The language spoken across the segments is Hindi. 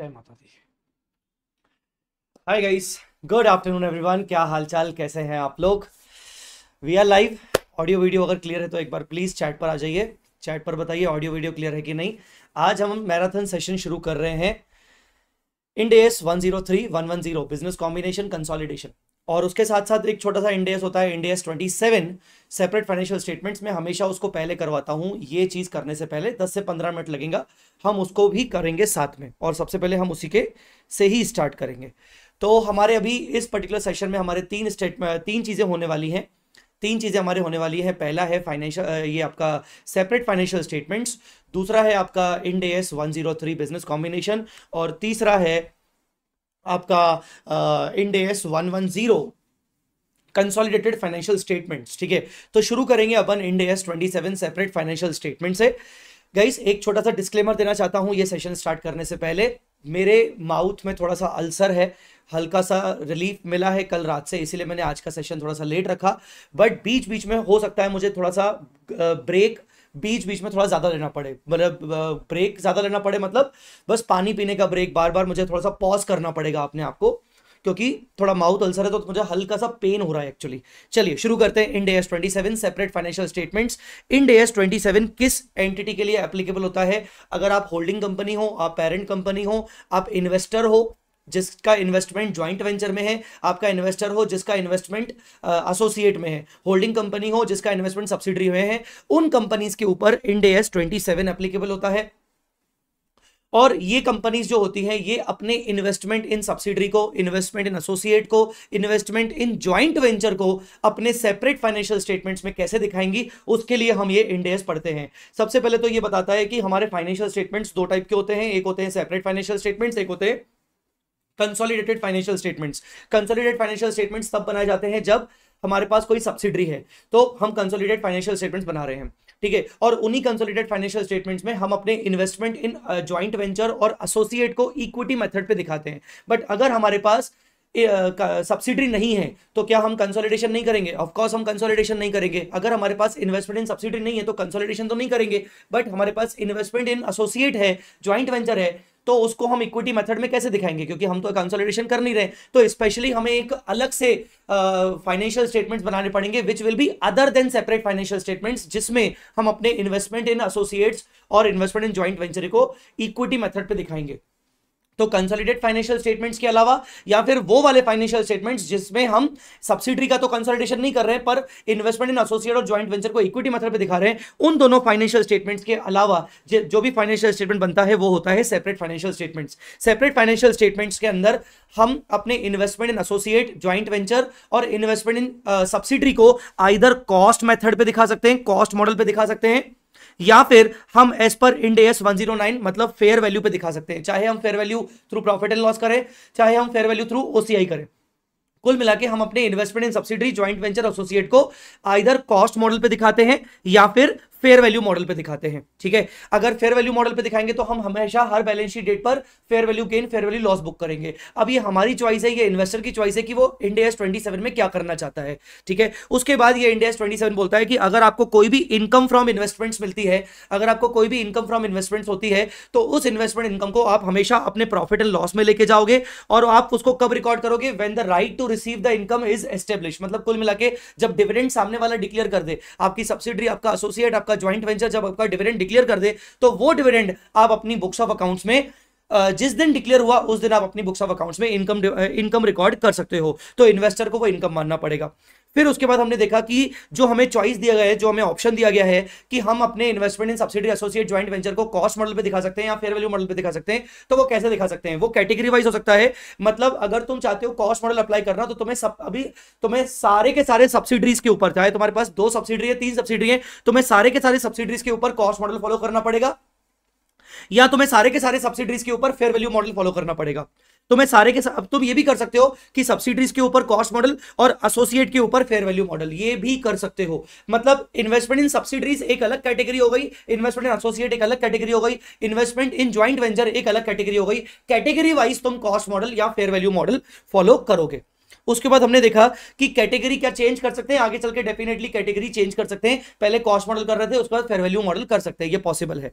जय माता दी hi guys good afternoon everyone क्या हालचाल कैसे हैं आप लोग we are live audio video अगर क्लियर है तो एक बार प्लीज़ चैट पर आ जाइए चैट पर बताइए ऑडियो वीडियो क्लियर है कि नहीं आज हम मैराथन सेशन शुरू कर रहे हैं Ind AS one zero three one one zero business combination consolidation और उसके साथ साथ एक छोटा सा इंडियस होता है twenty seven separate financial statements में हमेशा उसको पहले करवाता हूँ ये चीज़ करने से पहले दस से पंद्रह मिनट लगेगा हम उसको भी करेंगे साथ में और सबसे पहले हम उसी के से ही स्टार्ट करेंगे तो हमारे अभी इस पर्टिकुलर सेशन में हमारे तीन स्टेटमेंट तीन चीज़ें होने वाली हैं तीन चीज़ें हमारे होने वाली है पहला है फाइनेंशियल ये आपका सेपरेट फाइनेंशियल स्टेटमेंट्स दूसरा है आपका Ind AS one zero three business combination और तीसरा है आपका Ind AS one one zero consolidated financial statements ठीक है तो शुरू करेंगे अपन Ind AS twenty seven separate financial statement से गाइस एक छोटा सा डिस्क्लेमर देना चाहता हूँ ये सेशन स्टार्ट करने से पहले मेरे माउथ में थोड़ा सा अल्सर है हल्का सा रिलीफ मिला है कल रात से इसीलिए मैंने आज का सेशन थोड़ा सा लेट रखा बट बीच बीच में हो सकता है मुझे थोड़ा सा ब्रेक uh, बीच बीच में थोड़ा ज़्यादा लेना पड़े मतलब ब्रेक ज़्यादा लेना पड़े मतलब बस पानी पीने का ब्रेक बार बार मुझे थोड़ा सा पॉज करना पड़ेगा अपने आप को क्योंकि थोड़ा माउथ अल्सर है तो मुझे हल्का सा पेन हो रहा है एक्चुअली चलिए शुरू करते हैं Ind AS twenty seven separate financial statements Ind AS twenty seven किस एंटिटी के लिए एप्लीकेबल होता है अगर आप होल्डिंग कंपनी हो आप पेरेंट कंपनी हो आप इन्वेस्टर हो जिसका इन्वेस्टमेंट ज्वाइंट वेंचर में है आपका इन्वेस्टर हो जिसका इन्वेस्टमेंट एसोसिएट में है होल्डिंग कंपनी हो जिसका इन्वेस्टमेंट सब्सिडरी में है उन कंपनीज के ऊपर इंडेस ट्वेंटी सेवन एप्लीकेबल होता है और ये कंपनीज जो होती हैं ये अपने इन्वेस्टमेंट इन सब्सिडरी को इन्वेस्टमेंट इन एसोसिएट को इन्वेस्टमेंट इन ज्वाइंट वेंचर को अपने सेपरेट फाइनेंशियल स्टेटमेंट्स में कैसे दिखाएंगी उसके लिए हम ये इंडेस पढ़ते हैं सबसे पहले तो ये बताता है कि हमारे फाइनेंशियल स्टेटमेंट्स दो टाइप के होते हैं एक होते हैं सेपरेट फाइनेंशियल स्टेटमेंट्स एक होते हैं consolidated financial statements consolidated financial statements तब बनाए जाते हैं जब हमारे पास कोई सब्सिडरी है तो हम कंसोलिडेट फाइनेंशियल स्टेटमेंट्स बना रहे हैं ठीक है और उन्हीं कंसोलिडेट फाइनेंशियल स्टेटमेंट्स में हम अपने इन्वेस्टमेंट इन ज्वाइंट वेंचर और एसोसिएट को इक्विटी मेथड पे दिखाते हैं बट अगर हमारे पास सब्सिडरी नहीं है तो क्या हम कंसोलिडेशन नहीं करेंगे ऑफ कोर्स हम कंसोलिडेशन नहीं करेंगे अगर हमारे पास इन्वेस्टमेंट इन सब्सिडी नहीं है तो कंसोलिडेशन तो नहीं करेंगे बट हमारे पास इन्वेस्टमेंट इन एसोसिएट है ज्वाइंट वेंचर है तो उसको हम इक्विटी मेथड में कैसे दिखाएंगे क्योंकि हम तो कंसोलिडेशन कर नहीं रहे तो स्पेशली हमें एक अलग से फाइनेंशियल स्टेटमेंट्स बनाने पड़ेंगे which will be other than separate financial statements जिसमें हम अपने इन्वेस्टमेंट इन एसोसिएट्स और इन्वेस्टमेंट इन ज्वाइंट वेंचर को इक्विटी मेथड पे दिखाएंगे तो कंसोलिडेट फाइनेंशियल स्टेटमेंट्स के अलावा या फिर वो वाले फाइनेंशियल स्टेटमेंट्स जिसमें हम सब्सिडी का तो कंसोलिडेशन नहीं कर रहे हैं पर इन्वेस्टमेंट इन एसोसिएट और ज्वाइंट वेंचर को इक्विटी मेथड पे दिखा रहे हैं उन दोनों फाइनेंशियल स्टेटमेंट्स के अलावा जो भी फाइनेंशियल स्टेटमेंट बनता है वो होता है separate financial statements separate financial statements के अंदर हम अपने investment in associate joint venture और इन्वेस्टमेंट इन सब्सिडी को आइधर कॉस्ट मेथड पर दिखा सकते हैं कॉस्ट मॉडल पर दिखा सकते हैं या फिर हम एज पर इंडेस 109 मतलब फेयर वैल्यू पे दिखा सकते हैं चाहे हम fair value through profit and loss करें चाहे हम फेयर वैल्यू थ्रू ओसीआई करें कुल मिला के हम अपने investment in subsidy joint venture associate को आइधर कॉस्ट मॉडल पे दिखाते हैं या फिर फेयर वैल्यू मॉडल पे दिखाते हैं ठीक है अगर फेयर वैल्यू मॉडल पे दिखाएंगे तो हम हमेशा हर बैलेंस शीट डेट पर fair value gain fair value loss book करेंगे अब ये हमारी चॉइस है ये इन्वेस्टर की चॉइस है कि वो इंडिया ट्वेंटी सेवन में क्या करना चाहता है ठीक है उसके बाद ये इंडिया ट्वेंटी सेवन बोलता है कि अगर आपको कोई भी इनकम फ्रॉम इन्वेस्टमेंट्स मिलती है अगर आपको कोई भी इनकम फ्रॉम इन्वेस्टमेंट्स होती है तो उस इन्वेस्टमेंट इनकम को आप हमेशा अपने प्रॉफिट एंड लॉस में लेके जाओगे और आप उसको कब रिकॉर्ड करोगे when the right to receive the income is establish मतलब कुल मिला जब डिविडेंट सामने वाला डिक्लेयर कर दे आपकी सब्सिडी आपका एसोसिएट आपका ज्वाइंट वेंचर जब आपका डिविडेंड डिक्लेयर कर दे तो वो डिविडेंड आप अपनी बुक्स ऑफ अकाउंट्स में जिस दिन डिक्लेयर हुआ उस दिन आप अपनी बुक्स ऑफ अकाउंट्स में इनकम इनकम रिकॉर्ड कर सकते हो तो इन्वेस्टर को वो इनकम मानना पड़ेगा फिर उसके बाद हमने देखा कि जो हमें चॉइस दिया गया है जो हमें ऑप्शन दिया गया है कि हम अपने investment in subsidy associate joint venture को कॉस्ट मॉडल पे दिखा सकते हैं या फेयर वैल्यू मॉडल पे दिखा सकते हैं तो वो कैसे दिखा सकते हैं वो कैटेगरी वाइज हो सकता है मतलब अगर तुम चाहते हो कॉस्ट मॉडल अप्लाई करना तो तुम्हें सब अभी तुम्हें सारे के सारे सब्सिडीज के ऊपर चाहे तुम्हारे पास दो सब्सिडी है तीन सब्सिडी है तुम्हें सारे के सारे सब्सिडीज के ऊपर कॉस्ट मॉडल फॉलो करना पड़ेगा या तुम्हें सारे के सारे सब्सिडीज के ऊपर फेयर वैल्यू मॉडल फॉलो करना पड़ेगा तो मैं सारे के अब तुम ये भी कर सकते हो कि सब्सिडीज के ऊपर कॉस्ट मॉडल और एसोसिएट के ऊपर फेयर वैल्यू मॉडल ये भी कर सकते हो मतलब इन्वेस्टमेंट इन सब्सिडीज एक अलग कैटेगरी हो गई इन्वेस्टमेंट इन एसोसिएट एक अलग कैटेगरी हो गई इन्वेस्टमेंट इन ज्वाइंट वेंचर एक अलग कैटेगरी हो गई कैटेगरी वाइज तुम कॉस्ट मॉडल या फेयर वैल्यू मॉडल फॉलो करोगे उसके बाद हमने देखा कि कैटेगरी क्या चेंज कर सकते हैं आगे चल के डेफिनेटली कैटेगरी चेंज कर सकते हैं पहले कॉस्ट मॉडल कर रहे थे उसके बाद फेयर वैल्यू मॉडल कर सकते हैं ये पॉसिबल है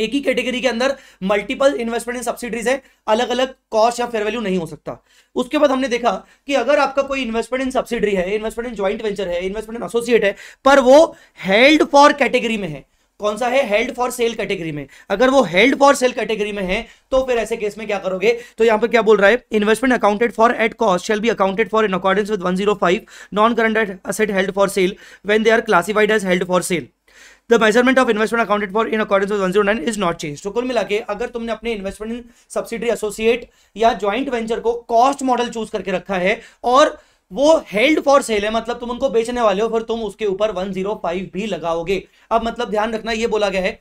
एक ही कैटेगरी के अंदर मल्टीपल इन्वेस्टमेंट इन सब्सिडीज है अलग अलग कॉस्ट या फेयर वैल्यू नहीं हो सकता उसके बाद हमने देखा कि अगर आपका कोई इन्वेस्टमेंट इन सब्सिडी है इन्वेस्टमेंट इन ज्वाइंट वेंचर है इन्वेस्टमेंट इन एसोसिएट है पर वो हेल्ड फॉर कैटेगरी में है कौन सा है हेल्ड फॉर सेल कैटेगरी में अगर वो हेल्ड फॉर सेल कैटेगरी में है तो फिर ऐसे केस में क्या करोगे तो यहां पर क्या बोल रहा है investment accounted for at cost shall be accounted for in accordance with 105 non current asset held for sale when they are classified as held for sale the measurement of investment accounted for in according one zero nine is not change तो कुल मिला के अगर तुमने अपने इन्वेस्टमेंट सब्सिडी एसोसिएट या ज्वाइंट वेंचर को कॉस्ट मॉडल चूज करके रखा है और वो हेल्ड फॉर सेल है मतलब तुम उनको बेचने वाले हो फिर तुम उसके ऊपर 105 भी लगाओगे अब मतलब ध्यान रखना ये बोला गया है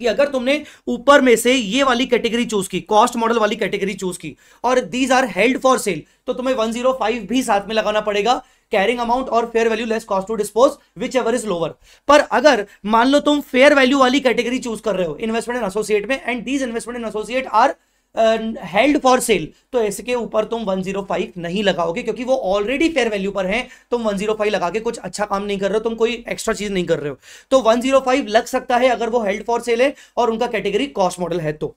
कि अगर तुमने ऊपर में से ये वाली कैटेगरी चूज की कॉस्ट मॉडल वाली कैटेगरी चूज की और these are held for sale तो तुम्हें 105 भी साथ में लगाना पड़ेगा कैरिंग अमाउंट और fair value less cost to dispose which ever is lower पर अगर मान लो तुम फेयर वैल्यू वाली कैटेगरी चूज कर रहे हो इन्वेस्टमेंट एंड एसोसिएट में and these investment and associate are held for sale तो इसके ऊपर तुम 105 नहीं लगाओगे क्योंकि वो ऑलरेडी फेयर वैल्यू पर है तुम 105 लगा के कुछ अच्छा काम नहीं कर रहे हो तुम कोई एक्स्ट्रा चीज नहीं कर रहे हो तो 105 लग सकता है अगर वो हेल्ड फॉर सेल है और उनका कैटेगरी कॉस्ट मॉडल है तो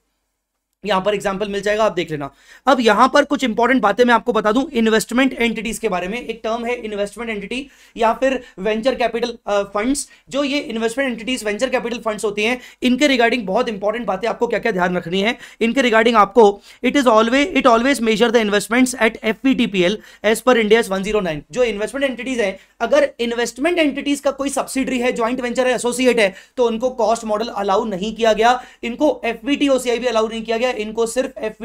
यहाँ पर एग्जाम्पल मिल जाएगा आप देख लेना अब यहाँ पर कुछ इंपॉर्टेंट बातें मैं आपको बता दूं इन्वेस्टमेंट एंटिटीज के बारे में एक टर्म है इन्वेस्टमेंट एंटिटी या फिर वेंचर कैपिटल फंड्स जो ये investment entities venture capital funds होती हैं इनके रिगार्डिंग बहुत इंपॉर्टेंट बातें आपको क्या क्या ध्यान रखनी है इनके रिगार्डिंग आपको it is always it always measure the investments at F as per Ind AS one जो इन्वेस्टमेंट एंटिटीज है अगर इन्वेस्टमेंट एंटिटीज का कोई सब्सिडी है ज्वाइंट वेंचर है एसोसिएट है तो उनको कॉस्ट मॉडल अलाउ नहीं किया गया इनको एफ e भी अलाउ नहीं किया गया है इनको सिर्फ एफ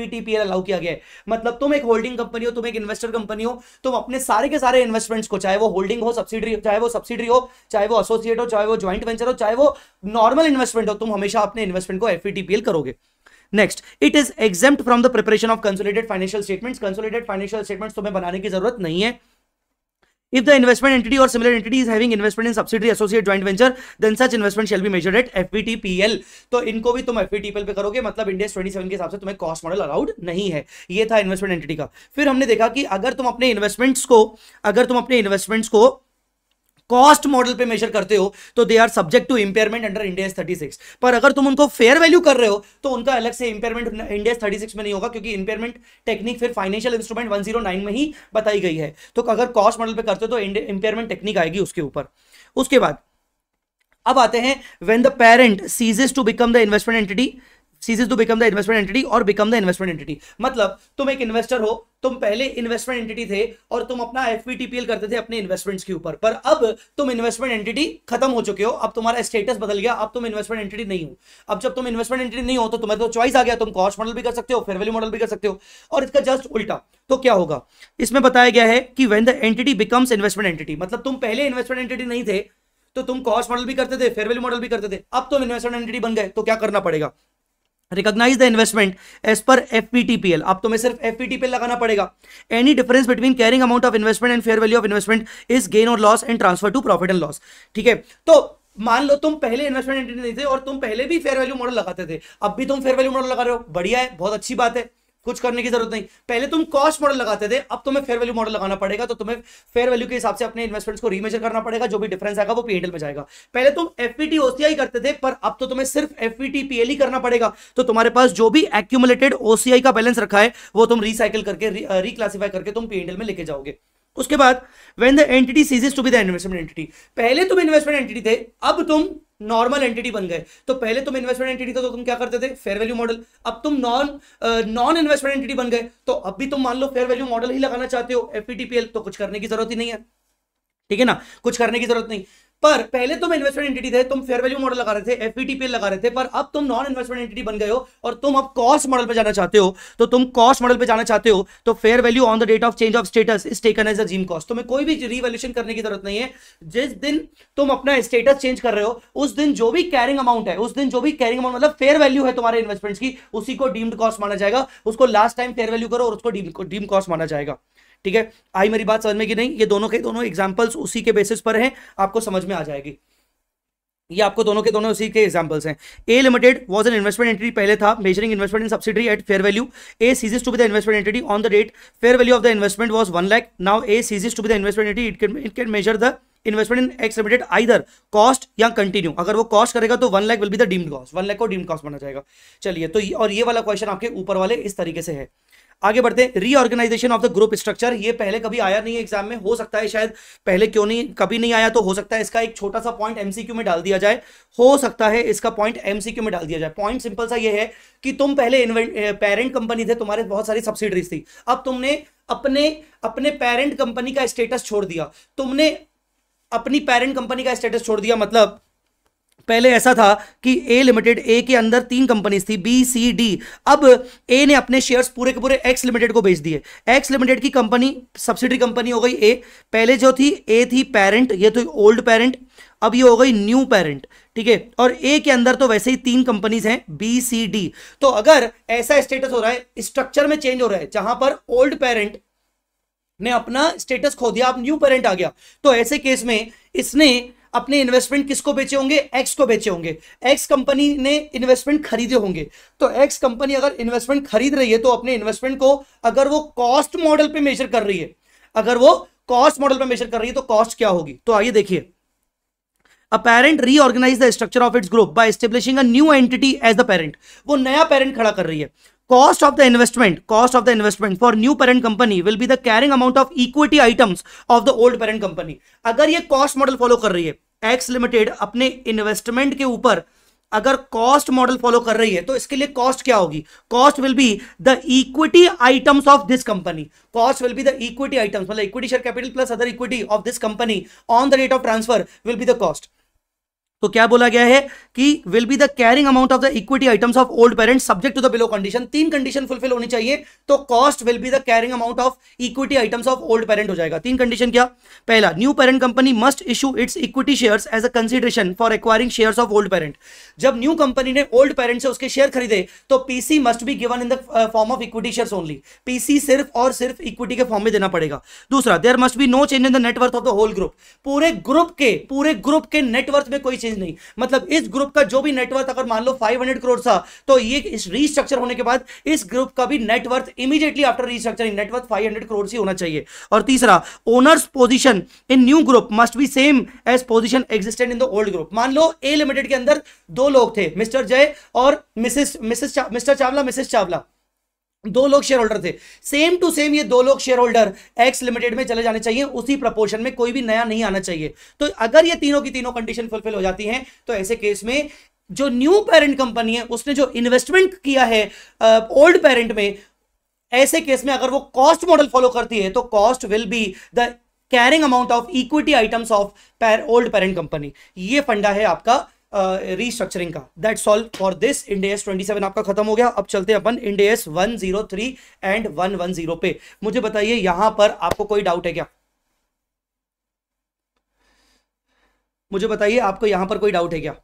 अलाउ किया गया है मतलब तुम एक होल्डिंग कंपनी हो तुम एक इन्वेस्टर कंपनी हो तुम अपने सारे के सारे इन्वेस्टमेंट्स को चाहे वो होल्डिंग हो सब्सिडी चाहे वो सब्सिडी हो चाहे वो एसोसिएट हो चाहे वो ज्वाइंट वेंचर हो चाहे वो नॉर्मल इन्वेस्टमेंट हो तुम हमेशा अपने इन्वेस्टमेंट को एफ करोगे next it is exempt from the preparation of consolidated financial statements consolidated financial statements तुम्हें बनाने की जरूरत नहीं है If the investment entity or similar entity is having investment in subsidiary, associate, joint venture, then such investment shall be measured at FVTPL. तो इनको भी तुम FVTPL पे करोगे मतलब इंडिया 27 के हिसाब से तुम्हें कॉस्ट मॉडल अलाउड नहीं है ये था इन्वेस्टमेंट एंटिटी का फिर हमने देखा कि अगर तुम अपने इन्वेस्टमेंट्स को अगर तुम अपने इन्वेस्टमेंट्स को कॉस्ट मॉडल पे मेजर करते हो तो they are subject to impairment under Ind AS thirty six पर अगर तुम उनको फेयर वैल्यू कर रहे हो तो उनका अलग से इंपेयरमेंट इंडिया थर्टी सिक्स में नहीं होगा क्योंकि इंपेयरमेंट टेक्निक फिर financial instrument one zero nine में ही बताई गई है तो अगर कॉस्ट मॉडल पर करते हो तो इंपेयरमेंट टेक्निक आएगी उसके ऊपर उसके बाद अब आते हैं when the parent ceases to become the investment entity ceases to become the investment entity और बिकम द इन्वेस्टमेंट एंटिटी मतलब तुम एक इन्वेस्टर हो तुम पहले इन्वेस्टमेंट एंटिटी थे और तुम अपना एफ करते थे अपने इन्वेस्टमेंट्स के ऊपर पर अब तुम इन्वेस्टमेंट एंटिटी खत्म हो चुके हो अब तुम्हारा स्टेटस बदल गया अब तुम इन्वेस्टमेंट एंटिटी नहीं हो अब जब तुम इन्वेस्टमेंट एंटिटी नहीं हो तो तुम्हें तो चॉइस आ गया तुम कॉस्ट मॉडल भी कर सकते हो फेयर वैल्यू मॉडल भी कर सकते हो और इसका जस्ट उल्टा तो क्या होगा इसमें बताया गया है कि when the entity becomes investment entity मतलब तुम पहले इन्वेस्टमेंट एंटिटी नहीं थे तो तुम कॉस्ट मॉडल भी करते थे फेयर वैल्यू मॉडल भी करते थे अब तुम इन्वेस्टमेंट एंटिटी बन गए तो क्या करना पड़ेगा recognise the investment as per F P अब तुम्हें सिर्फ एफ पी लगाना पड़ेगा any difference between carrying amount of investment and fair value of investment is gain और loss and transfer to profit and loss ठीक है तो मान लो तुम पहले इन्वेस्टमेंट एंट्री नहीं थे और तुम पहले भी फेयर वैल्यू मॉडल लगाते थे अब भी तुम फेयर वैल्यू मॉडल लगा रहे हो बढ़िया है बहुत अच्छी बात है कुछ करने की जरूरत नहीं पहले तुम कॉस्ट मॉडल लगाते थे अब तुम्हें फेयर वैल्यू मॉडल लगाना पड़ेगा तो तुम्हें फेयर वैल्यू के हिसाब से अपने इन्वेस्टमेंट्स को रीमेजर करना पड़ेगा जो भी डिफरेंस आएगा वो पीएल में जाएगा पहले तुम एफपीटी ओसीआई करते थे पर अब तो तुम्हें सिर्फ एफपीटी पीएल ही करना पड़ेगा तो तुम्हारे पास जो भी एक्यूमुलेटेड ओसीआई का बैलेंस रखा है वो तुम रिसाइकिल करके रिक्लासीफाई करके तुम पीएनएल में लेके जाओगे उसके बाद when the entity ceases to be the investment entity पहले तुम इन्वेस्टमेंट एंटिटी थे अब तुम नॉर्मल एंटिटी बन गए तो पहले तुम इन्वेस्टमेंट एंटिटी थे तो तुम क्या करते थे फेयर वैल्यू मॉडल अब तुम नॉन नॉन इन्वेस्टमेंट एंटिटी बन गए तो अब भी तुम मान लो फेयर वैल्यू मॉडल ही लगाना चाहते हो एफपीटीपीएल e तो कुछ करने की जरूरत ही नहीं है ठीक है ना कुछ करने की जरूरत नहीं पर पहले तुम इन्वेस्टमेंट एंटिटी थे तुम फेयर वैल्यू मॉडल लगा रहे थे एफपीटीपीएल e लगा रहे थे पर अब तुम नॉन इन्वेस्टमेंट एंटिटी बन गए हो और तुम अब कॉस्ट मॉडल पे जाना चाहते हो तो तुम कॉस्ट मॉडल पे जाना चाहते हो तो fair value on the date of change of status is taken as a जीम कॉस्ट तुम्हें कोई भी रिवैल्यूशन करने की जरूरत नहीं है जिस दिन तुम अपना स्टेटस चेंज कर रहे हो उस दिन जो भी कैरिंग अमाउंट है उस दिन जो भी कैरिंग अमाउंट मतलब फेयर वैल्यू है तुम्हारे इन्वेस्टमेंट्स की उसी को डीम्ड कॉस्ट माना जाएगा उसको लास्ट टाइम फेयर वैल्यू करो और उसको डीम कॉस्ट माना जाएगा ठीक है आई मेरी बात समझ में कि नहीं ये दोनों के दोनों एग्जाम्पल्स उसी के बेसिस पर हैं आपको समझ में आ जाएगी ये आपको दोनों के दोनों उसी के एग्जांपल्स हैं A limited was an investment entity पहले था measuring investment in subsidy at fair value A ceases to be the investment entity on the date fair value of the investment was one lakh now A ceases to be the investment entity it can it can measure the investment in X limited either cost या कंटिन्यू अगर वो कॉस्ट करेगा तो one lakh will be the deemed cost one lakh को डीम्ड कॉस्ट बना जाएगा चलिए तो ये और ये वाला क्वेश्चन आपके ऊपर वाले इस तरीके से है आगे बढ़ते हैं reorganisation of the group structure ये पहले कभी आया नहीं है एग्जाम में हो सकता है शायद पहले क्यों नहीं कभी नहीं आया तो हो सकता है इसका एक छोटा सा पॉइंट एमसीक्यू में डाल दिया जाए हो सकता है इसका पॉइंट एमसीक्यू में डाल दिया जाए पॉइंट सिंपल सा ये है कि तुम पहले पेरेंट कंपनी थे तुम्हारे बहुत सारी सब्सिडरीज थी अब तुमने अपने अपने पेरेंट कंपनी का स्टेटस छोड़ दिया तुमने अपनी पेरेंट कंपनी का स्टेटस छोड़ दिया मतलब पहले ऐसा था कि ए लिमिटेड ए के अंदर तीन कंपनीज थी बी सी डी अब ए ने अपने शेयर्स पूरे के पूरे एक्स लिमिटेड को बेच दिए एक्स लिमिटेड की कंपनी सब्सिडी कंपनी हो गई ए पहले जो थी ए थी पेरेंट ये तो ओल्ड पेरेंट अब ये हो गई न्यू पेरेंट ठीक है और ए के अंदर तो वैसे ही तीन कंपनीज हैं बी सी डी तो अगर ऐसा स्टेटस हो रहा है स्ट्रक्चर में चेंज हो रहा है जहां पर ओल्ड पेरेंट ने अपना स्टेटस खो दिया अब न्यू पेरेंट आ गया तो ऐसे केस में इसने अपने इन्वेस्टमेंट किसको बेचे होंगे एक्स को बेचे होंगे एक्स कंपनी ने इन्वेस्टमेंट खरीदे होंगे तो एक्स कंपनी अगर इन्वेस्टमेंट खरीद रही है तो अपने इन्वेस्टमेंट को अगर वो कॉस्ट मॉडल पे मेजर कर रही है अगर वो कॉस्ट मॉडल पे मेजर कर रही है तो कॉस्ट क्या होगी तो आइए देखिए a parent reorganise the structure of its group by establishing a new entity as the parent वो नया पेरेंट खड़ा कर रही है cost of the investment cost of the investment for new parent company will be the carrying amount of equity items of the old parent company अगर ये cost model follow कर रही है एक्स लिमिटेड अपने इन्वेस्टमेंट के ऊपर अगर कॉस्ट मॉडल फॉलो कर रही है तो इसके लिए कॉस्ट क्या होगी cost will be the equity items of this company cost will be the equity items मतलब equity share capital plus other equity of this company on the rate of transfer will be the cost तो क्या बोला गया है कि will be the carrying amount of the equity items of old parent subject to the below condition तीन कंडीशन फुलफिल होनी चाहिए तो cost will be the carrying amount of equity items of old parent हो जाएगा तीन कंडीशन क्या पहला new parent company must issue its equity share as a consideration for acquiring share of old parent जब न्यू कंपनी ने ओल्ड पेरेंट से उसके शेयर खरीदे तो PC must be given in the form of equity share only PC सिर्फ और सिर्फ इक्विटी के फॉर्म में देना पड़ेगा दूसरा there must be no change in the net worth of the whole group पूरे ग्रुप के पूरे ग्रुप के नेटवर्थ में कोई चेंज चीज नहीं मतलब इस ग्रुप का जो भी नेटवर्थ अगर मान लो 500 करोड़ था तो ये इस रीस्ट्रक्चर होने के बाद इस ग्रुप का भी net worth immediately after restructuring net worth 500 crore ही होना चाहिए और तीसरा owners position in new group must be same as position existent in the old group मान लो ए लिमिटेड के अंदर दो लोग थे मिस्टर जय और Mrs Mrs Mr Chawla Mrs Chawla दो लोग शेयर होल्डर थे सेम टू सेम ये दो लोग शेयर होल्डर एक्स लिमिटेड में चले जाने चाहिए उसी प्रपोर्शन में कोई भी नया नहीं आना चाहिए तो अगर ये तीनों की तीनों कंडीशन फुलफिल हो जाती हैं तो ऐसे केस में जो न्यू पेरेंट कंपनी है उसने जो इन्वेस्टमेंट किया है ओल्ड पेरेंट में ऐसे केस में अगर वो कॉस्ट मॉडल फॉलो करती है तो cost will be the carrying amount of equity items of old parent company ये फंडा है आपका रीस्ट्रक्चरिंग का that solve for this Ind AS 27 आपका खत्म हो गया अब चलते हैं अपन इंडेस 103 एंड 110 पे मुझे बताइए यहां पर आपको कोई डाउट है क्या मुझे बताइए आपको यहां पर कोई डाउट है क्या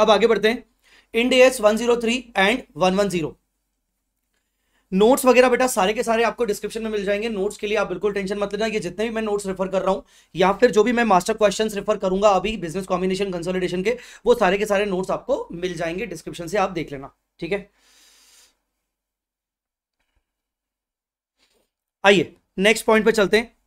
अब आगे बढ़ते हैं Ind AS one zero three and one one zero notes वगैरह बेटा सारे के सारे आपको डिस्क्रिप्शन में मिल जाएंगे नोट्स के लिए आप बिल्कुल टेंशन मत लेना ये जितने भी मैं नोट्स रेफर कर रहा हूँ या फिर जो भी मैं मास्टर क्वेश्चन रेफर करूंगा अभी बिजनेस कॉम्बिनेशन कंसोलिडेशन के वो सारे के सारे नोट्स आपको मिल जाएंगे डिस्क्रिप्शन से आप देख लेना ठीक है आइए नेक्स्ट पॉइंट पे चलते हैं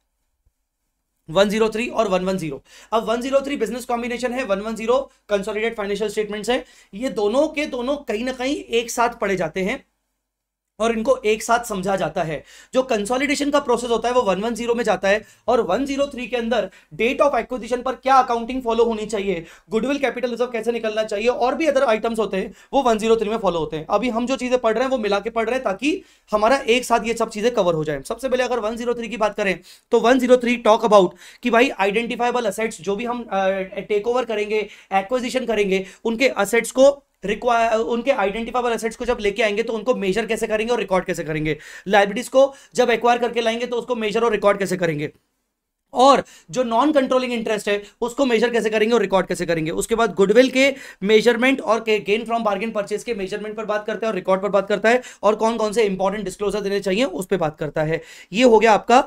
103 और 110 अब 103 बिजनेस कॉम्बिनेशन है 110 कंसोलिडेट फाइनेंशियल स्टेटमेंट्स है ये दोनों के दोनों कहीं ना कहीं एक साथ पढ़े जाते हैं और इनको एक साथ समझा जाता है जो कंसोलिडेशन का प्रोसेस होता है वो 110 में जाता है और 103 के अंदर डेट ऑफ एक्विजिशन पर क्या अकाउंटिंग फॉलो होनी चाहिए गुडविल कैपिटल रिजर्व कैसे निकलना चाहिए और भी अदर आइटम्स होते हैं वो 103 में फॉलो होते हैं अभी हम जो चीजें पढ़ रहे हैं वो मिला के पढ़ रहे हैं ताकि हमारा एक साथ ये सब चीजें कवर हो जाए सबसे पहले अगर थ्री की बात करें तो थ्री टॉक अबाउट कि भाई आइडेंटिफाइबल असेट्स जो भी हम टेक ओवर करेंगे एक्विजिशन करेंगे उनके असेट्स को रिक्वायर उनके आइडेंटिफाइबल एसेट्स को जब लेके आएंगे तो उनको मेजर कैसे करेंगे और रिकॉर्ड कैसे करेंगे लाइब्रेटीज को जब एक्वायर करके लाएंगे तो उसको मेजर और रिकॉर्ड कैसे करेंगे और जो नॉन कंट्रोलिंग इंटरेस्ट है उसको मेजर कैसे करेंगे और रिकॉर्ड कैसे करेंगे उसके बाद गुडविल के मेजरमेंट और गेन फ्रॉम बार्गेन परचेज के मेजरमेंट पर बात करता है और रिकॉर्ड पर बात करता है और कौन कौन से इंपॉर्टेंट डिस्क्लोजर देने चाहिए उस पर बात करता है ये हो गया आपका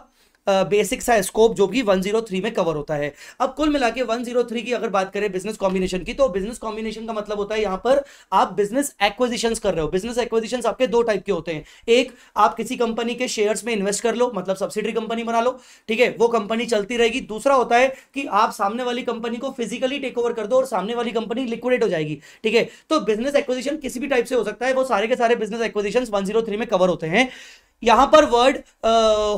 बेसिक सा स्कोप जो कि 103 में कवर होता है अब कुल मिला के वन की अगर बात करें बिजनेस कॉम्बिनेशन की तो बिजनेस कॉम्बिनेशन का मतलब होता है यहाँ पर आप बिजनेस एक्विजिशन कर रहे हो बिजनेस एक्विजिशन आपके दो टाइप के होते हैं एक आप किसी कंपनी के शेयर्स में इन्वेस्ट कर लो मतलब सब्सिडी कंपनी बना लो ठीक है वो कंपनी चलती रहेगी दूसरा होता है कि आप सामने वाली कंपनी को फिजिकली टेक ओवर कर दो और सामने वाली कंपनी लिक्विडेट हो जाएगी ठीक है तो बिजनेस एक्विजिशन किसी भी टाइप से हो सकता है वो सारे के सारे बिजनेस एक्विजिशन वन में कवर होते हैं यहां पर word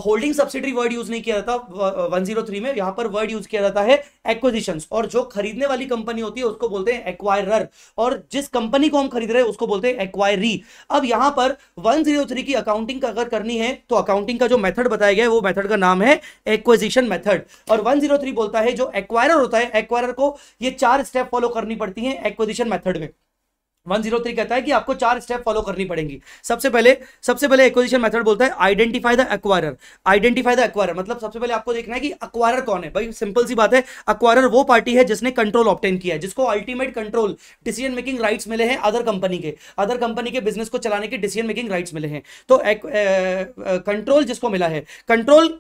holding subsidy word use नहीं किया जाता वन जीरो थ्री में यहां पर वर्ड यूज किया जाता है एक्विजिशन और जो खरीदने वाली कंपनी होती है उसको बोलते हैं एक्वायरर और जिस कंपनी को हम खरीद रहे हैं उसको बोलते हैं एक्वायरी अब यहां पर वन जीरो थ्री की अकाउंटिंग अगर करनी है तो अकाउंटिंग का जो मेथड बताया गया है वो मेथड का नाम है एक्विजिशन मेथड और थ्री बोलता है जो एक्वायरर होता है एक्वायरर को ये चार स्टेप फॉलो करनी पड़ती है एक्विजिशन मेथड में वन जीरो थ्री कहता है कि आपको चार स्टेप फॉलो करनी पड़ेगी सबसे पहले सबसे पहले एक्विजिशन मेथड बोलता है identify the acquirer identify the acquirer मतलब सबसे पहले आपको देखना है कि अक्वायर कौन है भाई सिंपल सी बात है अक्वायर वो पार्टी है जिसने कंट्रोल ऑप्टेन किया है जिसको ultimate control decision making rights मिले हैं अदर कंपनी के अदर कंपनी के बिजनेस को चलाने के डिसीजन मेकिंग राइट्स मिले हैं तो कंट्रोल जिसको मिला है कंट्रोल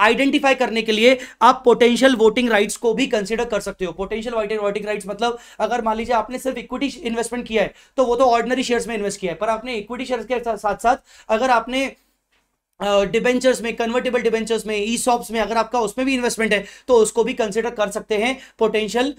आइडेंटिफाई करने के लिए आप पोटेंशियल वोटिंग राइट्स को भी कंसिडर कर सकते हो पोटेंशियल वोटिंग राइट्स मतलब अगर मान लीजिए आपने सिर्फ इक्विटी इन्वेस्टमेंट किया है तो वो तो ऑर्डिनरी शेयर्स में इन्वेस्ट किया है पर आपने इक्विटी शेयर्स के साथ साथ अगर आपने डिबेंचर्स uh, में कन्वर्टेबल डिबेंचर्स में ई सॉप्स में अगर आपका उसमें भी इन्वेस्टमेंट है तो उसको भी कंसिडर कर सकते हैं पोटेंशियल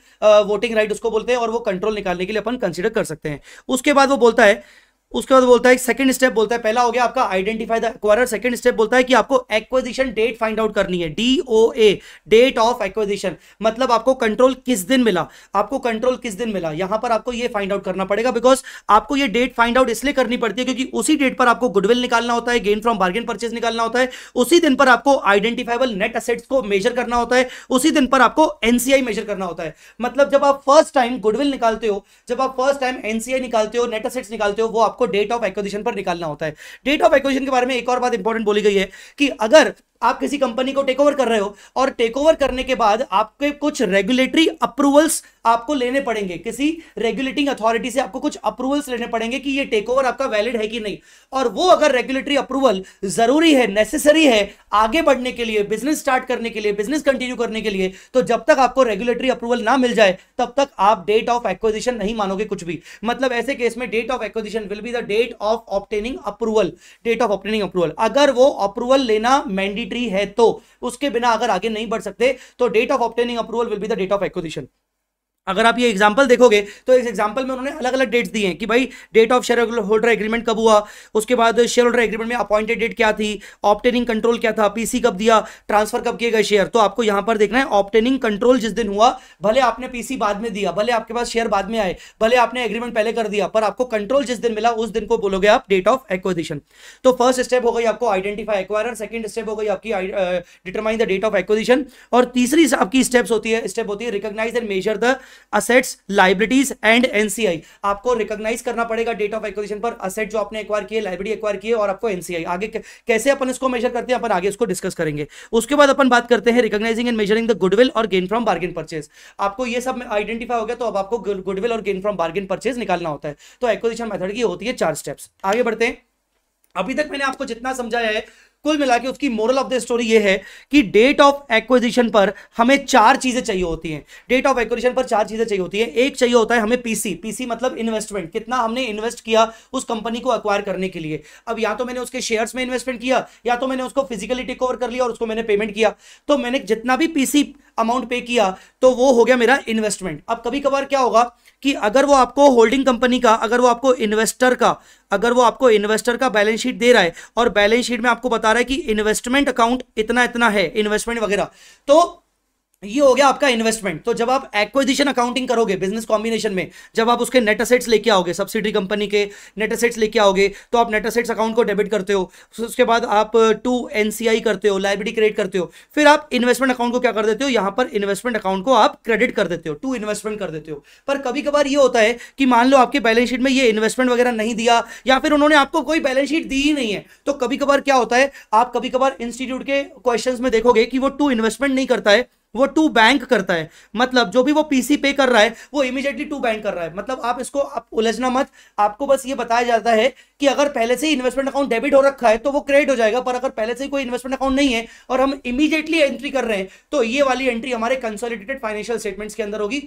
वोटिंग राइट उसको बोलते हैं और वो कंट्रोल निकालने के लिए अपन कंसिडर कर सकते हैं उसके बाद वो बोलता है उसके बाद बोलता है सेकंड स्टेप बोलता है पहला हो गया आपका आइडेंटिफाई द सेकंड स्टेप बोलता है कि आपको एक्विजिशन डेट फाइंड आउट करनी है D O A date of acquisition मतलब आपको कंट्रोल किस दिन मिला आपको कंट्रोल किस दिन मिला यहां पर आपको ये फाइंड आउट करना पड़ेगा बिकॉज आपको ये डेट फाइंड आउट इसलिए करनी पड़ती है क्योंकि उसी डेट पर आपको गुडविल निकालना होता है गेन फ्रॉम बार्गेन परचेज निकालना होता है उसी दिन पर आपको आइडेंटिफाइबल नेट असेट्स को मेजर करना होता है उसी दिन पर आपको एनसीआई मेजर करना होता है मतलब जब आप फर्स्ट टाइम गुडविल निकालते हो जब आप फर्स्ट टाइम एनसीआई निकालते हो नेट असेट्स निकालते हो वो आपको आपको डेट ऑफ एक्विजिशन पर निकालना होता है डेट ऑफ एक्विजिशन के बारे में एक और बात इंपॉर्टेंट बोली गई है कि अगर आप किसी कंपनी को टेक ओवर कर रहे हो और टेक ओवर करने के बाद आपके कुछ रेगुलेटरी अप्रूवल्स आपको लेने पड़ेंगे किसी रेगुलेटिंग अथॉरिटी से आपको कुछ अप्रूवल्स लेने पड़ेंगे कि ये टेक ओवर आपका वैलिड है कि नहीं और वो अगर रेगुलेटरी अप्रूवल जरूरी है नेसेसरी है आगे बढ़ने के लिए बिजनेस स्टार्ट करने के लिए बिजनेस कंटिन्यू करने के लिए तो जब तक आपको रेगुलेटरी अप्रूवल ना मिल जाए तब तक आप डेट ऑफ एक्विजिशन नहीं मानोगे कुछ भी मतलब ऐसे केस में date of acquisition will be be the date of obtaining approval date of obtaining approval अगर वो अप्रूवल लेना मैंडेटरी है तो उसके बिना अगर आगे नहीं बढ़ सकते तो date of obtaining approval will be the date of acquisition अगर आप ये एग्जाम्पल देखोगे तो इस एग्जाम्पल में उन्होंने अलग अलग डेट्स दिए हैं कि भाई date of shareholder agreement कब हुआ उसके बाद शेयर होल्डर एग्रीमेंट में अपॉइंटेड डेट क्या थी ऑप्टेनिंग कंट्रोल क्या था पीसी कब दिया ट्रांसफर कब किए गए शेयर तो आपको यहां पर देखना है ऑप्टेनिंग कंट्रोल जिस दिन हुआ भले आपने पीसी बाद में दिया भले आपके पास शेयर बाद में आए भले आपने एग्रीमेंट पहले कर दिया पर आपको कंट्रोल जिस दिन मिला उस दिन को बोलोगे आप डेट ऑफ एक्विजिशन तो फर्स्ट स्टेप हो गई आपको आइडेंटिफाई एक्वायर सेकंड स्टेप हो गई आपकी determine the date of acquisition और तीसरी आपकी स्टेप्स होती है स्टेप होती है recognise and measure the assets liabilities and NCI आपको रिकॉग्नाइज करना पड़ेगा डेट ऑफ एक्विजिशन पर असेट जो आपने एक्वायर किए लाइब्रेरी एक्वायर किए और आपको एनसीआई आगे कैसे अपन इसको मेजर करते हैं अपन आगे इसको डिस्कस करेंगे उसके बाद अपन बात करते हैं recognising and measuring the goodwill और गेन फ्रॉम बार्गेन परचेज आपको यह सब आइडेंटिफाई हो गया तो अब आपको गुडविल और गेन फ्रॉम बार्गेन परचेज निकालना होता है तो एक्विजिशन मेथड की होती है चार स्टेप्स आगे बढ़ते हैं अभी तक मैंने आपको जितना समझाया है कुल मिला के उसकी मोरल ऑफ द स्टोरी ये है कि डेट ऑफ एक्विजिशन पर हमें चार चीज़ें चाहिए होती हैं डेट ऑफ एक्विजिशन पर चार चीज़ें चाहिए होती हैं एक चाहिए होता है हमें पीसी पीसी मतलब इन्वेस्टमेंट कितना हमने इन्वेस्ट किया उस कंपनी को अक्वायर करने के लिए अब या तो मैंने उसके शेयर्स में इन्वेस्टमेंट किया या तो मैंने उसको फिजिकली टेक ओवर कर लिया और उसको मैंने पेमेंट किया तो मैंने जितना भी पीसी अमाउंट पे किया तो वो हो गया मेरा इन्वेस्टमेंट अब कभी कभार क्या होगा कि अगर वो आपको होल्डिंग कंपनी का अगर वो आपको इन्वेस्टर का अगर वो आपको इन्वेस्टर का बैलेंस शीट दे रहा है और बैलेंस शीट में आपको बता रहा है कि इन्वेस्टमेंट अकाउंट इतना इतना है इन्वेस्टमेंट वगैरह तो ये हो गया आपका इन्वेस्टमेंट तो जब आप एक्विजिशन अकाउंटिंग करोगे बिजनेस कॉम्बिनेशन में जब आप उसके नेट असेट्स लेके आओगे सब्सिडी कंपनी के नेट असेट्स लेके आओगे तो आप नेट असेट्स अकाउंट को डेबिट करते हो उसके बाद आप टू uh, एनसीआई करते हो लाइब्रेरी क्रिएट करते हो फिर आप इन्वेस्टमेंट अकाउंट को क्या कर देते हो यहां पर इन्वेस्टमेंट अकाउंट को आप क्रेडिट कर देते हो टू इन्वेस्टमेंट कर देते हो पर कभी कभार ये होता है कि मान लो आपके बैलेंस शीट में ये इन्वेस्टमेंट वगैरह नहीं दिया या फिर उन्होंने आपको कोई बैलेंस शीट दी ही नहीं है तो कभी कभार क्या होता है आप कभी कभार इंस्टीट्यूट के क्वेश्चन में देखोगे कि वो टू इन्वेस्टमेंट नहीं करता है वो टू बैंक करता है मतलब जो भी वो पीसी पे कर रहा है वो इमीडिएटली टू बैंक कर रहा है मतलब आप इसको आप उलझना मत आपको बस ये बताया जाता है कि अगर पहले से ही इन्वेस्टमेंट अकाउंट डेबिट हो रखा है तो वो क्रेडिट हो जाएगा पर अगर पहले से ही कोई इन्वेस्टमेंट अकाउंट नहीं है और हम इमीडिएटली एंट्री कर रहे हैं तो ये वाली एंट्री हमारे कंसोलिडेटेड फाइनेंशियल स्टेटमेंट्स के अंदर होगी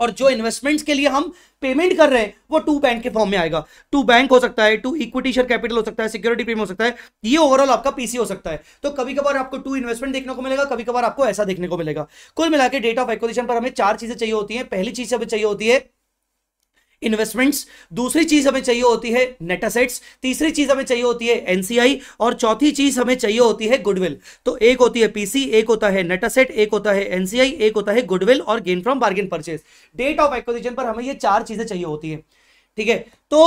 और जो इन्वेस्टमेंट्स के लिए हम पेमेंट कर रहे हैं वो टू बैंक के फॉर्म में आएगा टू बैंक हो सकता है टू इक्विटी शेयर कैपिटल हो सकता है सिक्योरिटी प्रीमियम हो सकता है ये ओवरऑल आपका पीसी हो सकता है तो कभी कभार आपको टू इन्वेस्टमेंट देखने को मिलेगा कभी कभार आपको ऐसा देखने को मिलेगा कुल मिला के डेट ऑफ एक्विजिशन पर हमें चार चीजें चाहिए होती है पहली चीज हमें चाहिए होती है इन्वेस्टमेंट्स दूसरी चीज हमें चाहिए होती है नेट असेट्स तीसरी चीज हमें चाहिए होती है एनसीआई और चौथी चीज हमें चाहिए होती है गुडविल तो एक होती है पीसी एक होता है नेट असेट एक होता है एनसीआई एक होता है गुडविल और gain from bargain purchase date of acquisition पर हमें ये चार चीजें चाहिए होती है ठीक है तो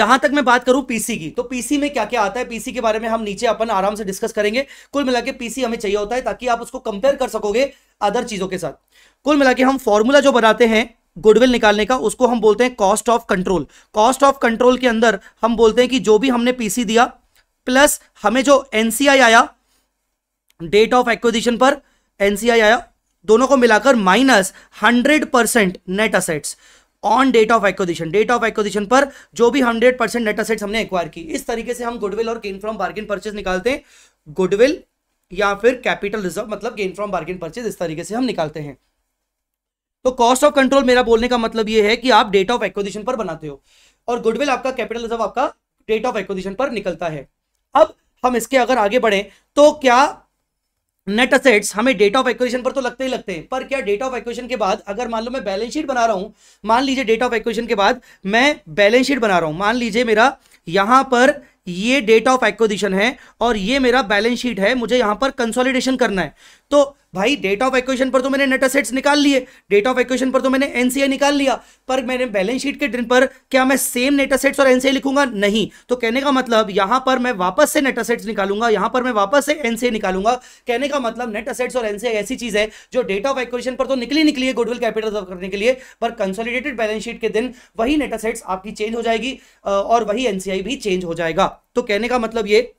जहां तक मैं बात करूं पीसी की तो पीसी में क्या क्या आता है पीसी के बारे में हम नीचे अपन आराम से डिस्कस करेंगे कुल मिला के पीसी हमें चाहिए होता है ताकि आप उसको कंपेयर कर सकोगे अदर चीजों के साथ कुल मिला के हम फॉर्मूला जो बनाते हैं गुडविल निकालने का उसको हम बोलते हैं cost of control cost of control के अंदर हम बोलते हैं कि जो भी हमने पीसी दिया प्लस हमें जो एनसीआई आया डेट ऑफ एक्विजिशन पर एनसीआई आया दोनों को मिलाकर minus hundred percent net assets on date of acquisition date of acquisition पर जो भी हंड्रेड परसेंट नेट असेट्स हमने एक्वायर की इस तरीके से हम गुडविल और गेन फ्रॉम बार्गेन परचेज निकालते हैं गुडविल या फिर कैपिटल रिजर्व मतलब गेन फ्रॉम बार्गेन परचेज इस तरीके से हम निकालते हैं तो कॉस्ट ऑफ कंट्रोल मेरा बोलने का मतलब ये है कि आप डेट ऑफ एक्विजिशन पर बनाते हो और गुडविल आपका कैपिटल रिजर्व आपका डेट ऑफ एक्विजिशन पर निकलता है अब हम इसके अगर आगे बढ़े तो क्या नेट असेट्स हमें डेट ऑफ एक्विजिशन पर तो लगते ही लगते हैं पर क्या डेट ऑफ एक्विजिशन के बाद अगर मान लो मैं बैलेंस शीट बना रहा हूं मान लीजिए डेट ऑफ एक्विजिशन के बाद मैं बैलेंस शीट बना रहा हूं मान लीजिए मेरा यहां पर ये डेट ऑफ एक्विजिशन है और ये मेरा बैलेंस शीट है मुझे यहां पर कंसोलिडेशन करना है तो भाई डेट ऑफ इक्वेशन पर तो मैंने नेट असेट्स निकाल लिए डेट ऑफ इक्वेशन पर तो मैंने एनसीए निकाल लिया पर मैंने बैलेंस शीट के दिन पर क्या मैं सेम नेट असेट्स और एनसीए लिखूंगा नहीं तो कहने का मतलब यहां पर मैं वापस से नेट असेट्स निकालूंगा यहां पर मैं वापस से एनसीए निकालूंगा कहने का मतलब नेट असेट्स और एनसीए ऐसी चीज है जो डेट ऑफ इक्वेशन पर तो निकली निकली है गुडविल कैपिटल करने के लिए पर कंसोलिडेटेड बैलेंस शीट के दिन वही नेट असेट्स आपकी चेंज हो जाएगी और वही एनसीआई भी चेंज हो जाएगा तो कहने का मतलब ये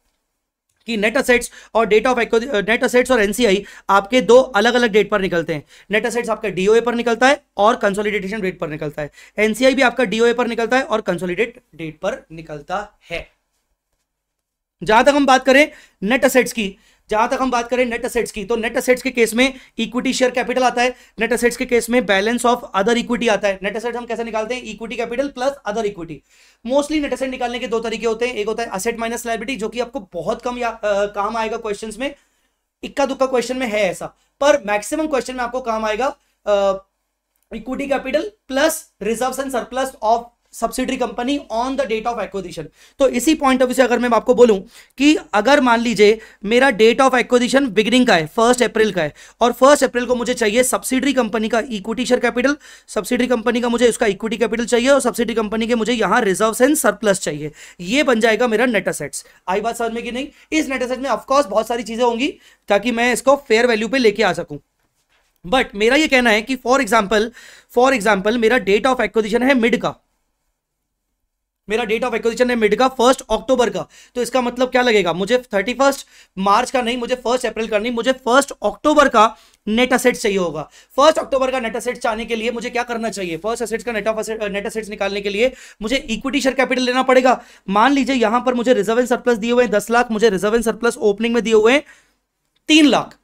कि नेट असेट्स और डेट ऑफ नेट असेट्स और एनसीआई आपके दो अलग अलग डेट पर निकलते हैं नेट असेट्स आपका डीओए पर निकलता है और कंसोलिडेटेशन डेट पर निकलता है एनसीआई भी आपका डीओए पर निकलता है और कंसोलिडेट डेट पर निकलता है जहां तक हम बात करें नेट असेट्स की जहां तक हम बात करें नेट असेट्स की तो नेट असेट्स के केस में इक्विटी शेयर कैपिटल आता है नेट असेट्स के केस में बैलेंस ऑफ अदर इक्विटी आता है नेट असेट्स हम कैसे निकालते हैं equity capital plus other equity mostly net asset निकालने के दो तरीके होते हैं एक होता है असेट माइनस लाइबिलिटी जो कि आपको बहुत कम या आ, काम आएगा क्वेश्चन में इक्का दुक्का क्वेश्चन में है ऐसा पर मैक्सिमम क्वेश्चन में आपको काम आएगा equity capital plus reserve and surplus of subsidiary company on the date of acquisition तो इसी पॉइंट ऑफ व्यू से अगर मैं आपको बोलूं कि अगर मान लीजिए मेरा डेट ऑफ एक्विजिशन बिगनिंग का है फर्स्ट अप्रैल का है और फर्स्ट अप्रैल को मुझे चाहिए सब्सिडरी कंपनी का equity share capital subsidiary company का मुझे उसका इक्विटी कैपिटल चाहिए और सब्सिडी कंपनी के मुझे यहां रिजर्व एंड सरप्लस चाहिए यह बन जाएगा मेरा नेट असेट्स आई बात समझ में कि नहीं इस नेट असेट में ऑफकोर्स बहुत सारी चीजें होंगी ताकि मैं इसको फेयर वैल्यू पर लेके आ सकूं बट मेरा ये कहना है कि फॉर एग्जाम्पल फॉर एग्जाम्पल मेरा डेट ऑफ एक्विजिशन है मिड का मेरा डेट ऑफ एक्विजिशन है मिड का फर्स्ट अक्टूबर का तो इसका मतलब क्या लगेगा मुझे थर्टी फर्स्ट मार्च का नहीं मुझे फर्स्ट अप्रैल का नहीं मुझे फर्स्ट अक्टूबर का नेट असेट चाहिए होगा फर्स्ट अक्टूबर का नेट असेट्स आने के लिए मुझे क्या करना चाहिए फर्स्ट असेट्स का नेट ऑफ नेट असेट्स निकालने के लिए मुझे इक्विटी शेयर कैपिटल लेना पड़ेगा मान लीजिए यहां पर मुझे रिजर्व एंड सरप्लस दिए हुए हैं दस लाख मुझे रिजर्व एंड सरप्लस ओपनिंग में दिए हुए हैं तीन लाख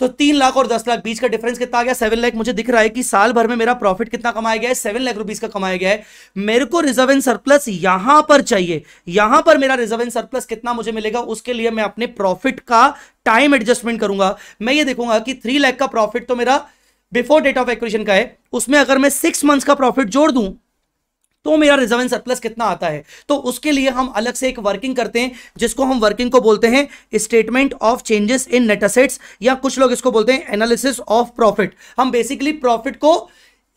तो तीन लाख और दस लाख बीच का डिफरेंस कितना आ गया सेवन लाख मुझे दिख रहा है कि साल भर में मेरा प्रॉफिट कितना कमाया गया है सेवन लाख रुपीज का कमाया गया है मेरे को रिजर्व एंड सरप्लस यहां पर चाहिए यहां पर मेरा रिजर्व एंड सरप्लस कितना मुझे मिलेगा उसके लिए मैं अपने प्रॉफिट का टाइम एडजस्टमेंट करूंगा मैं ये देखूंगा कि थ्री लाख का प्रॉफिट तो मेरा बिफोर डेट ऑफ एक्विशन का है उसमें अगर मैं सिक्स मंथ्स का प्रॉफिट जोड़ दूं तो मेरा रिजर्व एंड सरप्लस कितना आता है तो उसके लिए हम अलग से एक वर्किंग करते हैं जिसको हम वर्किंग को बोलते हैं statement of changes in net assets या कुछ लोग इसको बोलते हैं एनालिसिस ऑफ प्रॉफिट हम बेसिकली प्रॉफिट को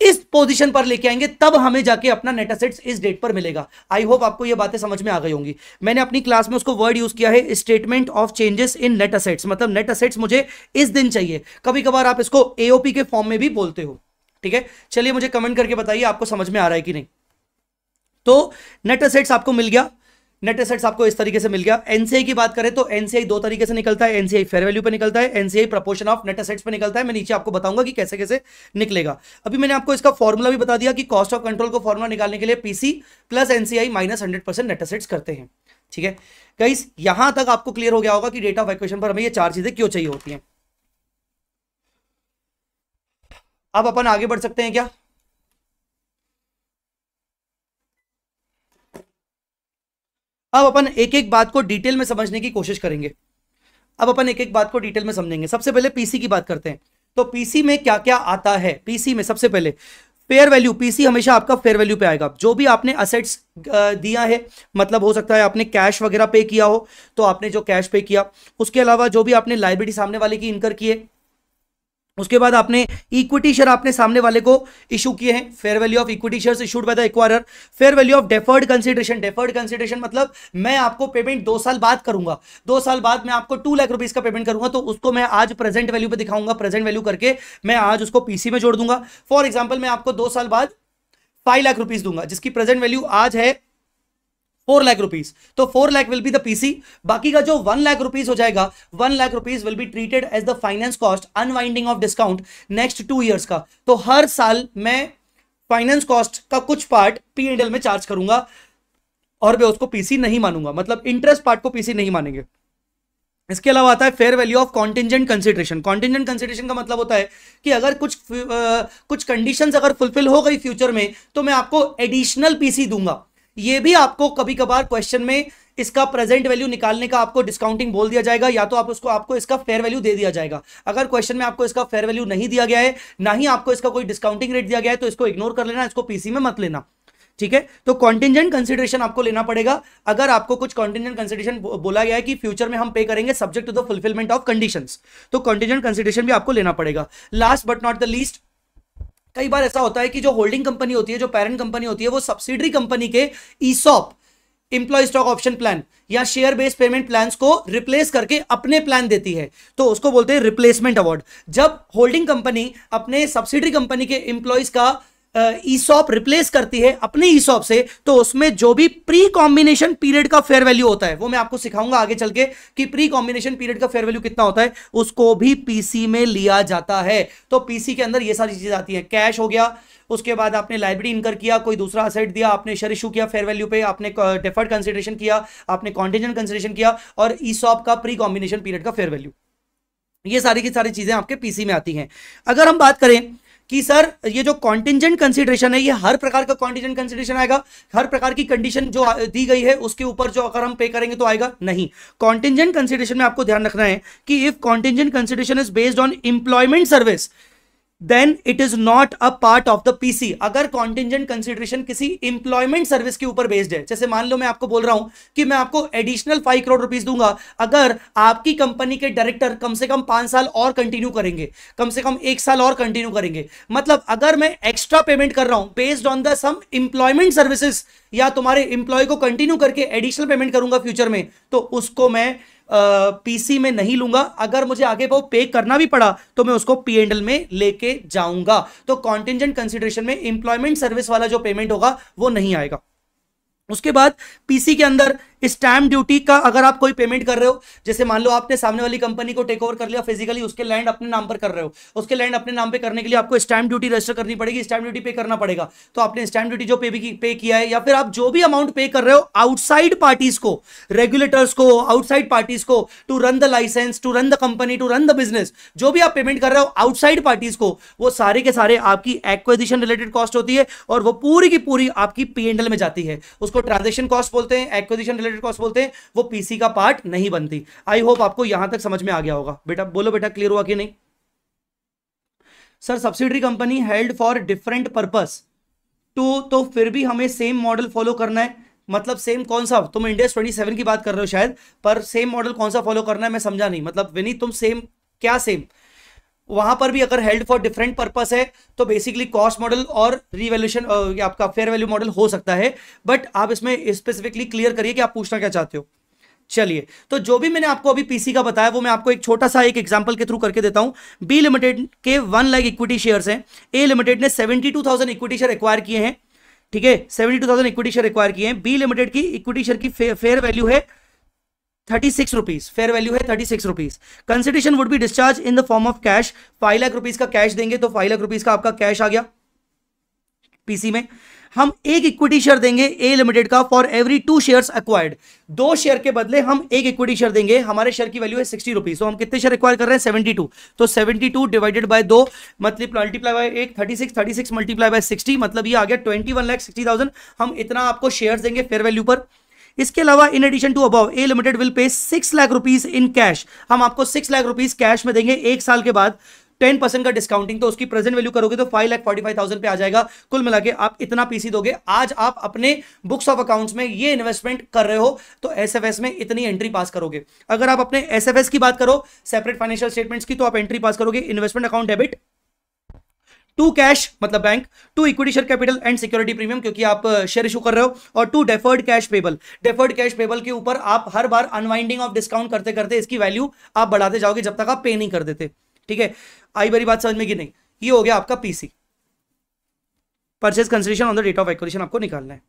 इस पोजीशन पर लेके आएंगे तब हमें जाके अपना नेट असेट्स इस डेट पर मिलेगा आई होप आपको ये बातें समझ में आ गई होंगी मैंने अपनी क्लास में उसको वर्ड यूज किया है statement of changes in net assets मतलब नेट असेट्स मुझे इस दिन चाहिए कभी कभार आप इसको एओपी के फॉर्म में भी बोलते हो ठीक है चलिए मुझे कमेंट करके बताइए आपको समझ में आ रहा है कि नहीं तो नेट असेट्स आपको मिल गया नेट एसेट्स आपको इस तरीके से मिल गया एनसीआई की बात करें तो एनसीआई दो तरीके से निकलता है एनसीआई फेयर वैल्यू पे निकलता है NCI proportion of net assets पे निकलता है मैं नीचे आपको बताऊंगा कि कैसे कैसे निकलेगा अभी मैंने आपको इसका फॉर्मूला भी बता दिया कि कॉस्ट ऑफ कंट्रोल को फॉर्मूला निकालने के लिए PC plus NCI minus hundred percent net assets करते हैं ठीक है कई यहां तक आपको क्लियर हो गया होगा कि डेट ऑफ इक्वेशन पर हमें ये चार चीजें क्यों चाहिए होती हैं अब अपन आगे बढ़ सकते हैं क्या अब अपन एक एक बात को डिटेल में समझने की कोशिश करेंगे अब अपन एक एक बात को डिटेल में समझेंगे सबसे पहले पीसी की बात करते हैं तो पीसी में क्या क्या आता है पीसी में सबसे पहले फेयर वैल्यू पीसी हमेशा आपका फेयर वैल्यू पे आएगा जो भी आपने असेट्स दिया है मतलब हो सकता है आपने कैश वगैरह पे किया हो तो आपने जो कैश पे किया उसके अलावा जो भी आपने लाइब्रेरी सामने वाले की इनकर किए उसके बाद आपने इक्विटी शेयर आपने सामने वाले को इशू किए हैं fair value of equity share issued by the acquirer fair value of deferred consideration deferred consideration मतलब मैं आपको पेमेंट दो साल बाद करूंगा दो साल बाद मैं आपको टू लाख रुपीज का पेमेंट करूंगा तो उसको मैं आज प्रेजेंट वैल्यू पर दिखाऊंगा प्रेजेंट वैल्यू करके मैं आज उसको पीसी में जोड़ दूंगा फॉर एग्जाम्पल मैं आपको दो साल बाद फाइव लाख रुपीज दूंगा जिसकी प्रेजेंट वैल्यू आज है फोर लाख रुपीज तो four lakh will be the PC बाकी का जो वन लाख रुपीज हो जाएगा one lakh rupees will be treated as the finance cost unwinding of discount next two years का तो हर साल मैं फाइनेंस कॉस्ट का कुछ पार्ट पी एल में चार्ज करूंगा और मैं उसको पीसी नहीं मानूंगा मतलब इंटरेस्ट पार्ट को पीसी नहीं मानेंगे इसके अलावा आता है fair value of contingent consideration contingent consideration का मतलब होता है कि अगर कुछ आ, कुछ कंडीशंस अगर फुलफिल हो गई फ्यूचर में तो मैं आपको एडिशनल पीसी दूंगा ये भी आपको कभी कभार क्वेश्चन में इसका प्रेजेंट वैल्यू निकालने का आपको डिस्काउंटिंग बोल दिया जाएगा या तो आप उसको आपको इसका फेयर वैल्यू दे दिया जाएगा अगर क्वेश्चन में आपको इसका फेयर वैल्यू नहीं दिया गया है ना ही आपको इसका कोई डिस्काउंटिंग रेट दिया गया है तो इसको इग्नोर कर लेना इसको पीसी में मत लेना ठीक है तो कॉन्टिजेंट कंसिडरेशन आपको लेना पड़ेगा अगर आपको कुछ कॉन्टिजेंट कंसिडरेशन बोला गया है कि फ्यूचर में हम पे करेंगे subject to the fulfilment of conditions तो कॉन्टिजेंट कंसिडरेशन भी आपको लेना पड़ेगा last but not the least कई बार ऐसा होता है कि जो होल्डिंग कंपनी होती है जो पेरेंट कंपनी होती है वो सब्सिडरी कंपनी के ESOP employee stock option plan या शेयर बेस्ड पेमेंट प्लान को रिप्लेस करके अपने प्लान देती है तो उसको बोलते हैं रिप्लेसमेंट अवार्ड जब होल्डिंग कंपनी अपने सब्सिडरी कंपनी के इंप्लॉयज का ईसॉप रिप्लेस करती है अपने ईसॉप से तो उसमें जो भी प्री कॉम्बिनेशन पीरियड का फेयर वैल्यू होता है वो मैं आपको सिखाऊंगा आगे चल के कि प्री कॉम्बिनेशन पीरियड का फेयर वैल्यू कितना होता है उसको भी पीसी में लिया जाता है तो पीसी के अंदर ये सारी चीजें आती है कैश हो गया उसके बाद आपने लाइब्रेरी इनकर किया कोई दूसरा असेट दिया आपने शेयर इशू किया फेयर वैल्यू पे आपने डिफर्ड कंसिडरेशन किया आपने कॉन्टिजेंट कंसिडरेशन किया और ईसॉप का प्री कॉम्बिनेशन पीरियड का फेयर वैल्यू ये सारी की सारी चीजें आपके पीसी में आती हैं अगर हम बात करें कि सर ये जो कॉन्टिजेंट कंसिडरेशन है ये हर प्रकार का कॉन्टिजेंट कंसिडरेशन आएगा हर प्रकार की कंडीशन जो दी गई है उसके ऊपर जो अगर हम पे करेंगे तो आएगा नहीं कॉन्टिजेंट कंसिडरेशन में आपको ध्यान रखना है कि if contingent consideration is based on employment service then it is not a part of the PC अगर कॉन्टिजेंट कंसिडरेशन किसी इंप्लॉयमेंट सर्विस के ऊपर बेस्ड है जैसे मान लो मैं आपको बोल रहा हूं कि मैं आपको एडिशनल फाइव करोड़ रुपीज दूंगा अगर आपकी कंपनी के डायरेक्टर कम से कम पांच साल और कंटिन्यू करेंगे कम से कम एक साल और कंटिन्यू करेंगे मतलब अगर मैं एक्स्ट्रा पेमेंट कर रहा हूं based on the some employment services या तुम्हारे इंप्लॉय को कंटिन्यू करके एडिशनल पेमेंट करूंगा फ्यूचर में तो उसको मैं पीसी में नहीं लूंगा अगर मुझे आगे वो पे करना भी पड़ा तो मैं उसको पी एंडल में लेके जाऊंगा तो कॉन्टिजेंट कंसिडरेशन में इंप्लॉयमेंट सर्विस वाला जो पेमेंट होगा वो नहीं आएगा उसके बाद पीसी के अंदर स्टैम्प ड्यूटी का अगर आप कोई पेमेंट कर रहे हो जैसे मान लो आपने सामने वाली कंपनी को टेक ओवर कर लिया फिजिकली उसके लैंड अपने नाम पर कर रहे हो उसके लैंड अपने नाम पे करने के लिए आपको स्टैम्प ड्यूटी रजिस्टर करनी पड़ेगी स्टैम्प ड्यूटी पे करना पड़ेगा तो आपने स्टैम्प ड्यूटी जो पे भी पे किया है या फिर आप जो भी अमाउंट पे कर रहे हो आउटसाइड पार्टीज को रेगुलेटर्स को आउटसाइड पार्टीज को to run the licence to run the company to run the business जो भी आप पेमेंट कर रहे हो आउटसाइड पार्टीज को वो सारे के सारे आपकी एक्विजिशन रिलेटेड कॉस्ट होती है और वो पूरी की पूरी आपकी पी में जाती है उसको ट्रांजेक्शन कॉस्ट बोलते हैं एक्विजिशन रिलेटेड कॉस्ट बोलते हैं वो पीसी का पार्ट नहीं बनती आई होप आपको यहां तक समझ में आ गया होगा बेटा बोलो बेटा क्लियर हुआ कि नहीं sir subsidiary company held for different purpose too तो फिर भी हमें सेम मॉडल फॉलो करना है मतलब सेम कौन सा तुम इंडेस सेवन की बात कर रहे हो शायद पर सेम मॉडल कौन सा फॉलो करना है मैं समझा नहीं मतलब विनी तुम सेम क्या सेम वहां पर भी अगर हेल्ड फॉर डिफरेंट पर्पस है तो बेसिकली कॉस्ट मॉडल और रिवेल्यूशन आपका फेयर वैल्यू मॉडल हो सकता है बट आप इसमें स्पेसिफिकली क्लियर करिए कि आप पूछना क्या चाहते हो चलिए तो जो भी मैंने आपको अभी पीसी का बताया वो मैं आपको एक छोटा सा एक एग्जांपल के थ्रू करके देता हूं बी लिमिटेड के वन लाख इक्विटी शेयर्स हैं ए लिमिटेड ने seventy two thousand equity share acquired किए हैं ठीक है seventy two thousand equity share acquired किए हैं बी लिमिटेड की इक्विटी शेयर की फे, फेयर वैल्यू है thirty six rupees fair value है thirty six rupees consideration would be discharge in the form of cash five lakh rupees का कैश देंगे तो फाइव लाख रुपीज का आपका कैश आ गया पीसी में हम एक इक्विटी शेयर देंगे ए लिमिटेड का for every two shares acquired दो शेयर के बदले हम एक इक्विटी शेयर देंगे हमारे शेयर की वैल्यू है सिक्सटी रुपीज तो हम कितने शेयर एक्वायर कर रहे हैं सेवेंटी टू तो सेवेंटी टू डिवाइडेड बाय दो मतलब मल्टीप्लाई बाय एक thirty six thirty six multiply by sixty मतलब ये आ गया twenty one lakh sixty thousand हम इतना आपको शेयर देंगे फेयर वैल्यू पर इसके अलावा in addition to above A limited will pay six lakh rupees in cash हम आपको सिक्स लाख रुपीज कैश में देंगे एक साल के बाद टेन परसेंट का डिस्काउंटिंग तो उसकी प्रेजेंट वैल्यू करोगे तो five lakh forty five thousand पे आ जाएगा कुल मिला के आप इतना पीसी दोगे आज आप अपने बुक्स ऑफ अकाउंट्स में ये इन्वेस्टमेंट कर रहे हो तो एस में इतनी एंट्री पास करोगे अगर आप अपने एस की बात करो सेपरेट फाइनेंशियल स्टेटमेंट्स की तो आप एंट्री पास करोगे investment account debit to cash मतलब bank to equity share capital and security premium क्योंकि आप शेयर इशू कर रहे हो और to deferred cash payable deferred cash payable के ऊपर आप हर बार अनवाइंडिंग ऑफ डिस्काउंट करते करते इसकी वैल्यू आप बढ़ाते जाओगे जब तक आप पे नहीं कर देते ठीक है आई बारी बात समझ में कि नहीं ये हो गया आपका PC purchase consideration on the date of action आपको निकालना है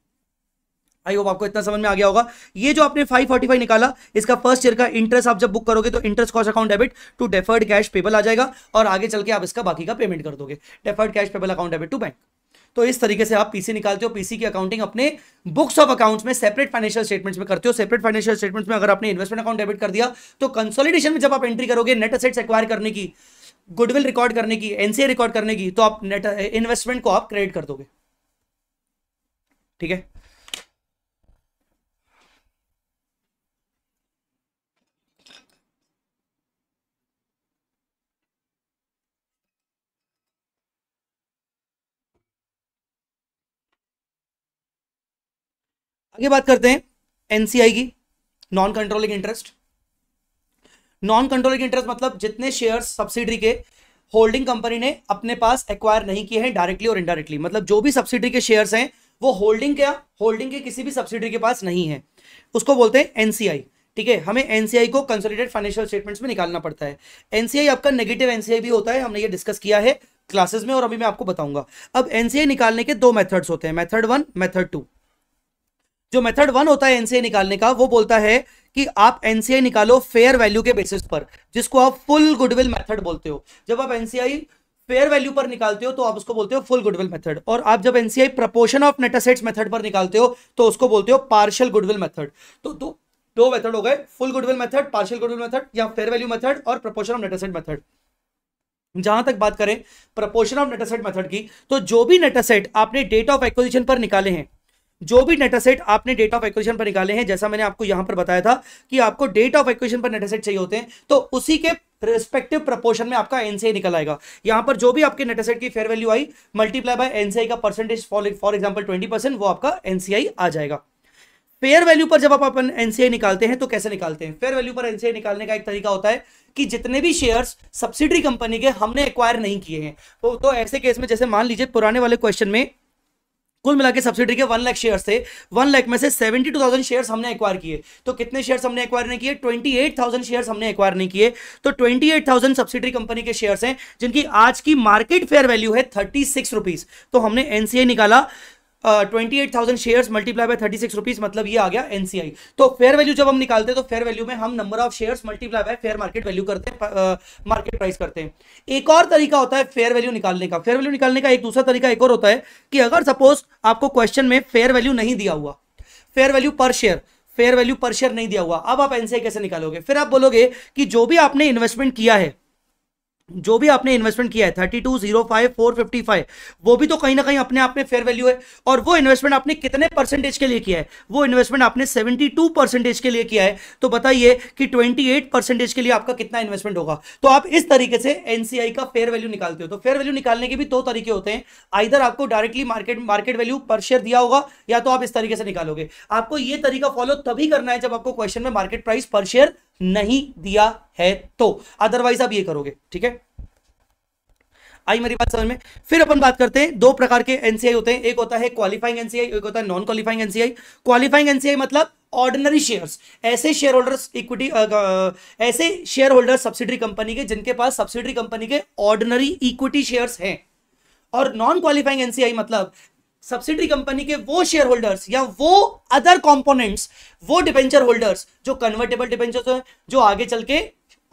आई होप आपको इतना समझ में आ गया होगा ये जो आपने 545 निकाला इसका फर्स्ट ईयर का इंटरेस्ट आप जब बुक करोगे तो interest cost account debit to deferred cash payable आ जाएगा और आगे चल के आप इसका बाकी का पेमेंट कर दोगे deferred cash payable account debit to bank तो इस तरीके से आप पीसी निकालते हो पीसी की अकाउंटिंग अपने बुक्स ऑफ अकाउंट्स में सेपरेट फाइनेंशियल स्टेटमेंट्स में करते हो सेपरेट फाइनेंशियल स्टेटमेंट्स में अगर आपने इन्वेस्टमेंट अकाउंट डेबिट कर दिया तो कंसोलिडेशन में जब आप एंट्री करोगे नेट असेट्स एक्वायर करने की गुडविल रिकॉर्ड करने की एनसीए रिकॉर्ड करने की तो आप नेट इन्वेस्टमेंट को आप क्रेडिट कर दोगे ठीक है आगे बात करते हैं एनसीआई की non controlling interest non controlling interest मतलब जितने शेयर सब्सिडी के होल्डिंग कंपनी ने अपने पास एक्वायर नहीं किए हैं डायरेक्टली और इनडायरेक्टली मतलब जो भी सब्सिडी के शेयर्स हैं वो होल्डिंग क्या होल्डिंग के किसी भी सब्सिडी के पास नहीं है उसको बोलते हैं एनसीआई ठीक है हमें एनसीआई को कंसोलिडेट फाइनेंशियल स्टेटमेंट्स में निकालना पड़ता है एनसीआई आपका नेगेटिव एनसीआई भी होता है हमने ये डिस्कस किया है क्लासेस में और अभी मैं आपको बताऊंगा अब एनसीआई निकालने के दो मेथड्स होते हैं मेथड वन मेथड टू जो मेथड वन होता है एनसीआई निकालने का वो बोलता है कि आप एनसीआई निकालो फेयर वैल्यू के बेसिस पर जिसको आप फुल गुडविल मेथड बोलते हो जब आप एनसीआई फेयर वैल्यू पर निकालते हो तो आप उसको बोलते हो फुल गुडविल मेथड और आप जब NCI proportion of net assets method पर निकालते हो तो उसको बोलते हो पार्शियल गुडविल मेथड तो दो दो मेथड हो गए full goodwill method partial goodwill method या फेयर वैल्यू मेथड और प्रपोर्शन ऑफ नेटासेट मेथड जहां तक बात करें प्रपोर्शन ऑफ नेटासेट मेथड की तो जो भी नेटासेट आपने डेट ऑफ एक्विजिशन पर निकाले हैं जो भी नेटासेट आपने डेट ऑफ एक्वेशन पर निकाले हैं जैसा मैंने आपको यहां पर बताया था कि आपको डेट ऑफ एक्वेशन पर नेटासेट चाहिए होते हैं तो उसी के रिस्पेक्टिव प्रपोर्शन में आपका एनसीआई निकल आएगा यहां पर जो भी आपके नेटासेट की fair value I multiply by NCI का परसेंटेज फॉर एग्जाम्पल ट्वेंटी वो आपका एनसीआई आ जाएगा फेयर वैल्यू पर जब आप अपन एनसीआई निकालते हैं तो कैसे निकालते हैं फेयर वैल्यू पर एनसीआई निकालने का एक तरीका होता है कि जितने भी शेयर्स सब्सिडी कंपनी के हमने एक्वायर नहीं किए हैं तो, तो ऐसे केस में जैसे मान लीजिए पुराने वाले क्वेश्चन में कुल मिला के सब्सिडी के वन लाख शेयर थे वन लाख में से सेवेंटी टू थाउजेंड शेयर हमने एक्वायर किए तो कितने शेयर हमने एक्वायर नहीं किए ट्वेंटी एट थाउजेंड शेयर हमने एक्वायर नहीं किए तो twenty eight thousand subsidy company के शेयर हैं जिनकी आज की मार्केट फेयर वैल्यू है थर्टी सिक्स रुपीज तो हमने एनसीए निकाला twenty eight thousand multiply by thirty six rupees मतलब ये आ गया एनसीआई तो फेयर वैल्यू जब हम निकालते हैं तो फेयर वैल्यू में हम number of shares multiply by fair market value करते हैं मार्केट प्राइस uh, करते हैं एक और तरीका होता है फेयर वैल्यू निकालने का फेयर वैल्यू निकालने का एक दूसरा तरीका एक और होता है कि अगर सपोज आपको क्वेश्चन में फेयर वैल्यू नहीं दिया हुआ फेयर वैल्यू पर शेयर फेयर वैल्यू पर शेयर नहीं दिया हुआ अब आप एनसीआई कैसे निकालोगे फिर आप बोलोगे कि जो भी आपने इन्वेस्टमेंट किया है जो भी आपने इन्वेस्टमेंट किया है thirty two zero five four fifty five वो भी तो कहीं ना कहीं अपने आप में फेयर वैल्यू है और वो इन्वेस्टमेंट आपने कितने परसेंटेज के लिए किया है वो इन्वेस्टमेंट आपने सेवेंटी टू परसेंटेज के लिए किया है तो बताइए कि ट्वेंटी एट परसेंटेज के लिए आपका कितना इन्वेस्टमेंट होगा तो आप इस तरीके से एनसीआई का फेयर वैल्यू निकालते हो तो फेयर वैल्यू निकालने के भी दो तो तरीके होते हैं आइधर आपको डायरेक्टली मार्केट मार्केट वैल्यू पर शेयर दिया होगा या तो आप इस तरीके से निकालोगे आपको ये तरीका फॉलो तभी करना है जब आपको क्वेश्चन में मार्केट प्राइस पर शेयर नहीं दिया है तो अदरवाइज आप ये करोगे ठीक है आई मेरी बात समझ में फिर अपन बात करते हैं दो प्रकार के एनसीआई होते हैं एक होता है क्वालिफाइंग एनसीआई एक होता है non qualifying NCI qualifying NCI मतलब ऑर्डिनरी शेयर्स ऐसे शेयर होल्डर्स इक्विटी ऐसे शेयर होल्डर सब्सिडरी कंपनी के जिनके पास सब्सिडरी कंपनी के ऑर्डिनरी इक्विटी शेयर्स हैं और नॉन क्वालिफाइंग एनसीआई मतलब सब्सिडी कंपनी के वो शेयर होल्डर्स या वो अदर कंपोनेंट्स वो डिपेंचर होल्डर्स जो कन्वर्टेबल डिपेंचर हैं जो आगे चल के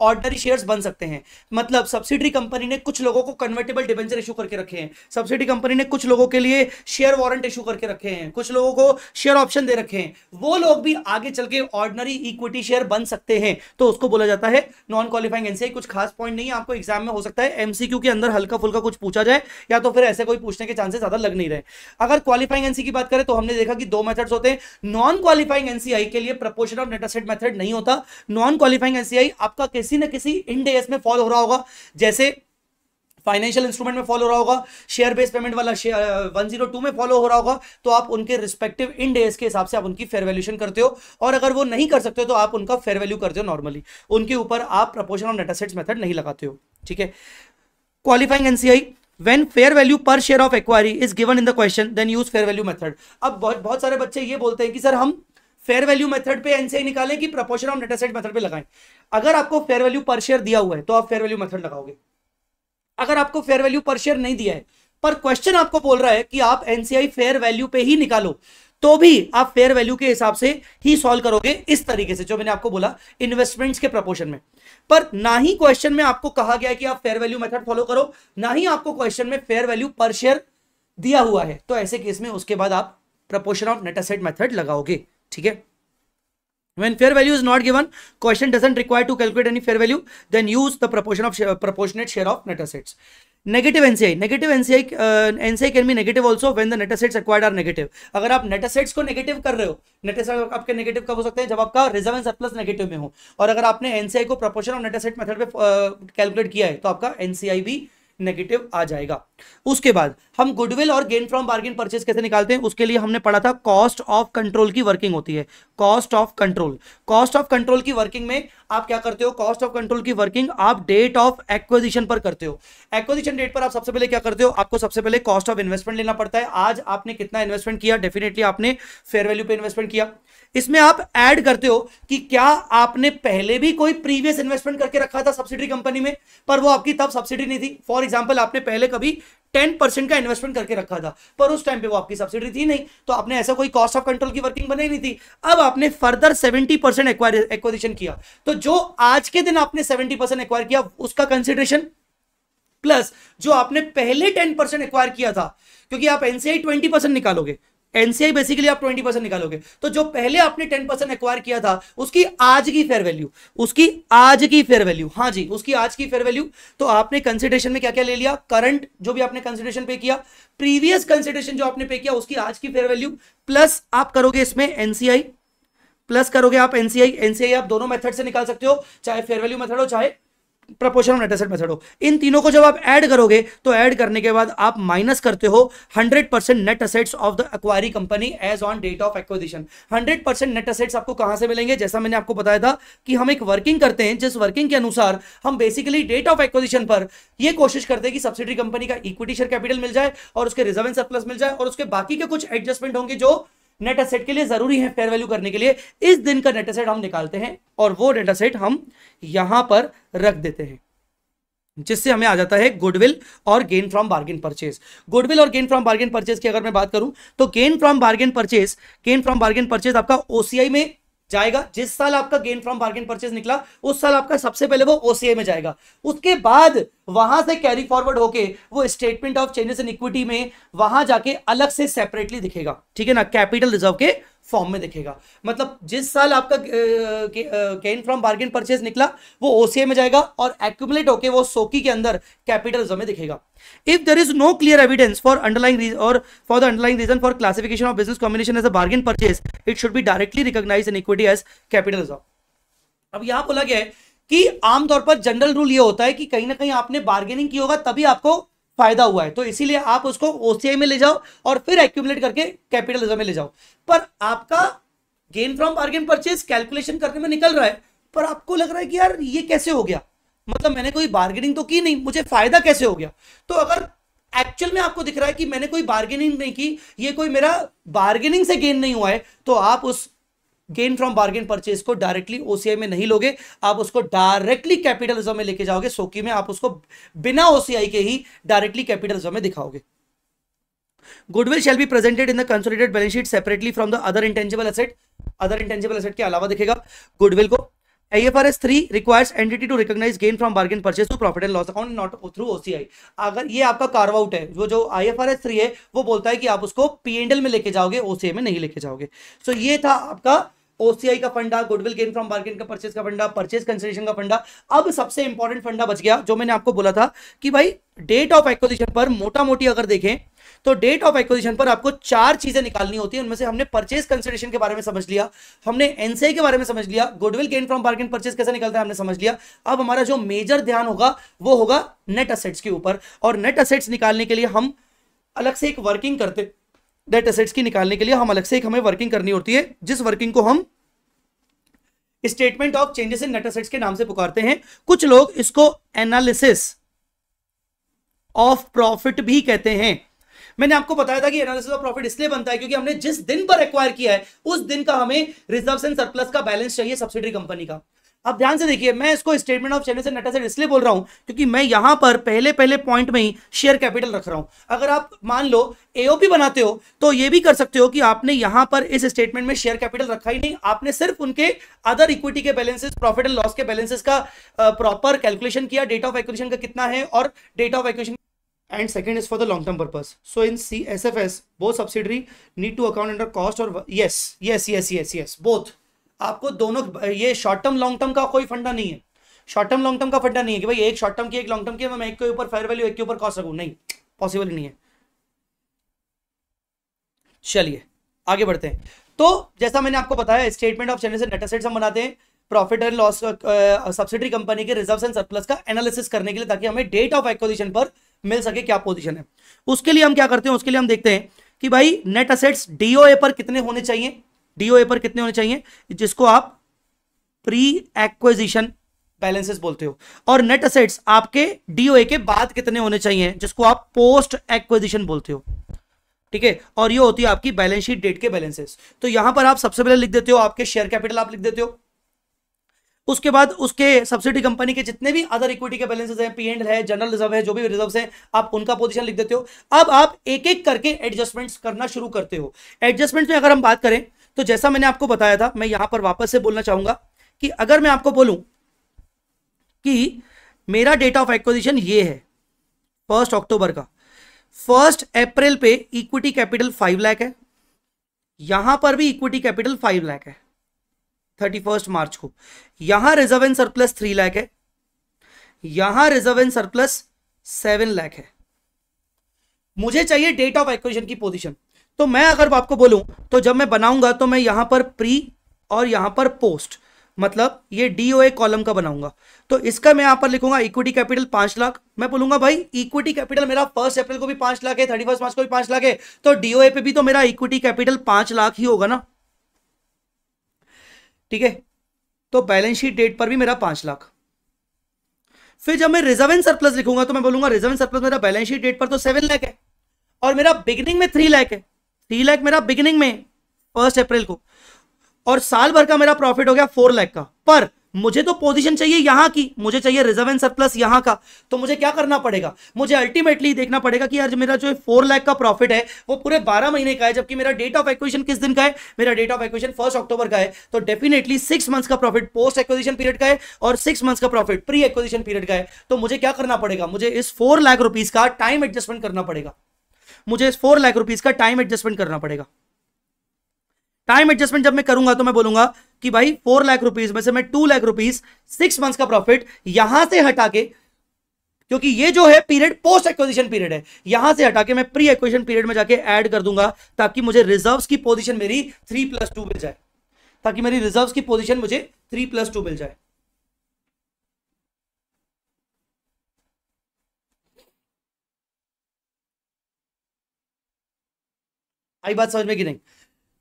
ऑर्डनरी शेयर्स बन सकते हैं मतलब सब्सिडी कंपनी ने कुछ लोगों को कन्वर्टेबल डिवेंचर इशू करके रखे हैं सब्सिडी कंपनी ने कुछ लोगों के लिए शेयर वारंट इशू करके रखे हैं कुछ लोगों को शेयर ऑप्शन दे रखे हैं वो लोग भी आगे चल के ऑर्डनरी इक्विटी शेयर बन सकते हैं तो उसको बोला जाता है नॉन क्वालिफाइंग एनसीआई कुछ खास पॉइंट नहीं है आपको एग्जाम में हो सकता है एमसीक्यू के अंदर हल्का फुल्का कुछ पूछा जाए या तो फिर ऐसे कोई पूछने के चांसेस ज्यादा लग नहीं रहे अगर क्वालिफाइंग एनसी की बात करें तो हमने देखा कि दो मेथड्स होते हैं नॉन क्वालिफाइंग एनसीआई के लिए प्रपोर्शन ऑफ नेट मेथड नहीं होता नॉन क्वालिफाइंग एनसीआई आपका किसी न किसी इंडेस में फॉल हो रहा होगा जैसे फाइनेंशियल इंस्ट्रूमेंट में फॉलो हो रहा होगा शेयर बेस पेमेंट वाला वन जीरो टू में फॉलो हो रहा होगा तो आप उनके रिस्पेक्टिव इन डेज के हिसाब से आप उनकी फेयर वैल्यूशन करते हो और अगर वो नहीं कर सकते हो तो आप उनका फेयर वैल्यू करते हो नॉर्मली उनके ऊपर आप प्रपोर्शन ऑफ नेटासेट्स मेथड नहीं लगाते हो ठीक है qualifying NCI when fair value पर share of acquiree is given in the question then use fair value method अब बहुत बहुत सारे बच्चे ये बोलते हैं कि सर हम फेयर वैल्यू मेथड पे एनसीआई निकालें कि proportion of net asset method पे लगाएं अगर आपको फेयर वैल्यू पर शेयर दिया हुआ है तो आप फेयर वैल्यू मेथड लगाओगे अगर आपको फेयर वैल्यू पर शेयर नहीं दिया है पर क्वेश्चन आपको बोल रहा है कि आप एनसीआई फेयर वैल्यू पे ही निकालो तो भी आप फेयर वैल्यू के हिसाब से ही सॉल्व करोगे इस तरीके से जो मैंने आपको बोला इन्वेस्टमेंट्स के प्रपोर्शन में पर ना ही क्वेश्चन में आपको कहा गया कि आप फेयर वैल्यू मेथड फॉलो करो ना ही आपको क्वेश्चन में फेयर वैल्यू पर शेयर दिया हुआ है तो ऐसे केस में उसके बाद आप proportion of net asset method लगाओगे ठीक है when fair value is not given question doesn't require to calculate any fair value then use the proportion of share, proportionate share of net assets negative nci negative nci uh, nci can be negative also when the net assets acquired are negative agar aap net assets ko negative kar rahe ho net assets aapke negative kab ho sakte hain jab aapka reserve and surplus negative mein ho aur agar aapne nci ko proportion of net asset method pe uh, calculate kiya hai to aapka nci bhi negative आ जाएगा उसके बाद हम गुडविल और गेन फ्रॉम बार्गेन परचेज कैसे निकालते हैं उसके लिए हमने पढ़ा था कॉस्ट ऑफ कंट्रोल की वर्किंग होती है cost of control cost of control की वर्किंग में आप क्या करते हो कॉस्ट ऑफ कंट्रोल की वर्किंग आप डेट ऑफ एक्विजिशन पर करते हो एक्विजिशन डेट पर आप सबसे पहले क्या करते हो आपको सबसे पहले कॉस्ट ऑफ इन्वेस्टमेंट लेना पड़ता है आज आपने कितना इन्वेस्टमेंट किया डेफिनेटली आपने फेयर वैल्यू पर इन्वेस्टमेंट किया इसमें आप ऐड करते हो कि क्या आपने पहले भी कोई प्रीवियस इन्वेस्टमेंट करके रखा था सब्सिडी कंपनी में पर वो आपकी तब सब्सिडी नहीं थी फॉर एग्जाम्पल आपने पहले कभी टेन परसेंट का इन्वेस्टमेंट करके रखा था पर उस टाइम पे वो आपकी सब्सिडी थी नहीं तो आपने ऐसा कोई कॉस्ट ऑफ कंट्रोल की वर्किंग बनाई नहीं थी अब आपने फर्दर सेवेंटी परसेंट एक्वायरिशन किया तो जो आज के दिन आपने सेवेंटी परसेंट एक्वायर किया उसका कंसिडरेशन प्लस जो आपने पहले टेन परसेंट एक्वायर किया था क्योंकि आप एनसीआई ट्वेंटी परसेंट निकालोगे एनसीआई बेसिकली आप 20 परसेंट निकालोगे तो जो पहले आपने 10 परसेंट एक्वायर किया था उसकी आज की फेयर वैल्यू उसकी आज की फेयर वैल्यू हाँ जी उसकी आज की फेयर वैल्यू तो आपने कंसिडरेशन में क्या क्या ले लिया करंट जो भी आपने कंसिडरेशन पे किया प्रीवियस कंसिडरेशन जो आपने पे किया उसकी आज की फेयर वैल्यू प्लस आप करोगे इसमें एनसीआई प्लस करोगे आप एनसीआई एनसीआई आप दोनों मेथड से निकाल सकते हो चाहे फेयर वैल्यू मेथड हो चाहे प्रपोर्शनल नेटेसेट मेथड हो इन तीनों को जब आप ऐड करोगे तो ऐड करने के बाद आप माइनस करते हो 100 percent net assets of the acquiree company as on date of acquisition 100 percent net assets आपको कहां से मिलेंगे जैसा मैंने आपको बताया था कि हम एक वर्किंग करते हैं जिस वर्किंग के अनुसार हम बेसिकली डेट ऑफ एक्विजिशन पर यह कोशिश करते हैं कि सब्सिडी कंपनी का इक्विटी शेयर कैपिटल मिल जाए और उसके रिजर्व एंड सरप्लस मिल जाए और उसके बाकी के कुछ एडजस्टमेंट होंगे जो नेट असेट के लिए ज़रूरी है फेयर वैल्यू करने के लिए इस दिन का नेट असेट हम निकालते हैं और वो नेट असेट हम यहां पर रख देते हैं जिससे हमें आ जाता है गुडविल और gain from bargain purchase goodwill और गेन फ्रॉम बार्गेन परचेज की अगर मैं बात करूं तो gain from bargain purchase gain from bargain purchase आपका ओसीआई में जाएगा जिस साल आपका गेन फ्रॉम बार्गेन परचेज निकला उस साल आपका सबसे पहले वो ओसीए में जाएगा उसके बाद वहां से कैरी फॉरवर्ड होके वो statement of changes in equity में वहां जाके अलग से सेपरेटली दिखेगा ठीक है ना कैपिटल रिजर्व के फॉर्म में दिखेगा मतलब जिस साल आपका गेन फ्रॉम बार्गेन परचेज निकला वो ओसीए में जाएगा और एक्यूमलेट होके वो सोकी के अंदर कैपिटल में दिखेगा if there is no clear evidence for underline reason और for the underline reason for classification of business combination as a bargain purchase it should be directly recognise in equity as capital अब यहां बोला गया है कि आमतौर पर जनरल रूल ये होता है कि कहीं ना कहीं आपने बार्गेनिंग की होगा तभी आपको फायदा हुआ है तो इसीलिए आप उसको ओसीआई में ले जाओ और फिर एक्यूमलेट करके रिजर्व में ले जाओ पर आपका gain from bargain purchase calculation करने में निकल रहा है पर आपको लग रहा है कि यार ये कैसे हो गया मतलब मैंने कोई बार्गेनिंग तो की नहीं मुझे फायदा कैसे हो गया तो अगर एक्चुअल में आपको दिख रहा है कि मैंने कोई बार्गेनिंग नहीं की ये कोई मेरा बार्गेनिंग से गेन नहीं हुआ है तो आप उस गेन फ्रॉम बार्गेन परचेज को डायरेक्टली ओसीआई में नहीं लोगे आप उसको डायरेक्टली कैपिटलिज्म में लेके जाओगे सोकी में आप उसको बिना ओसीआई के ही डायरेक्टली कैपिटलिज्म में दिखाओगे goodwill shall be presented in the consolidated balance sheet separately from the other intangible asset other intangible asset के अलावा देखेगा गुडविल को S three requires entity to recognise gain from bargain purchase to profit and loss account not through OCI अगर ये आपका आउट है वो जो I F R S three है वो बोलता है कि आप उसको पी एंडल में लेके जाओगे ओसीआई में नहीं लेके जाओगे सो so ये था आपका ओसीआई का फंडा गुडविल गेन फ्रॉम बार्गेन का परचेज का फंडा परचेज कंसिडेशन का फंडा अब सबसे इंपॉर्टेंट फंडा बच गया जो मैंने आपको बोला था कि भाई डेट ऑफ एक्विजिशन पर मोटा मोटी अगर देखें तो डेट ऑफ एक्विजिशन पर आपको चार चीजें निकालनी होती है उनमें से हमने परचेज कंसिडेशन के बारे में समझ लिया हमने एनसीआई के बारे में समझ लिया goodwill gain from bargain purchase कैसे निकलता है हमने समझ लिया अब हमारा जो मेजर ध्यान होगा वो होगा नेट असेट्स के ऊपर और नेट असेट्स निकालने के लिए हम अलग से एक वर्किंग करते हैं डेट असेट्स की निकालने के लिए हम अलग से एक हमें वर्किंग करनी होती है जिस वर्किंग को हम statement of changes in net assets के नाम से पुकारते हैं कुछ लोग इसको एनालिसिस ऑफ प्रॉफिट भी कहते हैं मैंने आपको बताया था कि एनालिसिस ऑफ प्रॉफिट इसलिए बनता है क्योंकि हमने जिस दिन पर एक्वायर किया है उस दिन का हमें रिजर्व एंड सरप्लस का बैलेंस चाहिए सब्सिडी कंपनी का अब ध्यान से देखिए मैं इसको स्टेटमेंट ऑफ चैनल से नटा से इसलिए बोल रहा हूं क्योंकि मैं यहां पर पहले पहले पॉइंट में ही शेयर कैपिटल रख रहा हूं अगर आप मान लो एओपी बनाते हो तो ये भी कर सकते हो कि आपने यहां पर इस स्टेटमेंट में शेयर कैपिटल रखा ही नहीं आपने सिर्फ उनके अदर इक्विटी के बैलेंसेज प्रॉफिट एंड लॉस के बैलेंसेज का प्रॉपर कैलकुलेशन किया डेट ऑफ एक्शन का कितना है और date of action and second is for the long term purpose so in C S F S both subsidiary need to account under cost और yes yes yes yes yes both आपको दोनों ये शॉर्ट टर्म लॉन्ग टर्म का कोई फंडा नहीं है शॉर्ट टर्म लॉन्ग टर्म का फंडा नहीं है कि भाई एक शॉर्ट टर्म की एक लॉन्ग टर्म की मैं एक के ऊपर फेयर वैल्यू एक के ऊपर कॉस सकूँ नहीं पॉसिबल नहीं है चलिए आगे बढ़ते हैं तो जैसा मैंने आपको बताया स्टेटमेंट ऑफ चैनल से डाटा हम बनाते हैं profit and loss subsidiary company के रिजर्व एंड सरप्लस का एनालिसिस करने के लिए ताकि हमें डेट ऑफ एक्विजिशन पर मिल सके क्या पोजीशन है उसके लिए हम क्या करते हैं उसके लिए हम देखते हैं कि भाई नेट असेट्स डीओए पर कितने होने चाहिए डीओए पर कितने होने चाहिए जिसको आप प्री एक्विजिशन बैलेंसेस बोलते हो और नेट असेट्स आपके डीओए के बाद कितने होने चाहिए जिसको आप पोस्ट एक्विजिशन बोलते हो ठीक है और ये होती है आपकी बैलेंस शीट डेट के बैलेंसेस तो यहां पर आप सबसे पहले लिख देते हो आपके शेयर कैपिटल आप लिख देते हो उसके बाद उसके सब्सिडी कंपनी के जितने भी अदर इक्विटी के बैलेंसेस हैं एंड है जनरल रिजर्व है जो भी रिजर्व है आप उनका पोजीशन लिख देते हो अब आप एक एक करके एडजस्टमेंट्स करना शुरू करते हो एडजस्टमेंट में अगर हम बात करें तो जैसा मैंने आपको बताया था मैं यहां पर वापस से बोलना चाहूंगा कि अगर मैं आपको बोलूं कि मेरा डेट ऑफ एक्विजिशन ये है फर्स्ट अक्टूबर का फर्स्ट अप्रैल पे इक्विटी कैपिटल फाइव लैख है यहां पर भी इक्विटी कैपिटल फाइव लैख है थर्टी फर्स्ट मार्च को यहां reserve and surplus three lakh है यहां reserve and surplus seven lakh है मुझे चाहिए डेट ऑफ एक्विजिशन की पोजिशन तो मैं अगर आपको बोलूं तो जब मैं बनाऊंगा तो मैं यहां पर प्री और यहां पर पोस्ट मतलब ये डी ओ ए कॉलम का बनाऊंगा तो इसका मैं यहां पर लिखूंगा इक्विटी कैपिटल पांच लाख मैं बोलूंगा भाई इक्विटी कैपिटल मेरा फर्स्ट अप्रैल को भी पांच लाख है थर्टी फर्स्ट मार्च को भी पांच लाख है तो डीओए पे भी तो मेरा इक्विटी कैपिटल पांच लाख ही होगा ना ठीक है तो बैलेंस शीट डेट पर भी मेरा पांच लाख फिर जब मैं रिजर्व एंड सरप्लस लिखूंगा तो मैं बोलूंगा रिजर्व एंड सरप्लस मेरा बैलेंस शीट डेट पर तो सेवन लाख है और मेरा बिगिनिंग में थ्री लाख है थ्री लैख मेरा बिगिनिंग में फर्स्ट अप्रैल को और साल भर का मेरा प्रॉफिट हो गया फोर लैख का पर मुझे तो पोजीशन चाहिए यहां की मुझे चाहिए रिजर्व एंड सरप्लस यहां का तो मुझे क्या करना पड़ेगा मुझे अल्टीमेटली देखना पड़ेगा कि यार मेरा जो फोर लाख का प्रॉफिट है वो पूरे बारह महीने का है जबकि मेरा डेट ऑफ एक्विजिशन किस दिन का है मेरा date of acquisition first October का है तो डेफिनेटली सिक्स मंथ का प्रॉफिट पोस्ट एक्विजिशन पीरियड का है और सिक्स मंथ का प्रॉफिट प्री एक्विजिशन पीरियड का है तो मुझे क्या करना पड़ेगा मुझे इस फोर लाख रुपीज का टाइम एडजस्टमेंट करना पड़ेगा मुझे फोर लाख रुपीज का टाइम एडजस्टमेंट करना पड़ेगा टाइम एडजस्टमेंट जब मैं करूंगा तो मैं बोलूंगा कि भाई फोर लाख रुपीज में से मैं two lakh rupees six month का प्रॉफिट यहां से हटा के क्योंकि ये जो है पीरियड पोस्ट एक्विजिशन पीरियड है यहां से हटा के मैं प्री एक्विजिशन पीरियड में जाके ऐड कर दूंगा ताकि मुझे रिजर्व्स की पोजीशन मेरी थ्री प्लस टू मिल जाए ताकि मेरी रिजर्व्स की पोजीशन मुझे थ्री प्लस टू मिल जाए आई बात समझ में कि नहीं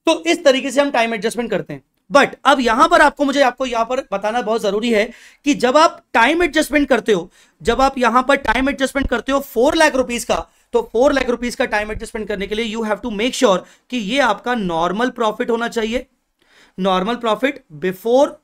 तो इस तरीके से हम टाइम एडजस्टमेंट करते हैं बट अब यहां पर आपको मुझे आपको यहां पर बताना बहुत जरूरी है कि जब आप टाइम एडजस्टमेंट करते हो जब आप यहां पर टाइम एडजस्टमेंट करते हो फोर लाख रुपीज का तो फोर लाख रुपीज का टाइम एडजस्टमेंट करने के लिए you have to make sure कि ये आपका नॉर्मल प्रॉफिट होना चाहिए normal profit before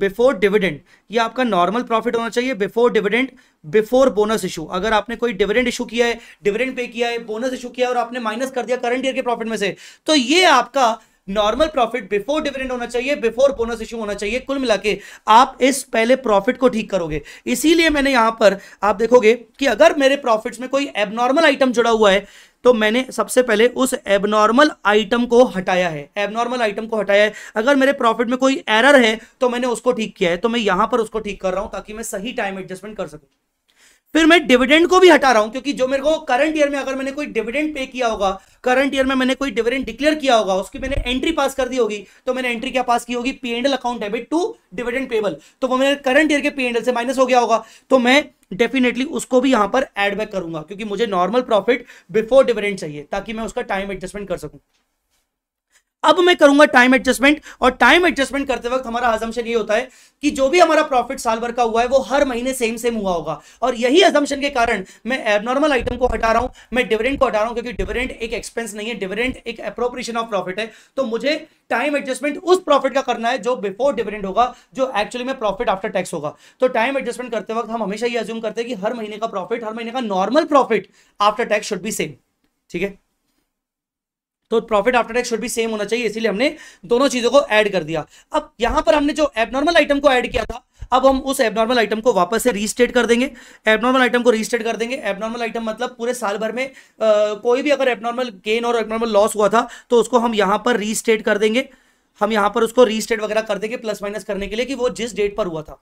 before dividend ये आपका नॉर्मल प्रॉफिट होना चाहिए before dividend before bonus issue अगर आपने कोई डिविडेंड इशू किया है डिविडेंड पे किया है बोनस इशू किया है और आपने माइनस कर दिया करंट ईयर के प्रॉफिट में से तो ये आपका नॉर्मल प्रॉफिट बिफोर डिविडेंड होना चाहिए बिफोर बोनस इशू होना चाहिए कुल मिला के आप इस पहले प्रॉफिट को ठीक करोगे इसीलिए मैंने यहां पर आप देखोगे कि अगर मेरे प्रॉफिट्स में कोई एबनॉर्मल आइटम जुड़ा हुआ है तो मैंने सबसे पहले उस एबनॉर्मल आइटम को हटाया है एबनॉर्मल आइटम को हटाया है अगर मेरे प्रॉफिट में कोई एरर है तो मैंने उसको ठीक किया है तो मैं यहां पर उसको ठीक कर रहा हूं ताकि मैं सही टाइम एडजस्टमेंट कर सकूं फिर मैं डिविडेंड को भी हटा रहा हूं क्योंकि जो मेरे को करंट ईयर में अगर मैंने कोई डिविडेंड पे किया होगा करंट ईयर में मैंने कोई डिविडेंड डिक्लेयर किया होगा उसकी मैंने एंट्री पास कर दी होगी तो मैंने एंट्री क्या पास की होगी P and L account debit to dividend payable तो वो मेरे करंट ईयर के पी एंडल से माइनस हो गया होगा तो मैं डेफिनेटली उसको भी यहां पर एडबैक करूंगा क्योंकि मुझे नॉर्मल प्रॉफिट बिफोर डिविडेंड चाहिए ताकि मैं उसका टाइम एडजस्टमेंट कर सकूं अब मैं करूंगा टाइम एडजस्टमेंट और टाइम एडजस्टमेंट करते वक्त हमारा अजम्पन ये होता है कि जो भी हमारा प्रॉफिट साल भर का हुआ है वो हर महीने सेम सेम हुआ होगा और यही अजम्पन के कारण मैं एबनॉर्मल आइटम को हटा रहा हूं मैं डिविडेंड को हटा रहा हूं क्योंकि डिविडेंड एक एक्सपेंस नहीं है डिविडेंड एक अप्रोप्रिएशन ऑफ प्रॉफिट है तो मुझे टाइम एडजस्टमेंट उस प्रॉफिट का करना है जो बिफोर डिविडेंड होगा जो एक्चुअली में प्रॉफिट आफ्टर टैक्स होगा तो टाइम एडजस्टमेंट करते वक्त हम हमेशा ये अज्यूम करते हैं कि हर महीने का प्रॉफिट हर महीने का normal profit after tax should be same ठीक है तो profit after tax should be same होना चाहिए इसीलिए हमने दोनों चीज़ों को ऐड कर दिया अब यहाँ पर हमने जो एबनॉर्मल आइटम को ऐड किया था अब हम उस एबनॉर्मल आइटम को वापस से रीस्टेट कर देंगे एबनॉर्मल आइटम को रीस्टेट कर देंगे एबनॉर्मल आइटम मतलब पूरे साल भर में आ, कोई भी अगर एबनॉर्मल गेन और एबनॉर्मल लॉस हुआ था तो उसको हम यहाँ पर रीस्टेट कर देंगे हम यहाँ पर उसको रीस्टेट वगैरह कर देंगे प्लस माइनस करने के लिए कि वो जिस डेट पर हुआ था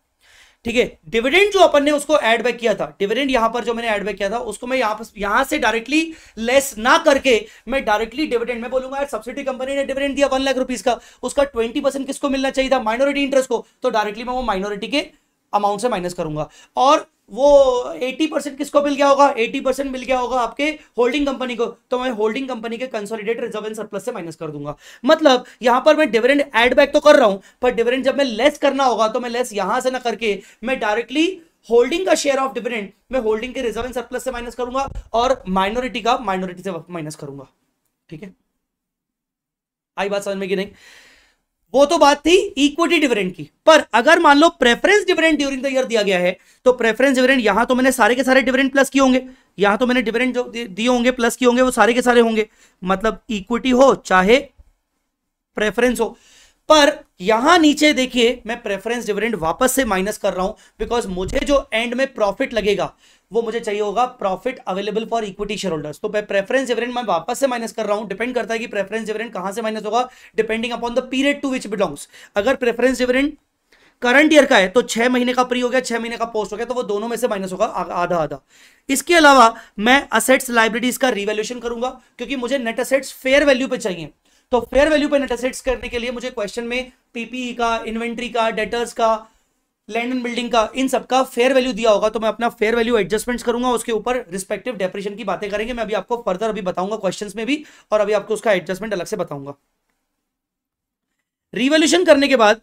ठीक है डिविडेंड जो अपन ने उसको एड बैक किया था डिविडेंड यहां पर जो मैंने एड बैक किया था उसको मैं यहां यहां से डायरेक्टली लेस ना करके मैं डायरेक्टली डिविडेंड में बोलूंगा यार सब्सिडी कंपनी ने डिविडेंड दिया वन लाख रुपीज का उसका ट्वेंटी परसेंट किसको मिलना चाहिए था माइनॉरिटी इंटरेस्ट को तो डायरेक्टली मैं वो माइनॉरिटी के अमाउंट से माइनस करूंगा और वो 80 परसेंट किसको मिल गया होगा 80 परसेंट मिल गया होगा आपके होल्डिंग कंपनी को तो मैं होल्डिंग कंपनी के कंसोलिडेट रिजर्व एंड सरप्लस से माइनस कर दूंगा मतलब यहां पर मैं डिविडेंड एड बैक तो कर रहा हूं पर डिविडेंड जब मैं लेस करना होगा तो मैं लेस यहां से ना करके मैं डायरेक्टली होल्डिंग का शेयर ऑफ डिविडेंड मैं होल्डिंग के रिजर्व एंड सरप्लस से माइनस करूंगा और माइनॉरिटी का माइनॉरिटी से माइनस करूंगा ठीक है आई बात समझ में कि नहीं वो तो बात थी इक्विटी डिविडेंड की पर अगर मान लो preference dividend during the year दिया गया है तो प्रेफरेंस डिविडेंड यहां तो मैंने सारे के सारे डिविडेंड प्लस किए होंगे यहां तो मैंने डिविडेंड जो दिए होंगे प्लस किए होंगे वो सारे के सारे होंगे मतलब इक्विटी हो चाहे प्रेफरेंस हो पर यहां नीचे देखिए मैं प्रेफरेंस डिविडेंड वापस से माइनस कर रहा हूं बिकॉज मुझे जो एंड में प्रॉफिट लगेगा वो मुझे चाहिए होगा profit available for equity share holders तो प्रेफरेंस डिविडेंड मैं वापस से माइनस कर रहा हूं डिपेंड करता है कि प्रेफरेंस डिविडेंड कहां से माइनस होगा depending upon the period to which belongs अगर प्रेफरेंस डिविडेंड करंट ईयर का है तो छह महीने का प्री हो गया छह महीने का पोस्ट हो गया तो वो दोनों में से माइनस होगा आधा आधा इसके अलावा मैं असेट्स लाइब्रेरीज का रिवेल्यूशन करूंगा क्योंकि मुझे नेट असेट्स फेयर वैल्यू पे चाहिए तो फेयर वैल्यू पे नेट करने के लिए मुझे क्वेश्चन में पीपीई e का इन्वेंट्री का डेटर्स का लैंड एंड बिल्डिंग का इन सबका फेयर वैल्यू दिया होगा तो मैं अपना फेयर वैल्यू एडजस्टमेंट्स करूंगा उसके ऊपर रिस्पेक्टिव डेप्रेशन की बातें करेंगे मैं अभी आपको फर्दर अभी बताऊंगा क्वेश्चन में भी और अभी आपको उसका एडजस्टमेंट अलग से बताऊंगा रिवोल्यूशन करने के बाद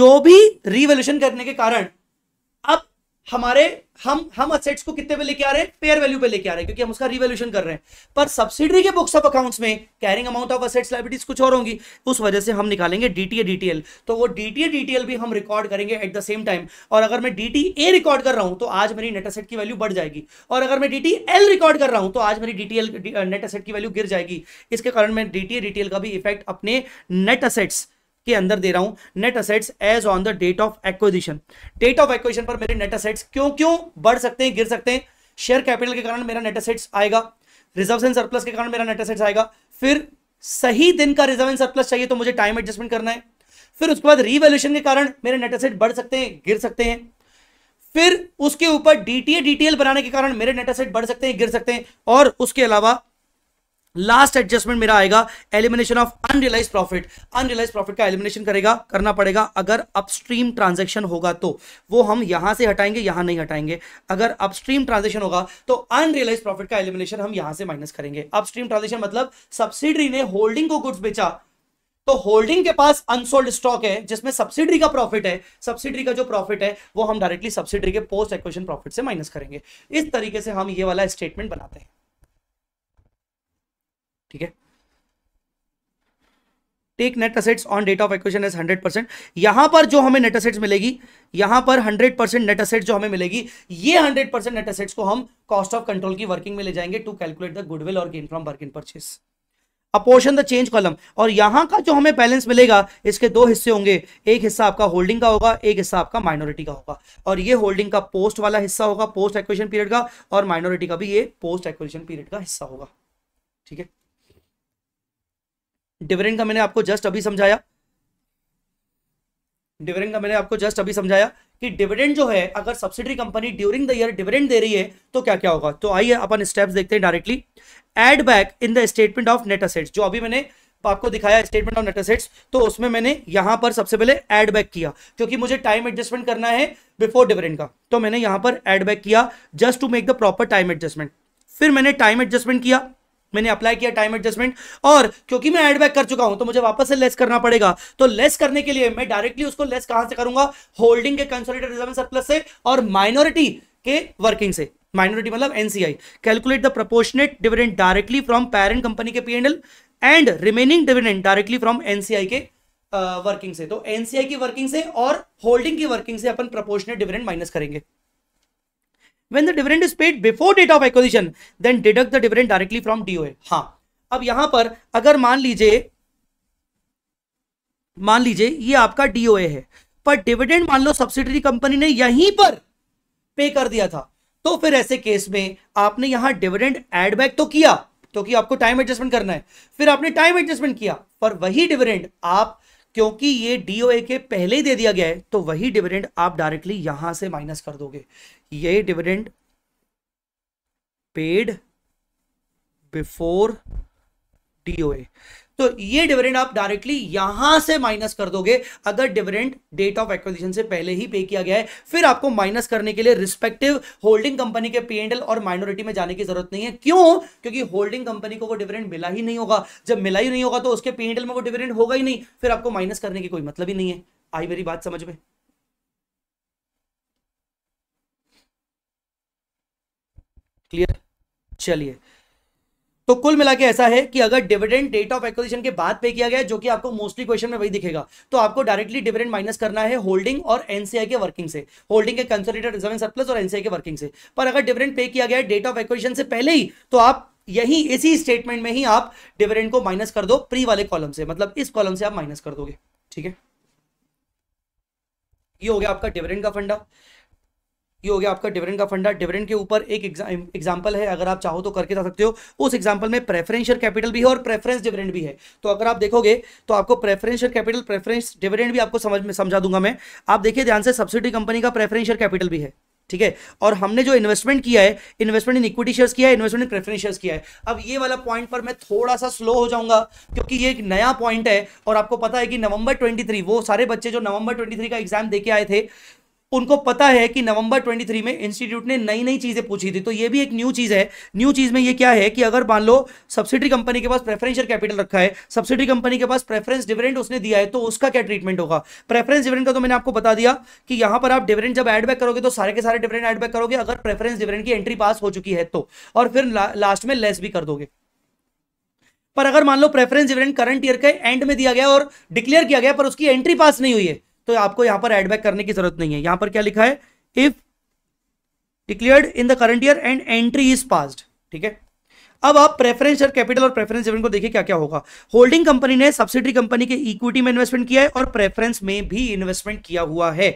जो भी रिवोल्यूशन करने के कारण हमारे हम हम असेट्स को कितने पे लेके आ रहे हैं पेयर वैल्यू पे लेके आ रहे हैं क्योंकि हम उसका रिवोल्यूशन कर रहे हैं पर सब्सिडरी के बुक्स ऑफ अकाउंट्स में carrying amount of assets liabilities कुछ और होंगी उस वजह से हम निकालेंगे डीटीए डीटीएल तो वो डीटीए डीटीएल भी हम रिकॉर्ड करेंगे एट द सेम टाइम और अगर मैं डी रिकॉर्ड कर रहा हूं तो आज मेरी नेट असेट की वैल्यू बढ़ जाएगी और अगर मैं डी रिकॉर्ड कर रहा हूं तो आज मेरी डी नेट असेट की वैल्यू गिर जाएगी इसके कारण मैं डी डीटीएल का भी इफेक्ट अपने नेट असेट्स के अंदर दे रहा हूं net assets as on the date of acquisition date of acquisition पर मेरे नेट असेट्स क्यों क्यों बढ़ सकते हैं गिर सकते हैं शेयर कैपिटल के कारण मेरा नेट असेट्स आएगा रिजर्व एंड सरप्लस के कारण मेरा नेट असेट्स आएगा फिर सही दिन का रिजर्व एंड सरप्लस चाहिए तो मुझे टाइम एडजस्टमेंट करना है फिर उसके बाद रिवेल्यूशन के कारण मेरे नेट असेट बढ़ सकते हैं गिर सकते हैं फिर उसके ऊपर डीटीए डीटीएल बनाने के कारण मेरे नेट असेट बढ़ सकते हैं गिर सकते हैं और उसके अलावा लास्ट एडजस्टमेंट मेरा आएगा elimination of unrealise profit unrealise profit का एलिमिनेशन करेगा करना पड़ेगा अगर अपस्ट्रीम ट्रांजैक्शन होगा तो वो हम यहां से हटाएंगे यहां नहीं हटाएंगे अगर अपस्ट्रीम ट्रांजैक्शन होगा तो अनरियलाइज प्रॉफिट का एलिमिनेशन हम यहां से माइनस करेंगे अपस्ट्रीम ट्रांजेक्शन मतलब सब्सिडी ने होल्डिंग को गुड्स बेचा तो होल्डिंग के पास अनसोल्ड स्टॉक है जिसमें सब्सिडी का प्रॉफिट है सब्सिडी का जो प्रॉफिट है वो हम डायरेक्टली सब्सिडी के पोस्ट एक्वेशन प्रॉफिट से माइनस करेंगे इस तरीके से हम ये वाला स्टेटमेंट बनाते हैं ठीक है take net assets on date of acquisition as hundred percent यहां पर जो हमें नेट असेट्स मिलेगी यहां पर हंड्रेड परसेंट नेट असेट्स जो हमें मिलेगी ये हंड्रेड परसेंट नेट असेट्स को हम कॉस्ट ऑफ कंट्रोल की वर्किंग में ले जाएंगे टू कैलकुलेट द गुडविल और gain from bargain purchase apportion the change column और यहां का जो हमें बैलेंस मिलेगा इसके दो हिस्से होंगे एक हिस्सा आपका होल्डिंग का होगा एक हिस्सा आपका माइनॉरिटी का होगा और ये होल्डिंग का पोस्ट वाला हिस्सा होगा पोस्ट एक्वेशन पीरियड का और माइनॉरिटी का भी ये पोस्ट एक्वेशन पीरियड का हिस्सा होगा ठीक है डिवरेंट का मैंने आपको जस्ट अभी समझाया डिविडेंड का मैंने आपको जस्ट अभी समझाया कि डिविडेंड जो है अगर subsidy company during the year dividend दे रही है तो क्या क्या होगा तो आइए अपन स्टेप्स देखते हैं directly add back in the statement of net assets जो अभी मैंने आपको दिखाया स्टेटमेंट ऑफ नेट असेट्स तो उसमें मैंने यहां पर सबसे पहले एड बैक किया क्योंकि मुझे टाइम एडजस्टमेंट करना है बिफोर डिविडेंड का तो मैंने यहां पर एड बैक किया just to make the proper time adjustment फिर मैंने टाइम एडजस्टमेंट किया मैंने अप्लाई किया टाइम एडजस्टमेंट और क्योंकि मैं एडबैक बैक कर चुका हूं तो मुझे वापस से लेस करना पड़ेगा तो लेस करने के लिए मैं डायरेक्टली उसको लेस कहां से करूंगा होल्डिंग के कंसोलिडेटेड रिजर्व सरप्लस से और माइनॉरिटी के वर्किंग से माइनॉरिटी मतलब NCI calculate the proportionate dividend directly from parent company के PNL and remaining dividend directly from NCI के वर्किंग uh, से तो एनसीआई की वर्किंग से और होल्डिंग की वर्किंग से अपन प्रोपोर्शनेट डिविडेंट माइनस करेंगे when the dividend is paid before date of acquisition then deduct the dividend directly from DOA हाँ अब यहां पर अगर मान लीजिए मान लीजिए ये आपका DOA है पर डिविडेंड मान लो सब्सिडरी कंपनी ने यहीं पर पे कर दिया था तो फिर ऐसे केस में आपने यहां डिविडेंड एड बैक तो किया क्योंकि तो आपको टाइम एडजस्टमेंट करना है फिर आपने टाइम एडजस्टमेंट किया पर वही डिविडेंड आप क्योंकि ये डीओए के पहले ही दे दिया गया है तो वही डिविडेंड आप डायरेक्टली यहां से माइनस कर दोगे ये डिविडेंड पेड बिफोर डीओए तो ये डिविडेंड आप डायरेक्टली यहां से माइनस कर दोगे अगर डिविडेंड डेट ऑफ एक्विजिशन से पहले ही पे किया गया है फिर आपको माइनस करने के लिए रिस्पेक्टिव होल्डिंग कंपनी के पीएनएल और माइनॉरिटी में जाने की जरूरत नहीं है क्यों क्योंकि होल्डिंग कंपनी को वो डिविडेंड मिला ही नहीं होगा जब मिला ही नहीं होगा तो उसके पीएनएल में वो डिविडेंड होगा ही नहीं फिर आपको माइनस करने की कोई मतलब ही नहीं है आई मेरी बात समझ में क्लियर चलिए तो कुल मिला के ऐसा है कि अगर डिविडेंड डेट ऑफ एक्विजिशन के बाद पे किया गया जो कि आपको मोस्टली क्वेश्चन में वही दिखेगा तो आपको डायरेक्टली डिविडेंड माइनस करना है होल्डिंग और एनसीआई के वर्किंग से होल्डिंग के कंसोलिडेटेड रिजर्व सरप्लस और एनसीआई के वर्किंग से पर अगर डिविडेंड पे किया गया डेट ऑफ एक्विजिशन से पहले ही तो आप यही इसी स्टेटमेंट में ही आप डिविडेंड को माइनस कर दो प्री वाले कॉलम से मतलब इस कॉलम से आप माइनस कर दोगे ठीक है ये हो गया आपका डिविडेंड का फंडा ये हो गया आपका डिविडेंड का फंडा डिविडेंड के ऊपर एक एग्जाम्पल है अगर आप चाहो तो करके जा सकते हो उस एग्जाम्पल में प्रेफरेंशियल कैपिटल भी है और प्रेफरेंस डिविडेंड भी है तो अगर आप देखोगे तो आपको प्रेफरेंशियल कैपिटल प्रेफरेंस डिविडेंड भी आपको समझ में समझा दूंगा मैं आप देखिए ध्यान से सब्सिडी कंपनी का प्रेफरेंशियल कैपिटल भी है ठीक है और हमने जो इन्वेस्टमेंट किया है इन्वेस्टमेंट इन इक्विटी शेयर्स किया है इन्वेस्टमेंट इन प्रेफरेंस शेयर्स किया है अब ये वाला पॉइंट पर मैं थोड़ा सा स्लो हो जाऊंगा क्योंकि ये एक नया पॉइंट है और आपको पता है कि नवंबर 23 वो सारे बच्चे जो नवंबर 23 का एग्जाम देके आए थे उनको पता है कि नवंबर 23 में इंस्टीट्यूट ने नई नई चीज़ें पूछी थी तो ये भी एक न्यू चीज़ है न्यू चीज़ में ये क्या है कि अगर मान लो सब्सिडी कंपनी के पास प्रेफरेंशियल कैपिटल रखा है सब्सिडी कंपनी के पास प्रेफरेंस डिविडेंड उसने दिया है तो उसका क्या ट्रीटमेंट होगा प्रेफरेंस डिविडेंड का तो मैंने आपको बता दिया कि यहाँ पर आप डिविडेंड जब एडबैक करोगे तो सारे के सारे डिविडेंड एडबैक करोगे अगर प्रेफरेंस डिविडेंड की एंट्री पास हो चुकी है तो और फिर ला, लास्ट में लेस भी कर दोगे पर अगर मान लो प्रेफरेंस डिविडेंड करंट ईयर के एंड में दिया गया और डिक्लेयर किया गया पर उसकी एंट्री पास नहीं हुई है तो आपको यहां पर एडबैक करने की जरूरत नहीं है यहां पर क्या लिखा है if declared in the current year end entry is pass ठीक है अब आप प्रेफरेंस शेयर कैपिटल और प्रेफरेंस को देखिए क्या क्या होगा होल्डिंग कंपनी ने सब्सिडी कंपनी के इक्विटी में इन्वेस्टमेंट किया है और प्रेफरेंस में भी इन्वेस्टमेंट किया हुआ है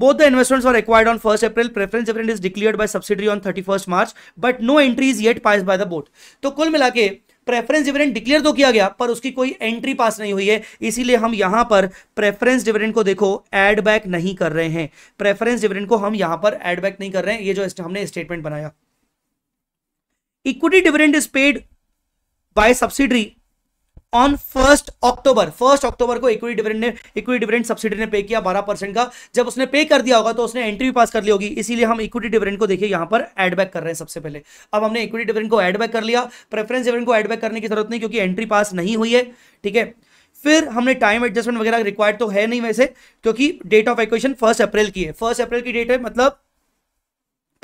both the investments are required on first April preference dividend is declared by subsidiary on 31st March, but no entry is yet passed by the तो कुल मिला के प्रेफरेंस डिविडेंड डिक्लेयर तो किया गया पर उसकी कोई एंट्री पास नहीं हुई है इसीलिए हम यहां पर प्रेफरेंस डिविडेंड को देखो एड बैक नहीं कर रहे हैं प्रेफरेंस डिविडेंड को हम यहां पर एड बैक नहीं कर रहे हैं ये जो हमने स्टेटमेंट बनाया equity dividend is paid by subsidiary on first October first October को इक्विटी डिविडेंड ने इक्विटी डिविडेंड सब्सिडी ने पे किया बारह परसेंट का जब उसने पे कर दिया होगा तो उसने एंट्री भी पास कर ली होगी इसीलिए हम इक्विटी डिविडेंड को देखिए यहाँ पर एडबैक कर रहे हैं सबसे पहले अब हमने इक्विटी डिविडेंड को एडबैक कर लिया प्रेफरेंस डिविडेंड को एडबैक करने की जरूरत नहीं क्योंकि एंट्री पास नहीं हुई है ठीक है फिर हमने टाइम एडजस्टमेंट वगैरह रिक्वायर्ड तो है नहीं वैसे क्योंकि date of acquisition first April की है फर्स्ट अप्रैल की डेट है मतलब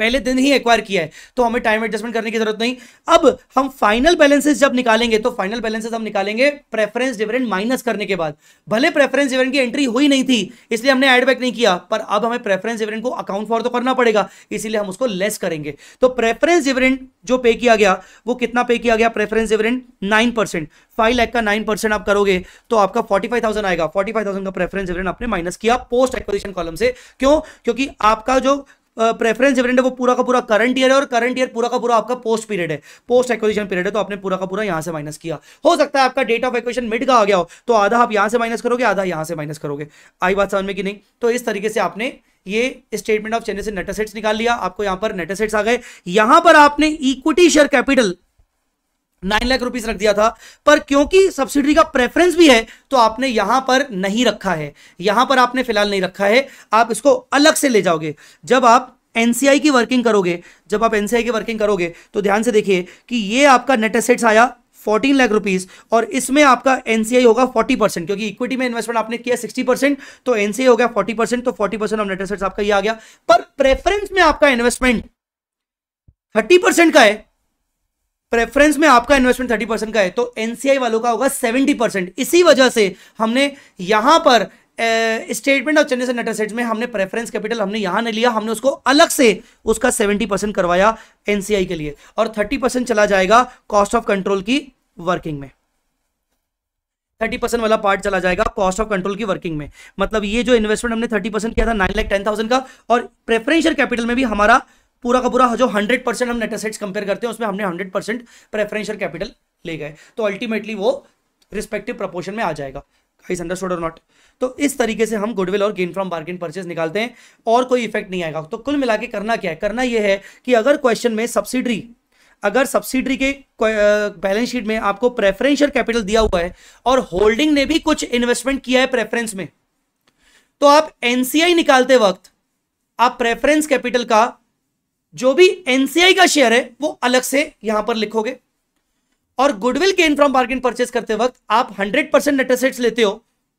पहले दिन ही एक्वायर किया है तो हमें टाइम एडजस्टमेंट करने की जरूरत नहीं अब हम फाइनल बैलेंसेस जब निकालेंगे तो फाइनल बैलेंसेस हम निकालेंगे प्रेफरेंस डिविडेंड माइनस करने के बाद भले प्रेफरेंस डिविडेंड की एंट्री हुई नहीं थी इसलिए हमने एडबैक नहीं किया पर अब हमें प्रेफरेंस डिविडेंड को अकाउंट फॉर तो करना पड़ेगा इसीलिए हम उसको लेस करेंगे तो प्रेफरेंस डिविडेंड जो पे किया गया वो कितना पे किया गया preference dividend nine percent five lakh का नाइन परसेंट आप करोगे तो आपका फोर्टी फाइव थाउजेंड आएगा फोर्टी फाइव थाउजेंड का प्रेफरेंस डिविडेंड आपने माइनस किया पोस्ट एक्विजिशन कॉलम से क्यों क्योंकि आपका जो प्रेफरेंस डिविडेंड है वो पूरा का पूरा करंट ईयर है और करंट ईयर पूरा का पूरा आपका पोस्ट पीरियड है पोस्ट एक्विजिशन पीरियड है तो आपने पूरा का पूरा यहाँ से माइनस किया हो सकता है आपका डेट ऑफ एक्वेशन मिड का आ गया हो तो आधा आप यहाँ से माइनस करोगे आधा यहाँ से माइनस करोगे आई बात समझ में कि नहीं तो इस तरीके से आपने ये स्टेटमेंट ऑफ चेन्नई से नेटासेट्स निकाल लिया आपको यहां पर नेटासेट्स आ गए यहां पर आपने equity share capital nine lakh rupees रख दिया था पर क्योंकि सब्सिडी का प्रेफरेंस भी है तो आपने यहां पर नहीं रखा है यहां पर आपने फिलहाल नहीं रखा है आप इसको अलग से ले जाओगे जब आप एनसीआई की वर्किंग करोगे जब आप एनसीआई की वर्किंग करोगे तो ध्यान से देखिए कि ये आपका नेट एसेट्स आया फोर्टीन लाख रुपीज और इसमें आपका एनसीआई होगा फोर्टी परसेंट क्योंकि इक्विटी में इन्वेस्टमेंट आपने किया सिक्सटी परसेंट तो एनसीआई हो गया फोर्टी परसेंट तो forty percent of net assets आपका ये आ गया पर प्रेफरेंस में आपका इन्वेस्टमेंट थर्टी परसेंट का है प्रेफरेंस में आपका इन्वेस्टमेंट थर्टी परसेंट का है तो एनसीआई वालों का होगा सेवेंटी परसेंट इसी वजह से हमने यहां पर स्टेटमेंट ऑफ चेन्नई से नेट में हमने प्रेफरेंस कैपिटल हमने यहां नहीं लिया हमने उसको अलग से उसका सेवेंटी परसेंट करवाया एनसीआई के लिए और थर्टी परसेंट चला जाएगा कॉस्ट ऑफ कंट्रोल की वर्किंग में थर्टी परसेंट वाला पार्ट चला जाएगा कॉस्ट ऑफ कंट्रोल की वर्किंग में मतलब ये जो इन्वेस्टमेंट हमने थर्टी परसेंट किया था नाइन लाख टेन थाउजेंड का और प्रेफरेंशियल कैपिटल में भी हमारा पूरा का पूरा जो हंड्रेड परसेंट हम नेट असेट्स कंपेयर करते हैं उसमें हमने हंड्रेड परसेंट प्रेफरेंशियल कैपिटल ले गए तो अल्टीमेटली वो रिस्पेक्टिव प्रपोर्शन में आ जाएगा गाइस अंडरस्टूड और नॉट तो इस तरीके से हम गुडविल और गेन फ्रॉम बार्गेन परचेज निकालते हैं और कोई इफेक्ट नहीं आएगा तो कुल मिला के करना क्या है करना यह है कि अगर क्वेश्चन में सब्सिडरी अगर सब्सिडरी के बैलेंस शीट में आपको प्रेफरेंशियल कैपिटल दिया हुआ है और होल्डिंग ने भी कुछ इन्वेस्टमेंट किया है प्रेफरेंस में तो आप एनसीआई निकालते वक्त आप प्रेफरेंस कैपिटल का जो भी एनसीआई का शेयर है वो अलग से यहां पर लिखोगे और goodwill gain from bargain purchase करते वक्त आप 100 परसेंट नेट एसेट्स लेते हो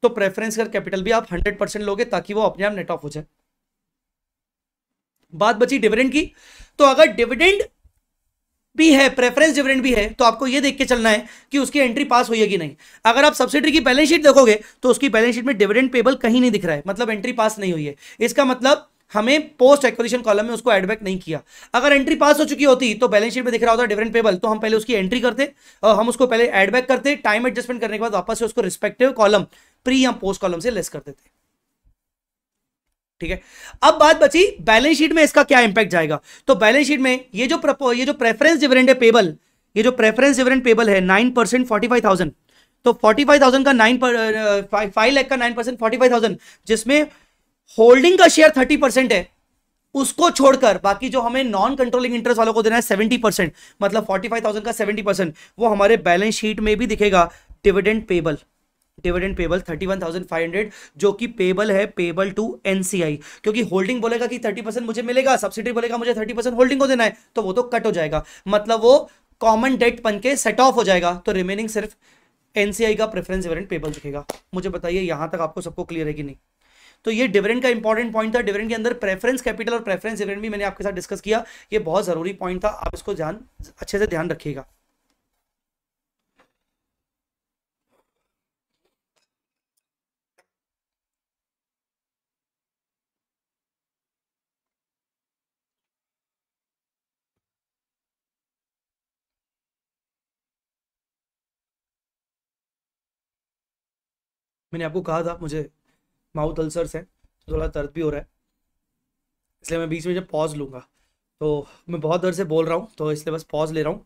तो प्रेफरेंस कर कैपिटल भी आप 100 परसेंट लोगे ताकि वो अपने आप नेट ऑफ हो जाए बात बची डिविडेंड की तो अगर डिविडेंड भी है प्रेफरेंस डिविडेंड भी है तो आपको यह देख के चलना है कि उसकी एंट्री पास हुई है कि नहीं अगर आप सब्सिडी की बैलेंस शीट देखोगे तो उसकी बैलेंस शीट में डिविडेंड पेबल कहीं नहीं दिख रहा है मतलब एंट्री पास नहीं हुई है इसका मतलब हमें पोस्ट एक्विजिशन कॉलम में उसको एडबैक नहीं किया अगर एंट्री पास हो चुकी होती तो बैलेंस शीट में दिख रहा होता डिफरेंट पेबल तो हम पहले उसकी एंट्री करते और हम उसको पहले एडबैक करते टाइम एडजस्टमेंट करने के बाद वापस से उसको रिस्पेक्टिव कॉलम प्री या पोस्ट कॉलम से लेस कर देते ठीक है अब बात बची बैलेंस शीट में इसका क्या इंपैक्ट जाएगा तो बैलेंस शीट में ये जो ये जो प्रेफरेंस डिविडेंड है पेबल ये जो प्रेफरेंस डिविडेंड पेबल है 9 परसेंट फोर्टी फाइव थाउजेंड तो फोर्टी फाइव थाउजेंड का नाइन फाइव लैख का 9 परसेंट फोर्टी फाइव थाउजेंड जिसमें होल्डिंग का शेयर थर्टी परसेंट है उसको छोड़कर बाकी जो हमें नॉन कंट्रोलिंग इंटरेस्ट वालों को देना है सेवेंटी परसेंट मतलब फोर्टी फाइव थाउजेंड का सेवेंटी परसेंट वो हमारे बैलेंस शीट में भी दिखेगा dividend payable dividend payable thirty one thousand five hundred जो कि पेबल है पेबल टू एनसीआई क्योंकि होल्डिंग बोलेगा कि थर्टी परसेंट मुझे मिलेगा सब्सिडी बोलेगा मुझे थर्टी परसेंट होल्डिंग को देना है तो वो तो कट हो जाएगा मतलब वो कॉमन डेट बन के सेट ऑफ हो जाएगा तो रिमेनिंग सिर्फ एनसीआई का प्रेफरेंस डिविडेंड पेबल दिखेगा मुझे बताइए यहां तक आपको सबको क्लियर है कि नहीं तो ये डिविडेंड का इंपॉर्टेंट पॉइंट था डिविडेंड के अंदर प्रेफरेंस कैपिटल और प्रेफरेंस डिविडेंड भी मैंने आपके साथ डिस्कस किया ये बहुत जरूरी पॉइंट था आप इसको ध्यान अच्छे से ध्यान रखिएगा मैंने आपको कहा था मुझे माउथ अल्सर्स हैं थोड़ा दर्द भी हो रहा है इसलिए मैं बीच में जब पॉज लूँगा तो मैं बहुत देर से बोल रहा हूँ तो इसलिए बस पॉज ले रहा हूँ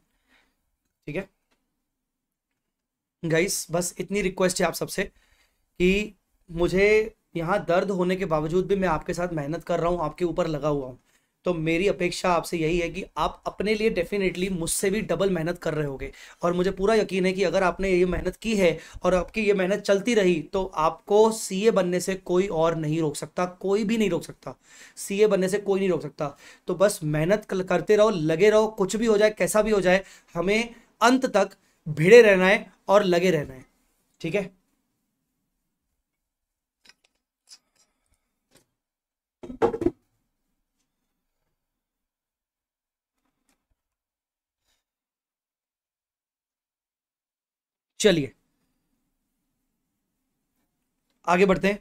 ठीक है गाइस बस इतनी रिक्वेस्ट है आप सबसे कि मुझे यहाँ दर्द होने के बावजूद भी मैं आपके साथ मेहनत कर रहा हूँ आपके ऊपर लगा हुआ हूँ तो मेरी अपेक्षा आपसे यही है कि आप अपने लिए डेफिनेटली मुझसे भी डबल मेहनत कर रहे होगे और मुझे पूरा यकीन है कि अगर आपने ये मेहनत की है और आपकी ये मेहनत चलती रही तो आपको सीए बनने से कोई और नहीं रोक सकता कोई भी नहीं रोक सकता सीए बनने से कोई नहीं रोक सकता तो बस मेहनत करते रहो लगे रहो कुछ भी हो जाए कैसा भी हो जाए हमें अंत तक भिड़े रहना है और लगे रहना है ठीक है Thank you. चलिए आगे बढ़ते हैं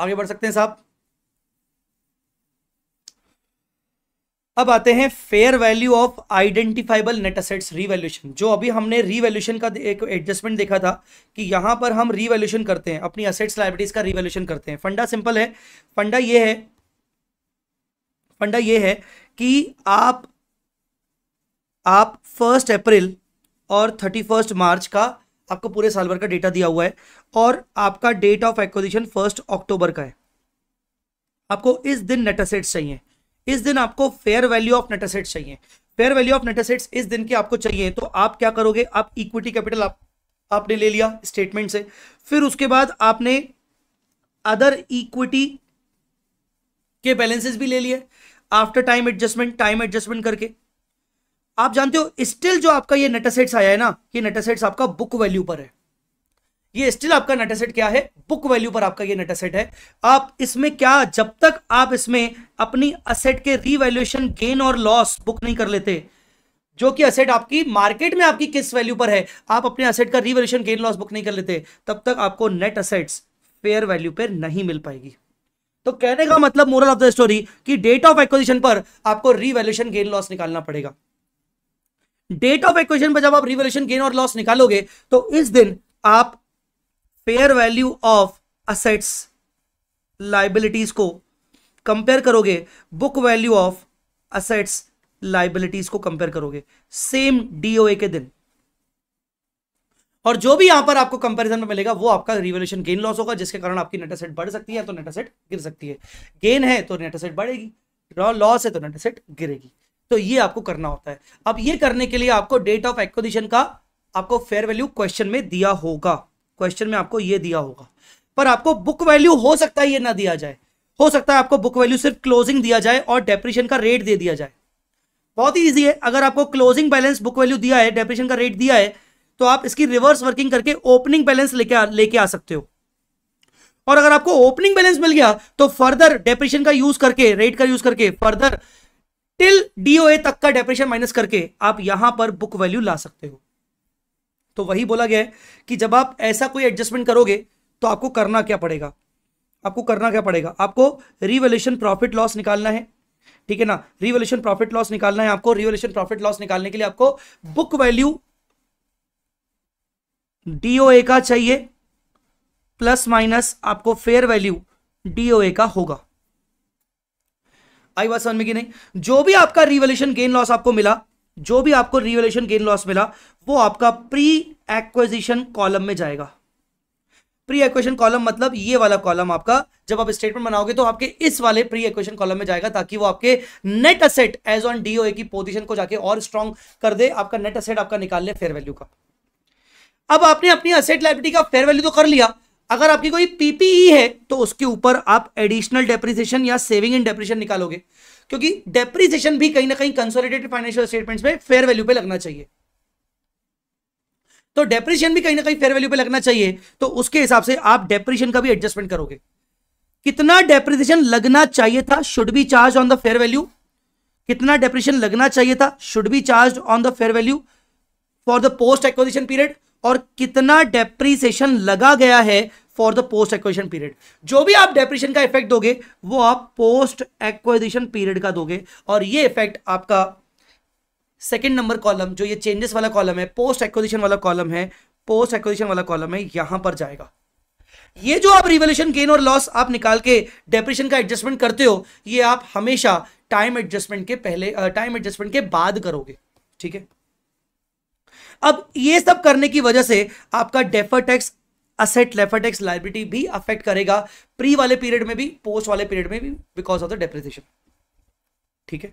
आगे बढ़ सकते हैं साहब अब आते हैं fair value of identifiable net assets revaluation जो अभी हमने रिवेल्यूशन का एक एडजस्टमेंट देखा था कि यहां पर हम रिवेल्यूशन करते हैं अपनी असेट्स लाइब्रेटीज का रिवेल्यूशन करते हैं फंडा सिंपल है फंडा ये है फंडा ये है कि आप आप फर्स्ट अप्रैल और थर्टी फर्स्ट मार्च का आपको पूरे साल भर का डेटा दिया हुआ है और आपका date of acquisition first October का है आपको इस दिन नेटासेट्स चाहिए इस दिन आपको फेयर वैल्यू ऑफ नेटासेट्स चाहिए फेयर वैल्यू ऑफ नेटासेट्स इस दिन के आपको चाहिए तो आप क्या करोगे आप इक्विटी कैपिटल आप आपने ले लिया स्टेटमेंट से फिर उसके बाद आपने अदर इक्विटी के बैलेंसेस भी ले लिए after time adjustment time adjustment करके आप जानते हो स्टिल जो आपका ये नेटासेट्स आया है ना ये नेटासेट्स आपका बुक वैल्यू पर है ये स्टिल आपका नेटासेट क्या है बुक वैल्यू पर आपका ये नेटासेट है आप इसमें क्या जब तक आप इसमें अपनी असेट के रिवैल्यूएशन गेन और लॉस बुक नहीं कर लेते जो कि असेट आपकी मार्केट में आपकी किस वैल्यू पर है आप अपने असेट का रिवैल्यूएशन गेन लॉस बुक नहीं कर लेते तब तक आपको नेट असेट्स फेयर वैल्यू पर नहीं मिल पाएगी तो कहने का मतलब मोरल ऑफ द स्टोरी कि डेट ऑफ एक्विजिशन पर आपको रिवैल्यूएशन गेन लॉस निकालना पड़ेगा डेट ऑफ इक्वेशन पर जब आप रिवोल्यूशन गेन और लॉस निकालोगे तो इस दिन आप fair value of assets liabilities को कंपेयर करोगे book value of assets liabilities को कंपेयर करोगे सेम डीओए के दिन और जो भी यहां पर आपको कंपैरिजन में मिलेगा वो आपका रिवोल्यूशन गेन लॉस होगा जिसके कारण आपकी नेट असेट बढ़ सकती है तो नेट असेट गिर सकती है गेन है तो नेट असेट बढ़ेगी लॉस है तो नेट असेट गिरेगी तो ये आपको करना होता है अब ये करने के लिए आपको डेट ऑफ एक्विजिशन का आपको फेयर वैल्यू क्वेश्चन में दिया होगा क्वेश्चन में आपको ये दिया होगा पर आपको बुक वैल्यू हो सकता है ये ना दिया जाए हो सकता है आपको बुक वैल्यू सिर्फ क्लोजिंग दिया जाए और डेप्रेशन का रेट दे दिया जाए बहुत ही ईजी है अगर आपको क्लोजिंग बैलेंस बुक वैल्यू दिया है डेप्रेशन का रेट दिया है तो आप इसकी रिवर्स वर्किंग करके ओपनिंग बैलेंस लेके लेके आ सकते हो और अगर आपको ओपनिंग बैलेंस मिल गया तो फर्दर डेप्रेशन का यूज करके रेट का यूज करके फर्दर टिल डीओए तक का डेप्रेशन माइनस करके आप यहां पर बुक वैल्यू ला सकते हो तो वही बोला गया है कि जब आप ऐसा कोई एडजस्टमेंट करोगे तो आपको करना क्या पड़ेगा आपको करना क्या पड़ेगा आपको रिवेल्यूशन प्रॉफिट लॉस निकालना है ठीक है ना रिवेल्यूशन प्रॉफिट लॉस निकालना है आपको रिवेल्यूशन प्रॉफिट लॉस निकालने के लिए आपको बुक वैल्यू डीओए का चाहिए प्लस माइनस आपको फेयर वैल्यू डीओए का होगा आई बात समझ में कि नहीं जो भी आपका रिवोल्यूशन गेन लॉस आपको मिला जो भी आपको रिवोल्यूशन गेन लॉस मिला वो आपका प्री एक्विजिशन कॉलम में जाएगा प्री एक्वेशन कॉलम मतलब ये वाला कॉलम आपका जब आप स्टेटमेंट बनाओगे तो आपके इस वाले प्री एक्वेशन कॉलम में जाएगा ताकि वो आपके net asset as on DOA की पोजीशन को जाके और स्ट्रॉन्ग कर दे आपका नेट असेट आपका निकाल ले फेयर वैल्यू का अब आपने अपनी असेट लाइब्रेरी का फेयर वैल्यू तो कर लिया अगर आपकी कोई पीपीई e है तो उसके ऊपर आप एडिशनल डेप्रिसिएशन या सेविंग इन डेप्रिसिएशन निकालोगे क्योंकि डेप्रिसिएशन भी कहीं ना कहीं कंसोलिडेटेड फाइनेंशियल स्टेटमेंट्स में फेयर वैल्यू पे लगना चाहिए तो डेप्रिसिएशन भी कहीं ना कहीं फेयर वैल्यू पे लगना चाहिए तो उसके हिसाब से आप डेप्रिसिएशन का भी एडजस्टमेंट करोगे कितना डेप्रिसिएशन लगना चाहिए था should be charge on the fair value कितना डेप्रिशन लगना चाहिए था should be charge on the fair value for the post acquisition period और कितना डेप्रीसिएशन लगा गया है for the post acquisition period जो भी आप डेप्रेशन का इफेक्ट दोगे वो आप पोस्ट एक्विजिशन पीरियड का दोगे और ये इफेक्ट आपका सेकेंड नंबर कॉलम जो ये चेंजेस वाला कॉलम है पोस्ट एक्विजिशन वाला कॉलम है पोस्ट एक्विजिशन वाला कॉलम है यहां पर जाएगा ये जो आप रिवोल्यूशन गेन और लॉस आप निकाल के डेप्रेशन का एडजस्टमेंट करते हो ये आप हमेशा टाइम एडजस्टमेंट के पहले टाइम एडजस्टमेंट के बाद करोगे ठीक है अब ये सब करने की वजह से आपका defer tax asset defer tax liability भी अफेक्ट करेगा प्री वाले पीरियड में भी पोस्ट वाले पीरियड में भी बिकॉज ऑफ द डेप्रिसिएशन ठीक है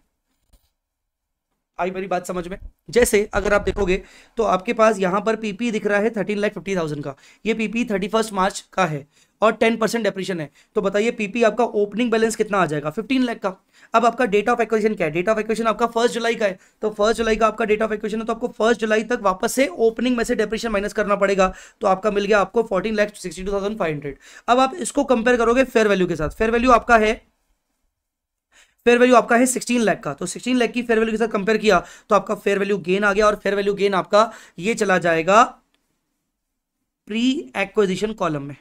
आई मेरी बात समझ में जैसे अगर आप देखोगे तो आपके पास यहाँ पर पीपी दिख रहा है थर्टीन लाख फिफ्टी थाउजेंड का ये पीपी थर्टी फर्स्ट मार्च का है और टेन परसेंट डेप्रेशन है तो बताइए पीपी आपका ओपनिंग बैलेंस कितना आ जाएगा फिफ्टीन लाख का अब आपका डेट ऑफ एक्वेशन क्या है डेट ऑफ एक्वेशन आपका फर्स्ट जुलाई का है तो फर्स्ट जुलाई का आपका डेट ऑफ एक्वेशन है तो आपको फर्स्ट जुलाई तक वापस से ओपनिंग में से डेप्रेशन माइनस करना पड़ेगा तो आपका मिल गया आपको fourteen lakh sixty two thousand five hundred अब आप इसको कंपेयर करोगे फेयर वैल्यू के साथ फेयर वैल्यू आपका है फेयर वैल्यू आपका है सिक्सटीन लैख का तो सिक्सटीन लैख की फेयर वैल्यू के साथ कंपेयर किया तो आपका फेयर वैल्यू गेन आ गया और फेयर वैल्यू गेन आपका ये चला जाएगा प्री एक्विजिशन कॉलम में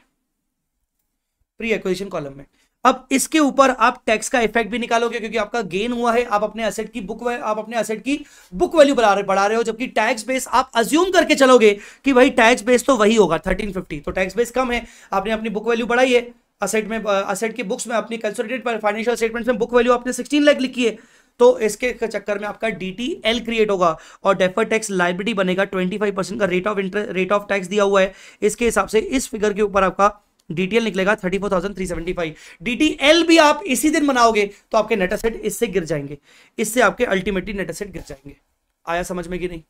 प्री एक्विजिशन कॉलम में अब इसके ऊपर आप टैक्स का इफेक्ट भी निकालोगे क्योंकि आपका गेन हुआ है आप अपने असेट की बुक आप अपने असेट की बुक वैल्यू बढ़ा रहे बढ़ा रहे हो जबकि टैक्स बेस आप अज्यूम करके चलोगे कि भाई टैक्स बेस तो वही होगा 1350 तो टैक्स बेस कम है आपने अपनी बुक वैल्यू बढ़ाई है असेट में असेट की बुक्स में अपनी कंसोलिडेट फाइनेंशियल स्टेटमेंट्स में बुक वैल्यू आपने 16 लाख लिखी है तो इसके चक्कर में आपका डी टी एल क्रिएट होगा और डेफर टैक्स लाइब्रिटी बनेगा ट्वेंटी फाइव परसेंट का rate of interest rate of tax दिया हुआ है इसके हिसाब से इस फिगर के ऊपर आपका डीटीएल निकलेगा thirty four thousand three seventy five DTL भी आप इसी दिन मनाओगे तो आपके नेट असेट इससे गिर जाएंगे इससे आपके अल्टीमेटली नेट असेट गिर जाएंगे आया समझ में कि नहीं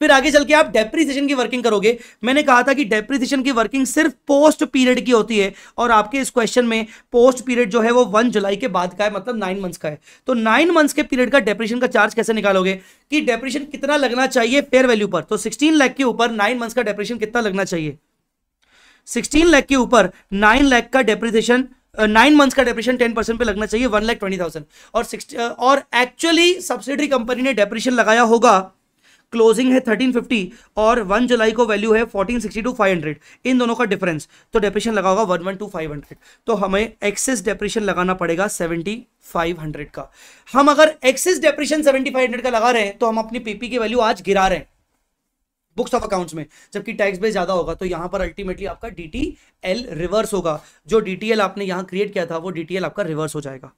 फिर आगे चल के आप डेप्रीसिएशन की वर्किंग करोगे मैंने कहा था कि डेप्रीसिएशन की वर्किंग सिर्फ पोस्ट पीरियड की होती है और आपके इस क्वेश्चन में पोस्ट पीरियड जो है वो वन जुलाई के बाद का है मतलब नाइन मंथ्स का है तो नाइन मंथ्स के पीरियड का डेप्रीशन का चार्ज कैसे निकालोगे कि डेप्रीशन कितना लगना चाहिए फेयर वैल्यू पर तो सिक्सटीन लाख के ऊपर नाइन मंथ्स का डेप्रीशन कितना लगना चाहिए सिक्सटीन लाख के ऊपर नाइन लाख का डेप्रीसिएशन नाइन मंथ्स का डेप्रेशन टेन परसेंट पे लगना चाहिए वन लाख ट्वेंटी थाउजेंड और सिक्स और एक्चुअली सब्सिडी कंपनी ने डेप्रेशन लगाया होगा क्लोजिंग है 1350 और 1 जुलाई को वैल्यू है 1460 टू 500 इन दोनों का डिफरेंस तो डेप्रेशन लगा होगा one one two five hundred तो हमें एक्सेस डेप्रेशन लगाना पड़ेगा सेवेंटी फाइव हंड्रेड का हम अगर excess depression seventy five hundred का लगा रहे हैं तो हम अपनी पीपी की वैल्यू आज गिरा रहे हैं बुक्स ऑफ अकाउंट्स में जबकि टैक्स बेस ज्यादा होगा तो यहां पर अल्टीमेटली आपका डीटीएल रिवर्स होगा जो डीटीएल आपने यहां क्रिएट किया था वो डीटीएल आपका रिवर्स हो जाएगा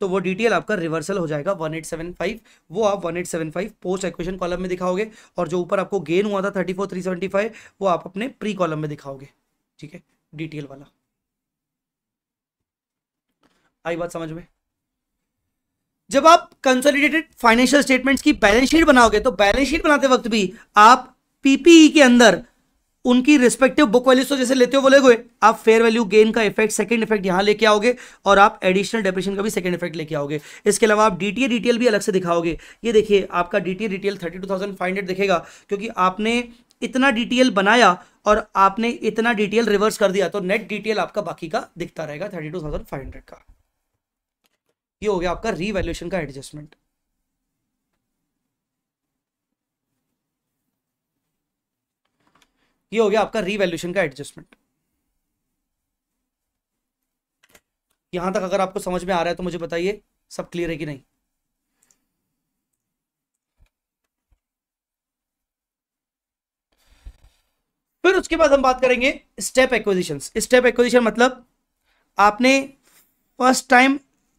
तो वो डिटेल आपका रिवर्सल हो जाएगा 1875 वो आप 1875 पोस्ट एक्वेशन कॉलम में दिखाओगे और जो ऊपर आपको गेन हुआ था 34375 वो आप अपने प्री कॉलम में दिखाओगे ठीक है डिटेल वाला आई बात समझ में जब आप कंसोलिडेटेड फाइनेंशियल स्टेटमेंट्स की बैलेंस शीट बनाओगे तो बैलेंस शीट बनाते वक्त भी आप पीपीई e के अंदर उनकी रिस्पेक्टिव बुक वैल्यूज तो जैसे लेते हो बोले गए आप फेयर वैल्यू गेन का इफेक्ट सेकंड इफेक्ट यहां लेके आओगे और आप एडिशनल डेप्रेशन का भी सेकंड इफेक्ट लेके आओगे इसके अलावा आप डीटीए डिटेल भी अलग से दिखाओगे ये देखिए आपका DTA detail thirty two thousand five hundred दिखेगा क्योंकि आपने इतना डिटेल बनाया और आपने इतना डिटेल रिवर्स कर दिया तो नेट डिटेल आपका बाकी का दिखता रहेगा thirty two thousand five hundred का ये हो गया आपका रीवैल्यूएशन का एडजस्टमेंट ये हो गया आपका रीवैल्यूशन का एडजस्टमेंट यहां तक अगर आपको समझ में आ रहा है तो मुझे बताइए सब क्लियर है कि नहीं फिर उसके बाद हम बात करेंगे स्टेप एक्विजिशन स्टेप एक्विजिशन मतलब आपने फर्स्ट टाइम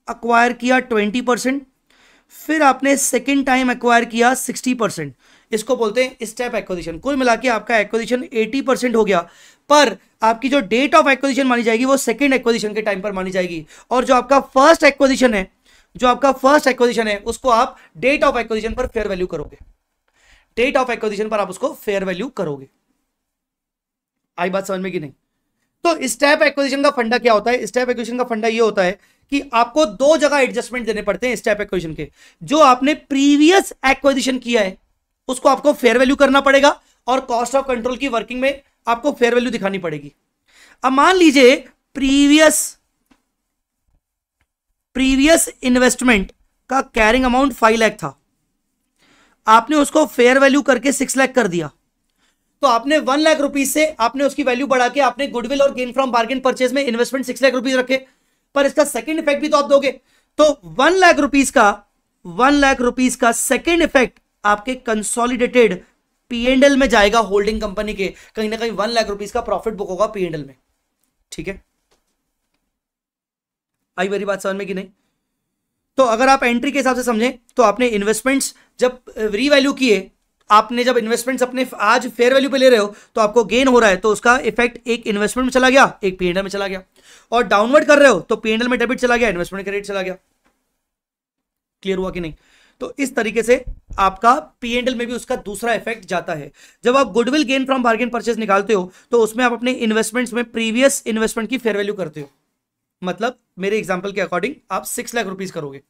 अक्वायर किया ट्वेंटी परसेंट फिर आपने सेकेंड टाइम एक्वायर किया सिक्सटी परसेंट इसको बोलते हैं स्टेप एक्विजिशन कुल मिला के आपका एक्विजिशन 80 परसेंट हो गया पर आपकी जो डेट ऑफ एक्विजिशन मानी जाएगी वो सेकेंड एक्विजिशन के टाइम पर मानी जाएगी और जो आपका फर्स्ट एक्विजिशन है जो आपका फर्स्ट एक्विजिशन है उसको आप डेट ऑफ एक्विजिशन पर फेयर वैल्यू करोगे डेट ऑफ एक्विजिशन पर आप उसको फेयर वैल्यू करोगे आई बात समझ में कि नहीं तो स्टेप एक्विजिशन का फंडा क्या होता है स्टेप एक्विजिशन का फंडा ये होता है कि आपको दो जगह एडजस्टमेंट देने पड़ते हैं स्टेप एक्विजिशन के जो आपने प्रीवियस एक्विजिशन किया है उसको आपको फेयर वैल्यू करना पड़ेगा और कॉस्ट ऑफ कंट्रोल की वर्किंग में आपको फेयर वैल्यू दिखानी पड़ेगी अब मान लीजिए प्रीवियस प्रीवियस इन्वेस्टमेंट का कैरिंग अमाउंट फाइव लैख था आपने उसको फेयर वैल्यू करके सिक्स लैख कर दिया तो आपने वन लाख रुपीज से आपने उसकी वैल्यू बढ़ा के आपने गुडविल और गेन फ्रॉम बार्गेन परचेज में इन्वेस्टमेंट सिक्स लाख रुपीज रखे पर इसका सेकंड इफेक्ट भी तो आप दोगे तो वन लाख रुपीज का वन लाख रुपीज का सेकंड इफेक्ट आपके कंसोलिडेटेड पी एंड एल में जाएगा होल्डिंग कंपनी के कहीं ना कहीं वन लाख रुपीज का प्रॉफिट बुक होगा पी एंड एल में ठीक है आई मेरी बात समझ में कि नहीं तो अगर आप एंट्री के हिसाब से समझें तो आपने इन्वेस्टमेंट्स जब रीवैल्यू किए आपने जब इन्वेस्टमेंट्स अपने आज फेयर वैल्यू पे ले रहे हो तो आपको गेन हो रहा है तो उसका इफेक्ट एक इन्वेस्टमेंट में चला गया एक पीएनएल में चला गया और डाउनवर्ड कर रहे हो तो पीएनएल में डेबिट चला गया इन्वेस्टमेंट क्रेडिट चला गया क्लियर हुआ कि नहीं तो इस तरीके से आपका पी एंड एल में भी उसका दूसरा इफेक्ट जाता है जब आप goodwill gain from bargain purchase निकालते हो तो उसमें आप अपने इन्वेस्टमेंट्स में प्रीवियस इन्वेस्टमेंट की फेयर वैल्यू करते हो मतलब मेरे एग्जाम्पल के अकॉर्डिंग आप सिक्स लाख रुपीज करोगे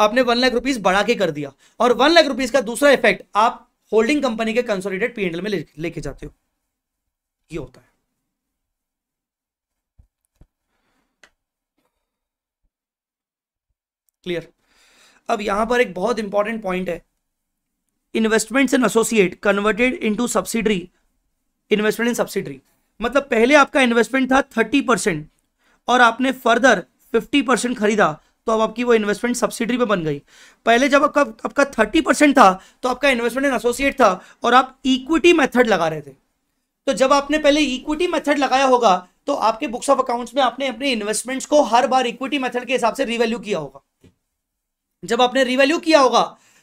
आपने वन लाख रुपीज बढ़ा के कर दिया और वन लाख रुपीज का दूसरा इफेक्ट आप होल्डिंग कंपनी के कंसोलिडेट पीएनएल में लेके ले जाते हो ये होता है क्लियर अब यहां पर एक बहुत इंपॉर्टेंट पॉइंट है investment in associate converted to subsidiary investment in subsidiary मतलब पहले आपका इन्वेस्टमेंट था थर्टी परसेंट और आपने फर्दर फिफ्टी परसेंट खरीदा तो अब आपकी वो इन्वेस्टमेंट सब्सिडरी में बन गई पहले जब आपका आपका थर्टी परसेंट था तो आपका इन्वेस्टमेंट इन एसोसिएट था और आप इक्विटी मेथड लगा रहे थे तो जब आपने पहले इक्विटी मेथड लगाया होगा तो आपके बुक्स ऑफ अकाउंट्स में आपने अपने इन्वेस्टमेंट्स को हर बार इक्विटी मेथड के हिसाब से रिवेल्यू किया होगा जब आपने रिवैल्यू किया होगा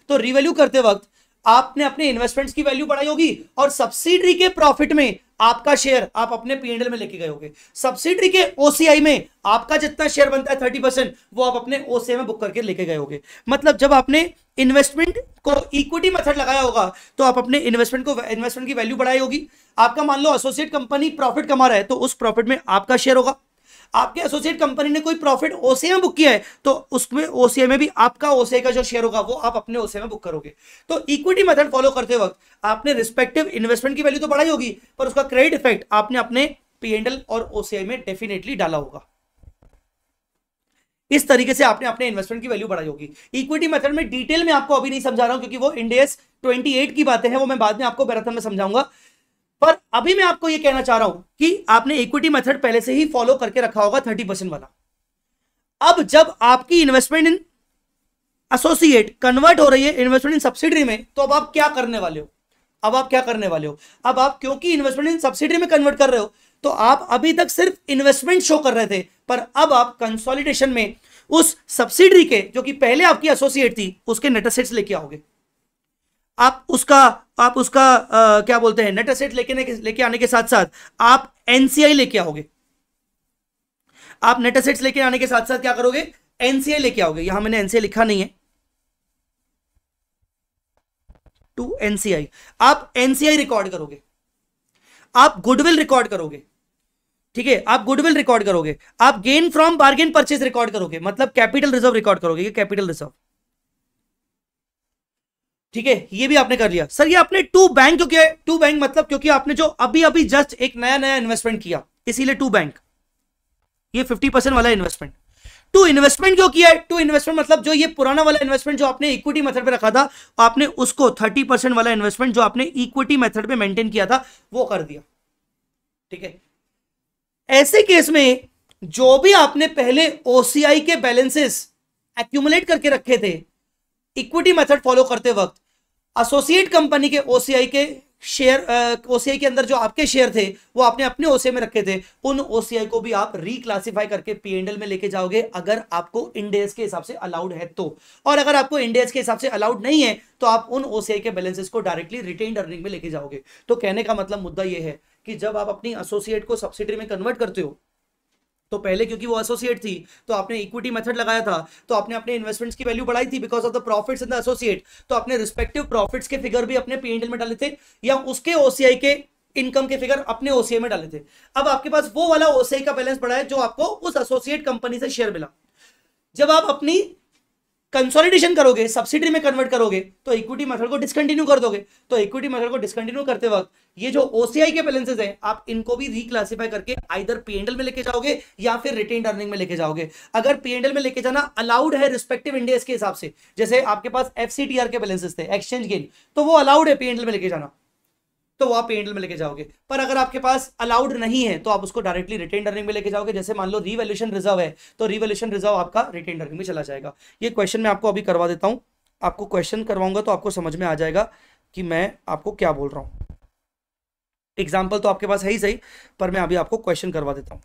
तो रिवैल्यू करते वक्त आपने अपने इन्वेस्टमेंट्स की वैल्यू बढ़ाई होगी और सब्सिडरी के प्रॉफिट में आपका शेयर आप अपने पीएनएल में लेके गए होंगे सब्सिडरी के ओसीआई में आपका जितना शेयर बनता है थर्टी परसेंट वो आप अपने ओसीआई में बुक करके लेके गए होंगे मतलब जब आपने इन्वेस्टमेंट को इक्विटी मेथड लगाया होगा तो आप अपने इन्वेस्टमेंट को इन्वेस्टमेंट की वैल्यू बढ़ाई होगी आपका मान लो एसोसिएट कंपनी प्रॉफिट कमा रहा है तो उस प्रॉफिट में आपका शेयर होगा आपके एसोसिएट कंपनी ने कोई प्रॉफिट ओसीए में बुक किया है तो उसमें ओसीए में भी आपका ओसीए का जो शेयर होगा वो आप अपने ओसीए में बुक करोगे तो इक्विटी मेथड फॉलो करते वक्त आपने रिस्पेक्टिव इन्वेस्टमेंट की वैल्यू तो बढ़ाई होगी पर उसका क्रेडिट इफेक्ट आपने अपने पीएनएल और ओसीआई में डेफिनेटली डाला होगा इस तरीके से आपने अपने इन्वेस्टमेंट की वैल्यू बढ़ाई होगी इक्विटी मेथड में डिटेल में आपको अभी नहीं समझा रहा हूं क्योंकि वो इंडियस 28 की बातें हैं वो मैं बाद में आपको बैराथन में समझाऊंगा पर अभी मैं आपको यह कहना चाह रहा हूं कि आपने इक्विटी मेथड पहले से ही फॉलो करके रखा होगा थर्टी परसेंट वाला अब जब आपकी इन्वेस्टमेंट इन एसोसिएट कन्वर्ट हो रही है इन्वेस्टमेंट इन सब्सिडी में तो अब आप क्या करने वाले हो अब आप क्या करने वाले हो अब आप क्योंकि इन्वेस्टमेंट इन सब्सिडी में कन्वर्ट कर रहे हो तो आप अभी तक सिर्फ इन्वेस्टमेंट शो कर रहे थे पर अब आप कंसोलिडेशन में उस सब्सिडी के जो कि पहले आपकी एसोसिएट थी उसके नेट एसेट्स लेके आओगे आप उसका आप उसका आ, क्या बोलते हैं नेट असेट लेके लेके आने के साथ साथ आप एनसीआई लेके आओगे आप नेट असेट्स लेके आने के साथ साथ क्या करोगे एनसीआई लेके आओगे यहां मैंने एनसीआई लिखा नहीं है टू एनसीआई आप एनसीआई रिकॉर्ड करोगे आप गुडविल रिकॉर्ड करोगे ठीक है आप गुडविल रिकॉर्ड करोगे आप gain from bargain purchase record करोगे मतलब कैपिटल रिजर्व रिकॉर्ड करोगे कैपिटल रिजर्व ठीक है ये भी आपने कर लिया सर ये आपने टू बैंक क्योंकि टू बैंक मतलब क्योंकि आपने जो अभी अभी जस्ट एक नया नया इन्वेस्टमेंट किया इसीलिए टू बैंक ये फिफ्टी परसेंट वाला इन्वेस्टमेंट टू इन्वेस्टमेंट क्यों किया है टू इन्वेस्टमेंट मतलब जो ये पुराना वाला इन्वेस्टमेंट जो आपने इक्विटी मेथड पे रखा था आपने उसको थर्टी परसेंट वाला इन्वेस्टमेंट जो आपने इक्विटी मेथड पे मेंटेन किया था वो कर दिया ठीक है ऐसे केस में जो भी आपने पहले ओसीआई के बैलेंसेस एक्यूमुलेट करके रखे थे इक्विटी मेथड फॉलो करते वक्त एसोसिएट कंपनी के ओसीआई के शेयर ओसीआई के अंदर जो आपके शेयर थे वो आपने अपने ओसीआई में रखे थे उन ओसीआई को भी आप रिक्लासिफाई करके पीएनएल में लेके जाओगे अगर आपको इंडेस के हिसाब से अलाउड है तो और अगर आपको इंडेस के हिसाब से अलाउड नहीं है तो आप उन ओसीआई के बैलेंसेस को डायरेक्टली रिटेन अर्निंग में लेके जाओगे तो कहने का मतलब मुद्दा यह है कि जब आप अपनी एसोसिएट को सब्सिडी में कन्वर्ट करते हो तो पहले क्योंकि वो एसोसिएट थी तो आपने इक्विटी मेथड लगाया था तो आपने अपने इन्वेस्टमेंट्स की वैल्यू बढ़ाई थी because of the profits in the associate तो अपने रिस्पेक्टिव प्रॉफिट्स के फिगर भी अपने पीएनएल में डाले थे या उसके ओसीआई के इनकम के फिगर अपने ओसीआई में डाले थे अब आपके पास वो वाला ओसीआई का बैलेंस बढ़ा है जो आपको उस एसोसिएट कंपनी से शेयर मिला जब आप अपनी कंसोलिडेशन करोगे सब्सिडी में कन्वर्ट करोगे तो इक्विटी मेथड को डिसकंटिन्यू कर दोगे तो इक्विटी मेथड को डिसकंटिन्यू करते वक्त ये जो ओसीआई के बैलेंसेज हैं आप इनको भी रिक्लासीफाई करके आइधर पीएनएल में लेके जाओगे या फिर रिटेन अर्निंग में लेके जाओगे अगर पीएनएल में लेके जाना अलाउड है रिस्पेक्टिव इंडिया के हिसाब से जैसे आपके पास एफ के बैलेंसेज थे एक्सचेंज गेन तो वो अलाउड है पीएनएल में लेके जाना तो वो आप पेंडल में लेके जाओगे पर अगर आपके पास अलाउड नहीं है तो आप उसको डायरेक्टली रिटेन अर्निंग में लेके जाओगे जैसे मान लो रिवेल्यूशन रिजर्व है तो रिवेल्यूशन रिजर्व आपका रिटेन अर्निंग में चला जाएगा ये क्वेश्चन मैं आपको अभी करवा देता हूँ आपको क्वेश्चन करवाऊंगा तो आपको समझ में आ जाएगा कि मैं आपको क्या बोल रहा हूँ एग्जाम्पल तो आपके पास है ही सही पर मैं अभी आपको क्वेश्चन करवा देता हूँ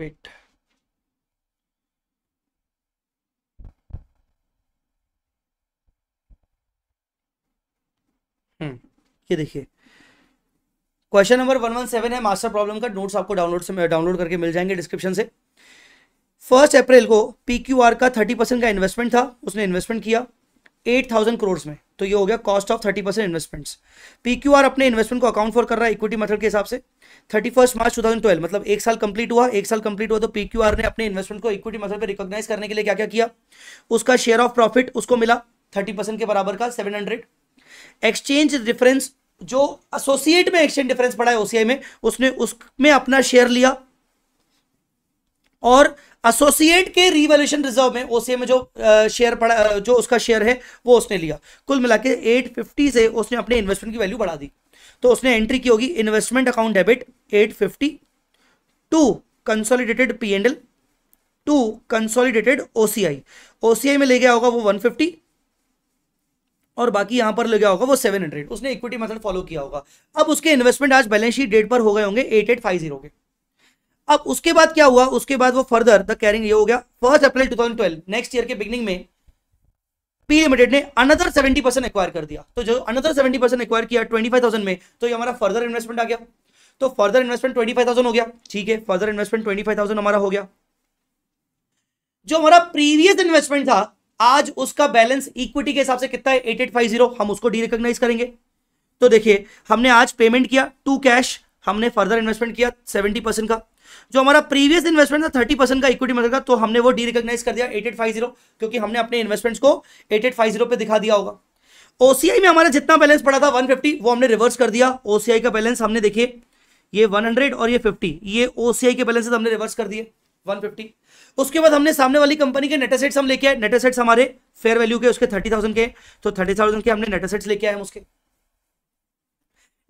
wait hmm. ये देखिए question number one one seven है मास्टर प्रॉब्लम का नोट्स आपको डाउनलोड से डाउनलोड करके मिल जाएंगे डिस्क्रिप्शन से फर्स्ट अप्रैल को पीक्यूआर का थर्टी परसेंट का इन्वेस्टमेंट था उसने इन्वेस्टमेंट किया एट थाउजेंड करोड़ में तो ये हो गया cost of thirty percent investments P Q R अपने इन्वेस्टमेंट को अकाउंट फॉर कर रहा है इक्विटी मेथड के हिसाब से thirty first March two thousand twelve मतलब एक साल कंप्लीट हुआ एक साल कंप्लीट हुआ तो पी क्यू आर ने अपने इन्वेस्टमेंट को इक्विटी मेथड पर रिकॉग्नाइज करने के लिए क्या क्या किया उसका शेयर ऑफ प्रॉफिट उसको मिला थर्टी परसेंट के बराबर का सेवन हंड्रेड एक्सचेंज डिफरेंस जो एसोसिएट में एक्सचेंज डिफरेंस पड़ा है ओसीआई में उसने उसमें अपना शेयर लिया और एसोसिएट के रिवेल्यूशन रिजर्व में ओसीए में जो शेयर पड़ा जो उसका शेयर है वो उसने लिया कुल मिला के एट से उसने अपने इन्वेस्टमेंट की वैल्यू बढ़ा दी तो उसने एंट्री की होगी investment account debit at fifty to consolidated P and L to consolidated OCI OCI में ले गया होगा वो वन फिफ्टी और बाकी यहां पर ले गया होगा वो सेवन हंड्रेड उसने इक्विटी मेथड फॉलो किया होगा अब उसके इन्वेस्टमेंट आज बैलेंस शीट डेट पर हो गए होंगे एट एट फाइव जीरो के अब उसके बाद क्या हुआ उसके बाद वो फर्दर द कैरिंग ये हो गया फर्स्ट अप्रैल 2012 नेक्स्ट ईयर के बिगनिंग में पी लिमिटेड ने अनदर 70 परसेंट एक्वायर कर दिया तो जो अनदर 70 परसेंट एक्वायर किया 25,000 में तो ये हमारा फर्दर इन्वेस्टमेंट आ गया तो फर्दर इन्वेस्टमेंट 25,000 हो गया ठीक है फर्दर इन्वेस्टमेंट 25,000 हमारा हो गया जो हमारा प्रीवियस इन्वेस्टमेंट था आज उसका बैलेंस इक्विटी के हिसाब से कितना है एट हम उसको डी रिकॉग्नाइज करेंगे तो देखिए हमने आज पेमेंट किया टू कैश हमने फर्दर इन्वेस्टमेंट किया सेवेंटी परसेंट का जो हमारा प्रीवियस इन्वेस्टमेंट था थर्टी परसेंट का इक्विटी मतलब का तो हमने वो डी रिकॉग्नाइज कर दिया एट एट फाइव जीरो क्योंकि हमने अपने इन्वेस्टमेंट्स को एट एट फाइव जीरो पे दिखा दिया होगा ओसीआई में हमारा जितना बैलेंस पड़ा था वन फिफ्टी वो हमने रिवर्स कर दिया ओसीआई का बैलेंस हमने देखिए ये वन हंड्रेड और ये फिफ्टी ये ओसीआई के बैलेंसेस हमने रिवर्स कर दिए वन फिफ्टी उसके बाद हमने सामने वाली कंपनी के नेटेसेट्स हम लेके आए नेटेसेट्स हमारे फेयर वैल्यू के उसके थर्टी थाउजेंड के तो थर्टी थाउजेंड के हमने नेटेसेट्स लेके आए हम उसके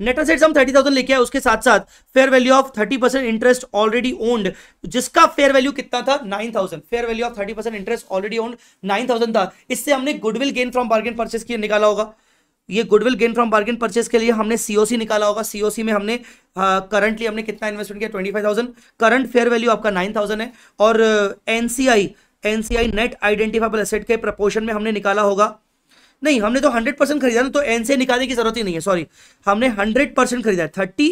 नेट असेट्स हम थर्टी थाउजेंड लेके आए उसके साथ साथ fair value of thirty percent interest already owned जिसका फेयर वैल्यू कितना था nine thousand fair value of thirty percent interest already owned nine thousand था इससे हमने goodwill gain from bargain purchase किया निकाला होगा ये goodwill gain from bargain purchase के लिए हमने सीओसी निकाला होगा सीओसी में हमने करंटली हमने कितना इन्वेस्टमेंट किया twenty five thousand current fair value आपका नाइन थाउजेंड है और NCI NCI net identifiable asset के प्रपोर्शन में हमने निकाला होगा नहीं हमने तो हंड्रेड परसेंट खरीदा ना तो एन से निकालने की जरूरत ही नहीं है सॉरी हमने हंड्रेड परसेंट खरीदा है थर्टी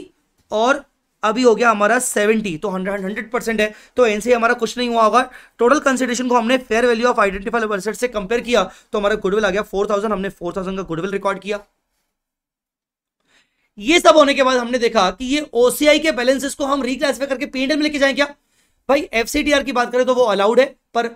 और अभी हो गया हमारा सेवेंटी तो हंड्रेड हंड्रेड परसेंट है तो एन से हमारा कुछ नहीं हुआ होगा टोटल कंसिडरेशन को हमने फेयर वैल्यू ऑफ आइडेंटिफाइल वर्सेट से कंपेयर किया तो हमारा गुडविल आ गया फोर थाउजेंड हमने फोर थाउजेंड का गुडविल रिकॉर्ड किया ये सब होने के बाद हमने देखा कि ये ओसीआई के बैलेंसेस को हम रिक्लासिफाई करके पीएनएल में लेके जाए क्या भाई एफसीडीआर की बात करें तो वो अलाउड है पर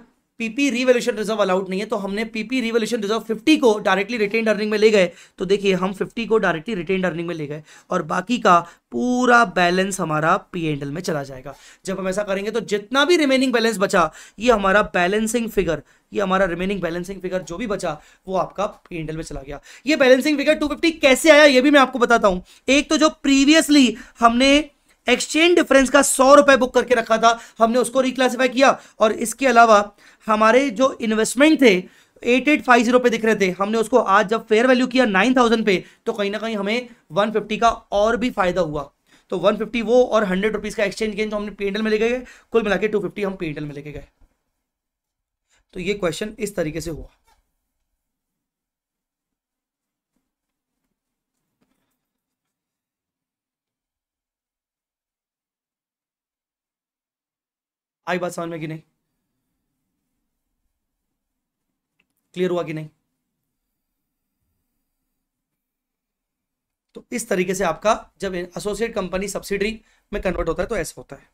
पीपी रिवोल्यूशन रिजर्व अलाउड नहीं है तो हमने पीपी रिवोल्यूशन रिजर्व 50 को डायरेक्टली रिटेन अर्निंग में ले गए तो देखिए हम 50 को डायरेक्टली रिटेन अर्निंग में ले गए और बाकी का पूरा बैलेंस हमारा पी एंड एल में चला जाएगा जब हम ऐसा करेंगे तो जितना भी रिमेनिंग बैलेंस बचा ये हमारा बैलेंसिंग फिगर ये हमारा रिमेनिंग बैलेंसिंग फिगर जो भी बचा वो आपका पी एंड एल में चला गया ये बैलेंसिंग फिगर 250 कैसे आया ये भी मैं आपको बताता हूं एक तो जो प्रीवियसली हमने एक्सचेंज डिफरेंस का सौ रुपए बुक करके रखा था हमने उसको रिक्लासीफाई किया और इसके अलावा हमारे जो इन्वेस्टमेंट थे एट एट फाइव जीरो पे दिख रहे थे हमने उसको आज जब फेयर वैल्यू किया नाइन थाउजेंड पे तो कहीं ना कहीं हमें वन फिफ्टी का और भी फायदा हुआ तो वन फिफ्टी वो और हंड्रेड रुपीज़ का एक्सचेंज गेंज हमने पेंडल में लेके गए कुल मिला के टू फिफ्टी हम पेंडल में लेके गए तो ये क्वेश्चन इस तरीके से हुआ आई बात समझ में कि नहीं क्लियर हुआ कि नहीं तो इस तरीके से आपका जब एसोसिएट कंपनी सब्सिडरी में कन्वर्ट होता है तो ऐसा होता है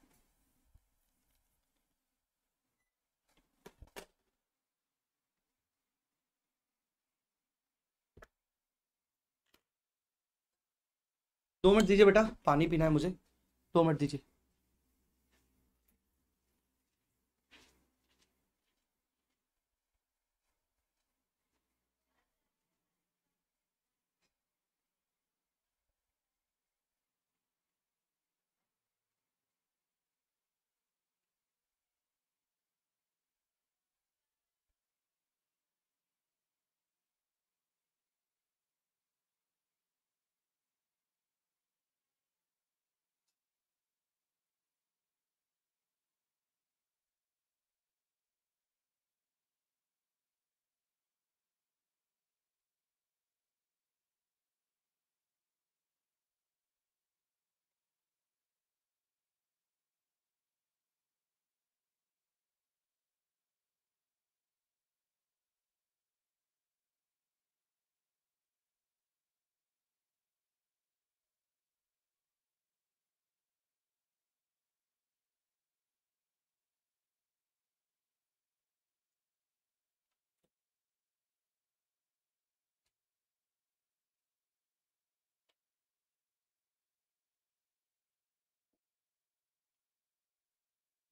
दो मिनट दीजिए बेटा पानी पीना है मुझे दो मिनट दीजिए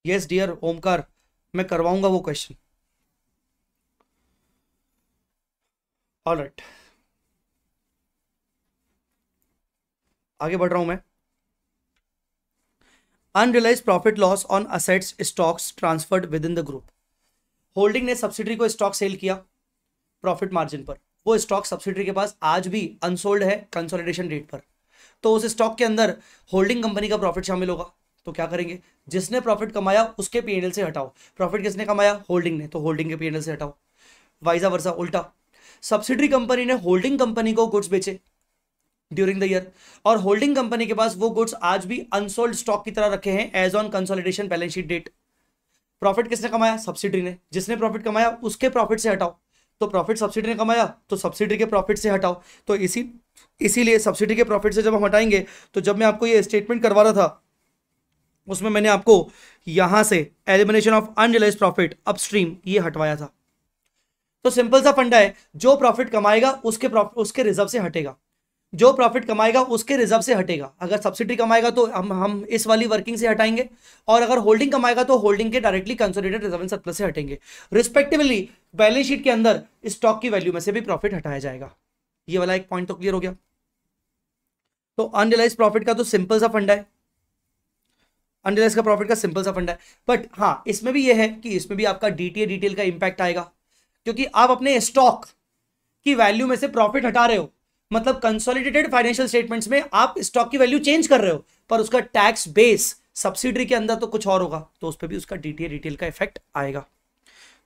यस डियर ओमकार मैं करवाऊंगा वो क्वेश्चन ऑल राइट आगे बढ़ रहा हूं मैं unrealised profit loss on assets stocks transferred within the group holding ने सब्सिडी को स्टॉक सेल किया प्रॉफिट मार्जिन पर वो स्टॉक सब्सिडी के पास आज भी अनसोल्ड है कंसोलिडेशन डेट पर तो उस स्टॉक के अंदर होल्डिंग कंपनी का प्रॉफिट शामिल होगा तो क्या करेंगे जिसने प्रॉफिट कमाया उसके पी से हटाओ प्रॉफिट किसने कमाया होल्डिंग ने तो होल्डिंग के पी से हटाओ वाइजा वर्षा उल्टा सब्सिडी कंपनी ने होल्डिंग कंपनी को गुड्स बेचे ड्यूरिंग द ईयर और होल्डिंग कंपनी के पास वो गुड्स आज भी अनसोल्ड स्टॉक की तरह रखे हैं as on consolidation balance sheet date profit किसने कमाया सब्सिडी ने जिसने प्रॉफिट कमाया उसके प्रॉफिट से हटाओ तो प्रॉफिट सब्सिडी ने कमाया तो सब्सिडी के प्रॉफिट से हटाओ तो इसी इसीलिए सब्सिडी के प्रॉफिट से जब हम हटाएंगे तो जब मैं आपको ये स्टेटमेंट करवा रहा था उसमें मैंने आपको यहां से elimination of unrealise profit upstream ये हटवाया था तो सिंपल सा फंडा है जो प्रॉफिट कमाएगा उसके प्रॉफिट उसके रिजर्व से हटेगा जो प्रॉफिट कमाएगा उसके रिजर्व से हटेगा अगर सब्सिडी कमाएगा तो हम हम इस वाली वर्किंग से हटाएंगे और अगर होल्डिंग कमाएगा तो होल्डिंग के directly consolidated reserve and surplus से हटेंगे रिस्पेक्टिवली बैलेंस शीट के अंदर स्टॉक की वैल्यू में से भी प्रॉफिट हटाया जाएगा ये वाला एक पॉइंट तो क्लियर हो गया तो अनरियलाइज प्रॉफिट का तो सिंपल सा फंडा है अंडरलाइज का प्रॉफिट का सिंपल सा फंड है बट हाँ इसमें भी ये है कि इसमें भी आपका डीटीए डिटेल का इंपैक्ट आएगा क्योंकि आप अपने स्टॉक की वैल्यू में से प्रॉफिट हटा रहे हो मतलब कंसोलिडेटेड फाइनेंशियल स्टेटमेंट्स में आप स्टॉक की वैल्यू चेंज कर रहे हो पर उसका टैक्स बेस सब्सिडी के अंदर तो कुछ और होगा तो उस पर भी उसका डीटीए डिटेल का इफेक्ट आएगा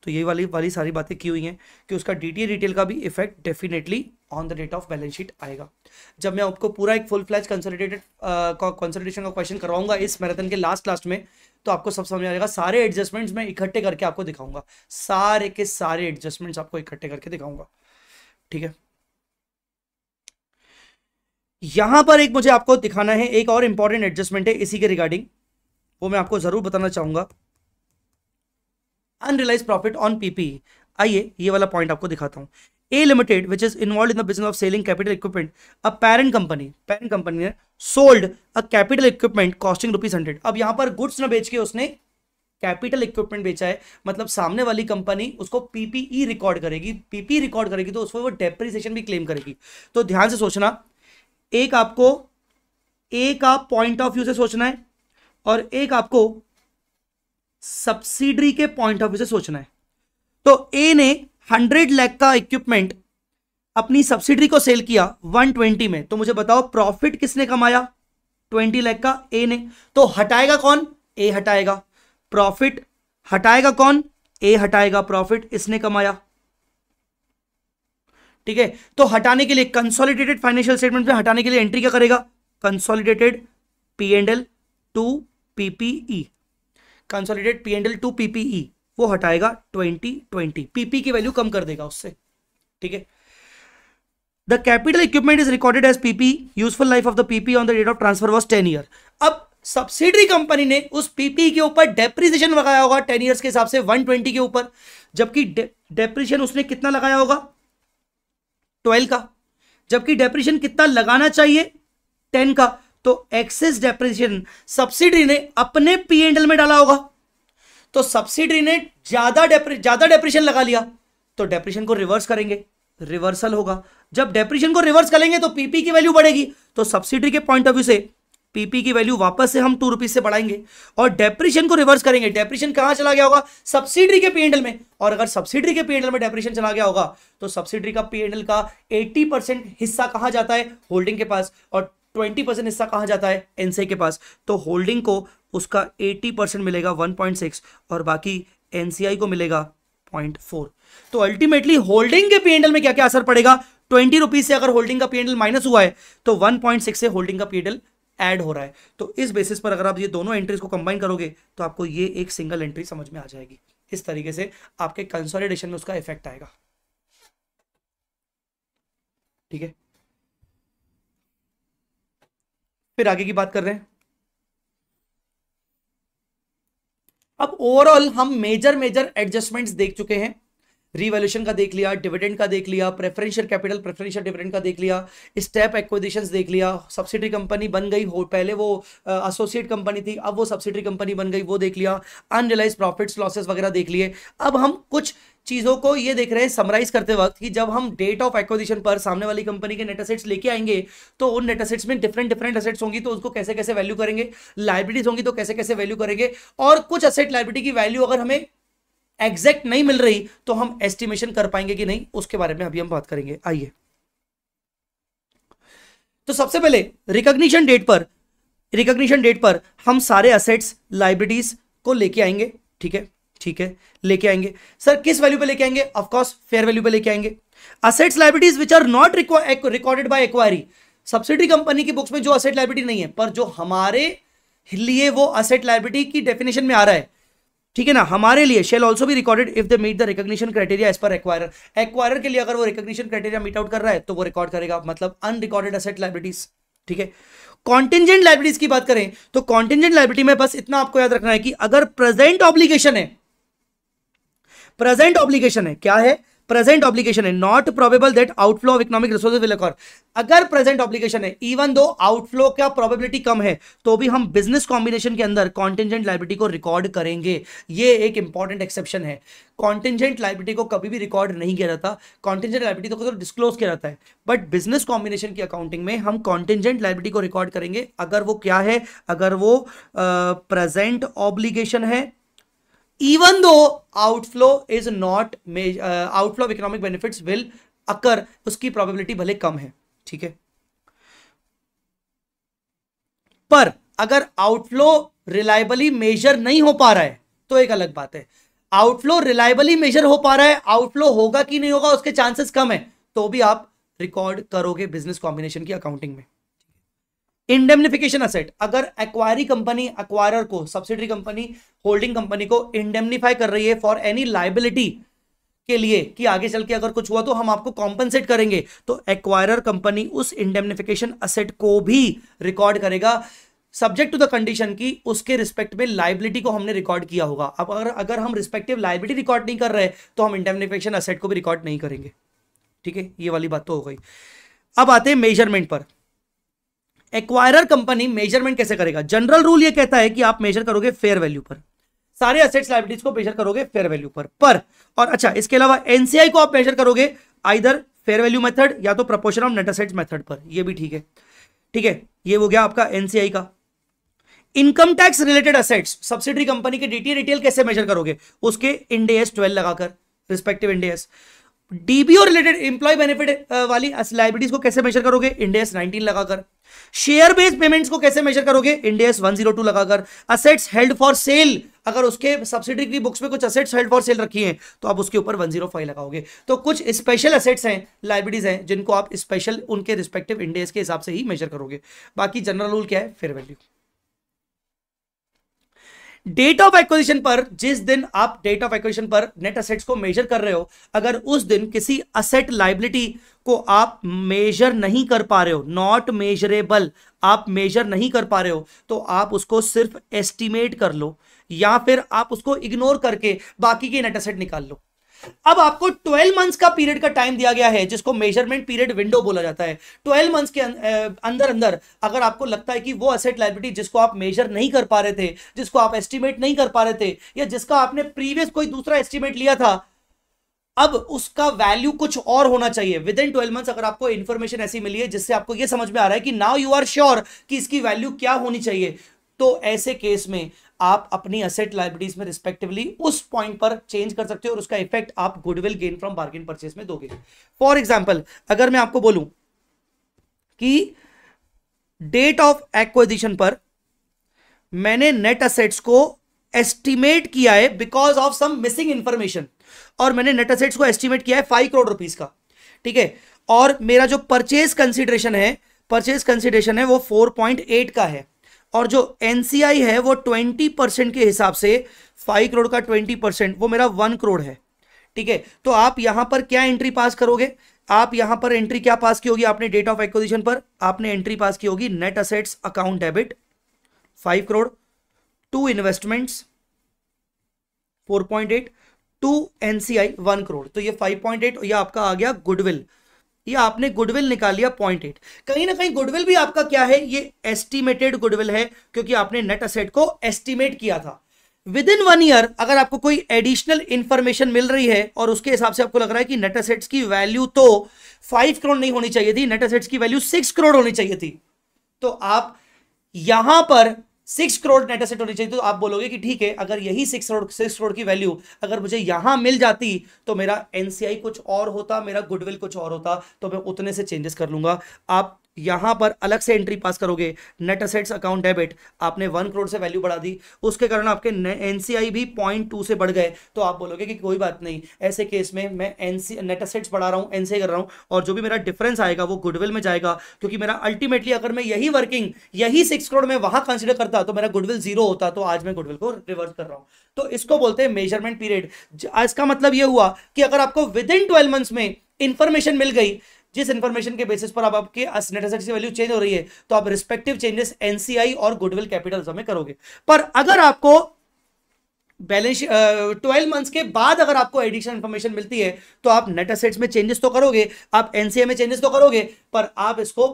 तो ये वाली वाली सारी बातें की हुई हैं कि उसका डी टी रिटेल का भी effect definitely on the date of balance sheet आएगा जब मैं आपको पूरा एक फुल फ्लैज कंसल्टेटेड कंसल्टेशन का क्वेश्चन करवाऊंगा इस मैराथन के लास्ट लास्ट में तो आपको सब समझ आएगा सारे एडजस्टमेंट्स मैं इकट्ठे करके आपको दिखाऊंगा सारे के सारे एडजस्टमेंट्स आपको इकट्ठे करके दिखाऊंगा ठीक है यहां पर एक मुझे आपको दिखाना है एक और इंपॉर्टेंट एडजस्टमेंट है इसी के रिगार्डिंग वो मैं आपको जरूर बताना चाहूंगा अनरिलाइज प्रॉफिट ऑन पीपी आइए ये वाला पॉइंट आपको दिखाता हूँ A limited which is involved in the business of selling capital equipment a parent company parent company ने sold a capital equipment costing rupees hundred अब यहाँ पर गुड्स ना बेच के उसने कैपिटल इक्विपमेंट बेचा है मतलब सामने वाली कंपनी उसको पीपीई रिकॉर्ड e करेगी पीपी रिकॉर्ड करेगी तो उसको वो डेप्रिसिएशन भी क्लेम करेगी तो ध्यान से सोचना एक आपको ए का पॉइंट ऑफ व्यू से सोचना है और एक आपको सब्सिडरी के पॉइंट ऑफ व्यू से सोचना है तो ए ने हंड्रेड लैख का इक्विपमेंट अपनी सब्सिडरी को सेल किया 120 में तो मुझे बताओ प्रॉफिट किसने कमाया 20 लाख का ए ने तो हटाएगा कौन ए हटाएगा प्रॉफिट हटाएगा कौन ए हटाएगा प्रॉफिट इसने कमाया ठीक है तो हटाने के लिए कंसोलिडेटेड फाइनेंशियल स्टेटमेंट में हटाने के लिए एंट्री क्या करेगा consolidated P and L to PPE consolidate P and to PPE वो हटाएगा ट्वेंटी ट्वेंटी पीपी की वैल्यू कम कर देगा उससे ठीक है the capital equipment is recorded as PP useful life of the PP on the date of transfer was ten year अब सब्सिडरी कंपनी ने उस पीपी e के ऊपर डेप्रिसिएशन लगाया होगा टेन ईयर्स के हिसाब से वन ट्वेंटी के ऊपर जबकि डेप्रिसिएशन उसने कितना लगाया होगा ट्वेल्व का जबकि डेप्रिसिएशन कितना लगाना चाहिए टेन का तो एक्सेस डेप्रिसिएशन सब्सिडी ने अपने पी एंडल में डाला होगा तो सब्सिडी ने ज्यादा ज्यादा डेप्रिशन लगा लिया तो डेप्रिशन को रिवर्स करेंगे रिवर्सल होगा जब डेप्रिशन को रिवर्स करेंगे तो पीपी की वैल्यू बढ़ेगी तो सब्सिडी के पॉइंट ऑफ व्यू से पीपी की वैल्यू वापस से हम टू रुपीज से बढ़ाएंगे और डेप्रिशन को रिवर्स करेंगे डेप्रिशन कहां चला गया होगा सब्सिडी के एंडल में और अगर सब्सिडी के एंडल में डेप्रिशन चला गया होगा तो सब्सिडी का एंडल का 80 परसेंट हिस्सा कहां जाता है होल्डिंग के पास और ट्वेंटी परसेंट हिस्सा कहाँ जाता है एनसीआई के पास तो होल्डिंग को उसका एट्टी परसेंट मिलेगा वन पॉइंट सिक्स और बाकी एनसीआई को मिलेगा पॉइंट फोर तो अल्टीमेटली होल्डिंग के पीएनएल में क्या क्या असर पड़ेगा ट्वेंटी रुपीज से अगर होल्डिंग का पीएनएल माइनस हुआ है तो वन पॉइंट सिक्स से होल्डिंग का पीएनएल एड हो रहा है तो इस बेसिस पर अगर आप ये दोनों एंट्रीज को कंबाइन करोगे तो आपको ये एक सिंगल एंट्री समझ में आ जाएगी इस तरीके से आपके कंसोलिडेशन में उसका इफेक्ट आएगा ठीक है फिर आगे की बात कर रहे हैं अब ओवरऑल हम मेजर मेजर एडजस्टमेंट्स देख चुके हैं रिवैल्यूशन का देख लिया डिविडेंड का देख लिया प्रेफरेंशियल कैपिटल प्रेफरेंशियल डिविडेंड का देख लिया स्टेप एक्विजिशन देख लिया सब्सिडी कंपनी बन गई हो पहले वो एसोसिएट uh, कंपनी थी अब वो सब्सिडी कंपनी बन गई वो देख लिया अनरियलाइज प्रॉफिट्स लॉसेस वगैरह देख लिए अब हम कुछ चीज़ों को ये देख रहे हैं समराइज करते वक्त कि जब हम डेट ऑफ एक्विजिशन पर सामने वाली कंपनी के नेट असेट्स लेके आएंगे तो उन नेट असेट्स में डिफरेंट डिफरेंट असेट्स होंगी तो उसको कैसे कैसे वैल्यू करेंगे लाइब्रेटीज होंगी तो कैसे कैसे वैल्यू करेंगे और कुछ असेट लाइब्रेटी की वैल्यू अगर हमें एग्जैक्ट नहीं मिल रही तो हम एस्टिमेशन कर पाएंगे कि नहीं उसके बारे में अभी हम बात करेंगे आइए तो सबसे पहले रिकॉग्निशन डेट पर रिकॉग्निशन डेट पर हम सारे असेट्स लाइब्रेटीज को लेके आएंगे ठीक है ठीक है लेके आएंगे सर किस वैल्यू पे लेके आएंगे ऑफकोर्स फेयर वैल्यू पे लेके आएंगे assets liabilities which are not recorded by acquiree subsidy company की बुक्स में जो असेट लाइबिलिटी नहीं है पर जो हमारे लिए वो असेट लाइबिलिटी की डेफिनेशन में आ रहा है ठीक है ना हमारे लिए शेल ऑल्सो भी recorded if they meet the recognition criteria as per acquire acquire के लिए अगर वो रिकॉग्निशन क्राइटेरिया मीट आउट कर रहा है तो वो रिकॉर्ड करेगा मतलब अनरिकॉर्डेड असेट लाइबिलिटीज ठीक है कॉन्टेंजेंट लाइबिलिटीज की बात करें तो कॉन्टेंजेंट लाइबिलिटी में बस इतना आपको याद रखना है कि अगर प्रेजेंट ऑब्लिगेशन है प्रेजेंट ऑब्लिगेशन है क्या है प्रेजेंट ऑब्लिगेशन है not probable that outflow of economic resources will occur अगर प्रेजेंट ऑब्लिगेशन है इवन दो आउटफ्लो का प्रोबेबिलिटी कम है तो भी हम बिजनेस कॉम्बिनेशन के अंदर कॉन्टेंजेंट लाइबिलिटी को रिकॉर्ड करेंगे ये एक इंपॉर्टेंट एक्सेप्शन है कॉन्टेंजेंट लाइबिलिटी को कभी भी रिकॉर्ड नहीं किया जाता कॉन्टेंजेंट लाइबिलिटी तो डिस्क्लोज किया जाता है बट बिजनेस कॉम्बिनेशन की अकाउंटिंग में हम कॉन्टेंजेंट लाइबिलिटी को रिकॉर्ड करेंगे अगर वो क्या है अगर वो प्रेजेंट uh, ऑब्लिगेशन है even though outflow is not major, uh, outflow of economic benefits will occur उसकी probability भले कम है ठीक है पर अगर outflow reliably measure नहीं हो पा रहा है तो एक अलग बात है आउटफ्लो रिलायबली मेजर हो पा रहा है आउटफ्लो होगा कि नहीं होगा उसके चांसेस कम है तो भी आप रिकॉर्ड करोगे बिजनेस कॉम्बिनेशन की अकाउंटिंग में इंडेमनिफिकेशन असेट अगर एक्वायरी कंपनी अक्वायर को सब्सिडरी कंपनी होल्डिंग कंपनी को इंडेमनिफाई कर रही है फॉर एनी लाइबिलिटी के लिए कि आगे चल के अगर कुछ हुआ तो हम आपको कॉम्पनसेट करेंगे तो एक्वायर कंपनी उस इंडेमनिफिकेशन असेट को भी रिकॉर्ड करेगा सब्जेक्ट टू द कंडीशन की उसके रिस्पेक्ट में लाइबिलिटी को हमने रिकॉर्ड किया होगा अब अगर अगर हम रिस्पेक्टिव लाइबिलिटी रिकॉर्ड नहीं कर रहे तो हम इंडेमनिफिकेशन असेट को भी रिकॉर्ड नहीं करेंगे ठीक है ये वाली बात तो हो गई अब आते हैं मेजरमेंट पर एक्वायरर कंपनी मेजरमेंट कैसे करेगा जनरल रूल ये कहता है कि आप मेजर करोगे फेयर वैल्यू पर सारे असेट्स लाइबिलिटीज को मेजर करोगे फेयर वैल्यू पर पर और अच्छा इसके अलावा एनसीआई को आप मेजर करोगे आइदर फेयर वैल्यू मेथड या तो proportion of net assets method पर ये भी ठीक है ठीक है ये हो गया आपका एनसीआई का income tax related assets subsidiary company के डीटी रिटेल कैसे मेजर करोगे उसके इंडेस ट्वेल्व लगाकर respective Ind AS DBO related employee benefit वाली लाइबिलिटीज को कैसे मेजर करोगे इंडेस नाइनटीन लगाकर शेयर बेस्ड पेमेंट्स को कैसे मेजर करोगे इंडियस 102 लगाकर असेट्स हेल्ड फॉर सेल अगर उसके सब्सिडी की बुक्स में कुछ असेट्स हेल्ड फॉर सेल रखी हैं तो आप उसके ऊपर 105 लगाओगे तो कुछ स्पेशल असेट्स हैं लाइब्रेरीज हैं जिनको आप स्पेशल उनके रिस्पेक्टिव इंडियस के हिसाब से ही मेजर करोगे बाकी जनरल रूल क्या है fair value date of acquisition पर जिस दिन आप डेट ऑफ एक्विजिशन पर नेट असेट्स को मेजर कर रहे हो अगर उस दिन किसी असेट लाइबिलिटी को आप मेजर नहीं कर पा रहे हो नॉट मेजरेबल आप मेजर नहीं कर पा रहे हो तो आप उसको सिर्फ एस्टिमेट कर लो या फिर आप उसको इग्नोर करके बाकी के नेट असेट निकाल लो अब आपको 12 मंथ्स का पीरियड का टाइम दिया गया है जिसको मेजरमेंट पीरियड विंडो बोला जाता है 12 मंथ्स के अं-, अंदर अंदर अगर आपको लगता है कि वो असेट लाइबिलिटी जिसको आप मेजर नहीं कर पा रहे थे जिसको आप एस्टिमेट नहीं कर पा रहे थे या जिसका आपने प्रीवियस कोई दूसरा एस्टिमेट लिया था अब उसका वैल्यू कुछ और होना चाहिए विद इन ट्वेल्व मंथ्स अगर आपको इन्फॉर्मेशन ऐसी मिली है जिससे आपको यह समझ में आ रहा है कि नाउ यू आर श्योर कि इसकी वैल्यू क्या होनी चाहिए तो ऐसे केस में आप अपनी असेट लाइब्रेरीज में रिस्पेक्टिवली उस पॉइंट पर चेंज कर सकते हो और उसका इफेक्ट आप goodwill gain from bargain purchase में दोगे फॉर एग्जाम्पल अगर मैं आपको बोलूं कि डेट ऑफ एक्विजिशन पर मैंने नेट असेट्स को एस्टिमेट किया है because of some missing information और मैंने नेट असेट्स को एस्टिमेट किया है फाइव करोड़ रुपीज का ठीक है और मेरा जो परचेज कंसिडरेशन है परचेज कंसिडरेशन है वो फोर पॉइंट एट का है और जो एनसीआई है वो ट्वेंटी परसेंट के हिसाब से फाइव करोड़ का ट्वेंटी परसेंट वो मेरा वन करोड़ है ठीक है तो आप यहां पर क्या एंट्री पास करोगे आप यहां पर एंट्री क्या पास की होगी आपने डेट ऑफ एक्विजिशन पर आपने एंट्री पास की होगी net assets account debit five crore to investments four point eight to NCI one crore तो ये फाइव पॉइंट एट या आपका आ गया गुडविल ये आपने गुडविल निकाल लिया पॉइंट एट कहीं ना कहीं गुडविल भी आपका क्या है ये एस्टिमेटेड गुडविल है क्योंकि आपने नेट असेट को एस्टिमेट किया था विद इन वन ईयर अगर आपको कोई एडिशनल इंफॉर्मेशन मिल रही है और उसके हिसाब से आपको लग रहा है कि नेट असेट्स की वैल्यू तो फाइव करोड़ नहीं होनी चाहिए थी नेट असेट्स की वैल्यू सिक्स करोड़ होनी चाहिए थी तो आप यहां पर सिक्स करोड़ नेट एसेट होनी चाहिए तो आप बोलोगे कि ठीक है अगर यही सिक्स करोड़ सिक्स करोड़ की वैल्यू अगर मुझे यहां मिल जाती तो मेरा एनसीआई कुछ और होता मेरा गुडविल कुछ और होता तो मैं उतने से चेंजेस कर लूंगा आप यहां पर अलग से एंट्री पास करोगे नेट असेट्स अकाउंट डेबिट आपने वन करोड़ से वैल्यू बढ़ा दी उसके कारण आपके एनसीआई भी पॉइंट टू से बढ़ गए तो आप बोलोगे कि कोई बात नहीं ऐसे केस में मैं एनसी नेट असेट्स बढ़ा रहा हूं एनसीआई कर रहा हूं और जो भी मेरा डिफरेंस आएगा वो गुडविल में जाएगा क्योंकि मेरा अल्टीमेटली अगर मैं यही वर्किंग यही सिक्स करोड़ में वहां कंसिडर करता तो मेरा गुडविल जीरो होता तो आज मैं गुडविल को रिवर्स कर रहा हूं तो इसको बोलते हैं मेजरमेंट पीरियड इसका मतलब यह हुआ कि अगर आपको विद इन ट्वेल्व मंथ्स में इंफॉर्मेशन मिल गई जिस इन्फॉर्मेशन के बेसिस पर आप आपके नेट एसेट्स की वैल्यू चेंज हो रही है तो आप रिस्पेक्टिव चेंजेस एनसीआई और गुडविल कैपिटल में करोगे पर अगर आपको बैलेंस ट्वेल्व मंथ्स के बाद अगर आपको एडिशनल इन्फॉर्मेशन मिलती है तो आप नेट असेट्स में चेंजेस तो करोगे आप एनसीए में चेंजेस तो करोगे पर आप इसको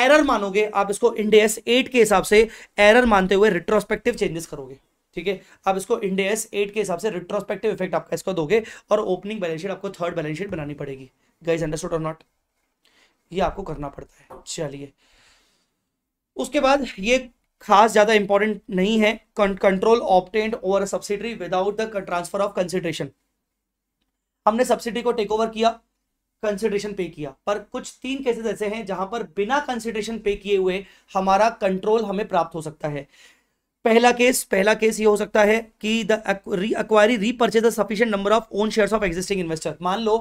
एरर मानोगे आप इसको इंडेस एट के हिसाब से एरर मानते हुए रिट्रोस्पेक्टिव चेंजेस करोगे ठीक है आप इसको इंडेस एट के हिसाब से रिट्रोस्पेक्टिव इफेक्ट आपका इसको दोगे और ओपनिंग बैलेंस शीट आपको थर्ड बैलेंस शीट बनानी पड़ेगी गाइज अंडरस्टूड और नॉट ये आपको करना पड़ता है चलिए उसके बाद ये खास ज़्यादा इंपॉर्टेंट नहीं है control obtained over subsidy without the transfer of consideration हमने सब्सिडी को टेक ओवर किया कंसिडरेशन पे किया पर कुछ तीन केसेस ऐसे हैं जहां पर बिना कंसिडरेशन पे किए हुए हमारा कंट्रोल हमें प्राप्त हो सकता है पहला केस पहला केस ये हो सकता है कि the acquiree repurchase the sufficient number of own shares of existing investor मान लो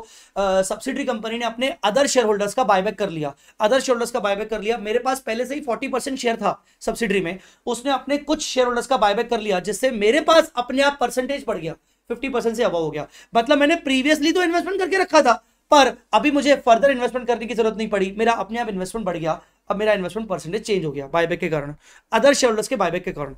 सब्सिडी कंपनी ने अपने अदर शेयर होल्डर्स का बायबैक कर लिया अदर शेयर होल्डर्स का बायबैक कर लिया मेरे पास पहले से ही 40 परसेंट शेयर था सब्सिडी में उसने अपने कुछ शेयर होल्डर्स का बायबैक कर लिया जिससे मेरे पास अपने आप परसेंटेज बढ़ गया फिफ्टी से अबव हो गया मतलब मैंने प्रीवियसली तो इन्वेस्टमेंट करके रखा था पर अभी मुझे फर्दर इन्वेस्टमेंट करने की जरूरत नहीं पड़ी मेरा अपने आप इन्वेस्टमेंट बढ़ गया अब मेरा इन्वेस्टमेंट परसेंटेज चेंज हो गया बायबैक के कारण अदर शेयर होल्डर्स के बायबैक के कारण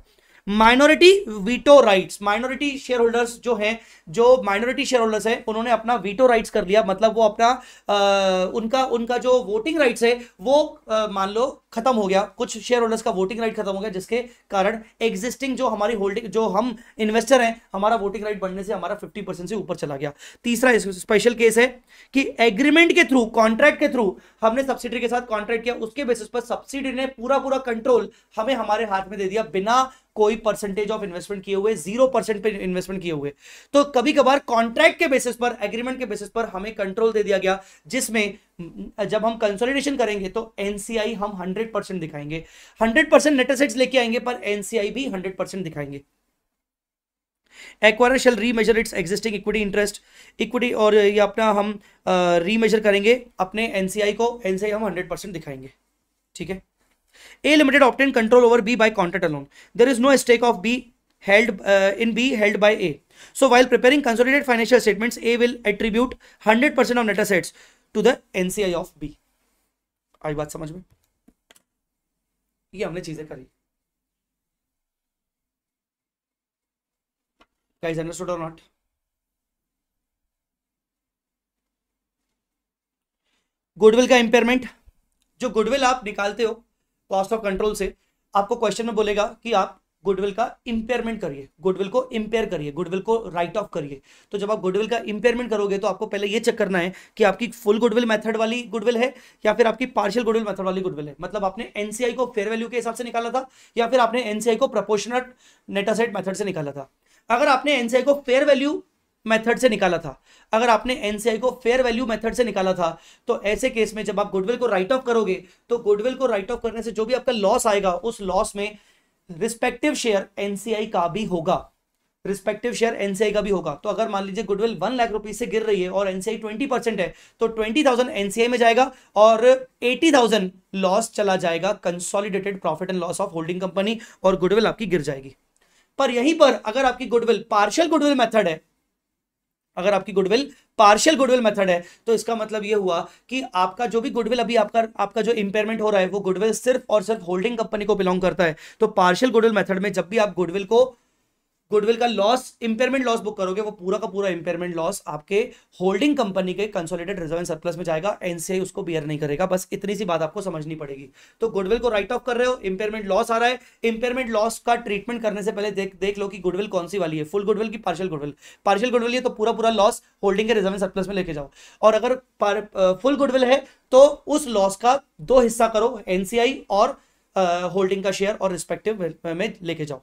minority veto rights minority share holders जो हैं जो माइनॉरिटी शेयर होल्डर्स हैं उन्होंने अपना वीटो राइट्स कर लिया मतलब वो अपना आ, उनका उनका जो वोटिंग राइट्स है वो मान लो खत्म हो गया कुछ शेयर होल्डर्स का वोटिंग राइट खत्म हो गया जिसके कारण एग्जिस्टिंग जो हमारी होल्डिंग जो हम इन्वेस्टर हैं हमारा वोटिंग राइट बढ़ने से हमारा फिफ्टी परसेंट से ऊपर चला गया तीसरा स्पेशल केस है कि एग्रीमेंट के थ्रू कॉन्ट्रैक्ट के थ्रू हमने सब्सिडी के साथ कॉन्ट्रैक्ट किया उसके बेसिस पर सब्सिडी ने पूरा पूरा कंट्रोल हमें हमारे हाथ में दे दिया बिना कोई परसेंटेज ऑफ इन्वेस्टमेंट किए हुए जीरो परसेंट पे इन्वेस्टमेंट किए हुए तो कभी कभार कॉन्ट्रैक्ट के बेसिस पर एग्रीमेंट के बेसिस पर हमें कंट्रोल दे दिया गया जिसमें जब हम कंसोलिडेशन करेंगे तो एनसीआई हम हंड्रेड परसेंट दिखाएंगे हंड्रेड परसेंट नेट एसेट्स लेके आएंगे पर एनसीआई भी हंड्रेड परसेंट दिखाएंगे acquire shall remeasure its existing equity interest equity और ये अपना हम रीमेजर करेंगे अपने एनसीआई को एनसीआई हम हंड्रेड परसेंट दिखाएंगे ठीक है A limited obtain control over B by contract alone there is no stake of B held in B held by A so while preparing consolidated financial statements A will attribute hundred percent of net assets to the NCI of B आई बात समझ में ये हमने चीजें करी गाइस अंडरस्टूड और नॉट गुडविल का इंपेयरमेंट जो गुडविल आप निकालते हो कॉस्ट ऑफ कंट्रोल से आपको क्वेश्चन में बोलेगा कि आप गुडविल का इंपेयरमेंट करिए गुडविल को इंपेयर करिए गुडविल को राइट ऑफ करिए तो जब आप गुडविल का इंपेयरमेंट करोगे तो आपको पहले ये चेक करना है कि आपकी फुल गुडविल मेथड वाली गुडविल है या फिर आपकी पार्शियल गुडविल मेथड वाली गुडविल है मतलब आपने एनसीआई को फेयर वैल्यू के हिसाब से निकाला था या फिर आपने एनसीआई को प्रपोशनल नेटासेट मैथड से निकाला था अगर आपने एनसीआई को फेयर वैल्यू मेथड से निकाला था अगर आपने एनसीआई को फेयर वैल्यू मेथड से निकाला था तो ऐसे केस में जब आप गुडविल को राइट ऑफ करोगे तो गुडविल को राइट ऑफ करने से जो भी आपका लॉस आएगा उस लॉस में रिस्पेक्टिव शेयर एनसीआई का भी होगा रिस्पेक्टिव शेयर एनसीआई का भी होगा तो अगर मान लीजिए गुडविल वन लाख रुपीज से गिर रही है और एनसीआई ट्वेंटी परसेंट है तो ट्वेंटी थाउजेंड एनसीआई में जाएगा और एटी थाउजेंड लॉस चला जाएगा consolidated profit and loss of holding company और गुडविल आपकी गिर जाएगी पर यहीं पर अगर आपकी गुडविल पार्शियल गुडविल मेथड है अगर आपकी गुडविल पार्शियल गुडविल मेथड है तो इसका मतलब यह हुआ कि आपका जो भी गुडविल अभी आपका आपका जो इंपेयरमेंट हो रहा है वो गुडविल सिर्फ और सिर्फ होल्डिंग कंपनी को बिलोंग करता है तो पार्शियल गुडविल मेथड में जब भी आप गुडविल को गुडविल का लॉस इंपेयरमेंट लॉस बुक करोगे वो पूरा का पूरा इंपेयरमेंट लॉस आपके होल्डिंग कंपनी के कंसोलिडेड रिजर्व एंड सरप्लस में जाएगा एनसीआई उसको बियर नहीं करेगा बस इतनी सी बात आपको समझनी पड़ेगी तो गुडविल को राइट ऑफ कर रहे हो इंपेयरमेंट लॉस आ रहा है इंपेयरमेंट लॉस का ट्रीटमेंट करने से पहले देख देख लो कि गुडविल कौन सी वाली है फुल गुडविल की पार्शल गुडविल पार्शल गुडविल है तो पूरा पूरा लॉस होल्डिंग के रिजर्व एंड सरप्लस में लेके जाओ और अगर फुल गुडविल है तो उस लॉस का दो हिस्सा करो एनसीआई और होल्डिंग का शेयर और रिस्पेक्टिव में लेके जाओ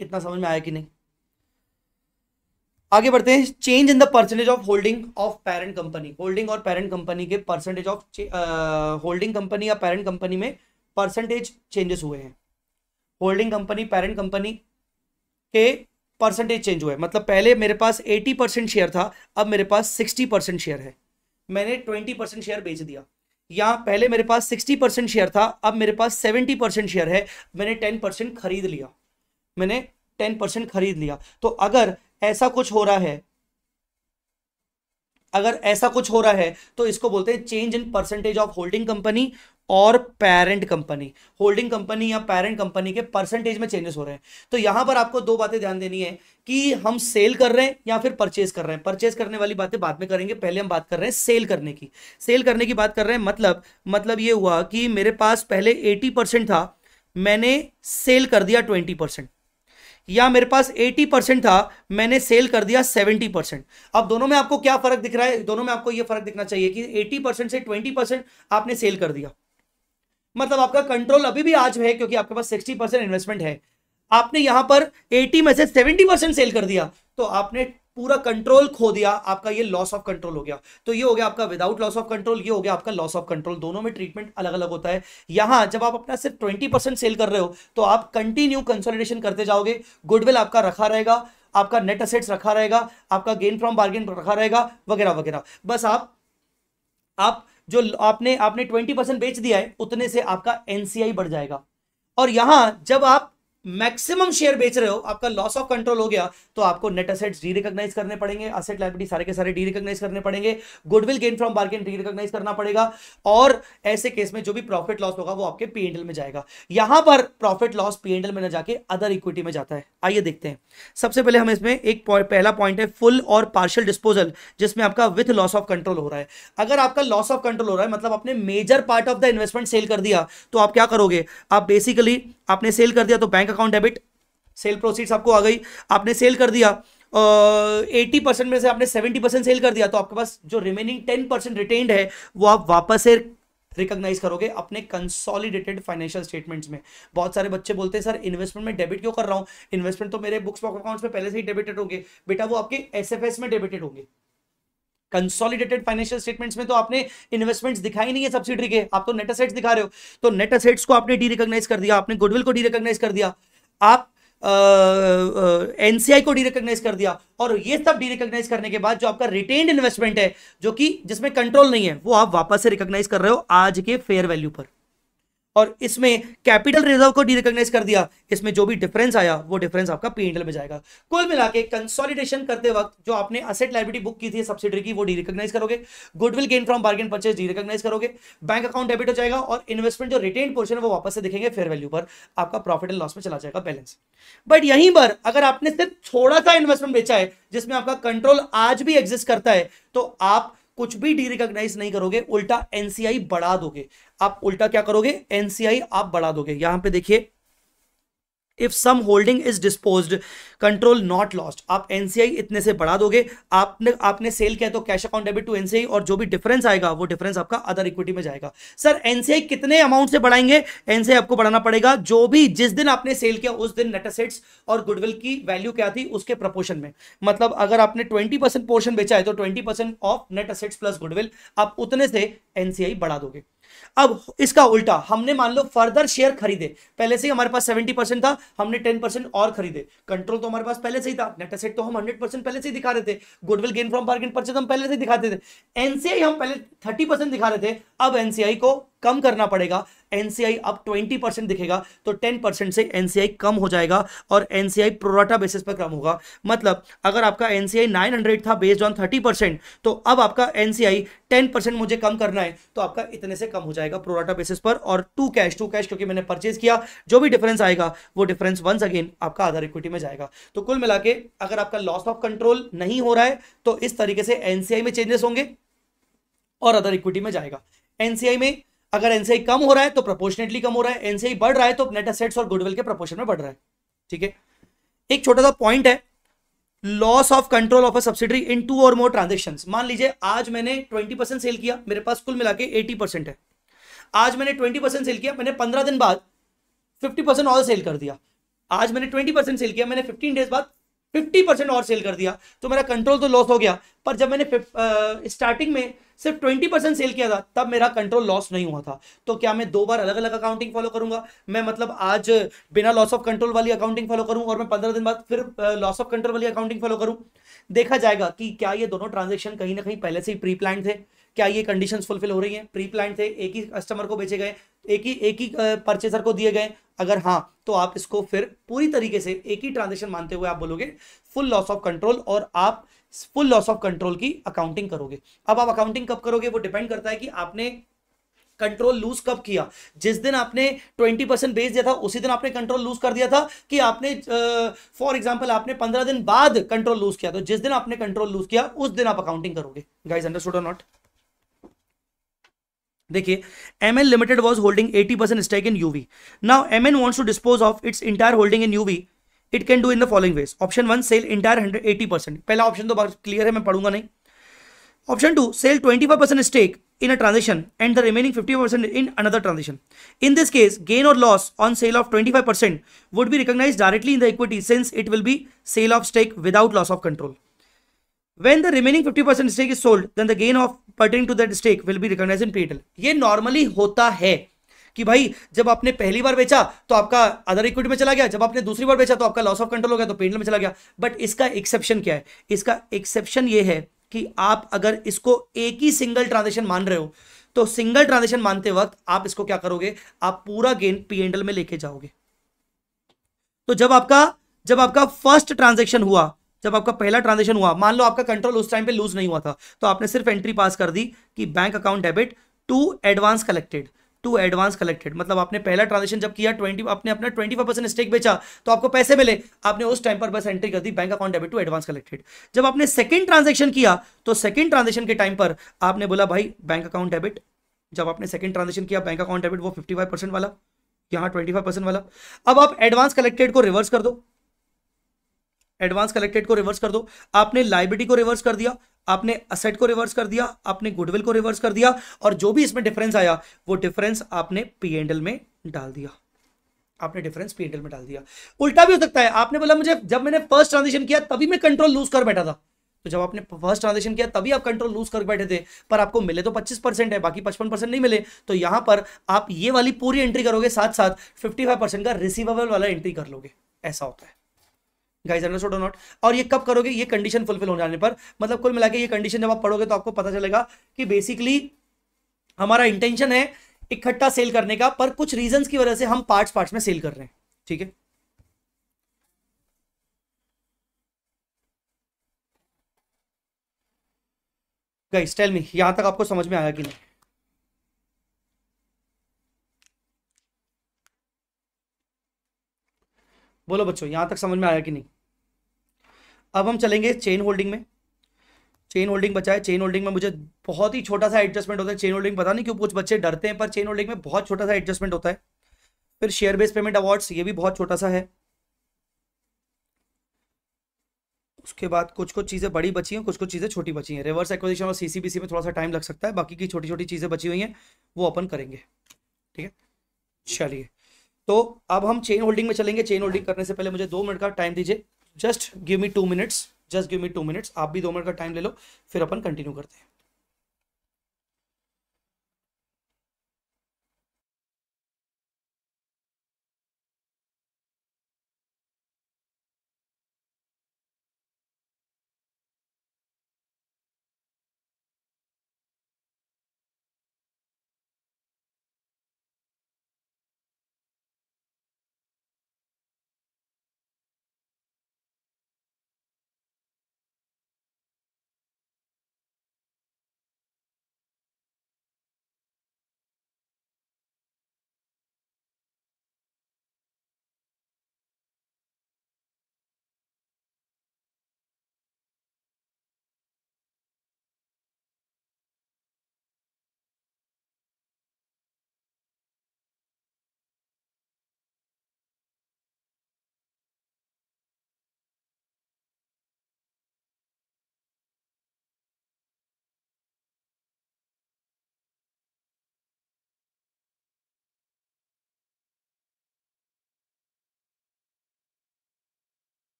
इतना समझ में आया कि नहीं आगे बढ़ते हैं change in the percentage of holding of parent company holding और पेरेंट कंपनी के परसेंटेज ऑफ होल्डिंग कंपनी या पेरेंट कंपनी में परसेंटेज चेंजेस हुए हैं होल्डिंग कंपनी पेरेंट कंपनी के परसेंटेज चेंज हुए मतलब पहले मेरे पास 80 परसेंट शेयर था अब मेरे पास 60 परसेंट शेयर है मैंने 20 परसेंट शेयर बेच दिया या पहले मेरे पास 60 परसेंट शेयर था अब मेरे पास 70 परसेंट शेयर है मैंने 10 परसेंट खरीद लिया मैंने टेन परसेंट खरीद लिया तो अगर ऐसा कुछ हो रहा है अगर ऐसा कुछ हो रहा है तो इसको बोलते हैं change in percentage of holding company और पेरेंट कंपनी होल्डिंग कंपनी या पेरेंट कंपनी के परसेंटेज में चेंजेस हो रहे हैं तो यहां पर आपको दो बातें ध्यान देनी है कि हम सेल कर रहे हैं या फिर परचेज कर रहे हैं परचेज करने वाली बातें बाद में करेंगे पहले हम बात कर रहे हैं सेल करने की सेल करने की बात कर रहे हैं मतलब मतलब ये हुआ कि मेरे पास पहले एटी था मैंने सेल कर दिया ट्वेंटी परसेंट या मेरे पास 80 परसेंट था मैंने सेल कर दिया 70 परसेंट अब दोनों में आपको क्या फर्क दिख रहा है दोनों में आपको यह फर्क दिखना चाहिए कि 80 परसेंट से 20 परसेंट आपने सेल कर दिया मतलब आपका कंट्रोल अभी भी आज है क्योंकि आपके पास 60 परसेंट इन्वेस्टमेंट है आपने यहां पर 80 में से 70 परसेंट सेल कर दिया तो आपने पूरा कंट्रोल खो दिया आपका ये लॉस ऑफ कंट्रोल हो गया तो ये हो गया आपका विदाउट लॉस ऑफ कंट्रोल ये हो गया आपका लॉस ऑफ कंट्रोल दोनों में ट्रीटमेंट अलग अलग होता है यहां जब आप अपना सिर्फ ट्वेंटी परसेंट सेल कर रहे हो तो आप कंटिन्यू कंसोलिडेशन करते जाओगे गुडविल आपका रखा रहेगा आपका नेट असेट्स रखा रहेगा आपका गेन फ्रॉम बार्गेन रखा रहेगा वगैरह वगैरह बस आप आप जो आपने आपने ट्वेंटी परसेंट बेच दिया है उतने से आपका एनसीआई बढ़ जाएगा और यहां जब आप मैक्सिमम शेयर बेच रहे हो आपका लॉस ऑफ कंट्रोल हो गया तो आपको नेट असेट्स डी रिकॉग्नाइज करने पड़ेंगे असेट लाइबिलिटी सारे के सारे डी रिकॉग्नाइज करने पड़ेंगे goodwill gain from bargain derecognise करना पड़ेगा और ऐसे केस में जो भी प्रॉफिट लॉस होगा वो आपके पी में जाएगा यहां पर प्रॉफिट लॉस पी में ना जाके अदर इक्विटी में जाता है आइए देखते हैं सबसे पहले हम इसमें एक पहला पॉइंट है फुल और पार्शल डिस्पोजल जिसमें आपका विथ लॉस ऑफ कंट्रोल हो रहा है अगर आपका लॉस ऑफ कंट्रोल हो रहा है मतलब आपने major part of the investment sale कर दिया तो आप क्या करोगे आप बेसिकली आपने सेल कर दिया तो bank account debit sale proceeds आपको आ गई आपने सेल कर दिया एट्टी uh, परसेंट में से आपने सेवेंटी परसेंट सेल कर दिया तो आपके पास जो रिमेनिंग टेन परसेंट रिटेन्ड है वो आप वापस से रिकॉग्नाइज करोगे अपने कंसोलिडेटेड फाइनेंशियल स्टेटमेंट्स में बहुत सारे बच्चे बोलते हैं सर इन्वेस्टमेंट में डेबिट क्यों कर रहा हूँ इन्वेस्टमेंट तो मेरे बुक्स अकाउंट्स में पहले से ही डेबिटेड होंगे बेटा वो आपके एस में डेबिटेड होंगे कंसोलिडेटेड फाइनेंशियल स्टेटमेंट्स में तो आपने इन्वेस्टमेंट्स दिखाई नहीं है सब्सिडी के आप तो नेट असेट्स दिखा रहे हो तो नेट असेट्स को आपने डी रिकॉग्नाइज कर दिया आपने गुडविल को डी रिकॉग्नाइज कर दिया आप एनसीआई को डी रिकॉग्नाइज कर दिया और ये सब डी रिकॉग्नाइज करने के बाद जो आपका रिटेन्ड इन्वेस्टमेंट है जो कि जिसमें कंट्रोल नहीं है वो आप वापस से रिकॉग्नाइज कर रहे हो आज के फेयर वैल्यू पर और इसमें कैपिटल रिजर्व को डीरिकग्नाइज कर दिया इसमें जो भी डिफरेंस आया वो डिफरेंस आपका पी में जाएगा कुल मिला के कंसोलिडेशन करते वक्त जो आपने असेट लाइबिलिटी बुक की थी सब्सिडी की वो डीरिकग्नाइज करोगे goodwill gain from bargain purchase derecognise करोगे बैंक अकाउंट डेबिट हो जाएगा और इन्वेस्टमेंट जो रिटेन पोर्शन है वो वापस से दिखेंगे फेयर वैल्यू पर आपका प्रॉफिट एंड लॉस में चला जाएगा बैलेंस बट यहीं पर अगर आपने सिर्फ थोड़ा सा इन्वेस्टमेंट बेचा है जिसमें आपका कंट्रोल आज भी एग्जिस्ट करता है तो आप कुछ भी डी रिकॉग्नाइज नहीं करोगे उल्टा एनसीआई बढ़ा दोगे आप उल्टा क्या करोगे एनसीआई आप बढ़ा दोगे यहां पे देखिए if some holding is dispose control not lost आप एनसीआई इतने से बढ़ा दोगे आपने आपने सेल किया तो cash account debit to NCI और जो भी डिफरेंस आएगा वो डिफरेंस आपका अदर इक्विटी में जाएगा सर एनसीआई कितने अमाउंट से बढ़ाएंगे एनसीआई आपको बढ़ाना पड़ेगा जो भी जिस दिन आपने सेल किया उस दिन नेट असेट्स और गुडविल की वैल्यू क्या थी उसके प्रपोर्शन में मतलब अगर आपने ट्वेंटी पोर्शन बेचा है तो twenty of net assets plus goodwill आप उतने से एनसीआई बढ़ा दोगे अब इसका उल्टा हमने मान लो फर्दर शेयर खरीदे पहले से ही हमारे पास सेवेंटी परसेंट था हमने टेन परसेंट और खरीदे कंट्रोल तो हमारे पास पहले से ही था नेट असेट तो हम हंड्रेड परसेंट पहले से ही दिखा रहे थे goodwill gain from bargain purchase हम पहले से दिखाते थे एनसीआई हम पहले थर्टी परसेंट दिखा रहे थे अब एनसीआई को कम करना पड़ेगा एनसीआई अब 20 परसेंट दिखेगा तो 10 परसेंट से एनसीआई कम हो जाएगा और एनसीआई प्रोराटा बेसिस पर कम होगा मतलब अगर आपका एनसीआई 900 था बेस्ड ऑन 30 परसेंट तो अब आपका एनसीआई 10 परसेंट मुझे कम करना है तो आपका इतने से कम हो जाएगा प्रोराटा बेसिस पर और टू कैश टू कैश क्योंकि मैंने परचेज किया जो भी डिफरेंस आएगा वो डिफरेंस वंस अगेन आपका आधार इक्विटी में जाएगा तो कुल मिला अगर आपका लॉस ऑफ कंट्रोल नहीं हो रहा है तो इस तरीके से एनसीआई में चेंजेस होंगे और अदर इक्विटी में जाएगा एनसीआई में अगर एनसीआई कम हो रहा है तो प्रोपोर्शनेटली कम हो रहा है एनसीआई बढ़ रहा है तो नेट असेट्स और गुडविल के प्रोपोर्शन में बढ़ रहा है ठीक है एक छोटा सा पॉइंट है loss of control of a subsidy in two और मोर ट्रांजेक्शन मान लीजिए आज मैंने ट्वेंटी परसेंट सेल किया मेरे पास कुल मिला के एटी परसेंट है आज मैंने ट्वेंटी परसेंट सेल किया मैंने पंद्रह दिन बाद फिफ्टी परसेंट और सेल कर दिया आज मैंने ट्वेंटी परसेंट सेल किया मैंने फिफ्टीन डेज बाद फिफ्टी परसेंट और सेल कर दिया तो मेरा कंट्रोल तो लॉस हो गया पर जब मैंने स्टार्टिंग में सिर्फ ट्वेंटी परसेंट सेल किया था तब मेरा कंट्रोल लॉस नहीं हुआ था तो क्या मैं दो बार अलग अलग अकाउंटिंग फॉलो करूंगा मैं मतलब आज बिना लॉस ऑफ कंट्रोल वाली अकाउंटिंग फॉलो करूं और मैं पंद्रह दिन बाद फिर लॉस ऑफ कंट्रोल वाली अकाउंटिंग फॉलो करूं देखा जाएगा कि क्या ये दोनों ट्रांजेक्शन कहीं ना कहीं पहले से ही प्री प्लान थे क्या ये कंडीशंस फुलफिल हो रही हैं प्री प्लान थे एक ही कस्टमर को बेचे गए एक ही एक ही परचेसर को दिए गए अगर हाँ तो आप इसको फिर पूरी तरीके से एक ही ट्रांजेक्शन मानते हुए आप बोलोगे फुल लॉस ऑफ कंट्रोल और आप फुल लॉस ऑफ कंट्रोल की अकाउंटिंग करोगे अब आप अकाउंटिंग कब करोगे वो डिपेंड करता है कि आपने कंट्रोल लूज कब किया जिस दिन आपने 20 परसेंट बेच दिया था उसी दिन आपने कंट्रोल लूज कर दिया था कि आपने फॉर uh, एग्जांपल आपने 15 दिन बाद कंट्रोल लूज किया तो जिस दिन आपने कंट्रोल लूज किया उस दिन आप अकाउंटिंग करोगे गाइस अंडरस्टूड और नॉट देखिए M N limited was holding eighty percent stake in U V now M N wants to dispose of its entire holding in U V it can do in the following ways option one sale entire hundred eighty percent पहला ऑप्शन तो बहुत क्लियर है मैं पढ़ूंगा नहीं option two sale twenty five percent stake in a transaction and the remaining fifty percent in another transaction in this case gain और loss on sale of twenty five percent would be recognise directly in the equity since it will be sale of stake without loss of control when the remaining 50% stake is sold then the gain of pertaining to that stake will be recognized in pnl ये normally होता है कि भाई जब आपने पहली बार बेचा तो आपका अदर इक्विटी में चला गया जब आपने दूसरी बार बेचा तो आपका लॉस ऑफ कंट्रोल हो गया तो पेंडल में चला गया बट इसका एक्सेप्शन क्या है इसका एक्सेप्शन ये है कि आप अगर इसको एक ही सिंगल ट्रांजेक्शन मान रहे हो तो सिंगल ट्रांजेक्शन मानते वक्त आप इसको क्या करोगे आप पूरा गेन पी एंडल में लेके जाओगे तो जब आपका जब आपका फर्स्ट ट्रांजेक्शन हुआ जब आपका पहला ट्रांजेक्शन हुआ मान लो आपका कंट्रोल उस टाइम पे लूज नहीं हुआ था तो आपने सिर्फ एंट्री पास कर दी कि bank account debit to advance collected to advance collected मतलब आपने पहला ट्रांजेक्शन जब किया ट्वेंटी आपने अपना ट्वेंटी फाइव परसेंट स्टेक बेचा तो आपको पैसे मिले आपने उस टाइम पर बस एंट्री कर दी bank account debit to advance collected जब आपने सेकेंड ट्रांजेक्शन किया तो सेकंड ट्रांजेक्शन के टाइम पर आपने बोला भाई बैंक अकाउंट डेबिट जब आपने सेकंड ट्रांजेक्शन किया बैंक अकाउंट डेबिट वो फिफ्टी वाला यहाँ ट्वेंटी वाला अब आप एडवांस कलेक्टेड को रिवर्स कर दो एडवांस कलेक्टेड को रिवर्स कर दो आपने लाइबिलिटी को रिवर्स कर दिया आपने असेट को रिवर्स कर दिया आपने गुडविल को रिवर्स कर दिया और जो भी इसमें डिफरेंस आया वो डिफरेंस आपने पी एंडल में डाल दिया आपने डिफरेंस पी एंडल में डाल दिया उल्टा भी हो सकता है आपने बोला मुझे जब मैंने फर्स्ट ट्रांजेक्शन किया तभी मैं कंट्रोल लूज कर बैठा था तो जब आपने फर्स्ट ट्रांजेक्शन किया तभी आप कंट्रोल लूज कर बैठे थे पर आपको मिले तो 25 परसेंट है बाकी 55 परसेंट नहीं मिले तो यहां पर आप ये वाली पूरी एंट्री करोगे साथ साथ 55 परसेंट का रिसीवेबल वाला एंट्री कर लोगे ऐसा होता है गाइस अंडरस्टूड और नॉट और ये कब करोगे ये कंडीशन फुलफिल हो जाने पर मतलब कुल मिला के ये कंडीशन जब आप पढ़ोगे तो आपको पता चलेगा कि बेसिकली हमारा इंटेंशन है इकट्ठा सेल करने का पर कुछ रीजन की वजह से हम पार्ट पार्ट में सेल कर रहे हैं ठीक है गाइस टेल मी यहां तक आपको समझ में आया कि नहीं बोलो बच्चों यहां तक समझ में आया कि नहीं अब हम चलेंगे चेन होल्डिंग में चेन होल्डिंग बचाए चेन होल्डिंग में मुझे बहुत ही छोटा सा एडजस्टमेंट होता है चेन होल्डिंग पता नहीं क्यों कुछ बच्चे डरते हैं पर चेन होल्डिंग में बहुत छोटा सा एडजस्टमेंट होता है फिर शेयर बेस्ड पेमेंट अवार्ड्स ये भी बहुत छोटा सा है उसके बाद कुछ कुछ चीज़ें बड़ी बची हैं कुछ कुछ चीज़ें छोटी बची हैं रिवर्स एक्विजिशन और सीसीबीसी में थोड़ा सा टाइम लग सकता है बाकी की छोटी छोटी चीज़ें बची हुई हैं वो अपन करेंगे ठीक है चलिए तो अब हम चेन होल्डिंग में चलेंगे चेन होल्डिंग करने से पहले मुझे दो मिनट का टाइम दीजिए just give me two minutes just give me two minutes आप भी दो मिनट का टाइम ले लो फिर अपन कंटिन्यू करते हैं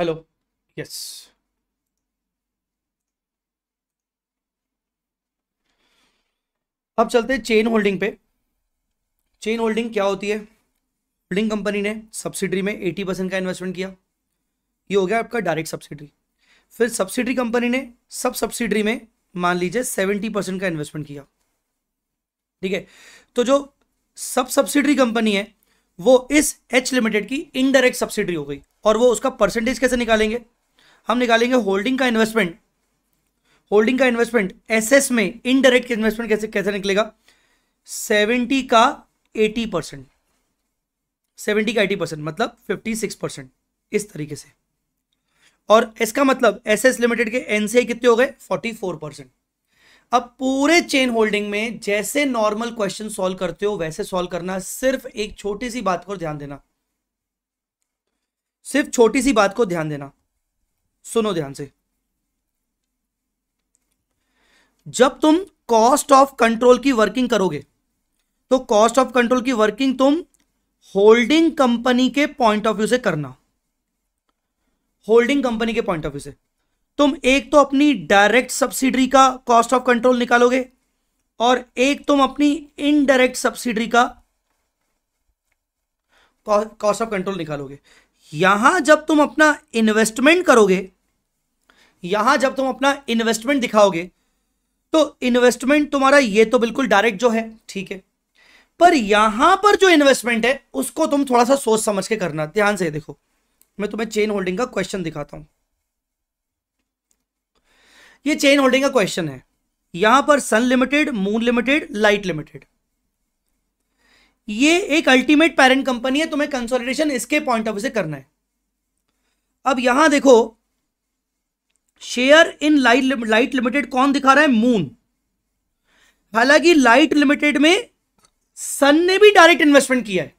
हेलो यस अब चलते हैं चेन होल्डिंग पे चेन होल्डिंग क्या होती है होल्डिंग कंपनी ने सब्सिडी में 80 परसेंट का इन्वेस्टमेंट किया ये हो गया आपका डायरेक्ट सब्सिडी फिर सब्सिडी कंपनी ने सब सब्सिडी में मान लीजिए 70 परसेंट का इन्वेस्टमेंट किया ठीक है तो जो सब सब्सिडी कंपनी है वो इस एच लिमिटेड की इनडायरेक्ट सब्सिडी हो गई और वो उसका परसेंटेज कैसे निकालेंगे हम निकालेंगे होल्डिंग का इन्वेस्टमेंट होल्डिंग का इन्वेस्टमेंट एसएस में इनडायरेक्ट इन्वेस्टमेंट कैसे कैसे निकलेगा सेवेंटी का एटी परसेंट सेवेंटी का एटी परसेंट मतलब फिफ्टी सिक्स परसेंट इस तरीके से और इसका मतलब एस एस लिमिटेड के एनसीआई कितने हो गए फोर्टी फोर परसेंट अब पूरे चेन होल्डिंग में जैसे नॉर्मल क्वेश्चन सॉल्व करते हो वैसे सॉल्व करना सिर्फ एक छोटी सी बात पर ध्यान देना सिर्फ छोटी सी बात को ध्यान देना सुनो ध्यान से जब तुम कॉस्ट ऑफ कंट्रोल की वर्किंग करोगे तो कॉस्ट ऑफ कंट्रोल की वर्किंग तुम होल्डिंग कंपनी के पॉइंट ऑफ व्यू से करना होल्डिंग कंपनी के पॉइंट ऑफ व्यू से तुम एक तो अपनी डायरेक्ट सब्सिडरी का कॉस्ट ऑफ कंट्रोल निकालोगे और एक तुम अपनी इनडायरेक्ट सब्सिडरी का कॉस्ट ऑफ कंट्रोल निकालोगे यहां जब तुम अपना इन्वेस्टमेंट करोगे यहां जब तुम अपना इन्वेस्टमेंट दिखाओगे तो इन्वेस्टमेंट तुम्हारा ये तो बिल्कुल डायरेक्ट जो है ठीक है पर यहां पर जो इन्वेस्टमेंट है उसको तुम थोड़ा सा सोच समझ के करना ध्यान से देखो मैं तुम्हें चेन होल्डिंग का क्वेश्चन दिखाता हूं ये चेन होल्डिंग का क्वेश्चन है यहां पर sun limited moon limited light limited ये एक अल्टीमेट पेरेंट कंपनी है तुम्हें कंसोलिडेशन इसके पॉइंट ऑफ व्यू से करना है अब यहां देखो share in light light limited कौन दिखा रहा है मून हालांकि लाइट लिमिटेड में सन ने भी डायरेक्ट इन्वेस्टमेंट किया है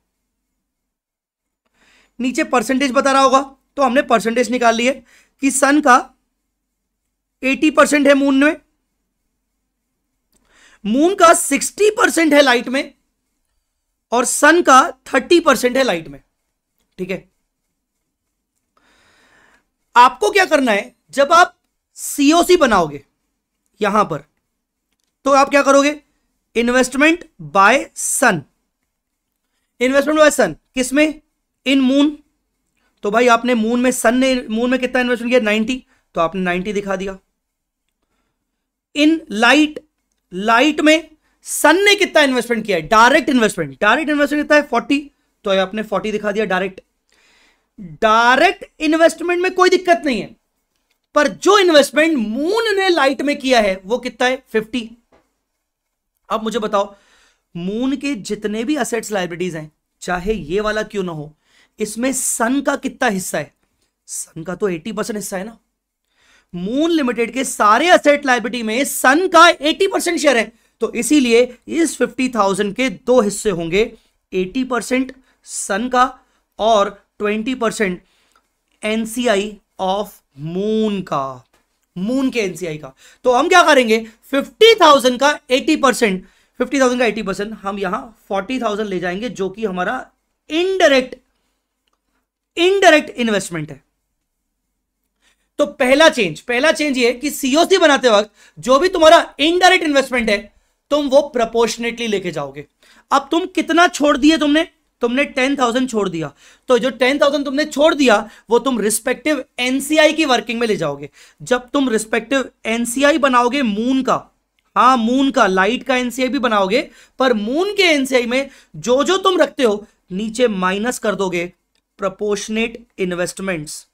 नीचे परसेंटेज बता रहा होगा तो हमने परसेंटेज निकाल लिए कि सन का 80 परसेंट है मून में मून का 60 परसेंट है लाइट में और सन का थर्टी परसेंट है लाइट में ठीक है आपको क्या करना है जब आप सीओसी बनाओगे यहां पर तो आप क्या करोगे investment by sun investment by sun किसमें इन मून तो भाई आपने मून में सन ने मून में कितना इन्वेस्टमेंट किया नाइनटी तो आपने नाइनटी दिखा दिया इन लाइट लाइट में सन ने कितना इन्वेस्टमेंट किया है डायरेक्ट इन्वेस्टमेंट डायरेक्ट इन्वेस्टमेंट कितना है फोर्टी तो आपने फोर्टी दिखा दिया डायरेक्ट डायरेक्ट इन्वेस्टमेंट में कोई दिक्कत नहीं है पर जो इन्वेस्टमेंट मून ने लाइट में किया है वो कितना है फिफ्टी अब मुझे बताओ मून के जितने भी असेट्स लाइब्रेटीज हैं चाहे ये वाला क्यों ना हो इसमें सन का कितना हिस्सा है सन का तो 80 परसेंट हिस्सा है ना मून लिमिटेड के सारे असेट लाइब्रेटी में सन का 80 परसेंट शेयर है तो इसीलिए इस फिफ्टी थाउजेंड के दो हिस्से होंगे एटी परसेंट सन का और twenty percent N of moon का मून के एनसीआई का तो हम क्या करेंगे फिफ्टी थाउजेंड का एटी परसेंट फिफ्टी थाउजेंड का एटी परसेंट हम यहां फोर्टी थाउजेंड ले जाएंगे जो कि हमारा इनडायरेक्ट इनडायरेक्ट इन्वेस्टमेंट है तो पहला चेंज पहला चेंज ये कि सीओसी बनाते वक्त जो भी तुम्हारा इनडायरेक्ट इन्वेस्टमेंट है तुम वो प्रपोर्शनेटली लेके जाओगे अब तुम कितना छोड़ दिए तुमने तुमने टेन थाउजेंड छोड़ दिया तो जो टेन थाउजेंड तुमने छोड़ दिया वो तुम रिस्पेक्टिव एनसीआई की वर्किंग में ले जाओगे जब तुम रिस्पेक्टिव एनसीआई बनाओगे मून का हाँ मून का लाइट का एनसीआई भी बनाओगे पर मून के एनसीआई में जो जो तुम रखते हो नीचे माइनस कर दोगे प्रपोर्शनेट इन्वेस्टमेंट्स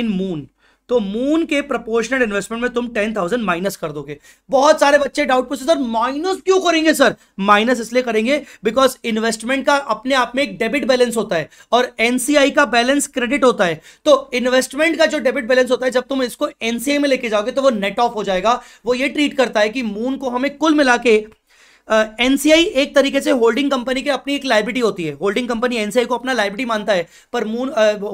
इन मून तो मून के प्रोपोर्शनल इन्वेस्टमेंट में तुम टेन थाउजेंड माइनस कर दोगे बहुत सारे बच्चे डाउट पूछते सर माइनस क्यों करेंगे सर माइनस इसलिए करेंगे बिकॉज इन्वेस्टमेंट का अपने आप में एक डेबिट बैलेंस होता है और एनसीआई का बैलेंस क्रेडिट होता है तो इन्वेस्टमेंट का जो डेबिट बैलेंस होता है जब तुम इसको एनसीआई में लेके जाओगे तो वो नेट ऑफ हो जाएगा वो ये ट्रीट करता है कि मून को हमें कुल मिला के एनसीआई uh, एक तरीके से होल्डिंग कंपनी के अपनी एक लाइबिलिटी होती है होल्डिंग कंपनी एनसीआई को अपना लाइबिलिटी मानता है पर मून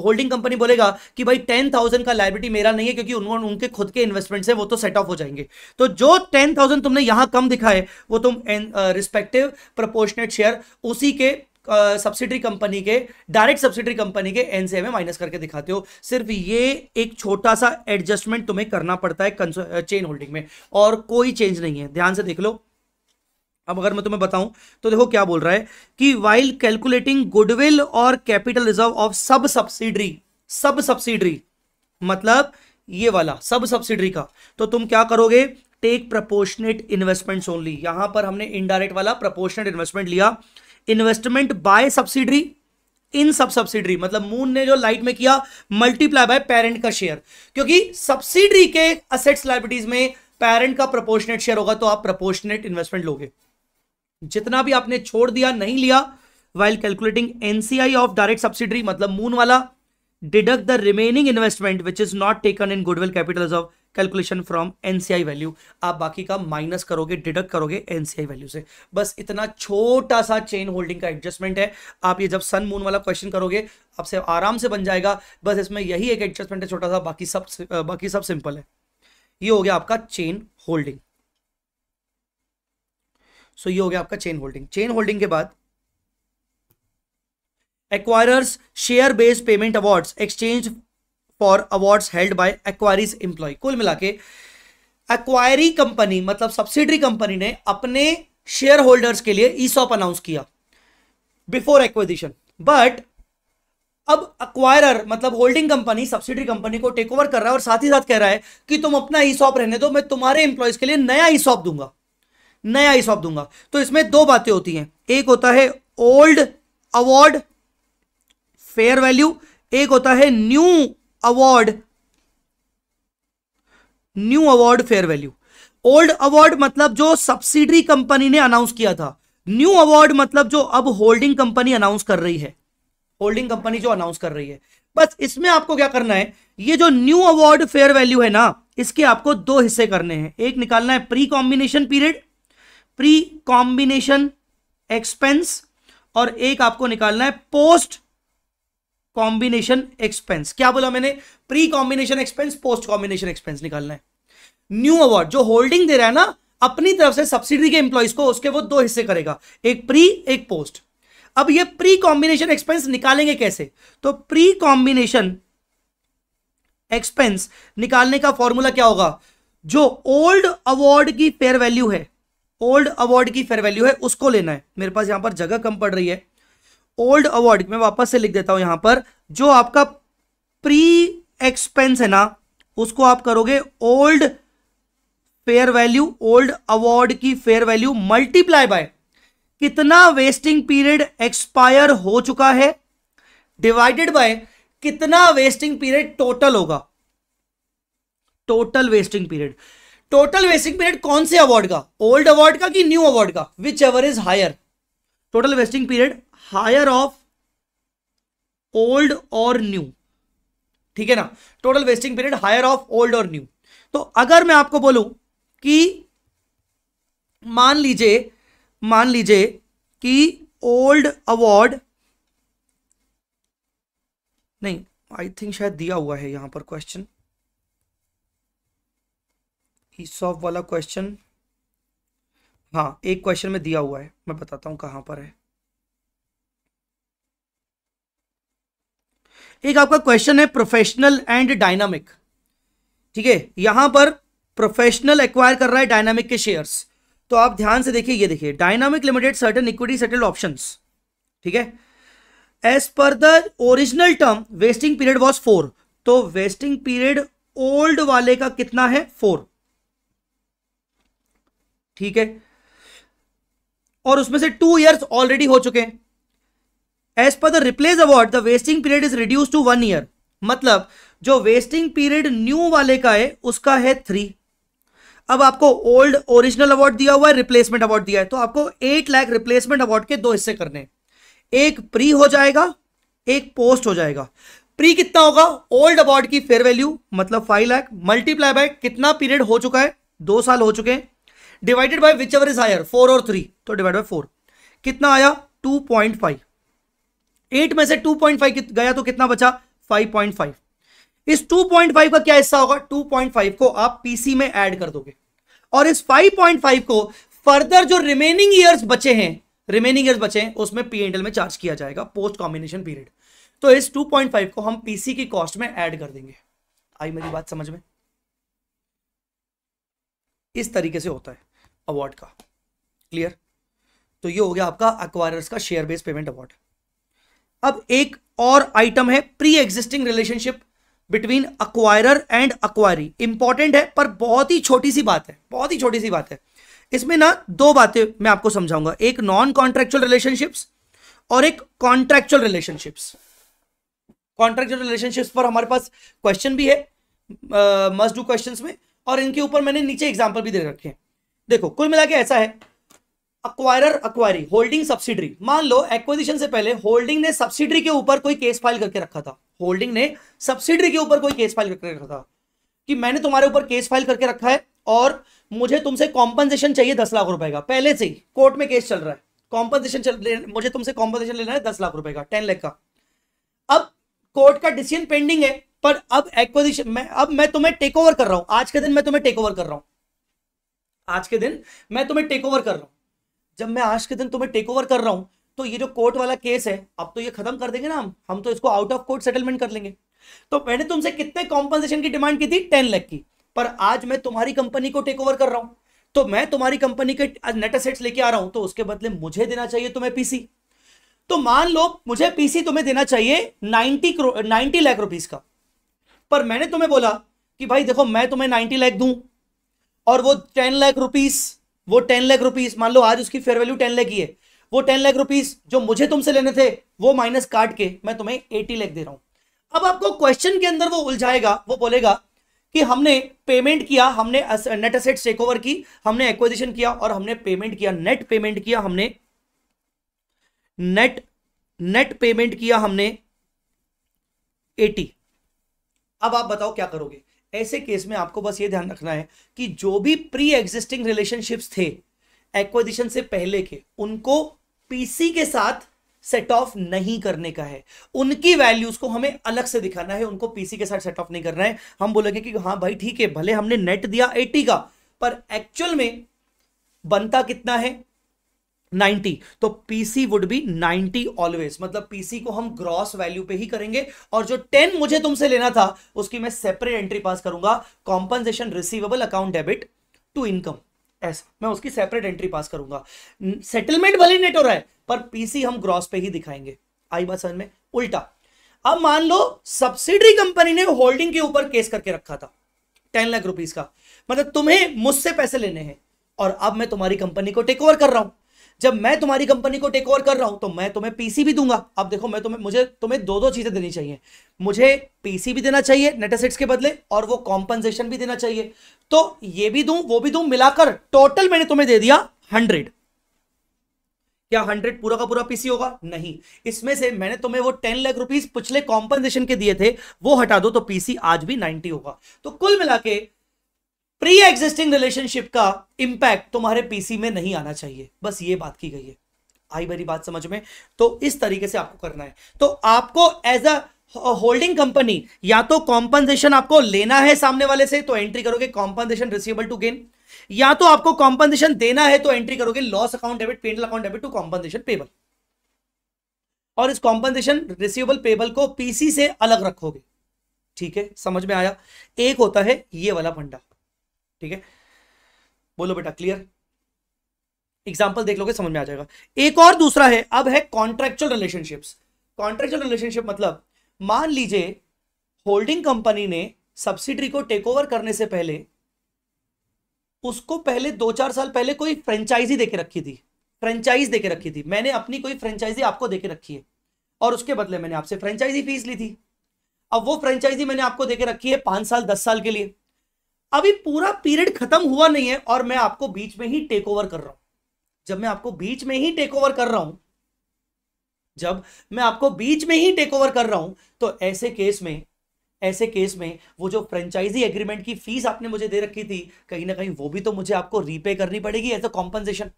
होल्डिंग कंपनी बोलेगा कि भाई टेन थाउजेंड का लाइबिलिटी मेरा नहीं है क्योंकि उन्होंने उनके खुद के इन्वेस्टमेंट है वो तो सेट ऑफ हो जाएंगे तो जो टेन थाउजेंड तुमने यहां कम दिखा है वो तुम रिस्पेक्टिव प्रपोर्शनेट शेयर उसी के सब्सिडरी uh, कंपनी के डायरेक्ट सब्सिडरी कंपनी के एनसीआई में माइनस करके दिखाते हो सिर्फ ये एक छोटा सा एडजस्टमेंट तुम्हें करना पड़ता है चेन होल्डिंग में और कोई चेंज नहीं है ध्यान से देख लो अब अगर मैं तुम्हें बताऊं तो देखो क्या बोल रहा है कि वाइल कैलकुलेटिंग गुडविल और capital reserve of sub subsidiary sub subsidiary मतलब ये वाला सब सब्सिडरी का तो तुम क्या करोगे टेक प्रपोर्शनेट इन्वेस्टमेंट ओनली यहां पर हमने इनडायरेक्ट वाला प्रपोर्शनेट इन्वेस्टमेंट लिया investment by subsidiary in sub subsidiary मतलब मून ने जो लाइट में किया मल्टीप्लाई बाय पेरेंट का शेयर क्योंकि सब्सिडरी के असेट्स लाइबिलिटीज में पेरेंट का प्रपोर्शनेट शेयर होगा तो आप प्रपोर्शनेट इन्वेस्टमेंट लोगे जितना भी आपने छोड़ दिया नहीं लिया while calculating NCI of direct subsidiary मतलब मून वाला deduct the remaining investment which is not taken in goodwill capital of calculation from NCI value आप बाकी का माइनस करोगे डिडक्ट करोगे एनसीआई वैल्यू से बस इतना छोटा सा चेन होल्डिंग का एडजस्टमेंट है आप ये जब सन मून वाला क्वेश्चन करोगे आपसे आराम से बन जाएगा बस इसमें यही एक एडजस्टमेंट है छोटा सा बाकी सब बाकी सब सिंपल है ये हो गया आपका चेन होल्डिंग सो ये हो गया आपका चेन होल्डिंग चेन होल्डिंग के बाद acquirers share based payment awards exchange for awards held by acquiree's employ कुल मिला के एक्वायरी कंपनी मतलब सब्सिडरी कंपनी ने अपने शेयर होल्डर्स के लिए ई सॉप अनाउंस किया बिफोर एक्विजिशन बट अब अक्वायरर मतलब होल्डिंग कंपनी सब्सिडी कंपनी को टेक ओवर कर रहा है और साथ ही साथ कह रहा है कि तुम अपना ई सॉप रहने दो मैं तुम्हारे एम्प्लॉयज के लिए नया ई सॉप दूंगा नया ईसॉप दूंगा तो इसमें दो बातें होती हैं एक होता है ओल्ड अवार्ड फेयर वैल्यू एक होता है new award new award fair value old award मतलब जो सब्सिडरी कंपनी ने अनाउंस किया था न्यू अवार्ड मतलब जो अब होल्डिंग कंपनी अनाउंस कर रही है होल्डिंग कंपनी जो अनाउंस कर रही है बस इसमें आपको क्या करना है ये जो न्यू अवार्ड फेयर वैल्यू है ना इसके आपको दो हिस्से करने हैं एक निकालना है pre combination period pre combination expense और एक आपको निकालना है पोस्ट कॉम्बिनेशन एक्सपेंस क्या बोला मैंने pre combination expense post combination expense निकालना है न्यू अवार्ड जो होल्डिंग दे रहा है ना अपनी तरफ से सब्सिडी के एम्प्लॉइज को उसके वो दो हिस्से करेगा एक प्री एक पोस्ट अब ये प्री कॉम्बिनेशन एक्सपेंस निकालेंगे कैसे तो प्री कॉम्बिनेशन एक्सपेंस निकालने का फॉर्मूला क्या होगा जो ओल्ड अवार्ड की फेयर वैल्यू है ओल्ड अवार्ड की फेयर वैल्यू है उसको लेना है मेरे पास यहां पर जगह कम पड़ रही है ओल्ड अवार्ड मैं वापस से लिख देता हूं यहां पर जो आपका प्री एक्सपेंस है ना उसको आप करोगे old fair value old award की फेयर वैल्यू मल्टीप्लाई बाय कितना वेस्टिंग पीरियड एक्सपायर हो चुका है डिवाइडेड बाय कितना वेस्टिंग पीरियड टोटल होगा total vesting period total vesting period कौन से अवार्ड का ओल्ड अवार्ड का कि न्यू अवार्ड का which ever is higher total vesting period higher of old और न्यू ठीक है ना total vesting period higher of old और न्यू तो अगर मैं आपको बोलूं कि मान लीजिए मान लीजिए कि ओल्ड अवार्ड नहीं आई थिंक शायद दिया हुआ है यहां पर क्वेश्चन ईसॉफ वाला क्वेश्चन हाँ एक क्वेश्चन में दिया हुआ है मैं बताता हूँ कहाँ पर है एक आपका क्वेश्चन है प्रोफेशनल एंड डायनामिक ठीक है यहां पर प्रोफेशनल एक्वायर कर रहा है डायनामिक के शेयर्स तो आप ध्यान से देखिए ये देखिए dynamic limited certain equity settled options ठीक है as per the original term vesting period was four तो वेस्टिंग पीरियड ओल्ड वाले का कितना है फोर ठीक है और उसमें से टू ईयर्स ऑलरेडी हो चुके हैं as per the replace award the vesting period is reduce to one year मतलब जो वेस्टिंग पीरियड न्यू वाले का है उसका है थ्री अब आपको ओल्ड ओरिजिनल अवार्ड दिया हुआ है रिप्लेसमेंट अवार्ड दिया है तो आपको एट लाख रिप्लेसमेंट अवार्ड के दो हिस्से करने एक प्री हो जाएगा एक पोस्ट हो जाएगा प्री कितना होगा ओल्ड अवार्ड की फेयर वैल्यू मतलब फाइव लाख मल्टीप्लाई बाय कितना पीरियड हो चुका है दो साल हो चुके हैं divided by which ever is higher four और थ्री तो डिवाइड बाय फोर कितना आया टू पॉइंट फाइव एट में से टू पॉइंट फाइव गया तो कितना बचा फाइव पॉइंट फाइव इस टू पॉइंट फाइव का क्या हिस्सा होगा टू पॉइंट फाइव को आप पीसी में ऐड कर दोगे और इस फाइव पॉइंट फाइव को फर्दर जो रिमेनिंग ईयर्स बचे हैं रिमेनिंग ईयर्स बचे हैं उसमें पी एंडल में चार्ज किया जाएगा पोस्ट कॉम्बिनेशन पीरियड तो इस टू पॉइंट फाइव को हम पीसी की कॉस्ट में ऐड कर देंगे आई मेरी बात समझ में इस तरीके से होता है अवार्ड का क्लियर तो ये हो गया आपका अक्वायरर्स का शेयर बेस्ड पेमेंट अवार्ड अब एक और आइटम है pre existing relationship between acquirer and acquiree important है पर बहुत ही छोटी सी बात है बहुत ही छोटी सी बात है इसमें ना दो बातें मैं आपको समझाऊंगा एक नॉन कॉन्ट्रेक्चुअल रिलेशनशिप्स और एक कॉन्ट्रेक्चुअल रिलेशनशिप्स कॉन्ट्रेक्चुअल रिलेशनशिप्स पर हमारे पास क्वेश्चन भी है मस्ट डू क्वेश्चंस में और इनके ऊपर मैंने नीचे एग्जांपल भी दे रखे हैं देखो कुल मिला के ऐसा है अक्वायरर अक्वायरी होल्डिंग सब्सिडरी मान लो एक्विजिशन से पहले होल्डिंग ने सब्सिडरी के ऊपर कोई केस फाइल करके रखा था होल्डिंग ने सब्सिडरी के ऊपर कोई केस फाइल करके रखा था कि मैंने तुम्हारे ऊपर केस फाइल करके रखा है और मुझे तुमसे कॉम्पनसेशन चाहिए दस लाख रुपए का पहले से ही कोर्ट में केस चल रहा है कॉम्पनसेशन चल मुझे तुमसे कॉम्पनसेशन लेना है दस लाख रुपए का टेन लाख का अब कोर्ट का डिसीजन पेंडिंग है पर अब एक्विजिशन मैं अब मैं तुम्हें टेक ओवर कर रहा हूं आज के दिन मैं तुम्हें टेक ओवर कर रहा हूं आज के दिन मैं तुम्हें टेक ओवर कर रहा हूँ जब मैं आज के दिन तुम्हें टेक ओवर कर रहा हूँ तो ये जो कोर्ट वाला केस है अब तो ये खत्म कर देंगे ना हम हम तो इसको आउट ऑफ कोर्ट सेटलमेंट कर लेंगे तो मैंने तुमसे कितने कॉम्पनसेशन की डिमांड की थी टेन लैख की पर आज मैं तुम्हारी कंपनी को टेक ओवर कर रहा हूँ तो मैं तुम्हारी कंपनी के नेट असेट्स लेके आ रहा हूं तो उसके बदले मुझे देना चाहिए तुम्हें पीसी तो मान लो मुझे पीसी तुम्हें देना चाहिए नाइनटी नाइनटी लाख रुपीज का पर मैंने तुम्हें बोला कि भाई देखो मैं तुम्हें नाइनटी लाख दूं और वो टेन लाख रुपीस वो टेन लाख रुपीस मान लो आज उसकी फेयर वैल्यू टेन लाख ही है वो टेन लाख रुपीज जो मुझे तुमसे लेने थे वो माइनस काट के मैं तुम्हें एटी लाख दे रहा हूं अब आपको क्वेश्चन के अंदर वो उलझाएगा वो बोलेगा कि हमने पेमेंट किया हमने नेट असेट टेक ओवर की हमने एक्विजिशन किया और हमने पेमेंट किया नेट पेमेंट किया हमने नेट नेट पेमेंट किया हमने एटी अब आप बताओ क्या करोगे ऐसे केस में आपको बस ये ध्यान रखना है कि जो भी प्री एग्जिस्टिंग रिलेशनशिप्स थे एक्विजिशन से पहले के उनको पीसी के साथ सेट ऑफ नहीं करने का है उनकी वैल्यूज को हमें अलग से दिखाना है उनको पीसी के साथ सेट ऑफ नहीं करना है हम बोलेंगे कि हाँ भाई ठीक है भले हमने नेट दिया एटी का पर एक्चुअल में बनता कितना है 90 तो पीसी वुड बी 90 ऑलवेज मतलब पीसी को हम ग्रॉस वैल्यू पे ही करेंगे और जो 10 मुझे तुमसे लेना था उसकी मैं सेपरेट एंट्री पास करूंगा compensation receivable account debit to income ऐसा मैं उसकी सेपरेट एंट्री पास करूंगा सेटलमेंट भले नेट हो रहा है पर पीसी हम ग्रॉस पे ही दिखाएंगे आई बात समझ में उल्टा अब मान लो सब्सिडरी कंपनी ने होल्डिंग के ऊपर केस करके रखा था टेन लाख रुपीज का मतलब तुम्हें मुझसे पैसे लेने हैं और अब मैं तुम्हारी कंपनी को टेक ओवर कर रहा हूं जब मैं तुम्हारी कंपनी को टेक ओवर कर रहा हूं तो मैं तुम्हें पीसी भी दूंगा अब देखो मैं तुम्हें मुझे तुम्हें दो दो चीजें देनी चाहिए मुझे पीसी भी देना चाहिए नेटासेट्स के बदले और वो कॉम्पनसेशन भी देना चाहिए तो ये भी दूं वो भी दूं मिलाकर टोटल मैंने तुम्हें दे दिया हंड्रेड क्या हंड्रेड पूरा का पूरा पीसी होगा नहीं इसमें से मैंने तुम्हें वो टेन लाख रुपीज पिछले कॉम्पनसेशन के दिए थे वो हटा दो तो पीसी आज भी नाइनटी होगा तो कुल मिला के प्री एग्जिस्टिंग रिलेशनशिप का इंपैक्ट तुम्हारे पीसी में नहीं आना चाहिए बस ये बात की गई है आई मेरी बात समझ में तो इस तरीके से आपको करना है तो आपको एज अ होल्डिंग कंपनी या तो कॉम्पनसेशन आपको लेना है सामने वाले से तो एंट्री करोगे कॉम्पनसेशन रिसीवेबल टू गेन या तो आपको कॉम्पनसेशन देना है तो एंट्री करोगे loss account debit P and L account debit to compensation payable और इस कॉम्पनसेशन रिसीवेबल पेबल को पीसी से अलग रखोगे ठीक है समझ में आया एक होता है ये वाला फंडा ठीक है बोलो बेटा क्लियर एग्जाम्पल देख लोगे समझ में आ जाएगा एक और दूसरा है अब है कॉन्ट्रेक्चुअल रिलेशनशिप कॉन्ट्रेक्चुअल रिलेशनशिप मतलब मान लीजिए होल्डिंग कंपनी ने सब्सिडरी को टेक ओवर करने से पहले उसको पहले दो चार साल पहले कोई फ्रेंचाइजी देके रखी थी फ्रेंचाइज देके रखी थी मैंने अपनी कोई फ्रेंचाइजी आपको देके रखी है और उसके बदले मैंने आपसे फ्रेंचाइजी फीस ली थी अब वो फ्रेंचाइजी मैंने आपको देके रखी है पांच साल दस साल के लिए अभी पूरा पीरियड खत्म हुआ नहीं है और मैं आपको बीच में ही टेक ओवर कर रहा हूं जब मैं आपको बीच में ही टेक ओवर कर रहा हूं जब मैं आपको बीच में ही टेक ओवर कर रहा हूं तो ऐसे केस में ऐसे केस में वो जो फ्रेंचाइजी एग्रीमेंट की फीस आपने मुझे दे रखी थी कहीं ना कहीं वो भी तो मुझे आपको रीपे करनी पड़ेगी एज अ कॉम्पनसेशन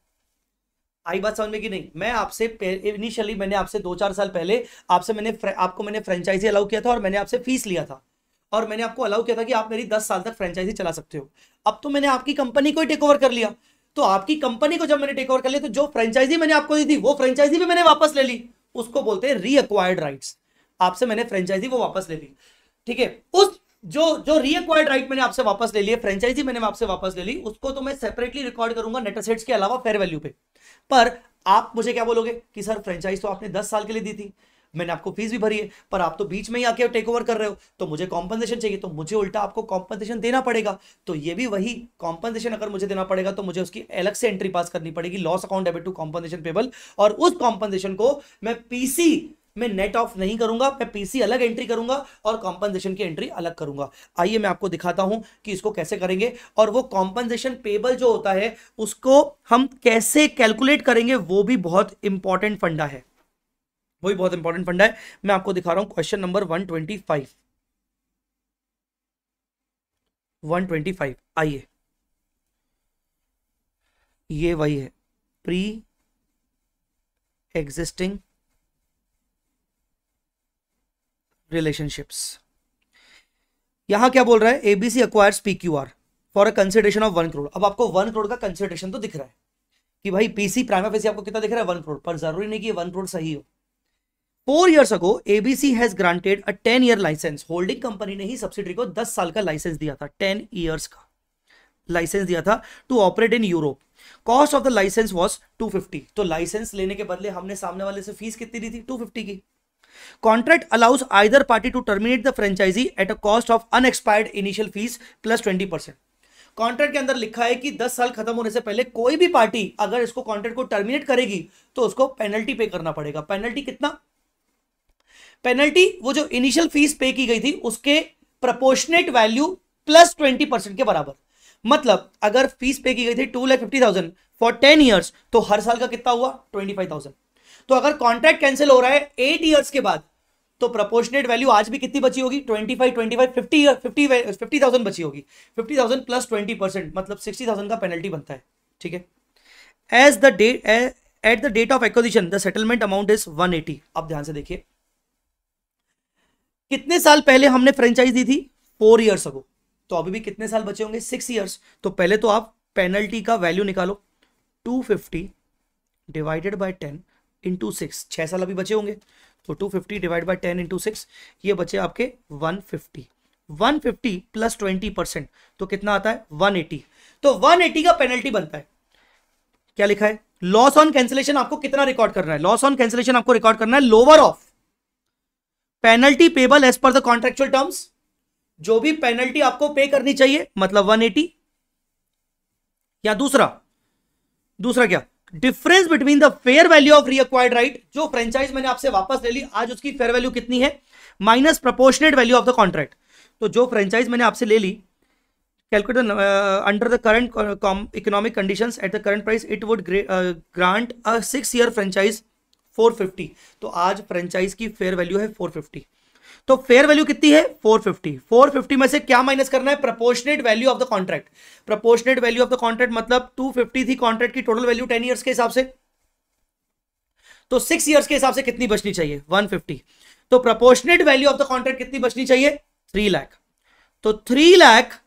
आई बात समझ में कि नहीं मैं आपसे इनिशियली मैंने आपसे दो चार साल पहले आपसे मैंने आपको मैंने फ्रेंचाइजी अलाउ किया था और मैंने आपसे फीस लिया था और मैंने आपको अलाउ किया था कि आप मेरी दस साल तक फ्रेंचाइजी चला सकते हो अब तो मैंने आपकी कंपनी को ही टेक ओवर कर लिया तो आपकी कंपनी को जब मैंने टेक ओवर कर लिया तो जो फ्रेंचाइजी मैंने आपको दी थी वो फ्रेंचाइजी भी मैंने वापस ले ली उसको बोलते हैं रीअक्वायर्ड राइट्स आपसे मैंने फ्रेंचाइजी वो वापस ले ली ठीक है उस जो जो रीअक्वायर्ड राइट मैंने आपसे वापस ले लिए फ्रेंचाइजी मैंने आपसे वापस ले ली उसको तो मैं सेपरेटली रिकॉर्ड करूंगा नेटासेट्स के अलावा फेयर वैल्यू पे पर आप मुझे क्या बोलोगे कि सर फ्रेंचाइज तो आपने दस साल के लिए दी थी मैंने आपको फीस भी भरी है पर आप तो बीच में ही आके टेक ओवर कर रहे हो तो मुझे कॉम्पनसेशन चाहिए तो मुझे उल्टा आपको कॉम्पनसेशन देना पड़ेगा तो ये भी वही कॉम्पनसेशन अगर मुझे देना पड़ेगा तो मुझे उसकी अलग से एंट्री पास करनी पड़ेगी loss account debit to compensation payable और उस कॉम्पनसेशन को मैं पीसी मैं नेट ऑफ नहीं करूंगा मैं पीसी अलग एंट्री करूंगा और कॉम्पनसेशन की एंट्री अलग करूंगा आइए मैं आपको दिखाता हूं कि इसको कैसे करेंगे और वो कॉम्पनसेशन पेबल जो होता है उसको हम कैसे कैलकुलेट करेंगे वो भी बहुत इंपॉर्टेंट फंडा है वही बहुत इंपॉर्टेंट फंडा है मैं आपको दिखा रहा हूं question number one twenty five one twenty five आइए ये वही है प्री एग्जिस्टिंग रिलेशनशिप्स यहां क्या बोल रहा है ABC acquires PQR for a consideration of one crore अब आपको वन करोड़ का कंसिडरेशन तो दिख रहा है कि भाई पीसी प्राइमा पीसी आपको कितना दिख रहा है वन करोड़ पर जरूरी नहीं कि वन करोड़ सही हो four years ago ABC has granted a ten year licence holding company ने ही सब्सिडी को दस साल का लाइसेंस दिया था टेन ईयर्स का लाइसेंस दिया था to operate in Europe cost of the licence was two fifty तो लाइसेंस लेने के बदले हमने सामने वाले से फीस कितनी दी थी टू फिफ्टी की contract allows either party to terminate the franchisee at a cost of unexpired initial fees plus twenty percent contract के अंदर लिखा है कि दस साल खत्म होने से पहले कोई भी पार्टी अगर इसको कॉन्ट्रैक्ट को टर्मिनेट करेगी तो उसको पेनल्टी पे करना पड़ेगा पेनल्टी कितना पेनल्टी वो जो इनिशियल फीस पे की गई थी उसके proportionate value plus twenty percent के बराबर मतलब अगर फीस पे की गई थी two lakh fifty thousand for ten years तो हर साल का कितना हुआ ट्वेंटी फाइव थाउजेंड तो अगर कॉन्ट्रैक्ट कैंसिल हो रहा है एट ईयर्स के बाद तो प्रपोर्शनेट वैल्यू आज भी कितनी बची होगी twenty five twenty five fifty fifty fifty thousand बची होगी fifty thousand plus twenty percent मतलब सिक्सटी थाउजेंड का पेनल्टी बनता है ठीक है as the date at the date of acquisition the settlement amount is one eighty आप ध्यान से देखिए कितने साल पहले हमने फ्रेंचाइज दी थी फोर ईयर्स अगो तो अभी भी कितने साल बचे होंगे सिक्स ईयर्स तो पहले तो आप पेनल्टी का वैल्यू निकालो two fifty divided by ten into six छह साल अभी बचे होंगे तो two fifty divide by ten into six ये बचे आपके one fifty one fifty plus twenty percent तो कितना आता है वन एटी तो वन एटी का पेनल्टी बनता है क्या लिखा है लॉस ऑन कैंसिलेशन आपको कितना रिकॉर्ड करना है लॉस ऑन कैंसिलेशन आपको रिकॉर्ड करना है lower of penalty payable as per the contractual terms जो भी पेनल्टी आपको पे करनी चाहिए मतलब 180 या दूसरा दूसरा क्या difference between the fair value of required right जो फ्रेंचाइज मैंने आपसे वापस ले ली आज उसकी फेयर वैल्यू कितनी है minus proportionate value of the contract तो जो फ्रेंचाइज मैंने आपसे ले ली calculate under the current economic conditions at the current price it would grant a six year franchise 450 तो आज फ्रेंचाइज की फेयर वैल्यू है 450 तो फेयर वैल्यू कितनी है 450 450 में से क्या माइनस करना है proportionate value of the contract proportionate value of the contract मतलब 250 थी कॉन्ट्रैक्ट की टोटल वैल्यू 10 ईयर्स के हिसाब से तो सिक्स ईयर्स के हिसाब से कितनी बचनी चाहिए 150 तो proportionate value of the contract कितनी बचनी चाहिए थ्री लाख तो थ्री लाख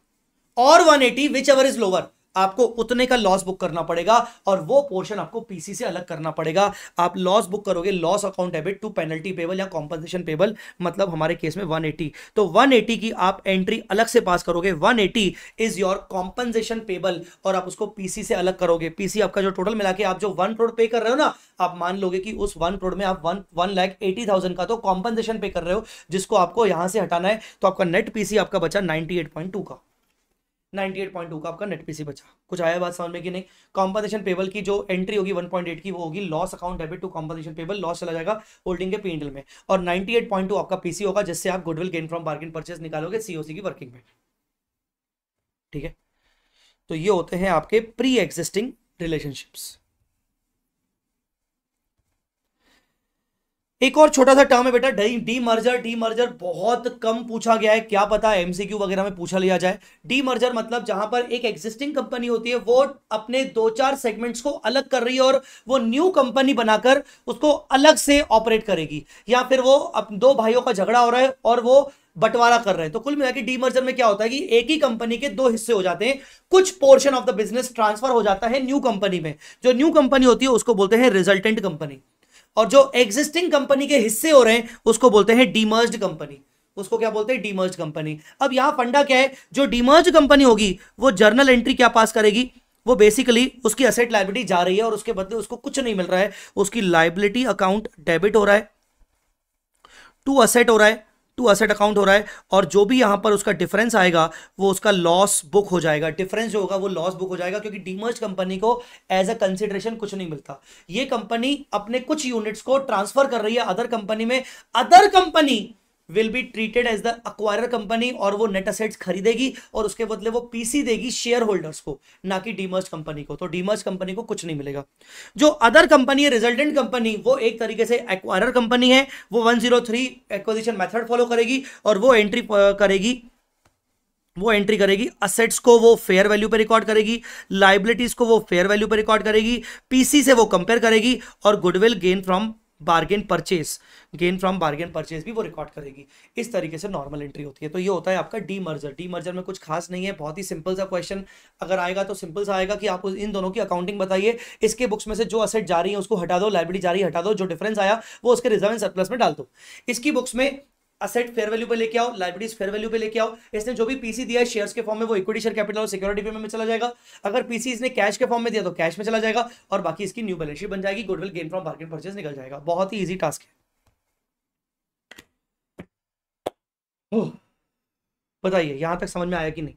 और one eighty which ever is lower आपको उतने का लॉस बुक करना पड़ेगा और वो पोर्शन आपको पीसी से अलग करना पड़ेगा आप लॉस बुक करोगे loss account debit to penalty payable या कॉम्पनसेशन पेबल मतलब हमारे केस में 180 तो 180 की आप एंट्री अलग से पास करोगे 180 इज योर कॉम्पनसेशन पेबल और आप उसको पीसी से अलग करोगे पीसी आपका जो टोटल मिला के आप जो वन करोड़ पे कर रहे हो ना आप मान लोगे कि उस वन करोड़ में आप one one lakh eighty thousand का तो कॉम्पनसेशन पे कर रहे हो जिसको आपको यहां से हटाना है तो आपका नेट पीसी आपका बचा नाइनटी एट पॉइंट टू का 98.2 का आपका नेट पीसी बचा कुछ आया बात समझ में कि नहीं कॉम्पोजिशन पेबल की जो एंट्री होगी 1.8 की वो होगी loss account debit to composition payable loss चला जाएगा होल्डिंग के पीएनएल में और 98.2 आपका पीसी होगा जिससे आप goodwill gain from bargain purchase निकालोगे सीओसी की वर्किंग में ठीक है तो ये होते हैं आपके प्री एग्जिस्टिंग रिलेशनशिप्स एक और छोटा सा टर्म है बेटा de demerger demerger बहुत कम पूछा गया है क्या पता एमसीक्यू वगैरह में पूछा लिया जाए डी मर्जर मतलब जहां पर एक एग्जिस्टिंग कंपनी होती है वो अपने दो चार सेगमेंट्स को अलग कर रही है और वो न्यू कंपनी बनाकर उसको अलग से ऑपरेट करेगी या फिर वो दो भाइयों का झगड़ा हो रहा है और वो बंटवारा कर रहे हैं तो कुल मिला डी मर्जर में क्या होता है कि एक ही कंपनी के दो हिस्से हो जाते हैं कुछ portion of the business transfer हो जाता है न्यू कंपनी में जो न्यू कंपनी होती है उसको बोलते हैं रिजल्टेंट कंपनी और जो एग्जिस्टिंग कंपनी के हिस्से हो रहे हैं उसको बोलते हैं डीमर्ज कंपनी उसको क्या बोलते हैं डीमर्ज कंपनी अब यहां फंडा क्या है जो डीमर्ज कंपनी होगी वो जर्नल एंट्री क्या पास करेगी वो बेसिकली उसकी असेट लाइबिलिटी जा रही है और उसके बदले उसको कुछ नहीं मिल रहा है उसकी लाइबिलिटी अकाउंट डेबिट हो रहा है टू असेट हो रहा है टू असेट अकाउंट हो रहा है और जो भी यहां पर उसका डिफरेंस आएगा वो उसका लॉस बुक हो जाएगा डिफरेंस जो होगा वो लॉस बुक हो जाएगा क्योंकि डीमर्ज कंपनी को एज अ कंसिडरेशन कुछ नहीं मिलता ये कंपनी अपने कुछ यूनिट्स को ट्रांसफर कर रही है अदर कंपनी में other company will be treated as the acquire company और वो नेट असेट्स खरीदेगी और उसके बदले वो पीसी देगी शेयर होल्डर्स को ना कि डीमर्स कंपनी को तो डीमर्स कंपनी को कुछ नहीं मिलेगा जो अदर कंपनी है रिजल्टेंट कंपनी वो एक तरीके से एक्वायर कंपनी है वो 103 एक्विजिशन मेथड फॉलो करेगी और वो एंट्री करेगी वो एंट्री करेगी असेट्स को वो फेयर वैल्यू पर रिकॉर्ड करेगी लाइबिलिटीज को वो फेयर वैल्यू पर रिकॉर्ड करेगी पीसी से वो कंपेयर करेगी और goodwill gain from bargain purchase gain from bargain purchase भी वो रिकॉर्ड करेगी इस तरीके से नॉर्मल एंट्री होती है तो ये होता है आपका डी मर्जर डी मर्जर में कुछ खास नहीं है बहुत ही सिंपल सा क्वेश्चन अगर आएगा तो सिंपल सा आएगा कि आप इन दोनों की अकाउंटिंग बताइए इसके बुक्स में से जो असेट जा रही है उसको हटा दो लाइब्रेरी जारी हटा दो जो डिफरेंस आया वो उसके रिजर्व एंड सरप्लस में डाल दो इसकी बुक्स में असेट फेयर वैल्यू पे लेके आओ लाइब्रेरीज फेयर वैल्यू पे लेके आओ इसने जो भी पीसी दिया है शेयर्स के फॉर्म में वो इक्विटी शेयर कैपिटल और सिक्योरिटी पे में चला जाएगा अगर पीसी इसने कैश के फॉर्म में दिया तो कैश में चला जाएगा और बाकी इसकी न्यू बैलेंस शीट बन जाएगी goodwill gain from market purchase निकल जाएगा बहुत ही ईजी टास्क है बताइए यहां तक समझ में आया कि नहीं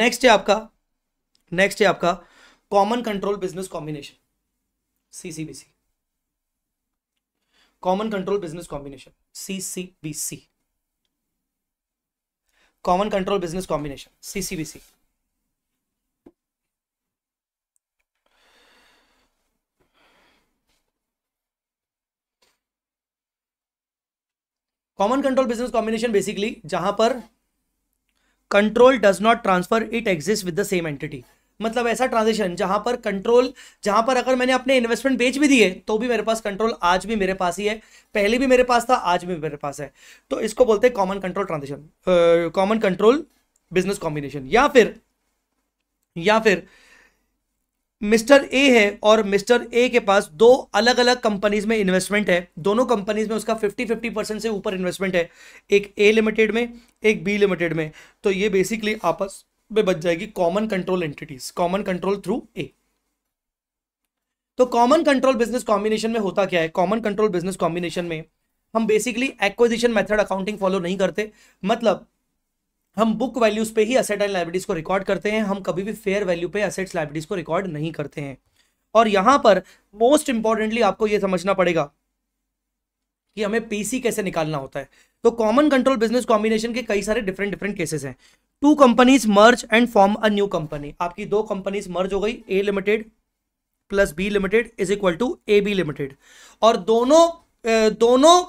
नेक्स्ट है आपका नेक्स्ट है आपका common control business combination CCBC common control business combination CCBC common control business combination CCBC common control business combination basically जहां पर control does not transfer it exist with the same entity मतलब ऐसा ट्रांजेक्शन जहां पर कंट्रोल जहां पर अगर मैंने अपने इन्वेस्टमेंट बेच भी दिए तो भी मेरे पास कंट्रोल आज भी मेरे पास ही है पहले भी मेरे पास था आज भी मेरे पास है तो इसको बोलते हैं common control transaction common control business combination या फिर या फिर मिस्टर ए है और मिस्टर ए के पास दो अलग अलग कंपनीज में इन्वेस्टमेंट है दोनों कंपनीज में उसका 50 50 परसेंट से ऊपर इन्वेस्टमेंट है एक ए लिमिटेड में एक बी लिमिटेड में तो ये बेसिकली आपस में बच जाएगी common control entities common control through a तो कॉमन कंट्रोल बिजनेस कॉम्बिनेशन में होता क्या है कॉमन कंट्रोल बिजनेस कॉम्बिनेशन में हम basically acquisition method accounting follow नहीं करते मतलब हम बुक वैल्यूज पे ही असेट एंड लाइब्रेटीज को रिकॉर्ड करते हैं हम कभी भी फेयर वैल्यू पे असेट्स लाइब्रेटीज को रिकॉर्ड नहीं करते हैं और यहां पर मोस्ट इंपॉर्टेंटली आपको यह समझना पड़ेगा कि हमें पीसी कैसे निकालना होता है तो कॉमन कंट्रोल बिजनेस कॉम्बिनेशन के कई सारे डिफरेंट डिफरेंट केसेस हैं two companies merge and form a new company आपकी दो कंपनीज मर्ज हो गई A limited plus B limited is equal to A B limited और दोनों दोनों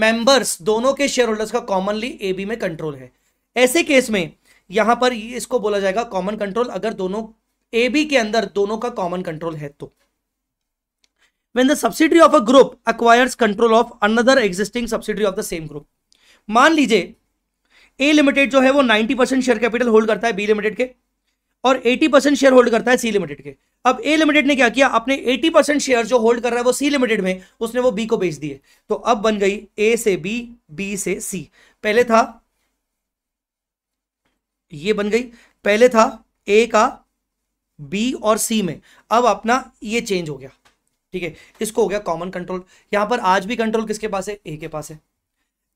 मेंबर्स दोनों के शेयर होल्डर्स का कॉमनली ए बी में कंट्रोल है ऐसे केस में यहां पर इसको बोला जाएगा कॉमन कंट्रोल अगर दोनों ए बी के अंदर दोनों का कॉमन कंट्रोल है तो when the subsidy of a group acquires control of another existing subsidy of the same group मान लीजिए ए लिमिटेड जो है वो 90 परसेंट शेयर कैपिटल होल्ड करता है बी लिमिटेड के और 80 परसेंट शेयर होल्ड करता है सी लिमिटेड के अब ए लिमिटेड ने क्या किया अपने 80 परसेंट शेयर जो होल्ड कर रहा है वो सी लिमिटेड में उसने वो बी को बेच दिए तो अब बन गई ए से बी बी से सी पहले था ये बन गई पहले था ए का बी और सी में अब अपना ये चेंज हो गया ठीक है इसको हो गया कॉमन कंट्रोल यहां पर आज भी कंट्रोल किसके पास है ए के पास है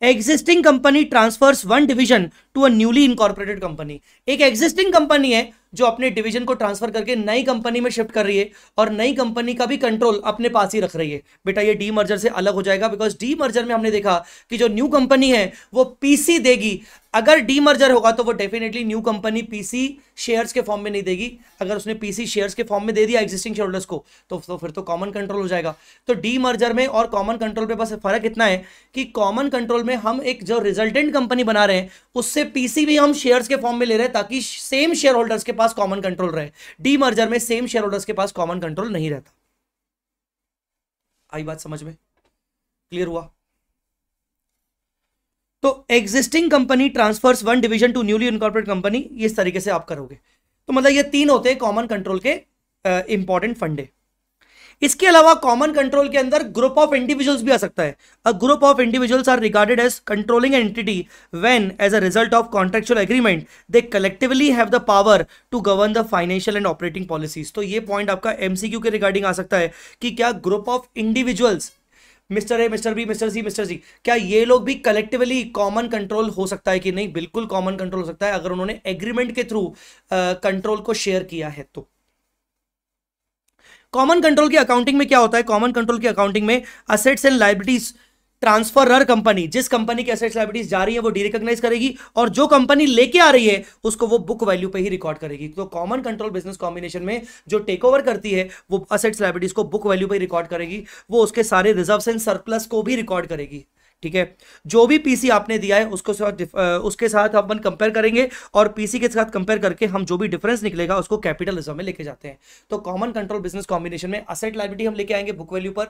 existing company transfers one division to a newly incorporated company एक एग्जिस्टिंग कंपनी है जो अपने डिवीजन को ट्रांसफर करके नई कंपनी में शिफ्ट कर रही है और नई कंपनी का भी कंट्रोल अपने पास ही रख रही है बेटा ये डी मर्जर से अलग हो जाएगा बिकॉज डी मर्जर में हमने देखा कि जो न्यू कंपनी है वो पीसी देगी अगर डी मर्जर होगा तो वो definitely new company PC shares के फॉर्म में नहीं देगी अगर उसने पीसी शेयर्स के फॉर्म में दे दिया एग्जिस्टिंग शेयर होल्डर्स को तो, तो फिर तो कॉमन कंट्रोल हो जाएगा तो डी मर्जर में और कॉमन कंट्रोल में बस फर्क इतना है कि कॉमन कंट्रोल में हम एक जो रिजल्टेंट कंपनी बना रहे हैं उससे पीसी भी हम शेयर्स के फॉर्म में ले रहे हैं ताकि सेम शेयर होल्डर्स के पास कॉमन कंट्रोल रहे डी मर्जर में सेम शेयर होल्डर्स के पास कॉमन कंट्रोल नहीं रहता आई बात समझ में क्लियर हुआ तो existing company transfers one division to newly incorporate company इस तरीके से आप करोगे तो मतलब ये तीन होते हैं कॉमन कंट्रोल के इंपॉर्टेंट फंडे इसके अलावा कॉमन कंट्रोल के अंदर ग्रुप ऑफ इंडिविजुअल्स भी आ सकता है a group of individuals are regarded as controlling entity when as a result of contractual agreement they collectively have the power to govern the financial and operating policies तो ये पॉइंट आपका एमसीक्यू के रिगार्डिंग आ सकता है कि क्या group of individuals mister A mister B mister C mister C क्या ये लोग भी कलेक्टिवली कॉमन कंट्रोल हो सकता है कि नहीं बिल्कुल कॉमन कंट्रोल हो सकता है अगर उन्होंने एग्रीमेंट के थ्रू कंट्रोल को शेयर किया है तो कॉमन कंट्रोल की अकाउंटिंग में क्या होता है कॉमन कंट्रोल की अकाउंटिंग में assets and liabilities transferor company जिस कंपनी की एसेट लाइबिलिटीज जा रही है वो डीरिकग्नाइज करेगी और जो कंपनी लेके आ रही है उसको वो बुक वैल्यू पे ही रिकॉर्ड करेगी तो कॉमन कंट्रोल बिजनेस कॉम्बिनेशन में जो टेक ओवर करती है वो असेट्स लाइबिलिटीज को बुक वैल्यू पे रिकॉर्ड करेगी वो उसके सारे रिजर्व एंड सरप्लस को भी रिकॉर्ड करेगी ठीक है जो भी पीसी आपने दिया है उसको साथ उसके साथ अपन कंपेयर करेंगे और पीसी के साथ कंपेयर करके हम जो भी डिफरेंस निकलेगा उसको कैपिटलिज्म में लेके जाते हैं तो कॉमन कंट्रोल बिजनेस कॉम्बिनेशन में असेट लाइबिलिटी हम लेके आएंगे बुक वैल्यू पर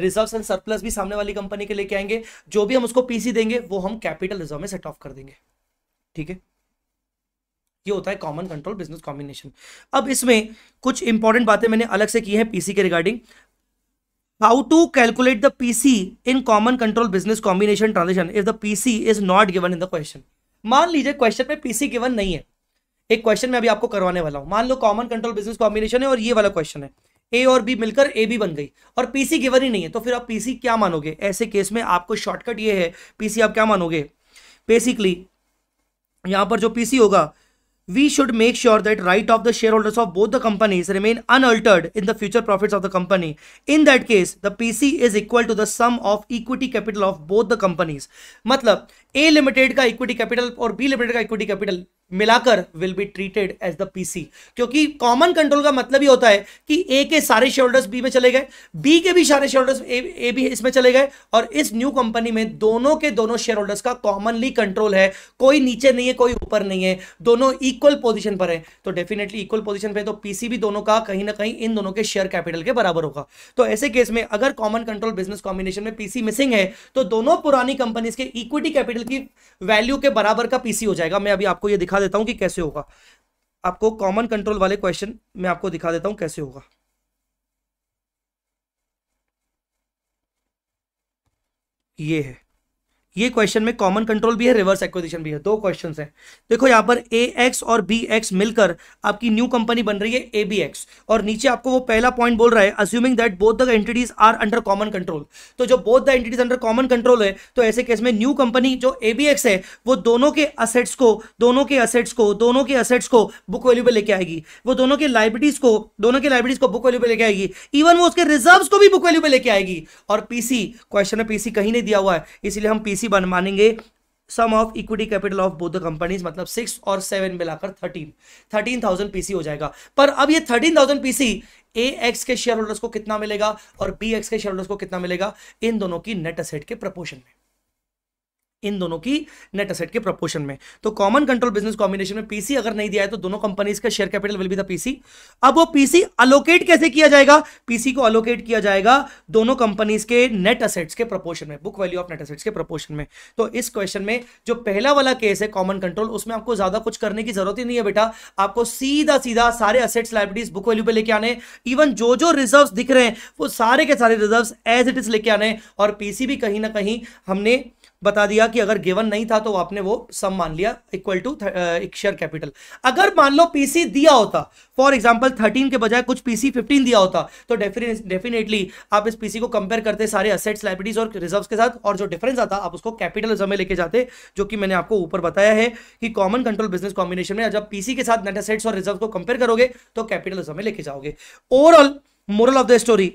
रिजर्व एंड सरप्लस भी सामने वाली कंपनी के लेके आएंगे जो भी हम उसको पीसी देंगे वो हम कैपिटलिज्म में सेट ऑफ कर देंगे ठीक है ये होता है कॉमन कंट्रोल बिजनेस कॉम्बिनेशन अब इसमें कुछ इंपॉर्टेंट बातें मैंने अलग से की है पीसी के regarding how how to calculate the in common control business combination transaction is the P C is not given in the question मान लीजिए क्वेश्चन में पीसी गिवन नहीं है एक क्वेश्चन में अभी आपको करवाने वाला हूं मान लो कॉमन कंट्रोल बिजनेस कॉम्बिनेशन है और ये वाला क्वेश्चन है ए और बी मिलकर ए बी बन गई और पीसी गिवन ही नहीं है तो फिर आप पीसी क्या मानोगे ऐसे केस में आपको शॉर्टकट ये है पी सी आप क्या मानोगे बेसिकली यहां पर जो पी सी होगा we should make sure that right of the shareholders of both the companies remain unaltered in the future profits of the company. In that case, the PC is equal to the sum of equity capital of both the companies. मतलब ए लिमिटेड का इक्विटी कैपिटल और बी लिमिटेड का इक्विटी कैपिटल मिलाकर will be treated as the PC क्योंकि कॉमन कंट्रोल का मतलब ही होता है कि ए के सारे शेयरहोल्डर्स बी में चले गए बी के भी सारे शेयरहोल्डर्स ए भी इसमें चले गए और इस न्यू कंपनी में दोनों के दोनों शेयरहोल्डर्स का कॉमनली कंट्रोल है कोई नीचे नहीं है कोई ऊपर नहीं है दोनों इक्वल पोजिशन पर है तो डेफिनेटली इक्वल पोजिशन पर तो पीसी भी दोनों का कहीं ना कहीं इन दोनों के शेयर कैपिटल के बराबर होगा तो ऐसे केस में अगर कॉमन कंट्रोल बिजनेस कॉम्बिनेशन में पीसी मिसिंग है तो दोनों पुरानी कंपनीज के इक्विटी कैपिटल की वैल्यू के बराबर का पीसी हो जाएगा मैं अभी आपको ये दिखा देता हूँ कि कैसे होगा आपको कॉमन कंट्रोल वाले क्वेश्चन मैं आपको दिखा देता हूँ कैसे होगा ये है ये क्वेश्चन में कॉमन कंट्रोल भी है रिवर्स एक्विजिशन भी है दो क्वेश्चन हैं देखो यहाँ पर ए एक्स और बी एक्स मिलकर आपकी न्यू कंपनी बन रही है ए बी एक्स और नीचे आपको वो पहला पॉइंट बोल रहा है assuming that both the entities are under common control तो जो both the entities under common control है तो ऐसे केस में न्यू कंपनी जो ए बी एक्स है वो दोनों के असेट्स को दोनों के असेट्स को दोनों के असेट्स को बुक वैल्यू पर लेके आएगी वो दोनों के लाइब्रेटीज को दोनों के लाइब्रेटीज को बुक वैल्यू पर लेके आएगी इवन वो उसके रिजर्व को भी बुक वैल्यू पर लेके आएगी और पीसी क्वेश्चन में पीसी कहीं नहीं दिया हुआ है इसलिए हम पीसी सी बन मानेंगे sum of equity capital of both the companies मतलब सिक्स और सेवन मिलाकर थर्टीन थर्टीन थाउजेंड पीसी हो जाएगा पर अब ये thirteen thousand PC A X के शेयर होल्डर्स को कितना मिलेगा और बी एक्स के शेयर होल्डर्स को कितना मिलेगा इन दोनों की नेट असेट के प्रपोर्शन में इन दोनों की नेट असेट के प्रपोर्शन में तो कॉमन कंट्रोल बिजनेस कॉम्बिनेशन में पीसी अगर नहीं दिया है तो दोनों कंपनीज का share capital will be the PC अब वो पीसी अलोकेट कैसे किया जाएगा पीसी को अलोकेट किया जाएगा दोनों कंपनीज के नेट असेट्स के प्रपोर्शन में book value of net assets के प्रपोर्शन में तो इस क्वेश्चन में जो पहला वाला केस है कॉमन कंट्रोल उसमें आपको ज्यादा कुछ करने की जरूरत ही नहीं है बेटा आपको सीधा सीधा सारे असेट्स लाइब्रेटीज बुक वैल्यू पर लेके आने इवन जो जो रिजर्व दिख रहे हैं वो सारे के सारे रिजर्व एज इट इज लेके आने और पीसी भी कहीं ना कहीं हमने बता दिया कि अगर गिवन नहीं था तो आपने वो सम मान लिया इक्वल टू uh, एक शेयर कैपिटल अगर मान लो पीसी दिया होता फॉर एग्जांपल थर्टीन के बजाय कुछ पीसी फिफ्टीन दिया होता तो डेफिनेटली आप इस पीसी को कंपेयर करते सारे असेट्स लाइब्रेटीज और रिजर्व के साथ और जो डिफरेंस आता आप उसको कैपिटल में लेके जाते जो कि मैंने आपको ऊपर बताया है कि कॉमन कंट्रोल बिजनेस कॉम्बिनेशन में जब पीसी के साथ नेट असेट्स और रिजर्व को कंपेयर करोगे तो कैपिटल में लेके जाओगे overall moral of the story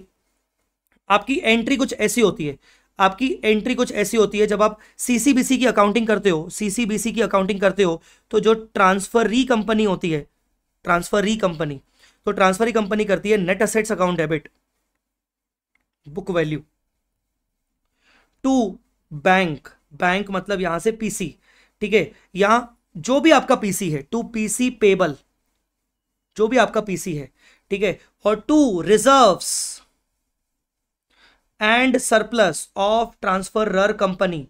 आपकी एंट्री कुछ ऐसी होती है आपकी एंट्री कुछ ऐसी होती है जब आप सीसीबीसी की अकाउंटिंग करते हो सीसीबीसी की अकाउंटिंग करते हो तो जो ट्रांसफर री कंपनी होती है ट्रांसफर री कंपनी तो ट्रांसफर री कंपनी करती है net assets account debit book value to bank bank मतलब यहां से पीसी ठीक है यहां जो भी आपका पीसी है टू पीसी पेबल जो भी आपका पीसी है ठीक है और to reserves and surplus of transferor company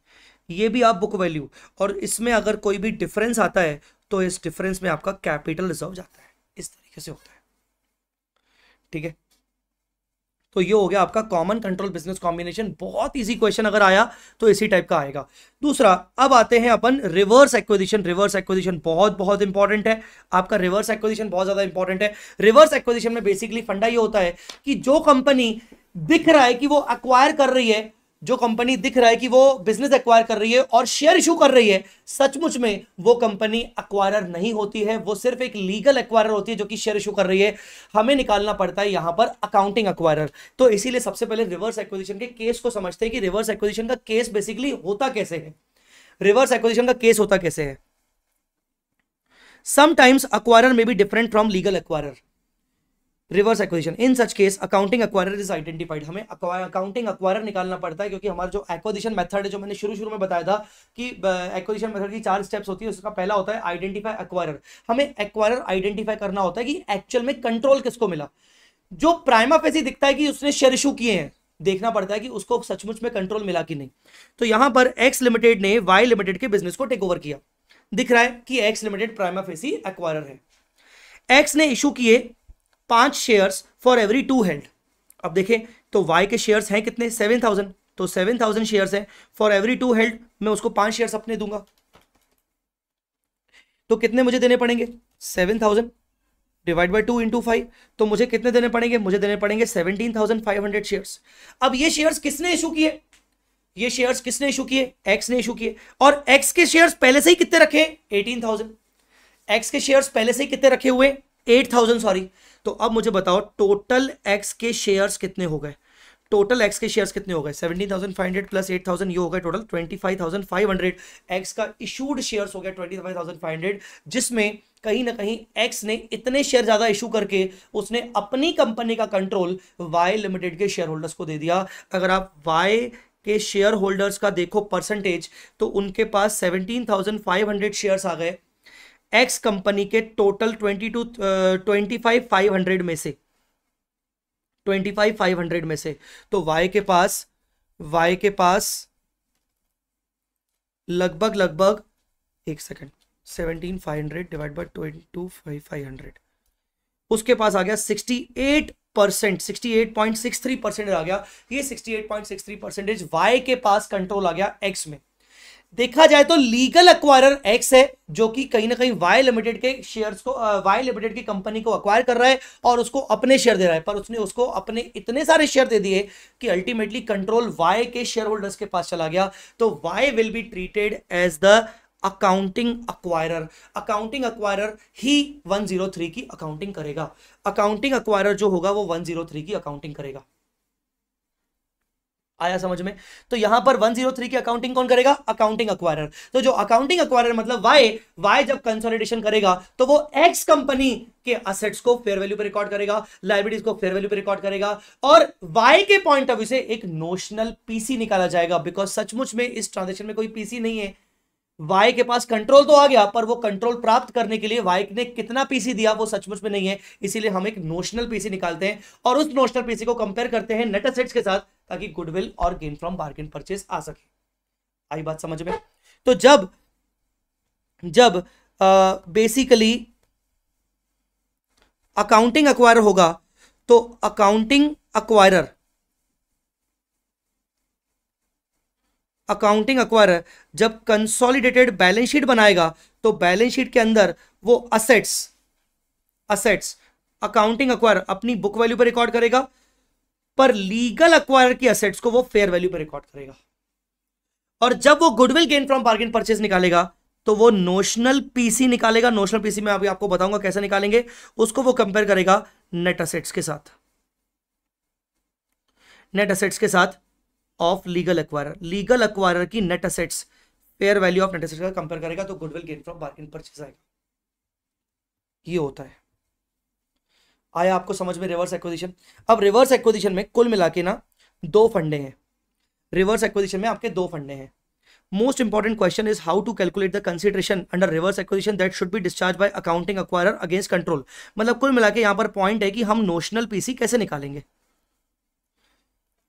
ये भी आप बुक वैल्यू और इसमें अगर कोई भी डिफरेंस आता है तो इस डिफरेंस में आपका कैपिटल रिजर्व जाता है इस तरीके से होता है ठीक है तो ये हो गया आपका कॉमन कंट्रोल बिजनेस कॉम्बिनेशन बहुत इजी क्वेश्चन अगर आया तो इसी टाइप का आएगा दूसरा अब आते हैं अपन रिवर्स एक्विजिशन रिवर्स एक्विजिशन बहुत बहुत इंपॉर्टेंट है आपका रिवर्स एक्विजिशन बहुत ज्यादा इंपॉर्टेंट है रिवर्स एक्विजिशन में बेसिकली फंडा ये होता है कि जो कंपनी दिख रहा है कि वो अक्वायर कर रही है जो कंपनी दिख रहा है कि वो बिजनेस एक्वायर कर रही है और शेयर इशू कर रही है सचमुच में वो कंपनी अक्वायर नहीं होती है वो सिर्फ एक लीगल एक्वायरर होती है जो कि शेयर इशू कर रही है हमें निकालना पड़ता है यहां पर अकाउंटिंग अक्वायर तो इसीलिए सबसे पहले रिवर्स एक्विजिशन के केस को समझते हैं कि रिवर्स एक्विजिशन का केस बेसिकली होता कैसे है रिवर्स एक्विजिशन का केस होता कैसे है समटाइम्स अक्वायर में भी different from legal acquirer reverse acquisition in such case accounting acquirer is identified हमें अकाउंटिंग अक्वायर निकालना पड़ता है क्योंकि हमारा जो एक्विजिशन मेथड है जो मैंने शुरू शुरू में बताया था कि एक्विजिशन मेथड की चार स्टेप्स होती है उसका पहला होता है आइडेंटिफाई अक्वायर हमें एक्वायर आइडेंटिफाई करना होता है कि एक्चुअल में कंट्रोल किसको मिला जो प्राइमा फेसी दिखता है कि उसने शेयर इशू किए हैं देखना पड़ता है कि उसको सचमुच में कंट्रोल मिला कि नहीं तो यहां पर एक्स लिमिटेड ने वाई लिमिटेड के बिजनेस को टेक ओवर किया दिख रहा है कि X limited prima facie acquirer है एक्स ने इशू किए पांच shares for every two held अब देखें तो वाई के शेयर्स हैं कितने सेवन थाउजेंड तो सेवन थाउजेंड शेयर्स हैं फॉर एवरी टू हेल्ड मैं उसको पांच शेयर्स अपने दूंगा तो कितने मुझे देने पड़ेंगे seven thousand divide by two into five तो मुझे कितने देने पड़ेंगे मुझे देने पड़ेंगे seventeen thousand five hundred share अब ये शेयर्स किसने इशू किए ये शेयर्स किसने इशू किए एक्स ने इशू किए और एक्स के शेयर्स पहले से ही कितने रखे एटीन थाउजेंड एक्स के शेयर्स पहले से ही कितने रखे हुए एट थाउजेंड सॉरी तो अब मुझे बताओ टोटल एक्स के शेयर्स कितने हो गए टोटल एक्स के शेयर्स कितने हो गए seventy thousand five hundred plus eight thousand ये हो गए total twenty five thousand five hundred X का इशूड शेयर्स हो गया twenty five thousand five hundred जिसमें कहीं ना कहीं एक्स ने इतने शेयर ज़्यादा इशू करके उसने अपनी कंपनी का कंट्रोल वाई लिमिटेड के शेयर होल्डर्स को दे दिया अगर आप वाई के शेयर होल्डर्स का देखो परसेंटेज तो उनके पास seventeen thousand five hundred shares आ गए एक्स कंपनी के total twenty two twenty five five hundred में से ट्वेंटी फाइव फाइव हंड्रेड में से तो वाई के पास वाई के पास लगभग लगभग एक second seventeen five hundred divide by twenty two five five hundred उसके पास आ गया sixty eight percent sixty eight point six three percent आ गया ये sixty eight point six three percentage Y के पास कंट्रोल आ गया एक्स में देखा जाए तो लीगल अक्वायर एक्स है जो कि कहीं ना कहीं वाई लिमिटेड के शेयर्स को वाई लिमिटेड की कंपनी को अक्वायर कर रहा है और उसको अपने शेयर दे रहा है पर उसने उसको अपने इतने सारे शेयर दे दिए कि अल्टीमेटली कंट्रोल वाई के शेयर होल्डर्स के पास चला गया तो Y will be treated as the accounting acquirer accounting acquirer ही 103 की अकाउंटिंग करेगा अकाउंटिंग अक्वायरर जो होगा वो 103 की अकाउंटिंग करेगा आया समझ में तो यहां पर 103 की अकाउंटिंग कौन करेगा अकाउंटिंग अक्वायर तो जो अकाउंटिंग अक्वायर मतलब वाई वाई जब कंसोलिडेशन करेगा तो वो एक्स कंपनी के असेट्स को फेयर वैल्यू पर रिकॉर्ड करेगा लाइब्रेटीज को फेयर वैल्यू पर रिकॉर्ड करेगा और वाई के पॉइंट ऑफ व्यू से एक नोशनल पीसी निकाला जाएगा बिकॉज सचमुच में इस ट्रांजेक्शन में कोई पीसी नहीं है वाई के पास कंट्रोल तो आ गया पर वो कंट्रोल प्राप्त करने के लिए वाई ने कितना पीसी दिया वो सचमुच में नहीं है इसीलिए हम एक नोशनल पीसी निकालते हैं और उस नोशनल पीसी को कंपेयर करते हैं नेट असेट्स के साथ ताकि गुडविल और गेन फ्रॉम बार्गेन परचेज आ सके आई बात समझ में तो जब जब बेसिकली अकाउंटिंग अक्वायर होगा तो अकाउंटिंग अक्वायर अकाउंटिंग अक्वायर जब कंसोलिडेटेड बैलेंस शीट बनाएगा तो बैलेंस शीट के अंदर वो असेट्स असेट्स अकाउंटिंग अक्वायर अपनी बुक वैल्यू पर रिकॉर्ड करेगा पर लीगल अक्वायर की असेट्स को वो फेयर वैल्यू पर रिकॉर्ड करेगा और जब वो goodwill gain from bargain purchase निकालेगा तो वो नोशनल पीसी निकालेगा नोशनल पीसी में अभी आपको बताऊंगा कैसे निकालेंगे उसको वो कंपेयर करेगा नेट असेट्स के साथ नेट असेट्स के साथ of legal acquirer legal acquirer की net assets fair value of net assets का कंपेयर करेगा तो goodwill gain from bargain purchase आएगा ये होता है आया आपको समझ में रिवर्स एक्विजिशन अब रिवर्स एक्विजिशन में कुल मिला के ना दो फंडे हैं रिवर्स एक्विजिशन में आपके दो फंडे हैं most important question is how to calculate the consideration under reverse acquisition that should be discharge by accounting acquirer against control मतलब कुल मिला के यहाँ पर पॉइंट है कि हम नोशनल पीसी कैसे निकालेंगे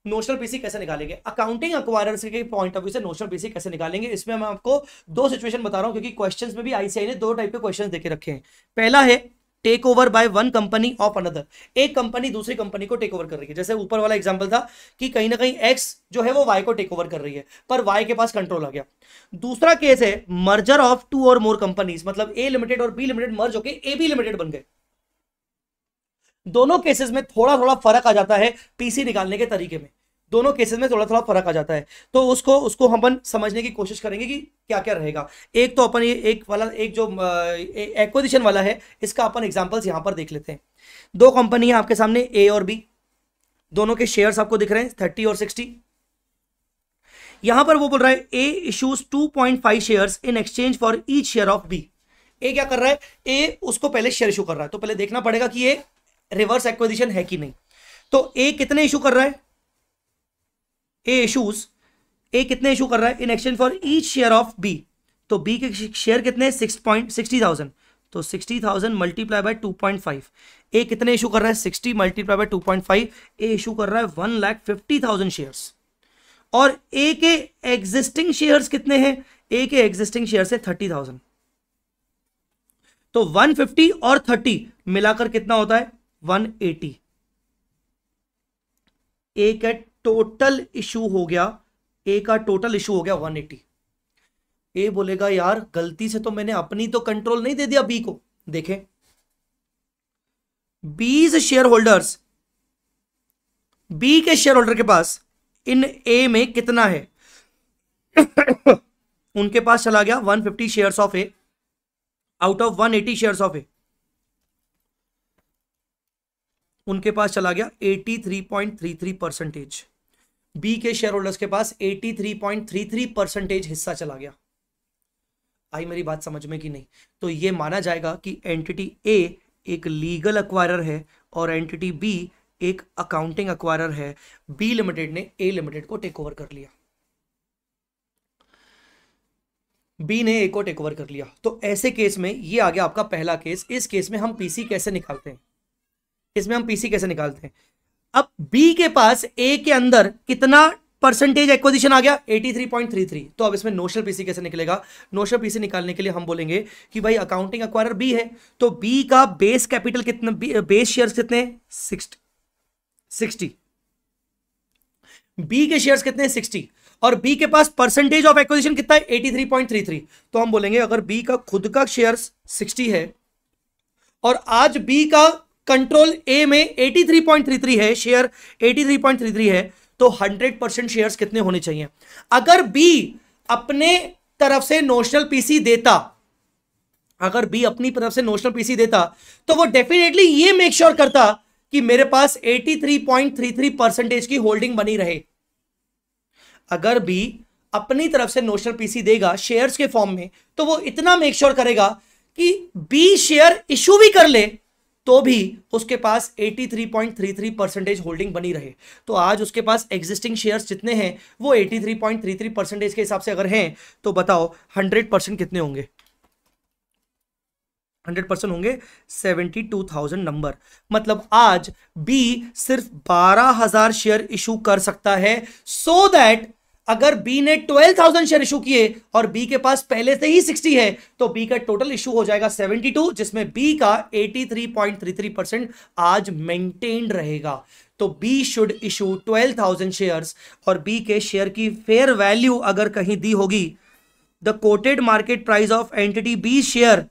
नोशनल पीसी कैसे निकालेंगे अकाउंटिंग अक्वायर के पॉइंट ऑफ व्यू से नोशनल पीसी कैसे निकालेंगे इसमें मैं आपको दो सिचुएशन बता रहा हूँ क्योंकि क्वेश्चन में भी आईसीआई ने दो टाइप के क्वेश्चन देके रखे हैं पहला है take over by one company of another एक कंपनी दूसरी कंपनी को टेक ओवर कर रही है जैसे ऊपर वाला एग्जांपल था कि कहीं ना कहीं एक्स जो है वो वाई को टेक ओवर कर रही है पर वाई के पास कंट्रोल आ गया दूसरा केस है मर्जर ऑफ टू और मोर कंपनीज मतलब ए लिमिटेड और बी लिमिटेड मर्ज होके ए बी लिमिटेड बन गए दोनों केसेस में थोड़ा थोड़ा फर्क आ जाता है पीसी निकालने के तरीके में दोनों केसेस में थोड़ा थोड़ा फर्क आ जाता है तो उसको उसको हम अपन समझने की कोशिश करेंगे कि क्या क्या रहेगा एक तो अपन ये एक वाला एक जो एक्विजिशन वाला है इसका अपन एग्जाम्पल्स यहाँ पर देख लेते हैं दो कंपनी है आपके सामने ए और बी दोनों के शेयर्स आपको दिख रहे हैं थर्टी और सिक्सटी यहां पर वो बोल रहा है A issues two point five share in exchange for each share of B A क्या कर रहा है ए उसको पहले शेयर इशू कर रहा है तो पहले देखना पड़ेगा कि ये रिवर्स एक्विजिशन है कि नहीं तो ए कितने इशू कर रहा है ए इशूज ए कितने इशू कर रहा है in exchange for each share of B तो बी के शेयर कितने सिक्स पॉइंट सिक्सटी थाउजेंड तो sixty thousand multiply by two point five A कितने इशू कर रहा है sixty multiply by two point five A issue कर रहा है one lakh fifty thousand share और ए के एग्जिस्टिंग शेयर कितने हैं ए के एग्जिस्टिंग शेयर है थर्टी थाउजेंड तो वन फिफ्टी और थर्टी मिलाकर कितना होता है वन एटी ए के टोटल इशू हो गया ए का टोटल इशू हो गया 180 ए बोलेगा यार गलती से तो मैंने अपनी तो कंट्रोल नहीं दे दिया बी को देखें बीस शेयर होल्डर्स बी के शेयर होल्डर के पास इन ए में कितना है उनके पास चला गया 150 share of A out of 180 shares of A उनके पास चला गया 83.33 परसेंटेज बी के शेयर होल्डर्स के पास 83.33 परसेंटेज हिस्सा चला गया आई मेरी बात समझ में कि नहीं तो ये माना जाएगा कि एंटिटी ए एक लीगल अक्वायरर है और एंटिटी बी एक अकाउंटिंग अक्वायरर है बी लिमिटेड ने ए लिमिटेड को टेक ओवर कर लिया बी ने ए को टेक ओवर कर लिया तो ऐसे केस में ये आ गया आपका पहला केस इस केस में हम पीसी कैसे निकालते हैं इसमें हम पीसी कैसे निकालते हैं अब बी के पास ए के अंदर कितना परसेंटेज एक्विजिशन आ गया 83.33 तो अब इसमें नोशल पीसी कैसे निकलेगा नोशल पीसी निकालने के लिए हम बोलेंगे कि भाई अकाउंटिंग अक्वायर बी है तो बी का बेस कैपिटल कितना बेस शेयर्स कितने सिक्सटी बी के शेयर्स कितने सिक्सटी और बी के पास परसेंटेज ऑफ एक्विजिशन कितना है 83.33 तो हम बोलेंगे अगर बी का खुद का शेयर सिक्सटी है और आज बी का कंट्रोल ए में 83.33 है शेयर 83.33 है तो 100 परसेंट शेयर कितने होने चाहिए अगर बी अपने तरफ से नोशनल पीसी देता अगर बी अपनी तरफ से नोशनल पीसी देता तो वो डेफिनेटली ये मेक श्योर sure करता कि मेरे पास 83.33 परसेंटेज की होल्डिंग बनी रहे अगर बी अपनी तरफ से नोशनल पीसी देगा शेयर्स के फॉर्म में तो वो इतना मेक श्योर sure करेगा कि बी शेयर इशू भी कर ले तो भी उसके पास 83.33 परसेंटेज होल्डिंग बनी रहे तो आज उसके पास एग्जिस्टिंग शेयर्स जितने हैं वो 83.33 परसेंटेज के हिसाब से अगर हैं तो बताओ 100 परसेंट कितने होंगे 100 परसेंट होंगे 72,000 नंबर मतलब आज बी सिर्फ 12,000 शेयर इशू कर सकता है सो so दैट अगर बी ने 12,000 शेयर इशू किए और बी के पास पहले से ही 60 है तो बी का टोटल इशू हो जाएगा 72 जिसमें बी का 83.33 परसेंट आज मेंटेन्ड रहेगा तो बी शुड इशू 12,000 शेयर्स और बी के शेयर की फेयर वैल्यू अगर कहीं दी होगी the quoted market price of entity B share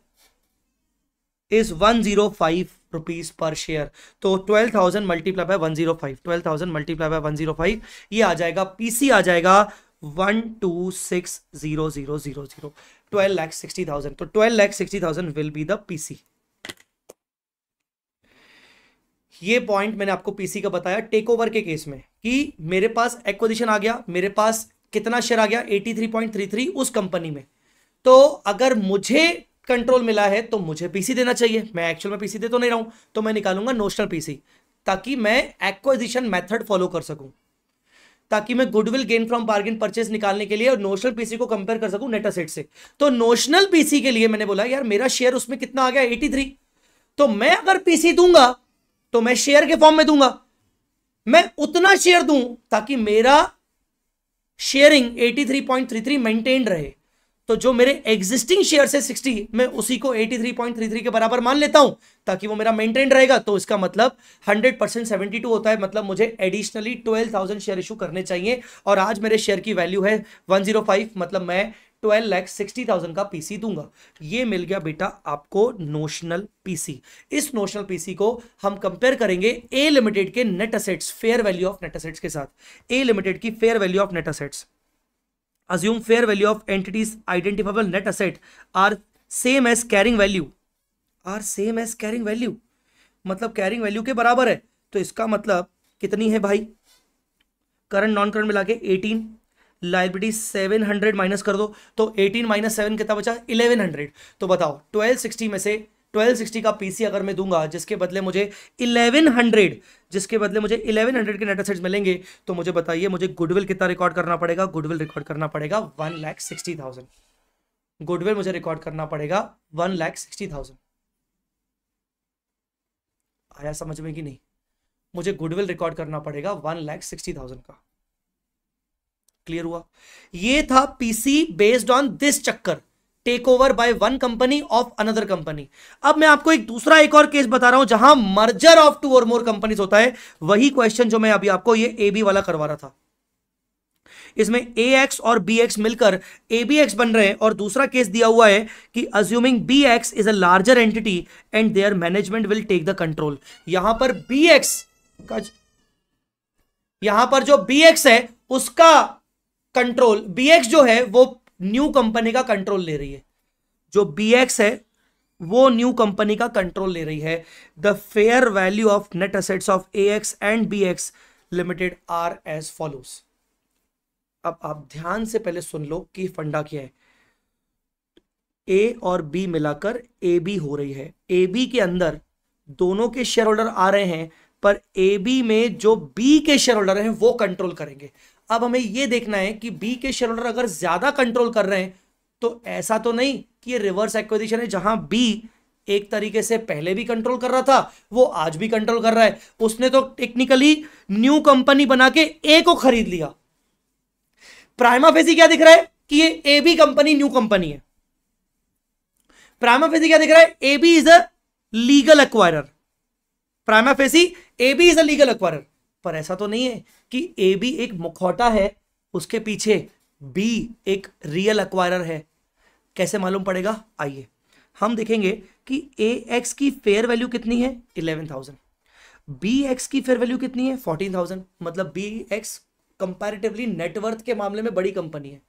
is 105 rupees per share तो twelve thousand multiply by one zero five twelve thousand multiply by one zero five ये आ जाएगा पीसी आ जाएगा one two six zero zero zero zero twelve lakh sixty thousand तो twelve lakh sixty thousand will be the PC ये पॉइंट मैंने आपको पीसी का बताया टेक ओवर के केस में कि मेरे पास एक्विजिशन आ गया मेरे पास कितना शेयर आ गया eighty three three point three उस कंपनी में तो अगर मुझे कंट्रोल मिला है तो मुझे पीसी देना चाहिए मैं एक्चुअल में पीसी दे तो नहीं रहा हूं तो मैं निकालूंगा नोशनल पीसी ताकि मैं एक्विजिशन मेथड फॉलो कर सकूं ताकि मैं goodwill gain from bargain purchase निकालने के लिए और नोशनल पीसी को कंपेयर कर सकूं नेट असेट से तो नोशनल पीसी के लिए मैंने बोला यार मेरा शेयर उसमें कितना आ गया एटी तो मैं अगर पीसी दूंगा तो मैं शेयर के फॉर्म में दूंगा मैं उतना शेयर दूं ताकि मेरा शेयरिंग 83.33 मेंटेन रहे तो जो मेरे एग्जिस्टिंग शेयर है 60 मैं उसी को 83.33 के बराबर मान लेता हूं ताकि वो मेरा मेंटेन रहेगा तो इसका मतलब 100 परसेंट सेवेंटी होता है मतलब मुझे एडिशनली 12,000 शेयर इशू करने चाहिए और आज मेरे शेयर की वैल्यू है 105 मतलब मैं ट्वेल्व लैख सिक्सटी थाउजेंड का पीसी दूंगा ये मिल गया बेटा आपको नोशनल पीसी इस नोशनल पीसी को हम कंपेयर करेंगे ए लिमिटेड के net assets fair value of net assets के साथ ए लिमिटेड की fair value of net assets assume fair value of entities identifiable net asset are same as carrying value are same as carrying value मतलब कैरिंग वैल्यू के बराबर है तो इसका मतलब कितनी है भाई करंट नॉन करंट मिला के eighteen liability seven hundred minus कर दो तो एटीन माइनस सेवन कितना बचा इलेवन हंड्रेड तो बताओ ट्वेल्व सिक्सटी में से 1260 का पीसी अगर मैं दूंगा जिसके बदले मुझे 1100 जिसके बदले मुझे 1100 के नेट असेट्स मिलेंगे तो मुझे बताइए मुझे गुडविल कितना रिकॉर्ड करना पड़ेगा गुडविल रिकॉर्ड करना पड़ेगा one lakh sixty thousand goodwill मुझे रिकॉर्ड करना पड़ेगा वन लैख सिक्सटी थाउजेंड आया समझ में कि नहीं मुझे गुडविल रिकॉर्ड करना पड़ेगा वन लैख सिक्सटी थाउजेंड का क्लियर हुआ ये था पीसी बेस्ड ऑन दिस चक्कर take over by one company of another company अब मैं आपको एक दूसरा एक और केस बता रहा हूं जहां मर्जर ऑफ टू और मोर कंपनीज होता है वही क्वेश्चन जो मैं अभी आपको ये ए बी वाला करवा रहा था इसमें ए एक्स और बी एक्स मिलकर ए बी एक्स बन रहे हैं और दूसरा केस दिया हुआ है कि assuming B X is a larger entity and their management will take the control यहां पर बी एक्स यहां पर जो बी एक्स है उसका कंट्रोल बी एक्स जो है वो न्यू कंपनी का कंट्रोल ले रही है जो बी एक्स है वो न्यू कंपनी का कंट्रोल ले रही है the fair value of net assets of A X and B X limited are as follows अब आप ध्यान से पहले सुन लो कि फंडा क्या है ए और बी मिलाकर ए बी हो रही है ए बी के अंदर दोनों के शेयर होल्डर आ रहे हैं पर ए बी में जो बी के शेयर होल्डर हैं वो कंट्रोल करेंगे अब हमें यह देखना है कि बी के शेयर होल्डर अगर ज्यादा कंट्रोल कर रहे हैं तो ऐसा तो नहीं कि ये रिवर्स एक्विजिशन है जहां बी एक तरीके से पहले भी कंट्रोल कर रहा था वो आज भी कंट्रोल कर रहा है उसने तो टेक्निकली न्यू कंपनी बना के ए को खरीद लिया प्राइमा फेसी क्या दिख रहा है कि ये A B company new company है प्राइमा फेसी क्या दिख रहा है A B is a legal acquire prima facie B is a legal legal acquire ऐसा तो नहीं है कि ए बी एक मुखौटा है उसके पीछे बी एक रियल अक्वायरर है कैसे मालूम पड़ेगा आइए हम देखेंगे कि ए एक्स की फेयर वैल्यू कितनी है इलेवन थाउजेंड बी एक्स की फेयर वैल्यू कितनी है फोर्टीन थाउजेंड मतलब बी एक्स कंपेरेटिवली नेटवर्थ के मामले में बड़ी कंपनी है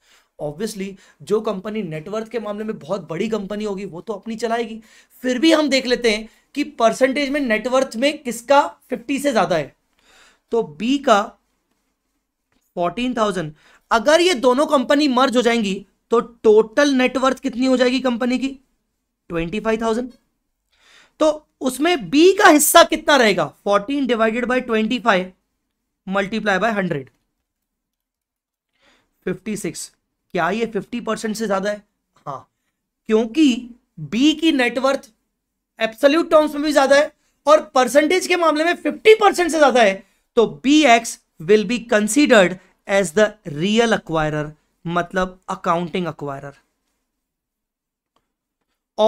ऑब्वियसली जो कंपनी नेटवर्थ के मामले में बहुत बड़ी कंपनी होगी वो तो अपनी चलाएगी फिर भी हम देख लेते हैं कि परसेंटेज में नेटवर्थ में किसका फिफ्टी से ज़्यादा है तो बी का फोर्टीन थाउजेंड अगर ये दोनों कंपनी मर्ज हो जाएंगी तो टोटल नेटवर्थ कितनी हो जाएगी कंपनी की ट्वेंटी फाइव थाउजेंड तो उसमें बी का हिस्सा कितना रहेगा fourteen divided by twenty five multiply by hundred fifty six क्या ये फिफ्टी परसेंट से ज्यादा है हाँ क्योंकि बी की नेटवर्थ एब्सोल्यूट टर्म्स में भी ज्यादा है और परसेंटेज के मामले में फिफ्टी परसेंट से ज्यादा है तो B X will be considered as the real acquirer मतलब अकाउंटिंग अक्वायरर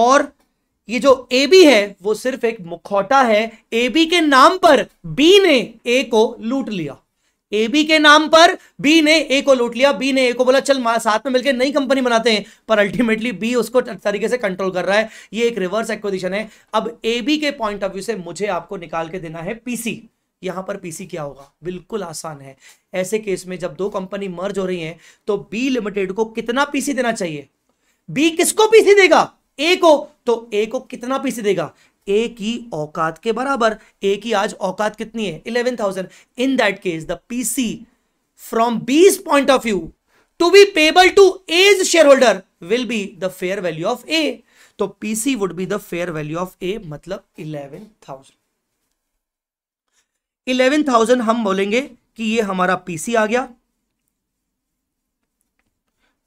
और ये जो ए बी है वो सिर्फ एक मुखौटा है ए बी के नाम पर बी ने ए को लूट लिया ए बी के नाम पर बी ने ए को लूट लिया बी ने ए को बोला चल साथ में मिलकर नई कंपनी बनाते हैं पर अल्टीमेटली बी उसको तरीके से कंट्रोल कर रहा है ये एक रिवर्स एक्विजिशन है अब ए बी के पॉइंट ऑफ व्यू से मुझे आपको निकाल के देना है पीसी यहाँ पर पीसी क्या होगा बिल्कुल आसान है ऐसे केस में जब दो कंपनी मर्ज हो रही है तो बी लिमिटेड को कितना पीसी देना चाहिए बी किसको पीसी देगा ए को तो ए को कितना पीसी देगा ए की औकात के बराबर ए की आज औकात कितनी है eleven thousand in that case the PC from B's point of view to be payable to as shareholder will be the fair value of A तो PC would be the fair value of A मतलब इलेवन थाउजेंड इलेवन थाउजेंड हम बोलेंगे कि ये हमारा पीसी आ गया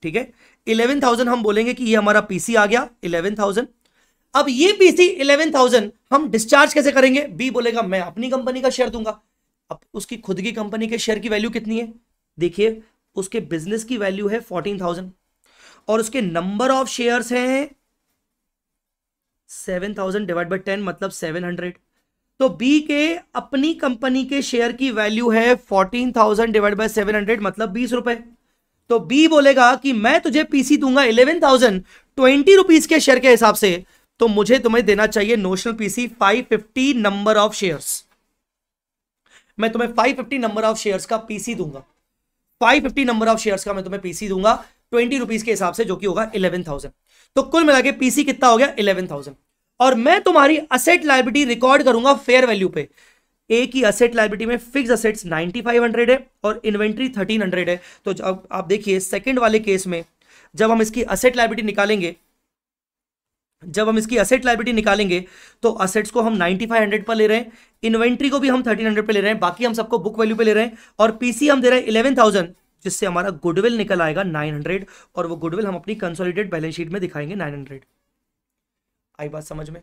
ठीक है इलेवन थाउजेंड हम बोलेंगे कि ये हमारा पीसी आ गया इलेवन थाउजेंड अब ये पीसी इलेवन थाउजेंड हम डिस्चार्ज कैसे करेंगे बी बोलेगा मैं अपनी कंपनी का शेयर दूंगा अब उसकी खुद की कंपनी के शेयर की वैल्यू कितनी है देखिए उसके बिजनेस की वैल्यू है फोर्टीन थाउजेंड और उसके नंबर ऑफ शेयर्स हैं seven thousand divide by ten मतलब सेवन हंड्रेड तो बी के अपनी कंपनी के शेयर की वैल्यू है fourteen thousand divide by seven hundred मतलब बीस रुपए तो बी बोलेगा कि मैं तुझे पीसी दूंगा इलेवन थाउजेंड ट्वेंटी रुपीज के शेयर के हिसाब से तो मुझे तुम्हें देना चाहिए notional PC five fifty number of shares मैं तुम्हें five fifty number of shares का पीसी दूंगा five fifty number of shares का मैं तुम्हें पीसी दूंगा ट्वेंटी रुपीज के हिसाब से जो कि होगा इलेवन थाउजेंड तो कुल मिला के पीसी कितना हो गया इलेवन थाउजेंड और मैं तुम्हारी असेट लाइबिलिटी रिकॉर्ड करूंगा फेयर वैल्यू पे ए की असेट लाइबिलिटी में फिक्स असेट्स 9500 है और इन्वेंट्री 1300 है तो जब आप देखिए सेकंड वाले केस में जब हम इसकी असेट लाइबिलिटी निकालेंगे जब हम इसकी असेट लाइबिलिटी निकालेंगे तो असेट्स को हम 9500 पर ले रहे हैं इन्वेंट्री को भी हम 1300 पर ले रहे हैं बाकी हम सबको बुक वैल्यू पे ले रहे हैं और पीसी हम दे रहे हैं थाउजेंड जिससे हमारा गुडविल निकल आएगा हंड्रेड और वो गुडविल हम अपनी कंसोलिडेट बैलेंस शीट में दिखाएंगे हंड्रेड आई बात समझ में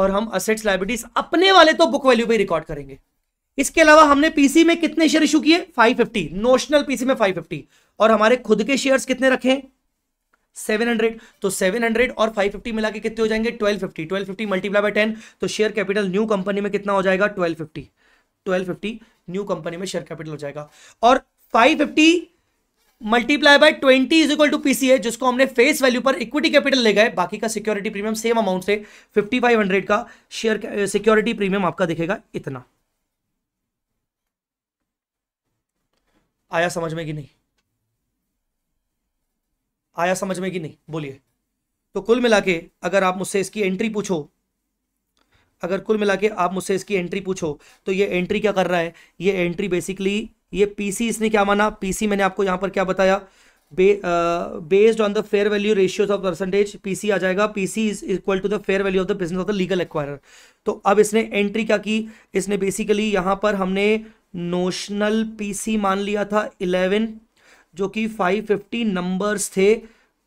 और हम असेट्स लाइबिलिटीज अपने वाले तो बुक वैल्यू पे रिकॉर्ड करेंगे इसके अलावा हमने पीसी में कितने शेयर इशू किए 550 नोशनल पीसी में 550 और हमारे खुद के शेयर्स कितने रखे 700 तो 700 और 550 मिला के कितने हो जाएंगे 1250 1250 मल्टीप्लाई बाय 10 तो शेयर कैपिटल न्यू कंपनी में कितना हो जाएगा 1250 1250 न्यू कंपनी में शेयर कैपिटल हो जाएगा और 550 fifty multiply by twenty is equal to PCA जिसको हमने फेस वैल्यू पर इक्विटी कैपिटल ले गए बाकी का सिक्योरिटी प्रीमियम सेम अमाउंट से फिफ्टी फाइव हंड्रेड का शेयर सिक्योरिटी प्रीमियम आपका दिखेगा इतना आया समझ में कि नहीं आया समझ में कि नहीं बोलिए तो कुल मिला के अगर आप मुझसे इसकी एंट्री पूछो अगर कुल मिला के आप मुझसे इसकी एंट्री पूछो तो ये एंट्री क्या कर रहा है ये एंट्री बेसिकली ये पीसी इसने क्या माना पीसी मैंने आपको यहाँ पर क्या बताया based on the fair value ratios of percentage PC आ जाएगा PC is equal to the fair value of the business of the legal acquirer तो अब इसने एंट्री क्या की इसने बेसिकली यहाँ पर हमने नोशनल पीसी मान लिया था इलेवन जो कि फाइव फिफ्टी नंबर्स थे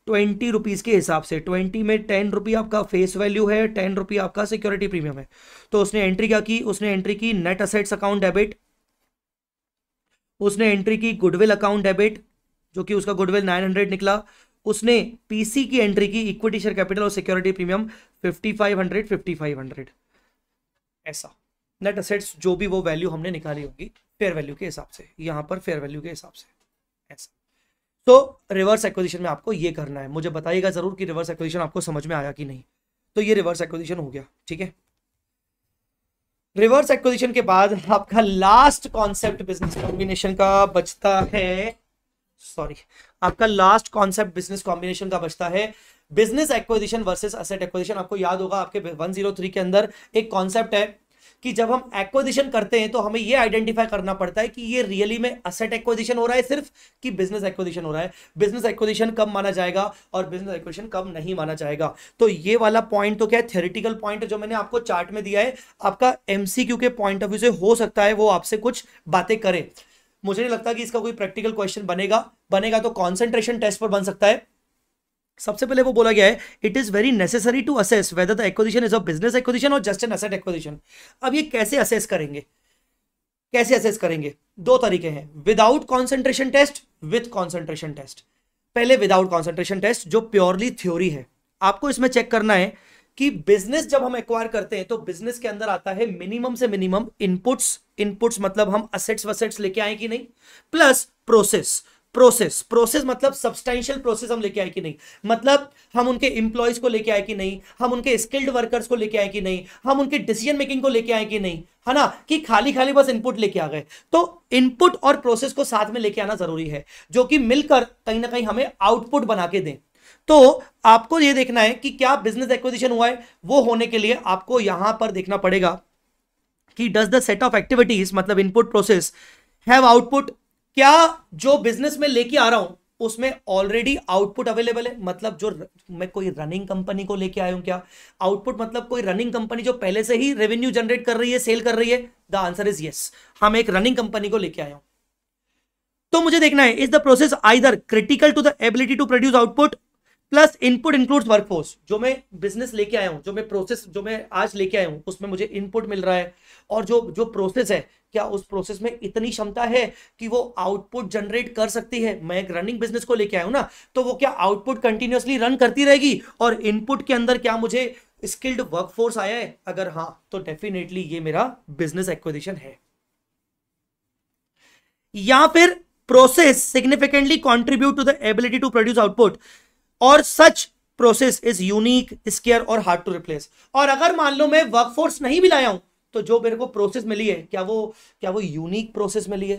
ट्वेंटी रुपीज़ के हिसाब से ट्वेंटी में टेन रुपी आपका फेस वैल्यू है टेन रुपी आपका सिक्योरिटी प्रीमियम है तो उसने एंट्री क्या की उसने एंट्री की नेट असेट्स अकाउंट डेबिट उसने एंट्री की गुडविल अकाउंट डेबिट जो कि उसका गुडविल नाइन हंड्रेड निकला उसने पीसी की एंट्री की इक्विटी शेयर कैपिटल और security premium fifty five hundred fifty five hundred ऐसा नेट असेट्स जो भी वो वैल्यू हमने निकाली होगी फेयर वैल्यू के हिसाब से यहाँ पर फेयर वैल्यू के हिसाब से ऐसा तो रिवर्स एक्विजिशन में आपको ये करना है मुझे बताइएगा जरूर कि रिवर्स एक्विजिशन आपको समझ में आया कि नहीं तो ये रिवर्स एक्विजिशन हो गया ठीक है रिवर्स एक्विजिशन के बाद आपका लास्ट कॉन्सेप्ट बिजनेस कॉम्बिनेशन का बचता है सॉरी आपका लास्ट कॉन्सेप्ट बिजनेस कॉम्बिनेशन का बचता है business acquisition versus asset acquisition आपको याद होगा आपके 103 के अंदर एक कॉन्सेप्ट है कि जब हम एक्विजिशन करते हैं तो हमें ये आइडेंटिफाई करना पड़ता है कि ये रियली में असेट एक्विजिशन हो रहा है सिर्फ कि बिजनेस एक्विजिशन हो रहा है बिजनेस एक्विजिशन कब माना जाएगा और बिजनेस एक्विजिशन कब नहीं माना जाएगा तो ये वाला पॉइंट तो क्या है थेरेटिकल पॉइंट जो मैंने आपको चार्ट में दिया है आपका एमसीक्यू के पॉइंट ऑफ व्यू से हो सकता है वो आपसे कुछ बातें करें मुझे नहीं लगता कि इसका कोई प्रैक्टिकल क्वेश्चन बनेगा बनेगा तो कॉन्सेंट्रेशन टेस्ट पर बन सकता है सबसे पहले वो बोला गया है it is very necessary to assess whether the acquisition is a business acquisition और जस्ट एन असेट एक्विजिशन अब ये कैसे असेस करेंगे कैसे असेस करेंगे दो तरीके हैं without concentration test with concentration test पहले विदाउट कॉन्सेंट्रेशन टेस्ट जो प्योरली थ्योरी है आपको इसमें चेक करना है कि बिजनेस जब हम एक्वायर करते हैं तो बिजनेस के अंदर आता है मिनिमम से मिनिमम इनपुट्स इनपुट्स मतलब हम असेट्स वसेट्स लेके आए कि नहीं प्लस प्रोसेस प्रोसेस प्रोसेस मतलब सब्सटेंशियल प्रोसेस हम लेके आए कि नहीं मतलब हम उनके इंप्लॉयज को लेके आए कि नहीं हम उनके स्किल्ड वर्कर्स को लेके आए कि नहीं हम उनके डिसीजन मेकिंग को लेके आए कि नहीं है ना कि खाली खाली बस इनपुट लेके आ गए तो इनपुट और प्रोसेस को साथ में लेके आना जरूरी है जो कि मिलकर कहीं ना कहीं हमें आउटपुट बना के दें तो आपको यह देखना है कि क्या बिजनेस एक्विजिशन हुआ है वो होने के लिए आपको यहां पर देखना पड़ेगा कि does the set of activities मतलब इनपुट प्रोसेस हैव आउटपुट क्या जो बिजनेस में लेके आ रहा हूं उसमें ऑलरेडी आउटपुट अवेलेबल है मतलब जो मैं कोई रनिंग कंपनी को लेके आया हूं क्या आउटपुट मतलब कोई रनिंग कंपनी जो पहले से ही रेवेन्यू जनरेट कर रही है सेल कर रही है द आंसर इज यस हम एक रनिंग कंपनी को लेके आया हूं तो मुझे देखना है is the process either critical to the ability to produce output plus input includes workforce जो मैं बिजनेस लेके आया हूं जो मैं प्रोसेस जो मैं आज लेके आया हूं उसमें मुझे इनपुट मिल रहा है और जो जो प्रोसेस है क्या उस प्रोसेस में इतनी क्षमता है कि वो आउटपुट जनरेट कर सकती है मैं एक रनिंग बिजनेस को लेके आया हूं ना तो वो क्या आउटपुट कंटिन्यूसली रन करती रहेगी और इनपुट के अंदर क्या मुझे स्किल्ड वर्कफोर्स आया है अगर हाँ तो डेफिनेटली ये मेरा बिजनेस एक्विजिशन है या फिर process significantly contribute to the ability to produce output और such process is unique scarce और हार्ड टू रिप्लेस और अगर मान लो मैं वर्कफोर्स नहीं भी लाया हूं तो जो मेरे को प्रोसेस मिली है क्या वो क्या वो यूनिक प्रोसेस मिली है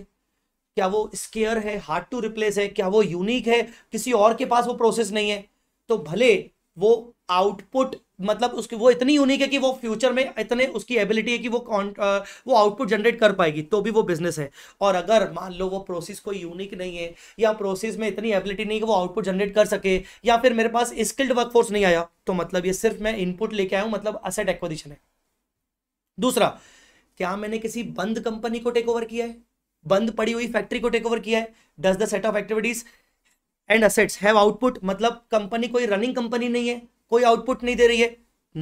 क्या वो स्केयर है हार्ड टू रिप्लेस है क्या वो यूनिक है किसी और के पास वो प्रोसेस नहीं है तो भले वो आउटपुट मतलब उसकी वो इतनी यूनिक है कि वो फ्यूचर में इतने उसकी एबिलिटी है कि वो कौन वो आउटपुट जनरेट कर पाएगी तो भी वो बिजनेस है और अगर मान लो वो प्रोसेस कोई यूनिक नहीं है या प्रोसेस में इतनी एबिलिटी नहीं कि वो आउटपुट जनरेट कर सके या फिर मेरे पास स्किल्ड वर्कफोर्स नहीं आया तो मतलब ये सिर्फ मैं इनपुट लेके आया हूँ मतलब असेट एक्विजिशन है दूसरा क्या मैंने किसी बंद कंपनी को टेक ओवर किया है बंद पड़ी हुई फैक्ट्री को टेक ओवर किया है does the set of activities and assets have output मतलब कंपनी कोई रनिंग कंपनी नहीं है कोई आउटपुट नहीं दे रही है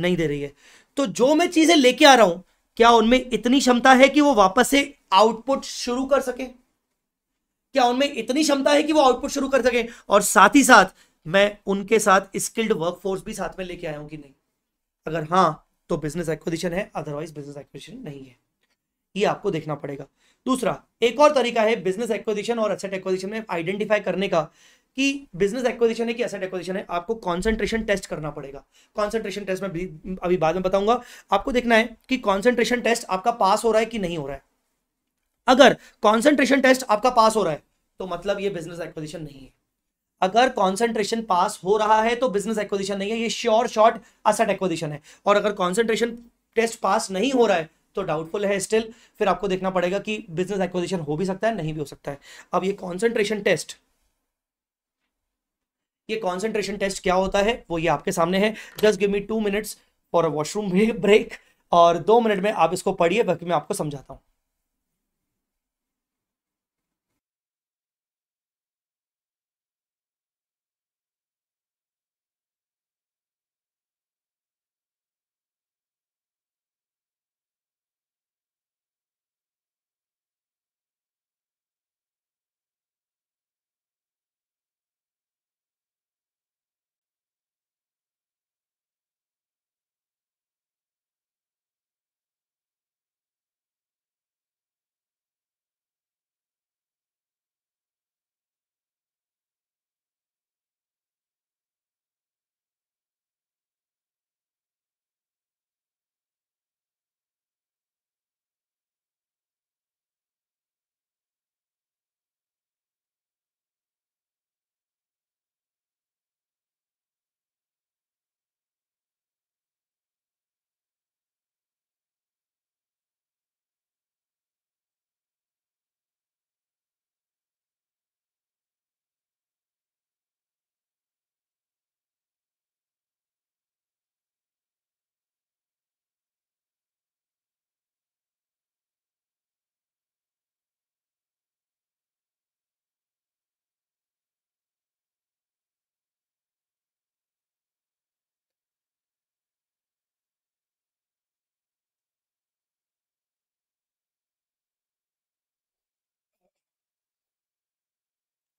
नहीं दे रही है तो जो मैं चीजें लेके आ रहा हूं क्या उनमें इतनी क्षमता है कि वो वापस से आउटपुट शुरू कर सके क्या उनमें इतनी क्षमता है कि वो आउटपुट शुरू कर सके और साथ ही साथ मैं उनके साथ स्किल्ड वर्कफोर्स भी साथ में लेके आया हूं कि नहीं अगर हाँ तो बिजनेस एक्विजिशन है अदरवाइज बिजनेस एक्विजिशन नहीं है ये आपको देखना पड़ेगा दूसरा एक और तरीका है बिजनेस एक्विजिशन और एसेट एक्विजिशन में आइडेंटिफाई करने का कि बिजनेस एक्विजिशन है कि एसेट एक्विजिशन है आपको कॉन्सेंट्रेशन टेस्ट करना पड़ेगा कॉन्सेंट्रेशन टेस्ट में अभी बाद में बताऊंगा आपको देखना है कि कॉन्सेंट्रेशन टेस्ट आपका पास हो रहा है कि नहीं हो रहा है अगर कॉन्सेंट्रेशन टेस्ट आपका पास हो रहा है तो मतलब ये बिजनेस एक्विजिशन नहीं है अगर कॉन्सेंट्रेशन पास हो रहा है तो बिजनेस एक्विजिशन नहीं है ये श्योर शॉर्ट असट एक्विजिशन है और अगर कॉन्सेंट्रेशन टेस्ट पास नहीं हो रहा है तो डाउटफुल है स्टिल फिर आपको देखना पड़ेगा कि बिजनेस एक्विजिशन हो भी सकता है नहीं भी हो सकता है अब ये कॉन्सेंट्रेशन टेस्ट ये कॉन्सेंट्रेशन टेस्ट क्या होता है वो ये आपके सामने है just give me two minutes for a washroom break और दो मिनट में आप इसको पढ़िए बाकी मैं आपको समझाता हूँ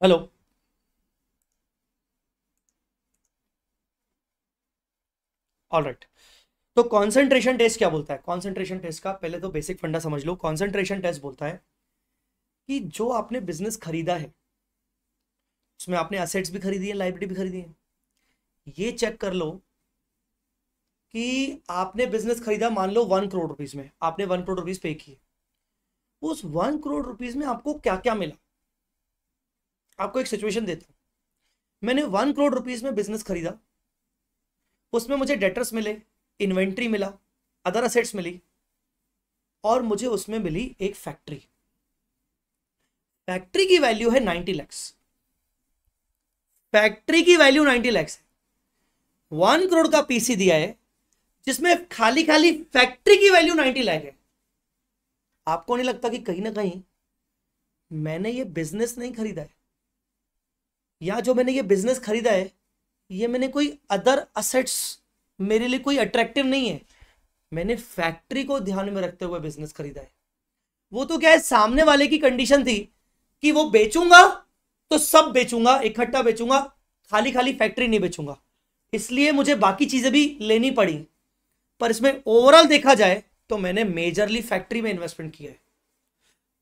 हेलो ऑल तो कॉन्सेंट्रेशन टेस्ट क्या बोलता है कॉन्सेंट्रेशन टेस्ट का पहले तो बेसिक फंडा समझ लो कॉन्सेंट्रेशन टेस्ट बोलता है कि जो आपने बिजनेस खरीदा है उसमें आपने एसेट्स भी खरीदी है लाइब्रेरी भी खरीदी है ये चेक कर लो कि आपने बिजनेस खरीदा मान लो वन करोड़ रुपीज में आपने वन करोड़ रुपीज पे किए उस वन करोड़ रुपीज में आपको क्या क्या मिला आपको एक सिचुएशन देता हूँ मैंने वन करोड़ रुपीज में बिजनेस खरीदा उसमें मुझे डेटर्स मिले इन्वेंट्री मिला अदर असेट्स मिली और मुझे उसमें मिली एक फैक्ट्री फैक्ट्री की वैल्यू है नाइन्टी लैक्स फैक्ट्री की वैल्यू नाइन्टी लैक्स है वन करोड़ का पीसी दिया है जिसमें खाली खाली फैक्ट्री की वैल्यू नाइन्टी लैख है आपको नहीं लगता कि कहीं ना कहीं मैंने ये बिजनेस नहीं खरीदा है या जो मैंने ये बिजनेस खरीदा है ये मैंने कोई अदर असेट्स मेरे लिए कोई अट्रैक्टिव नहीं है मैंने फैक्ट्री को ध्यान में रखते हुए बिजनेस खरीदा है वो तो क्या है सामने वाले की कंडीशन थी कि वो बेचूंगा तो सब बेचूंगा इकट्ठा बेचूंगा खाली खाली फैक्ट्री नहीं बेचूंगा इसलिए मुझे बाकी चीजें भी लेनी पड़ी पर इसमें ओवरऑल देखा जाए तो मैंने मेजरली फैक्ट्री में इन्वेस्टमेंट किया है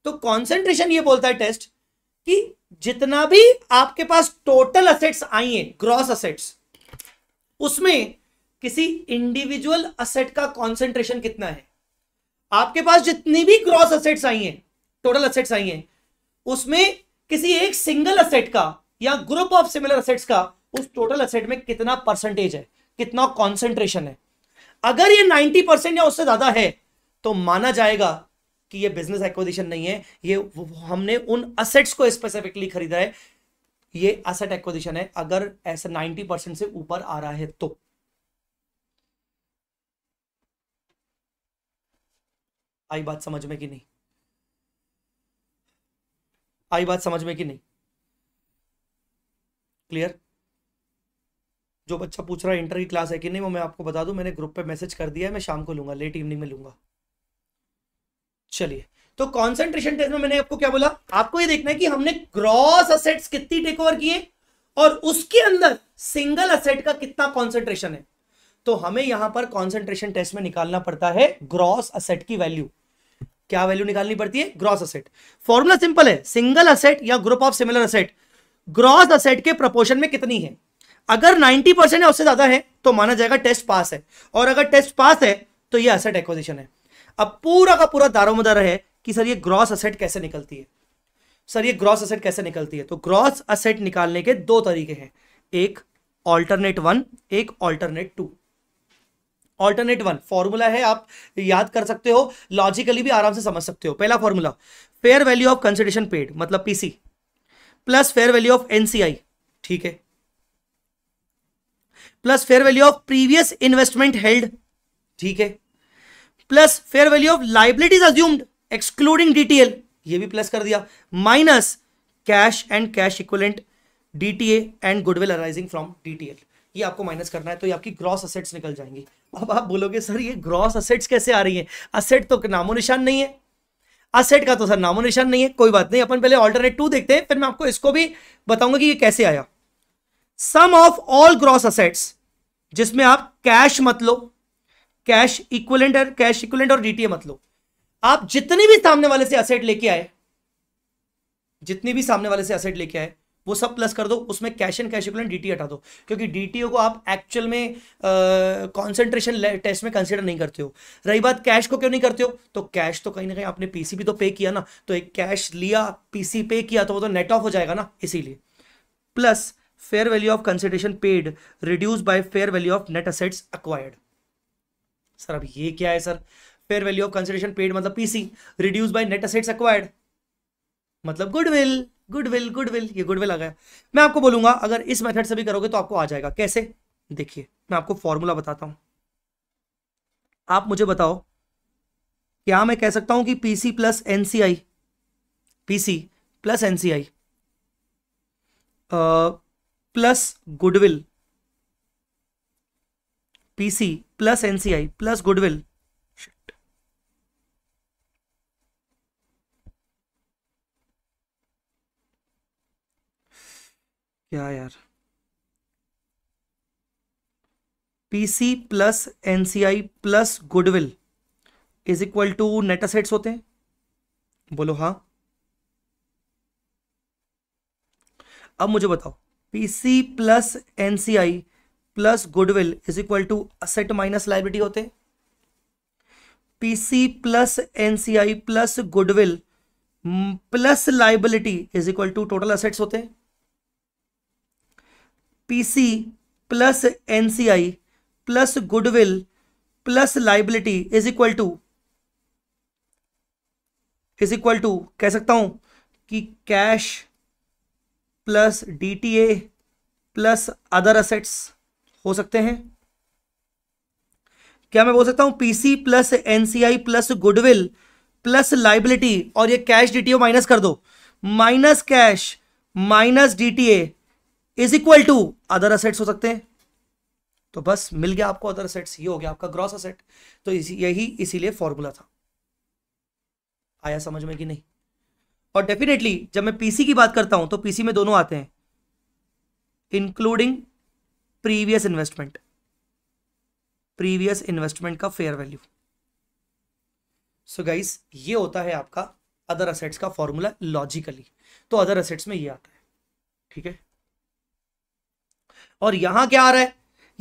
तो कॉन्सेंट्रेशन ये बोलता है टेस्ट कि जितना भी आपके पास टोटल असेट्स आई हैं ग्रॉस असेट्स उसमें किसी इंडिविजुअल असेट का कॉन्सेंट्रेशन कितना है आपके पास जितनी भी ग्रॉस असेट्स आई हैं टोटल असेट्स आई हैं उसमें किसी एक सिंगल असेट का या ग्रुप ऑफ सिमिलर असेट्स का उस टोटल असेट में कितना परसेंटेज है कितना कॉन्सेंट्रेशन है अगर ये 90 परसेंट या उससे ज्यादा है तो माना जाएगा कि ये बिजनेस एक्विजिशन नहीं है ये हमने उन असेट्स को स्पेसिफिकली खरीदा है ये असेट एक्विजिशन है अगर ऐसा नाइनटी परसेंट से ऊपर आ रहा है तो आई बात समझ में कि नहीं आई बात समझ में कि नहीं क्लियर जो बच्चा पूछ रहा है इंटर की क्लास है कि नहीं वो मैं आपको बता दूं मैंने ग्रुप पे मैसेज कर दिया है मैं शाम को लूंगा लेट इवनिंग में लूंगा चलिए तो कॉन्सेंट्रेशन टेस्ट में मैंने आपको क्या बोला आपको ये देखना है कि हमने ग्रॉस असेट्स कितनी टेक ओवर किए और उसके अंदर सिंगल असेट का कितना कॉन्सेंट्रेशन है तो हमें यहां पर कॉन्सेंट्रेशन टेस्ट में निकालना पड़ता है ग्रॉस असेट की वैल्यू क्या वैल्यू निकालनी पड़ती है ग्रॉस असेट फॉर्मूला सिंपल है सिंगल असेट या group of similar asset gross asset के प्रपोर्शन में कितनी है अगर 90 परसेंट या उससे ज्यादा है तो माना जाएगा टेस्ट पास है और अगर टेस्ट पास है तो यह असेट एक्विजिशन है अब पूरा का पूरा दारोमदार है कि सर ये ग्रॉस असेट कैसे निकलती है सर ये ग्रॉस असेट कैसे निकलती है तो ग्रॉस असेट निकालने के दो तरीके हैं एक ऑल्टरनेट वन एक alternate two alternate one formula है आप याद कर सकते हो लॉजिकली भी आराम से समझ सकते हो पहला formula fair value of consideration paid मतलब PC plus fair value of NCI ठीक है plus fair value of previous investment held ठीक है plus fair value of liabilities assumed excluding DTL ये भी प्लस कर दिया minus cash and cash equivalent DTA and goodwill arising from DTL ये आपको माइनस करना है तो ये आपकी ग्रॉस असेट्स निकल जाएंगी अब आप बोलोगे सर ये ग्रॉस असेट्स कैसे आ रही है असेट तो नामो निशान नहीं है असेट का तो सर नामो निशान नहीं है कोई बात नहीं अपन पहले ऑल्टरनेट टू देखते हैं फिर मैं आपको इसको भी बताऊंगा कि ये कैसे आया sum of all gross assets जिसमें आप कैश मत लो कैश इक्वलेंट है कैश इक्वलेंट और डीटीए मत लो आप जितनी भी सामने वाले से असेट लेके आए जितनी भी सामने वाले से असेट लेके आए वो सब प्लस कर दो उसमें cash and cash equivalent DT हटा दो क्योंकि डीटीओ को आप एक्चुअल में कंसंट्रेशन टेस्ट में कंसीडर नहीं करते हो रही बात कैश को क्यों नहीं करते हो तो कैश तो कहीं ना कहीं आपने पीसी भी तो पे किया ना तो एक कैश लिया पीसी पे किया तो वो तो नेट ऑफ हो जाएगा ना इसीलिए plus fair value of consideration paid reduce by fair value of net assets acquired sir अब ये क्या है sir fair value of consideration paid मतलब PC reduce by net assets acquired मतलब गुडविल गुडविल गुडविल ये गुडविल आ गया मैं आपको बोलूंगा अगर इस मेथड से भी करोगे तो आपको आ जाएगा कैसे देखिए मैं आपको फॉर्मूला बताता हूं आप मुझे बताओ क्या मैं कह सकता हूं कि PC plus NCI PC plus NCI plus goodwill PC plus NCI plus goodwill क्या यार PC plus NCI plus goodwill is equal to net assets होते हैं बोलो हा अब मुझे बताओ PC plus NCI plus goodwill is equal to asset minus liability होते PC plus NCI plus goodwill plus liability is equal to total assets होते PC plus NCI plus goodwill plus liability is equal to is equal to कह सकता हूं कि cash plus DTA plus other assets हो सकते हैं क्या मैं बोल सकता हूं PC plus NCI plus goodwill plus liability और ये कैश डीटीओ माइनस कर दो minus cash minus DTA is equal to other assets हो सकते हैं तो बस मिल गया आपको अदर असेट्स ये हो गया आपका ग्रॉस असेट तो इसी यही इसीलिए फॉर्मूला था आया समझ में कि नहीं और डेफिनेटली जब मैं पीसी की बात करता हूं तो पीसी में दोनों आते हैं including previous investment previous investment का फेयर वैल्यू सो गाइस ये होता है आपका अदर असेट्स का फॉर्मूला लॉजिकली तो अदर असेट्स में ये आता है ठीक है और यहां क्या आ रहा है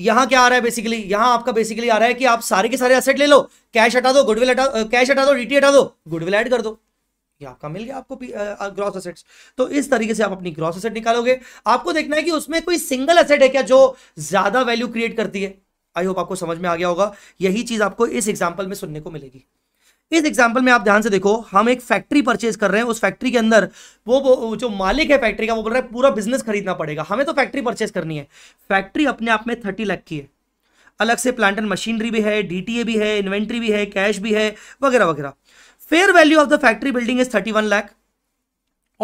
यहां क्या आ रहा है बेसिकली यहां आपका बेसिकली आ रहा है कि आप सारे के सारे असेट ले लो कैश हटा दो गुडविल हटा कैश हटा दो डीटी हटा दो गुडविल ऐड कर दो ये आपका मिल गया आपको ग्रॉस असेट्स तो इस तरीके से आप अपनी ग्रॉस असेट निकालोगे आपको देखना है कि उसमें कोई सिंगल असेट है क्या जो ज्यादा वैल्यू क्रिएट करती है आई होप आपको समझ में आ गया होगा यही चीज आपको इस एग्जाम्पल में सुनने को मिलेगी इस एग्जाम्पल में आप ध्यान से देखो हम एक फैक्ट्री परचेज कर रहे हैं उस फैक्ट्री के अंदर वो, वो जो मालिक है फैक्ट्री का वो बोल रहा है पूरा बिजनेस खरीदना पड़ेगा हमें तो फैक्ट्री परचेज करनी है फैक्ट्री अपने आप में थर्टी लाख की है अलग से प्लांट एंड मशीनरी भी है डीटीए भी है इन्वेंट्री भी है कैश भी है वगैरह वगैरह fair value of the factory building is thirty one lakh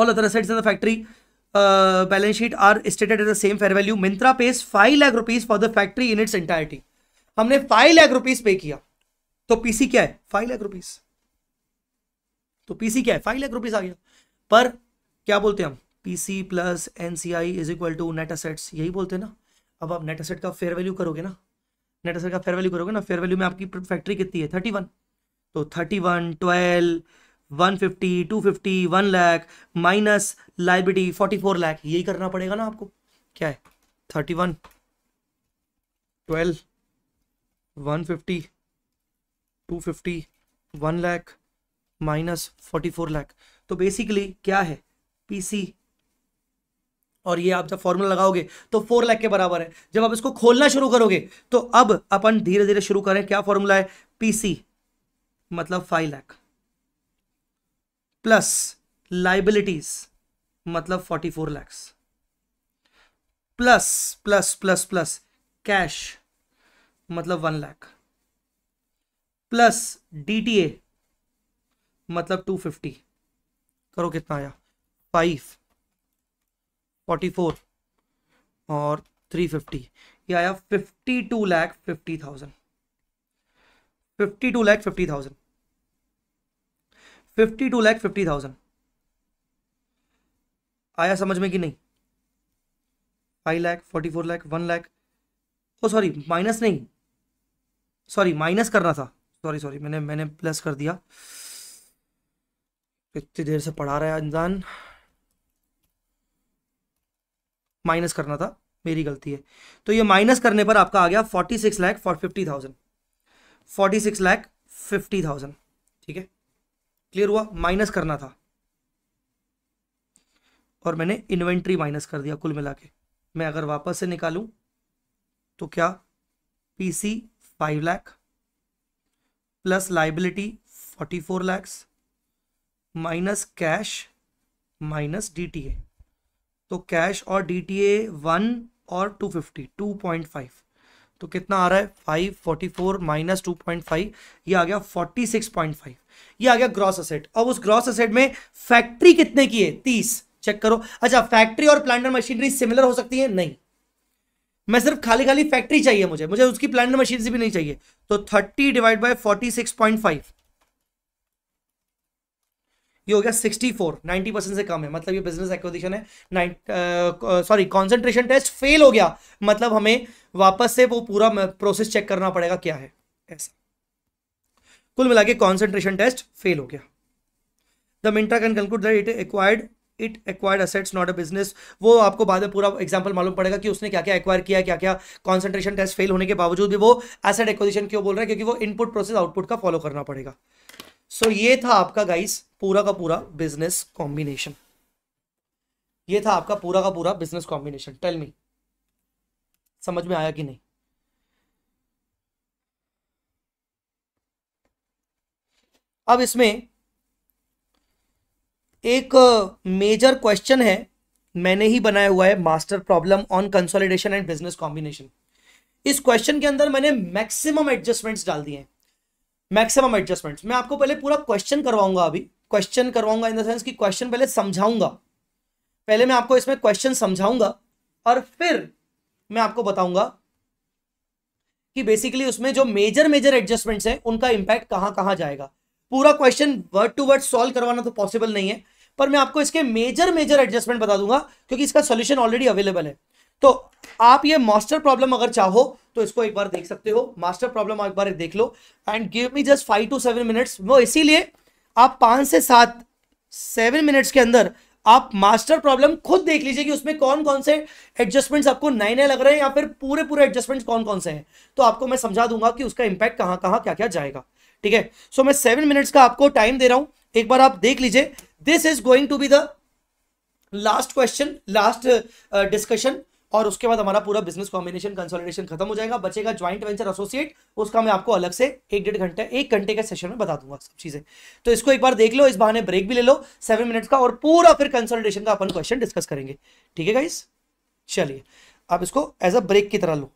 all other assets of the factory balance sheet are stated at the same fair value Myntra pays five lakh rupees for the factory in its entirety हमने फाइव लैख रुपीज पे किया तो पीसी क्या है फाइव लैख रुपीज तो पीसी क्या है फाइव लैख रुपीज आ गया पर क्या बोलते हैं हम PC plus NCI is equal to net assets यही बोलते हैं ना अब आप नेट असेट का फेयर वैल्यू करोगे ना नेट असेट का फेयर वैल्यू करोगे ना फेयर वैल्यू में आपकी फैक्ट्री कितनी है थर्टी वन तो thirty one twelve one fifty two fifty one lakh minus liability forty four lakh यही करना पड़ेगा ना आपको क्या है thirty one twelve one fifty two fifty one lakh minus forty four lakh तो बेसिकली क्या है पीसी और ये आप जब फॉर्मूला लगाओगे तो फोर लाख के बराबर है जब आप इसको खोलना शुरू करोगे तो अब अपन धीरे धीरे शुरू करें क्या फॉर्मूला है पीसी मतलब फाइव लैख प्लस लाइबिलिटीज मतलब forty four lakhs plus plus plus plus cash मतलब वन लैख प्लस डीटीए मतलब टू फिफ्टी करो कितना आया फाइव फोर्टी फोर और थ्री फिफ्टी ये आया fifty two lakh fifty thousand fifty two lakh fifty thousand fifty two lakh fifty thousand आया समझ में कि नहीं five lakh forty four lakh one lakh oh sorry minus नहीं सॉरी माइनस करना था सॉरी सॉरी मैंने मैंने प्लस कर दिया इतनी देर से पढ़ा रहा है इंसान माइनस करना था मेरी गलती है तो ये माइनस करने पर आपका आ गया forty six lakh for fifty thousand forty six lakh fifty thousand ठीक है क्लियर हुआ माइनस करना था और मैंने इन्वेंट्री माइनस कर दिया कुल मिला के मैं अगर वापस से निकालू तो क्या PC five lakh plus liability forty four lakhs minus cash minus DTA तो कैश और डीटीए वन और two fifty two point five तो कितना आ रहा है five forty four minus two point five ये आ गया फोर्टी सिक्स पॉइंट फाइव ये आ गया ग्रॉस असेट अब उस ग्रॉस असेट में फैक्ट्री कितने की है तीस चेक करो अच्छा फैक्ट्री और प्लांटर मशीनरी सिमिलर हो सकती है नहीं मैं सिर्फ खाली खाली फैक्ट्री चाहिए मुझे मुझे उसकी प्लांटर मशीनरी भी नहीं चाहिए तो thirty divide by forty six point five ये हो गया 64 90 परसेंट से कम है मतलब ये बिजनेस एक्विजिशन है सॉरी कंसंट्रेशन टेस्ट फेल हो गया मतलब हमें वापस से वो पूरा प्रोसेस चेक करना पड़ेगा क्या है ऐसा कुल मिला के कॉन्सेंट्रेशन टेस्ट फेल हो गया the Myntra can conclude that it acquired it acquired assets not a business वो आपको बाद में पूरा एग्जाम्पल मालूम पड़ेगा कि उसने क्या क्या एक्वायर किया क्या क्या कॉन्सेंट्रेशन टेस्ट फेल होने के बावजूद भी वो एसेट एक्विजिशन क्यों बोल रहा है क्योंकि वो इनपुट प्रोसेस आउटपुट का फॉलो करना पड़ेगा सो so, ये था आपका गाइस पूरा का पूरा बिजनेस कॉम्बिनेशन ये था आपका पूरा का पूरा बिजनेस कॉम्बिनेशन टेल मी समझ में आया कि नहीं अब इसमें एक मेजर uh, क्वेश्चन है मैंने ही बनाया हुआ है master problem on consolidation and business combination इस क्वेश्चन के अंदर मैंने मैक्सिमम एडजस्टमेंट्स डाल दिए हैं मैक्सिमम एडजस्टमेंट्स मैं आपको पहले पूरा क्वेश्चन करवाऊंगा अभी क्वेश्चन करवाऊंगा इन द सेंस कि क्वेश्चन पहले समझाऊंगा पहले मैं आपको इसमें क्वेश्चन समझाऊंगा और फिर मैं आपको बताऊंगा कि बेसिकली उसमें जो मेजर मेजर एडजस्टमेंट्स हैं उनका इंपैक्ट कहां कहां जाएगा पूरा question word to word solve करवाना तो पॉसिबल नहीं है पर मैं आपको इसके मेजर मेजर एडजस्टमेंट बता दूंगा क्योंकि इसका सोल्यूशन ऑलरेडी अवेलेबल है तो आप ये मास्टर प्रॉब्लम अगर चाहो तो इसको एक बार देख सकते हो मास्टर प्रॉब्लम एक बार देख लो and give me just five to seven minutes वो इसीलिए आप पाँच से सात सेवन मिनट्स के अंदर आप मास्टर प्रॉब्लम खुद देख लीजिए कि उसमें कौन कौन से एडजस्टमेंट्स आपको नए नए लग रहे हैं या फिर पूरे पूरे एडजस्टमेंट्स कौन कौन से हैं तो आपको मैं समझा दूंगा कि उसका इंपैक्ट कहाँ कहाँ क्या क्या जाएगा ठीक है सो मैं सेवन मिनट्स का आपको टाइम दे रहा हूँ एक बार आप देख लीजिए this is going to be the last question last discussion और उसके बाद हमारा पूरा बिजनेस कॉम्बिनेशन कंसोलिडेशन खत्म हो जाएगा बचेगा ज्वाइंट वेंचर एसोसिएट उसका मैं आपको अलग से एक डेढ़ घंटे एक घंटे के सेशन में बता दूंगा सब चीजें तो इसको एक बार देख लो इस बहाने ब्रेक भी ले लो सेवन मिनट्स का और पूरा फिर कंसोलिडेशन का अपन क्वेश्चन डिस्कस करेंगे ठीक है गाइस चलिए आप इसको एज अ ब्रेक की तरह लो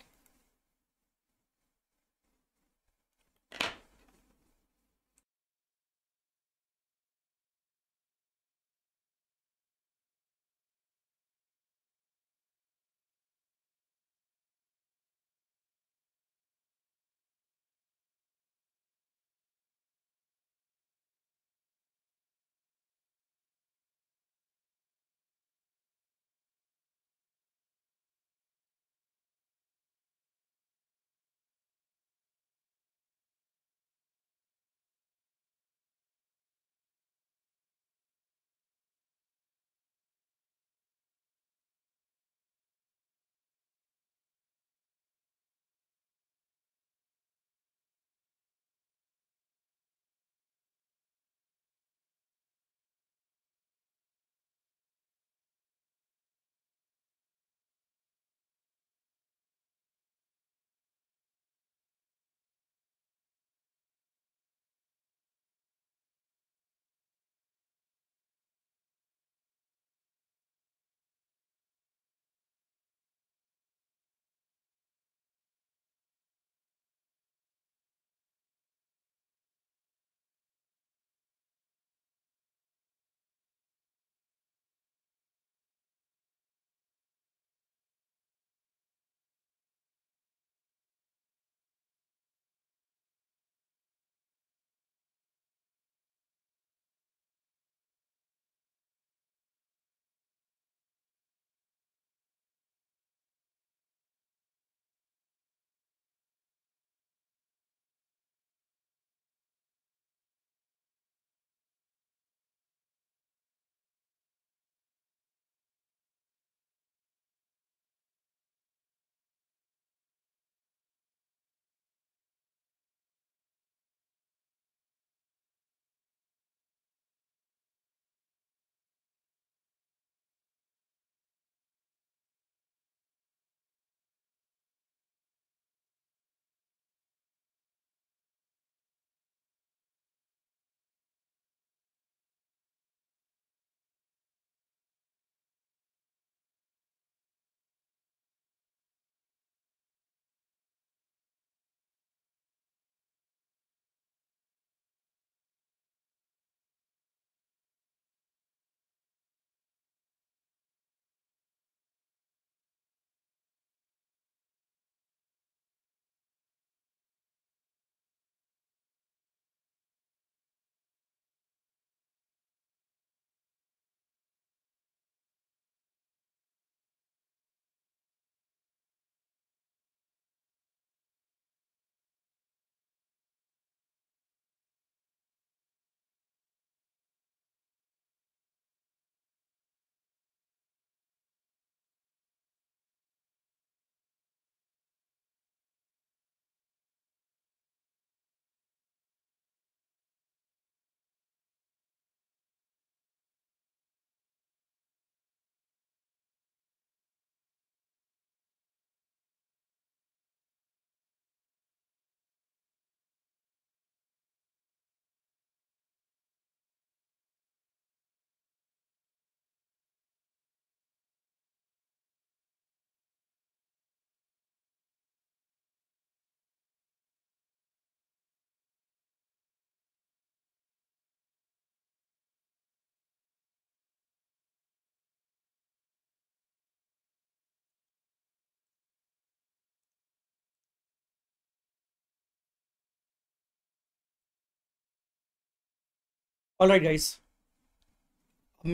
ऑलराइट गाइस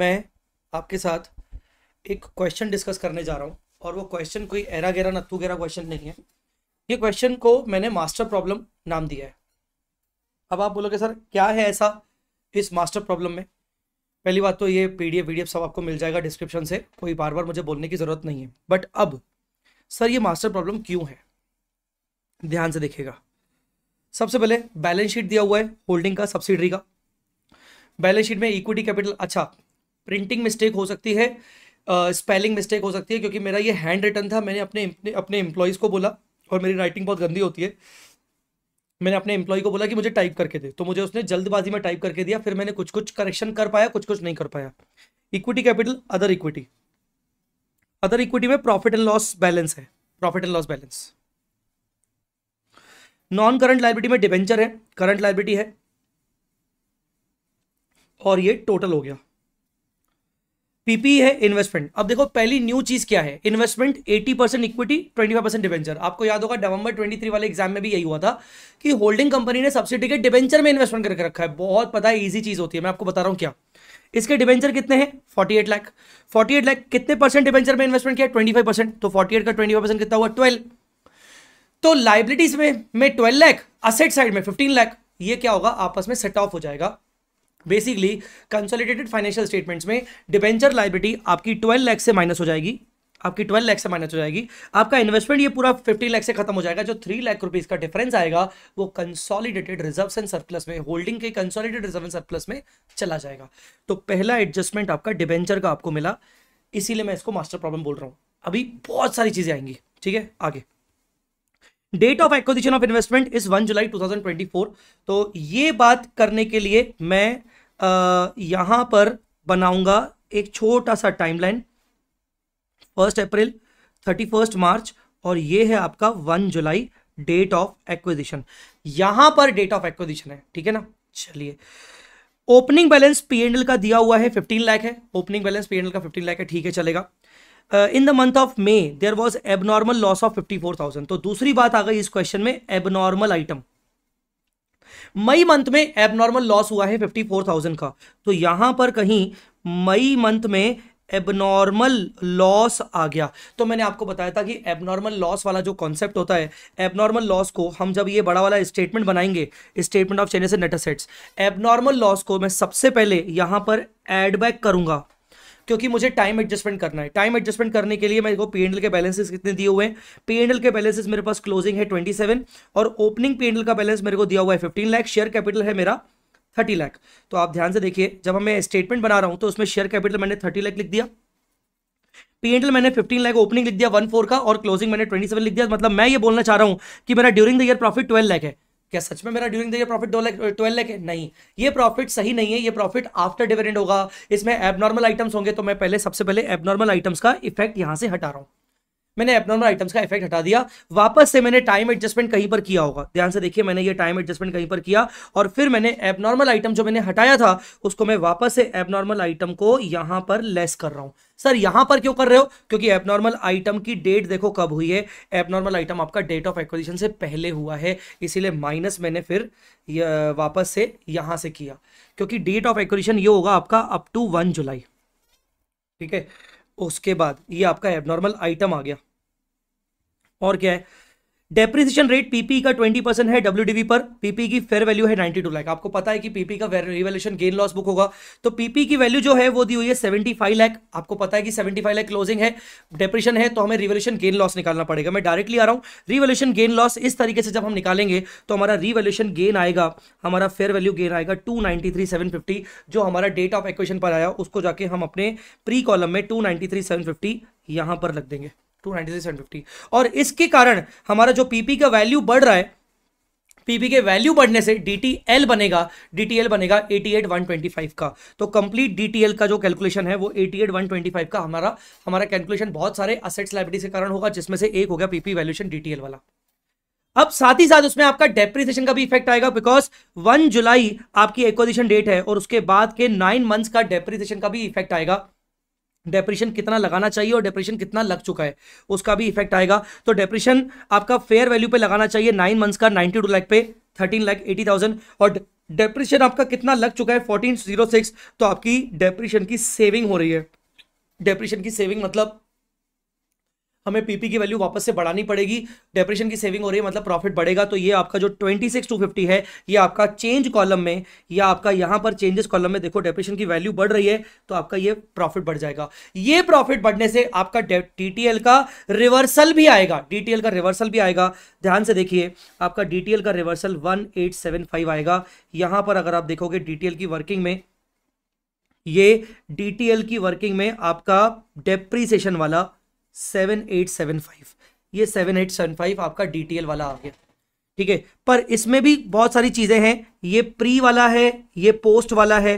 मैं आपके साथ एक क्वेश्चन डिस्कस करने जा रहा हूँ और वो क्वेश्चन कोई एरा गेरा नत्थू गेरा क्वेश्चन नहीं है ये क्वेश्चन को मैंने मास्टर प्रॉब्लम नाम दिया है अब आप बोलोगे सर क्या है ऐसा इस मास्टर प्रॉब्लम में पहली बात तो ये पीडीएफ एफ सब आपको मिल जाएगा डिस्क्रिप्शन से कोई बार बार मुझे बोलने की ज़रूरत नहीं है बट अब सर ये मास्टर प्रॉब्लम क्यों है ध्यान से देखिएगा सबसे पहले बैलेंस शीट दिया हुआ है होल्डिंग का सब्सिडरी का बैलेंस शीट में इक्विटी कैपिटल अच्छा प्रिंटिंग मिस्टेक हो सकती है स्पेलिंग uh, मिस्टेक हो सकती है क्योंकि मेरा ये हैंड रिटर्न था मैंने अपने अपने एम्प्लॉयज़ को बोला और मेरी राइटिंग बहुत गंदी होती है मैंने अपने एम्प्लॉय को बोला कि मुझे टाइप करके दे तो मुझे उसने जल्दबाजी में टाइप करके दिया फिर मैंने कुछ कुछ करेक्शन कर पाया कुछ कुछ नहीं कर पाया equity capital other equity other equity में प्रॉफिट एंड लॉस बैलेंस है profit and loss balance non current liability में डिबेंचर है करंट लाइबिलिटी है और ये टोटल हो गया पीपी e है इन्वेस्टमेंट अब देखो पहली न्यू चीज क्या है investment 80 percent equity 25 percent debenture आपको याद होगा नवंबर 23 वाले एग्जाम में भी यही हुआ था कि होल्डिंग कंपनी ने सब्सिडी के डिवेंचर में इन्वेस्टमेंट करके रखा है बहुत पता है इजी चीज होती है मैं आपको बता रहा हूं क्या इसके डिवेंचर कितने हैं एट लाख एट लाख कितने परसेंट डिवेंचर में इन्वेस्टमेंट किया फाइव परसेंट तो एट का फाइव परसेंट कितना हुआ ट्वेल्व तो लाइब्रिटीज में ट्वेल्व 12 लाख असेट साइड में फिफ्टीन लाख ये क्या होगा आपस में सेट ऑफ हो जाएगा बेसिकली कंसोलिडेटेड फाइनेंशियल स्टेटमेंट्स में डिबेंचर लाइबिलिटी आपकी ट्वेल्व लाख से माइनस हो जाएगी आपकी ट्वेल्व लाख से माइनस हो जाएगी आपका इन्वेस्टमेंट ये पूरा फिफ्टी लाख से खत्म हो जाएगा जो थ्री लाख रुपीज का डिफरेंस आएगा वो कंसोलिडेटेड रिजर्व एंड सरप्लस में होल्डिंग के कंसोलिडेड रिजर्व एंड सरप्लस में चला जाएगा तो पहला एडजस्टमेंट आपका डिबेंचर का आपको मिला इसीलिए मैं इसको मास्टर प्रॉब्लम बोल रहा हूँ अभी बहुत सारी चीज़ें आएंगी ठीक है आगे date of acquisition of investment is one July 2024 तो ये बात करने के लिए मैं यहां पर बनाऊंगा एक छोटा सा timeline first April thirty first March और ये है आपका one July date of acquisition यहां पर डेट ऑफ एक्विजिशन है ठीक है ना चलिए ओपनिंग बैलेंस एंडल का दिया हुआ है फिफ्टीन लाख है ओपनिंग बैलेंस एंडल का फिफ्टीन लाख है ठीक है चलेगा in the month of May there was abnormal loss of fifty four thousand तो दूसरी बात आ गई इस क्वेश्चन में एबनॉर्मल आइटम मई मंथ में एबनॉर्मल लॉस हुआ है फिफ्टी फोर थाउजेंड का तो यहां पर कहीं मई मंथ में एबनॉर्मल लॉस आ गया तो मैंने आपको बताया था कि एबनॉर्मल लॉस वाला जो कॉन्सेप्ट होता है एबनॉर्मल लॉस को हम जब ये बड़ा वाला स्टेटमेंट बनाएंगे statement of changes and net assets abnormal loss को मैं सबसे पहले यहां पर एडबैक करूंगा क्योंकि मुझे टाइम एडजस्टमेंट करना है टाइम एडजस्टमेंट करने के लिए मेरे को पी के बैलेंसेस कितने दिए हुए हैं पी के बैलेंसेस मेरे पास क्लोजिंग है ट्वेंटी और ओपनिंग पी का बैलेंस मेरे को दिया हुआ है फिफ्टीन लाख शेयर कैपिटल है मेरा थर्टी लाख तो आप ध्यान से देखिए जब मैं स्टेटमेंट बना रहा हूँ तो उसमें शेयर कैपिटल मैंने थर्टी लाख लिख दिया एंडल मैंने फिफ्टीन लाख ओपनिंग लिख दिया वन फोर का और क्लोजिंग मैंने सेवन लिख दिया मतलब मैं ये बोलना चाह रहा हूँ कि मेरा during the year profit twelve lakh है क्या सच में मेरा ड्यूरिंग द ईयर प्रॉफिट दो लाख ट्वेल्व लाख है नहीं ये प्रॉफिट सही नहीं है ये प्रॉफिट आफ्टर डिविडेंड होगा इसमें एबनॉर्मल आइटम्स होंगे तो मैं पहले सबसे पहले एबनॉर्मल आइटम्स का इफेक्ट यहाँ से हटा रहा हूं मैंने एबनॉर्मल आइटम्स का इफेक्ट हटा दिया वापस से मैंने टाइम एडजस्टमेंट कहीं पर किया होगा ध्यान से देखिए मैंने ये टाइम एडजस्टमेंट कहीं पर किया और फिर मैंने एबनॉर्मल आइटम जो मैंने हटाया था उसको मैं वापस से एबनॉर्मल आइटम को यहाँ पर लेस कर रहा हूँ सर यहां पर क्यों कर रहे हो क्योंकि एबनॉर्मल आइटम की डेट देखो कब हुई है एबनॉर्मल आइटम आपका डेट ऑफ एक्विजिशन से पहले हुआ है इसीलिए माइनस मैंने फिर वापस से यहां से किया क्योंकि डेट ऑफ एक्विजिशन ये होगा आपका अप टू वन जुलाई ठीक है उसके बाद ये आपका एबनॉर्मल आइटम आ गया और क्या है डेप्रिसिएशन रेट पीपी का 20 परसेंट है डब्ल्यू पर पीपी की फेयर वैल्यू है 92 लाख आपको पता है कि पीपी का रिवेल्यूशन गेन लॉस बुक होगा तो पीपी की वैल्यू जो है वो दी हुई है 75 लैख आपको पता है कि 75 लैख क्लोजिंग है डेप्रिशन है तो हमें रिवेल्यूशन गेन लॉस निकालना पड़ेगा मैं डायरेक्टली आ रहा हूँ रिवेल्यूशन गेन लॉस इस तरीके से जब हम निकालेंगे तो हमारा रिवेल्यूशन गेन आएगा हमारा फेयर वैल्यू गेन आएगा टू जो हमारा डेट ऑफ एक्वेशन पर आया उसको जाके हम अपने प्री कॉलम में टू नाइन्टी यहाँ पर लग देंगे टू नाइन्टी और इसके कारण हमारा जो पीपी का वैल्यू बढ़ रहा है पीपी के वैल्यू बढ़ने से डीटीएल बनेगा डीटीएल बनेगा 88125 का तो कंप्लीट डीटीएल का जो कैलकुलेशन है वो 88125 का हमारा हमारा कैलकुलेशन बहुत सारे असेट्स लाइब्रेटी के कारण होगा जिसमें से एक हो गया पीपी वैल्यूशन डीटीएल वाला अब साथ ही साथ उसमें आपका डेप्रिसिएशन का भी इफेक्ट आएगा बिकॉज वन जुलाई आपकी एक्विजिशन डेट है और उसके बाद के नाइन मंथ्स का डेप्रिसिएशन का भी इफेक्ट आएगा डेप्रेशन कितना लगाना चाहिए और डेप्रेशन कितना लग चुका है उसका भी इफेक्ट आएगा तो डेप्रेशन आपका फेयर वैल्यू पे लगाना चाहिए नाइन मंथ्स का नाइन्टी टू लाख पे थर्टीन लाख एटी थाउजेंड और डेप्रेशन आपका कितना लग चुका है फोर्टीन जीरो सिक्स तो आपकी डेप्रेशन की सेविंग हो रही है डेप्रेशन की सेविंग मतलब हमें पीपी की वैल्यू वापस से बढ़ानी पड़ेगी डेप्रेशन की सेविंग हो रही है मतलब प्रॉफिट बढ़ेगा तो ये आपका जो ट्वेंटी सिक्स टू फिफ्टी है ये आपका चेंज कॉलम में या आपका यहाँ पर चेंजेस कॉलम में देखो डेप्रेशन की वैल्यू बढ़ रही है तो आपका ये प्रॉफिट बढ़ जाएगा ये प्रॉफिट बढ़ने से आपका डी का रिवर्सल भी आएगा डी का रिवर्सल भी आएगा ध्यान से देखिए आपका डी का रिवर्सल वन आएगा यहां पर अगर आप देखोगे डी की वर्किंग में ये डी की वर्किंग में आपका डेप्रीसी वाला सेवन एट सेवन फाइव ये सेवन एट सेवन फाइव आपका डी वाला आ गया ठीक है पर इसमें भी बहुत सारी चीज़ें हैं ये प्री वाला है ये पोस्ट वाला है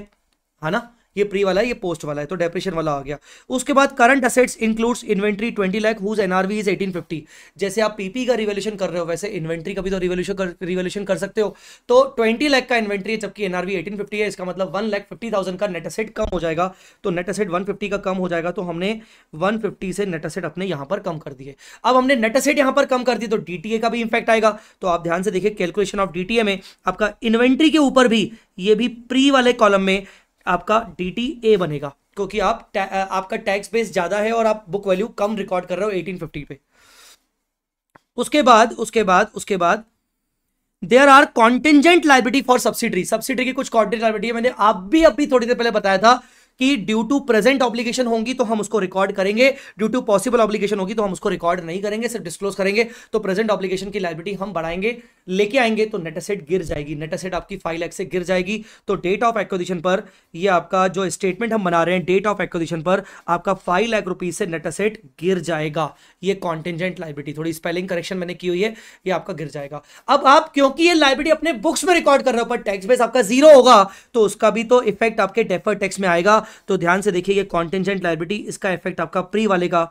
है ना ये प्री वाला है ये पोस्ट वाला है तो डेप्रेशन वाला आ गया उसके बाद current assets includes inventory twenty lakh whose NRV is fifty जैसे आप पीपी का रिवोल्यूशन कर रहे हो वैसे इन्वेंट्री का भी तो रिवोल्यूशन कर रिवोल्यूशन कर सकते हो तो ट्वेंटी लैख का इन्वेंट्री है जबकि एनआरवी एटीन फिफ्टी है इसका मतलब वन लैख फिफ्टी थाउजेंड का नेट असेट कम हो जाएगा तो नेट असेट वन फिफ्टी का कम हो जाएगा तो हमने वन फिफ्टी से नेट असेट अपने यहाँ पर कम कर दिए अब हमने नेट असेट यहाँ पर कम कर दिए तो डी का भी इम्पैक्ट आएगा तो आप ध्यान से देखिए कैलकुलेशन ऑफ डी में आपका इन्वेंट्री के ऊपर भी ये भी प्री वाले कॉलम में आपका डी टी ए बनेगा क्योंकि आप आपका टैक्स बेस ज़्यादा है और आप बुक वैल्यू कम रिकॉर्ड कर रहे हो एटीन फिफ्टी पे उसके बाद उसके बाद उसके बाद there are contingent liability for subsidy subsidy की कुछ कॉन्टेंट लाइबिलिटी है मैंने आप भी अभी थोड़ी देर पहले बताया था कि ड्यू टू प्रेजेंट ऑब्लिगेशन होंगी तो हम उसको रिकॉर्ड करेंगे ड्यू टू पॉसिबल ऑब्लिगेशन होगी तो हम उसको रिकॉर्ड नहीं करेंगे सिर्फ डिस्क्लोज करेंगे तो प्रेजेंट ऑब्लिगेशन की लाइबिलिटी हम बढ़ाएंगे लेके आएंगे तो नेटासेट गिर जाएगी नेटासेट आपकी फाइव लैख से गिर जाएगी तो डेट ऑफ एक्विजिशन पर ये आपका जो स्टेटमेंट हम बना रहे हैं डेट ऑफ एक्विजिशन पर आपका फाइव लाख रुपीज से नेटासेट गिर जाएगा ये कॉन्टेंजेंट लाइबिलिटी थोड़ी स्पेलिंग करेक्शन मैंने की हुई है ये आपका गिर जाएगा अब आप क्योंकि ये लाइबिलिटी अपने बुक्स में रिकॉर्ड कर रहे हो पर टैक्स बेस आपका जीरो होगा तो उसका भी तो इफेक्ट आपके डेफर टैक्स में आएगा तो ध्यान से देखिए कॉन्टेंजेंट लाइबिलिटी इसका इफेक्ट आपका प्री वाले का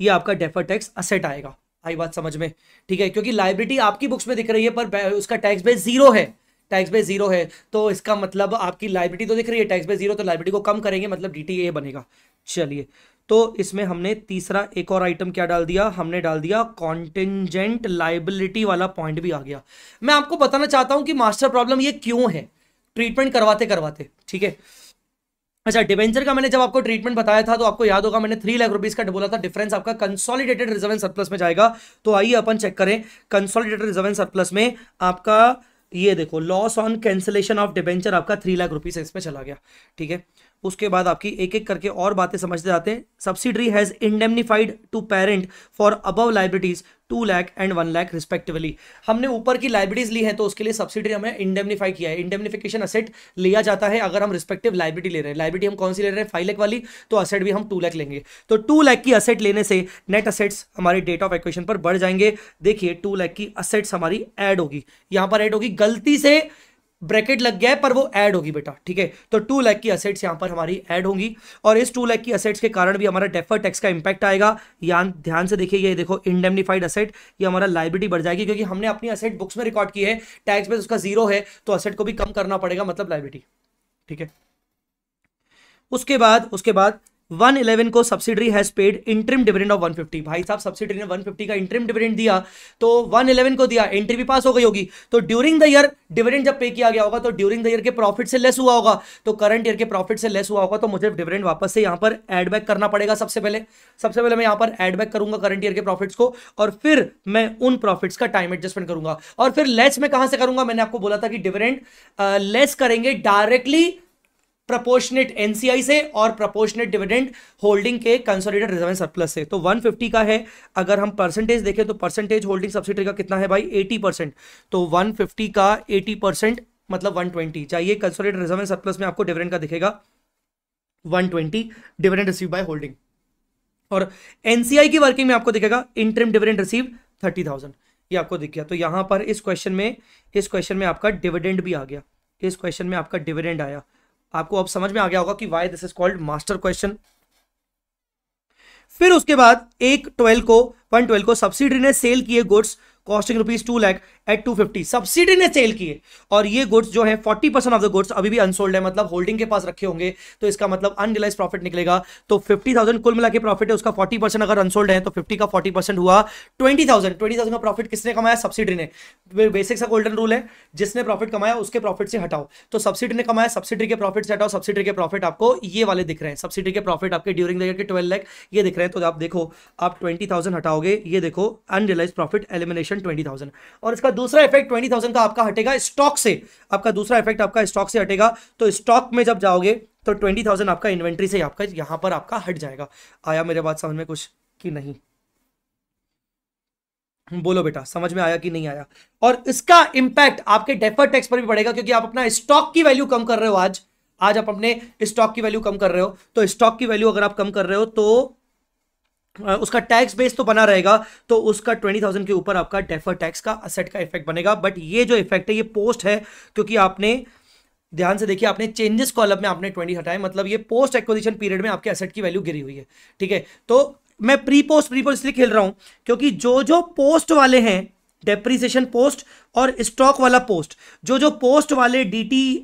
यह आपका डेफर टैक्स असेट आएगा आई बात समझ में ठीक है क्योंकि लाइब्रिटी आपकी बुक्स में दिख रही है पर उसका टैक्स बेस जीरो है टैक्स बेस जीरो है तो इसका मतलब आपकी लाइब्रिटी तो दिख रही है टैक्स बेस जीरो तो लाइब्रिटी को कम करेंगे मतलब डी बनेगा चलिए तो इसमें हमने तीसरा एक और आइटम क्या डाल दिया हमने डाल दिया कॉन्टेंजेंट लाइबिलिटी वाला पॉइंट भी आ गया मैं आपको बताना चाहता हूं कि मास्टर प्रॉब्लम ये क्यों है ट्रीटमेंट करवाते करवाते ठीक है अच्छा डिवेंचर का मैंने जब आपको ट्रीटमेंट बताया था तो आपको याद होगा मैंने थ्री लाख रुपीज का बोला था डिफरेंस आपका कंसोलिडेटेड रिजर्व एंड सरप्लस में जाएगा तो आइए अपन चेक करें कंसोलिडेटेड रिजर्व एंड सरप्लस में आपका ये देखो loss on cancellation of debenture आपका थ्री लाख रुपीज इसमें चला गया ठीक है उसके बाद आपकी एक एक करके और बातें समझते जाते हैं subsidiary has indemnified to parent for above liabilities two lakh and one lakh respectively हमने ऊपर की लाइब्रेरीज ली है तो उसके लिए सब्सिडी हमें इंडेमनीफाई किया है इंडेमनीफिकेशन असेट लिया जाता है अगर हम रिस्पेक्टिव लाइब्रेरी ले रहे हैं लाइब्रेरी हम कौन सी ले रहे हैं फाइव लैख वाली तो असेट भी हम टू लैख लेंगे तो टू लैख की असेट लेने से नेट असेट्स हमारे डेट ऑफ एक्वेशन पर बढ़ जाएंगे देखिए टू लैख की असेट्स हमारी एड होगी यहाँ पर एड होगी गलती से ब्रैकेट लग गया है पर वो ऐड होगी बेटा ठीक है तो टू लैख की असेट्स यहाँ पर हमारी ऐड होंगी और इस टू लैख की असेट्स के कारण भी हमारा डेफर टैक्स का इंपैक्ट आएगा यान ध्यान से देखिए ये देखो इंडेमनीफाइड असेट ये हमारा लाइबिलिटी बढ़ जाएगी क्योंकि हमने अपनी असेट बुक्स में रिकॉर्ड की है टैक्स बेस उसका जीरो है तो असेट को भी कम करना पड़ेगा मतलब लाइबिलिटी ठीक है उसके बाद उसके बाद 111 को subsidiary has paid interim dividend of 150 भाई साहब सब्सिडरी ने 150 का इंट्रीम डिविडेंड दिया तो 111 को दिया एंट्री भी पास हो गई होगी तो ड्यूरिंग द ईयर डिविडेंड जब पे किया गया होगा तो ड्यूरिंग द ईयर के प्रॉफिट से लेस हुआ होगा तो करंट ईयर के प्रॉफिट से लेस हुआ होगा तो मुझे डिविडेंड वापस से यहां पर एडबैक करना पड़ेगा सबसे पहले सबसे पहले मैं यहां पर एडबैक करूंगा करंट ईयर के प्रॉफिट्स को और फिर मैं उन प्रॉफिट्स का टाइम एडजस्टमेंट करूंगा और फिर लेस मैं कहां से करूंगा मैंने आपको बोला था कि डिविडेंड लेस करेंगे डायरेक्टली प्रपोर्शनेट एनसीआई से और प्रपोर्शनेट डिविडेंड होल्डिंग के कंसोलिडेटेड रिजर्व सरप्लस से तो 150 का है अगर हम परसेंटेज देखें तो परसेंटेज होल्डिंग सब्सिडी का कितना है भाई 80 परसेंट तो 150 का 80 परसेंट मतलब 120 ट्वेंटी चाहिए कंसोलिडेटेड रिजर्व सरप्लस में आपको डिविडेंड का दिखेगा 120 डिविडेंड रिसीव बाय होल्डिंग और एनसीआई की वर्किंग में आपको दिखेगा इंटरम डिविडेंड रिसीव थर्टी ये आपको दिख गया तो यहां पर इस क्वेश्चन में इस क्वेश्चन में आपका डिविडेंड भी आ गया इस क्वेश्चन में आपका डिविडेंड आया आपको अब समझ में आ गया होगा कि why this is called master question फिर उसके बाद एक ट्वेल्व को वन ट्वेल्व को सब्सिडी ने सेल किए goods costing rupees two lakh at fifty subsidy ने सेल किए और ये गुड्स जो है forty percent of the goods अभी भी अनसोल्ड है मतलब होल्डिंग के पास रखे होंगे तो इसका मतलब अनरिलाइज प्रॉफिट निकलेगा तो फिफ्टी थाउजेंड कुल मिला के प्रॉफिट है उसका फोर्टी परसेंट अगर अनसोल्ड है तो फिफ्टी का फोर्टी परसेंट हुआ ट्वेंटी थाउजेंड ट्वेंटी थाउजेंड का प्रॉफिट किसने कमाया सब्सिडी ने बेसिक सा गोल्डन रूल है जिसने प्रॉफिट कमाया उसके प्रॉफिट से हटाओ तो सब्सिडी ने कमाया सब्सिडी के प्रॉफिट से हटाओ सब्सिडी के प्रॉफिट आपको ये वाले दिख रहे हैं सब्सिडी के प्रॉफिट आपके ड्यूरिंग द ईयर के ट्वेल्व लैक ये दिख रहे हैं तो आप देखो आप ट्वेंटी थाउजेंड हटाओगे ये देखो unrealised profit elimination twenty thousand और इसका दूसरा इफेक्ट ट्वेंटी थाउजेंड का आपका हटेगा स्टॉक से आपका दूसरा इफेक्ट आपका स्टॉक से हटेगा तो स्टॉक में जब जाओगे तो ट्वेंटी थाउजेंड आपका इन्वेंट्री से आपका यहां पर आपका हट जाएगा आया मेरे बात समझ में कुछ कि नहीं बोलो बेटा समझ में आया कि नहीं आया और इसका इंपैक्ट आपके डेफर टैक्स पर भी पड़ेगा क्योंकि आप अपना स्टॉक की वैल्यू कम कर रहे हो आज आज आप अपने स्टॉक की वैल्यू कम कर रहे हो तो स्टॉक की वैल्यू अगर आप कम कर रहे हो तो उसका टैक्स बेस तो बना रहेगा तो उसका ट्वेंटी थाउजेंड के ऊपर आपका डेफर टैक्स का असेट का इफेक्ट बनेगा बट ये जो इफेक्ट है ये पोस्ट है क्योंकि आपने ध्यान से देखिए आपने चेंजेस कॉलम में आपने ट्वेंटी हटाए मतलब ये पोस्ट एक्विजिशन पीरियड में आपके असेट की वैल्यू गिरी हुई है ठीक है तो मैं प्री पोस्ट प्री पोस्ट इसलिए खेल रहा हूं क्योंकि जो जो पोस्ट वाले हैं डेप्रीसिएशन पोस्ट और स्टॉक वाला पोस्ट जो जो पोस्ट वाले डी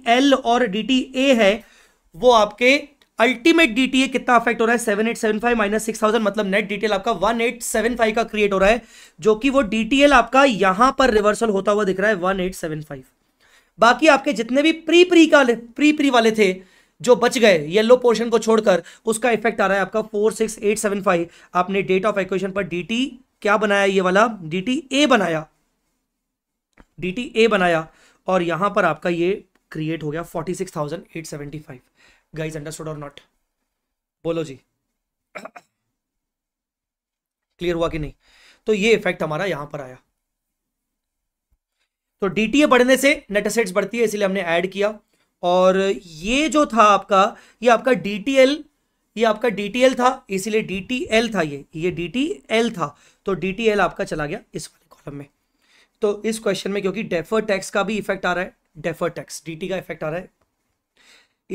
और डी है वो आपके अल्टीमेट डीटीए कितना अफेक्ट हो रहा है seven eight seven five minus six thousand मतलब नेट डिटेल आपका वन एट सेवन फाइव का क्रिएट हो रहा है जो कि वो डीटीएल आपका यहां पर रिवर्सल होता हुआ दिख रहा है वन एट सेवन फाइव बाकी आपके जितने भी प्री प्री का प्री प्री वाले थे जो बच गए येलो पोर्शन को छोड़कर उसका इफेक्ट आ रहा है आपका four six eight seven five आपने डेट ऑफ इक्वेशन पर डीटी क्या बनाया ये वाला डीटी ए बनाया डीटी ए बनाया और यहां पर आपका ये क्रिएट हो गया forty six thousand eight seventy five guys understood और नॉट बोलो जी क्लियर हुआ कि नहीं तो ये इफेक्ट हमारा यहां पर आया तो डीटीए बढ़ने से नेट बढ़ती है इसलिए हमने ऐड किया और ये जो था आपका ये आपका डीटीएल ये आपका डीटीएल था इसीलिए डीटीएल था ये ये डीटीएल था तो डीटीएल आपका चला गया इस वाले कॉलम में तो इस क्वेश्चन में क्योंकि डेफर टैक्स का भी इफेक्ट आ रहा है डेफर टैक्स डीटी का इफेक्ट आ रहा है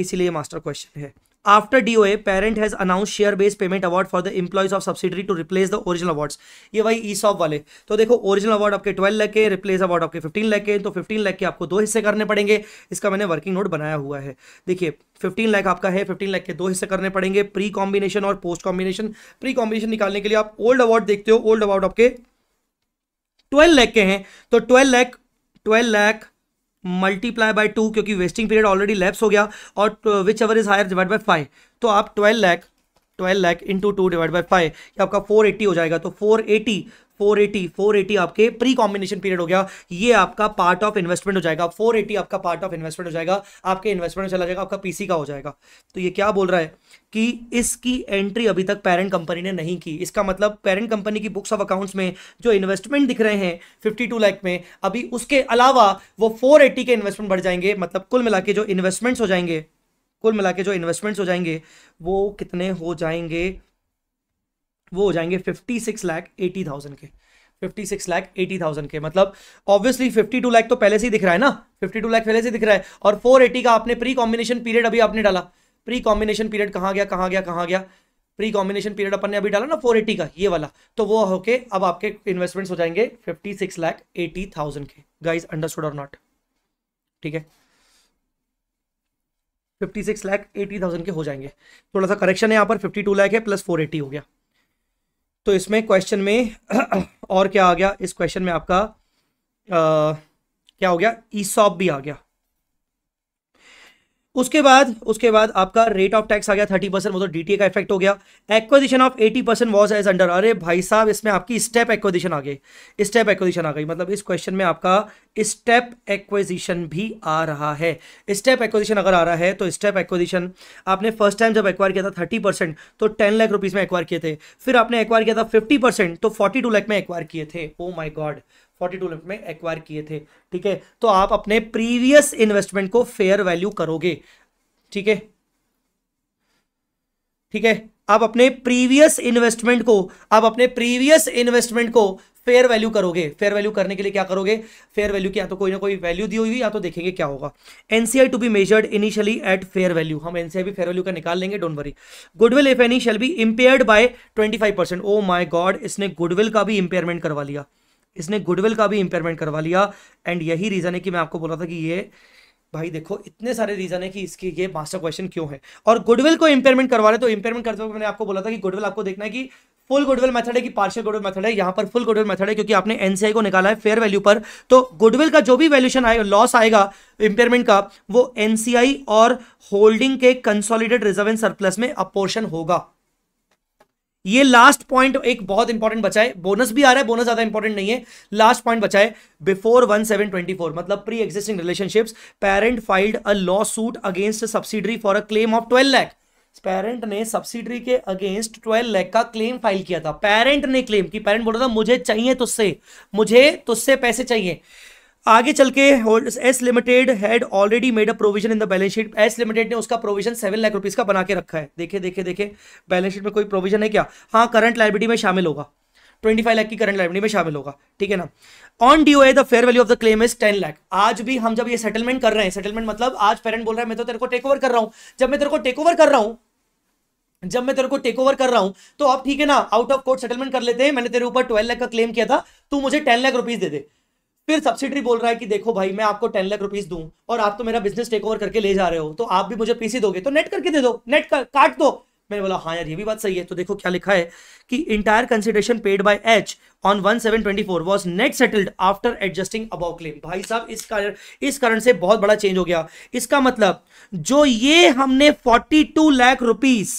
इसीलिए मास्टर क्वेश्चन है after D O A parent has announce share based payment award for the employees of subsidy to replace the original awards ये भाई ई सॉप वाले तो देखो ओरिजिनल अवार्ड आपके ट्वेल्व लैके रिप्लेस अवार्ड आपके फिफ्टीन लैके तो फिफ्टीन लाख के आपको दो हिस्से करने पड़ेंगे इसका मैंने वर्किंग नोट बनाया हुआ है देखिए फिफ्टीन लाख आपका है फिफ्टीन लाख के दो हिस्से करने पड़ेंगे प्री कॉम्बिनेशन और पोस्ट कॉम्बिनेशन प्री कॉम्बिनेशन निकालने के लिए आप ओल्ड अवार्ड देखते हो ओल्ड अवार्ड आपके ट्वेल्व लाख के हैं तो twelve lakh twelve lakh multiply by two क्योंकि वेस्टिंग पीरियड ऑलरेडी लैप्स हो गया और which ever is higher divide by five तो आप twelve lakh twelve lakh into two divide by five ये आपका फोर एट्टी हो जाएगा तो फोर एटी 480 480 आपके प्री कॉम्बिनेशन पीरियड हो गया ये आपका पार्ट ऑफ इन्वेस्टमेंट हो जाएगा 480 आपका पार्ट ऑफ इन्वेस्टमेंट हो जाएगा आपके इन्वेस्टमेंट चला जाएगा आपका पीसी का हो जाएगा तो ये क्या बोल रहा है कि इसकी एंट्री अभी तक पेरेंट कंपनी ने नहीं की इसका मतलब पेरेंट कंपनी की बुक्स ऑफ अकाउंट्स में जो इन्वेस्टमेंट दिख रहे हैं 52 लाख में अभी उसके अलावा वो 480 के इन्वेस्टमेंट बढ़ जाएंगे मतलब कुल मिला के जो इन्वेस्टमेंट्स हो जाएंगे कुल मिला के जो इन्वेस्टमेंट्स हो जाएंगे वो कितने हो जाएंगे वो हो जाएंगे fifty six lakh eighty thousand के fifty six lakh eighty thousand के मतलब ऑब्वियसली फिफ्टी टू लैख तो पहले से ही दिख रहा है ना फिफ्टी टू लैख पहले से दिख रहा है और फोर एटी का आपने प्री कॉम्बिनेशन पीरियड अभी आपने डाला प्री कॉम्बिनेशन पीरियड कहाँ गया कहाँ गया कहाँ गया प्री कॉम्बिनेशन पीरियड अपन ने अभी डाला ना फोर एटी का ये वाला तो वो होके अब आपके इन्वेस्टमेंट्स हो जाएंगे fifty six lakh eighty thousand के गाइज अंडरस्टूड और नॉट ठीक है fifty six lakh eighty thousand के हो जाएंगे थोड़ा सा करेक्शन है यहाँ पर फिफ्टी टू लैख है प्लस फोर एटी हो गया तो इसमें क्वेश्चन में और क्या आ गया इस क्वेश्चन में आपका आ, क्या हो गया ईसॉप भी आ गया उसके बाद उसके बाद आपका रेट ऑफ टैक्स आ गया थर्टी परसेंट मतलब तो डीटीए का इफेक्ट हो गया acquisition of eighty percent was as under अरे भाई साहब इसमें आपकी स्टेप एक्विजिशन आ गई स्टेप एक्विजिशन आ गई मतलब इस क्वेश्चन में आपका स्टेप एक्विजिशन भी आ रहा है स्टेप एक्विजिशन अगर आ रहा है तो स्टेप एक्विजिशन आपने फर्स्ट टाइम जब एक्वायर किया था थर्टी परसेंट तो टेन लाख रुपीज में एक्वायर किए थे फिर आपने एक्वायर किया था फिफ्टी परसेंट तो फोर्टी टू लाख में एक्वायर किए थे oh my God forty two में एक्वायर किए थे ठीक है तो आप अपने प्रीवियस इन्वेस्टमेंट को फेयर वैल्यू करोगे ठीक है ठीक है आप अपने प्रीवियस इन्वेस्टमेंट को आप अपने प्रीवियस इन्वेस्टमेंट को फेयर वैल्यू करोगे फेयर वैल्यू करने के लिए क्या करोगे फेयर वैल्यू की या तो कोई ना कोई वैल्यू दी होगी या तो देखेंगे क्या होगा NCI to be measured initially at fair value हम एनसीआई भी फेयर वैल्यू का निकाल लेंगे don't worry goodwill if any shall be impaired by twenty five percent oh my God इसने गुडविल का भी इंपेयरमेंट करवा लिया इसने गुडविल का भी इंपेयरमेंट करवा लिया एंड यही रीज़न है कि मैं आपको बोला था कि ये भाई देखो इतने सारे रीज़न है कि इसकी ये मास्टर क्वेश्चन क्यों है और गुडविल को इंपेयरमेंट करवा रहे तो इंपेयरमेंट करते हुए मैंने आपको बोला था कि गुडविल आपको देखना है कि फुल गुडविल मेथड है कि पार्शियल गुडविल मेथड है यहाँ पर फुल गुडविल मेथड है क्योंकि आपने एनसीआई को निकाला है फेयर वैल्यू पर तो गुडविल का जो भी वैल्यूशन आएगा लॉस आएगा इंपेयरमेंट का वो एनसीआई और होल्डिंग के कंसोलिडेट रिजर्व एंड सरप्लस में अपोर्शन होगा ये लास्ट पॉइंट एक बहुत इंपॉर्टेंट बचा है बोनस भी आ रहा है बोनस ज्यादा इंपॉर्टेंट नहीं है लास्ट पॉइंट बचा है before one seven twenty four मतलब pre existing relationships parent filed a lawsuit against subsidiary for a claim of twelve lakh parent ने सब्सिडरी के अगेंस्ट ट्वेल्व लैख का क्लेम फाइल किया था पेरेंट ने क्लेम की पेरेंट बोल रहा था मुझे चाहिए तुझसे मुझे तुझसे पैसे चाहिए आगे चल के S limited had already made a provision in the balance sheet S limited ने उसका प्रोविजन सेवन लाख रुपीज का बना के रखा है देखे देखे देखे बैलेंस शीट में कोई प्रोविजन है क्या हाँ करंट लाइब्रेटी में शामिल होगा ट्वेंटी फाइव लाख की करंट लाइब्रेरी में शामिल होगा ठीक है ना on D O the fair value of the claim is ten lakh आज भी हम जब ये सेटलमेंट कर रहे हैं सेटलमेंट मतलब आज पेरेंट बोल रहा है मैं तो तेरे को टेक ओवर कर रहा हूं जब मैं तेरे को टेक ओवर कर रहा हूं जब मैं तेरे को टेक ओवर कर रहा हूं तो अब ठीक है ना आउट ऑफ कोर्ट सेटलमेंट कर लेते हैं मैंने तेरे ऊपर ट्वेल्व लाख का क्लेम किया था तू मुझे टेन लाख रुपीज दे दे फिर सब्सिडी बोल रहा है कि देखो भाई मैं आपको टेन लाख रुपीज दूं और आप तो मेरा बिजनेस टेक ओवर करके ले जा रहे हो तो आप भी मुझे पीसी दोगे तो नेट करके दे दो नेट कर, काट दो मैंने बोला हाँ यार ये भी बात सही है तो देखो क्या लिखा है कि entire consideration paid by H on one seven twenty four was net settled after adjusting about claim भाई साहब इस कारण इस कारण से बहुत बड़ा चेंज हो गया इसका मतलब जो ये हमने फोर्टी टू लैख रुपीज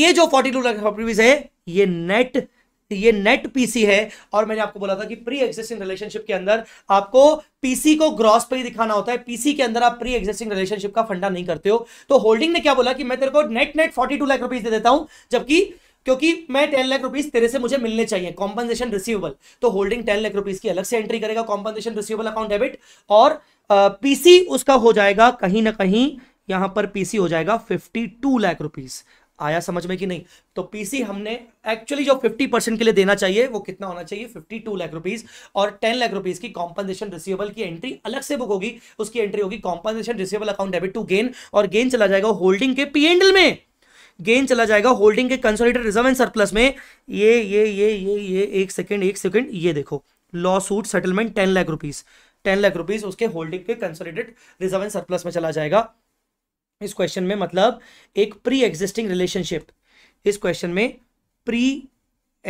ये जो फोर्टी टू लैख रुपीज है ये नेट ये नेट पीसी है और मैंने आपको बोला था कि प्री एग्जिस्टिंग रिलेशनशिप के अंदर आपको पीसी को ग्रॉस पे ही दिखाना होता है पीसी के अंदर आप प्री एग्जिस्टिंग रिलेशनशिप का फंडा नहीं करते हो तो होल्डिंग ने क्या बोला कि मैं तेरे को net net forty two lakh दे देता हूं जबकि क्योंकि मैं टेन लाख रुपीज तेरे से मुझे मिलने चाहिए कॉम्पनसेशन रिसीवेबल तो होल्डिंग टेन लाख रुपीज की अलग से एंट्री करेगा कॉम्पनसेशन रिसीवेबल अकाउंट डेबिट और पीसी उसका हो जाएगा कहीं ना कहीं यहां पर पीसी हो जाएगा फिफ्टी टू लाख रुपीज आया समझ में कि नहीं तो पीसी हमने एक्चुअली जो 50 परसेंट के लिए देना चाहिए वो कितना होना चाहिए 52 लाख रुपीस और 10 लाख रुपीस की कॉम्पनसेशन रिसीवेबल की एंट्री अलग से बुक होगी उसकी एंट्री होगी compensation receivable account debit to gain और गेन चला जाएगा होल्डिंग के पी एंडल में गेन चला जाएगा होल्डिंग के कंसोलिटेड रिजर्व एंड सरप्लस में ये ये ये ये ये एक सेकेंड एक सेकेंड ये देखो lawsuit settlement ten lakh rupees ten lakh rupees उसके होल्डिंग के कंसोलिडेटेड रिजर्व एंड सरप्लस में चला जाएगा इस क्वेश्चन में मतलब एक प्री एग्जिस्टिंग रिलेशनशिप इस क्वेश्चन में प्री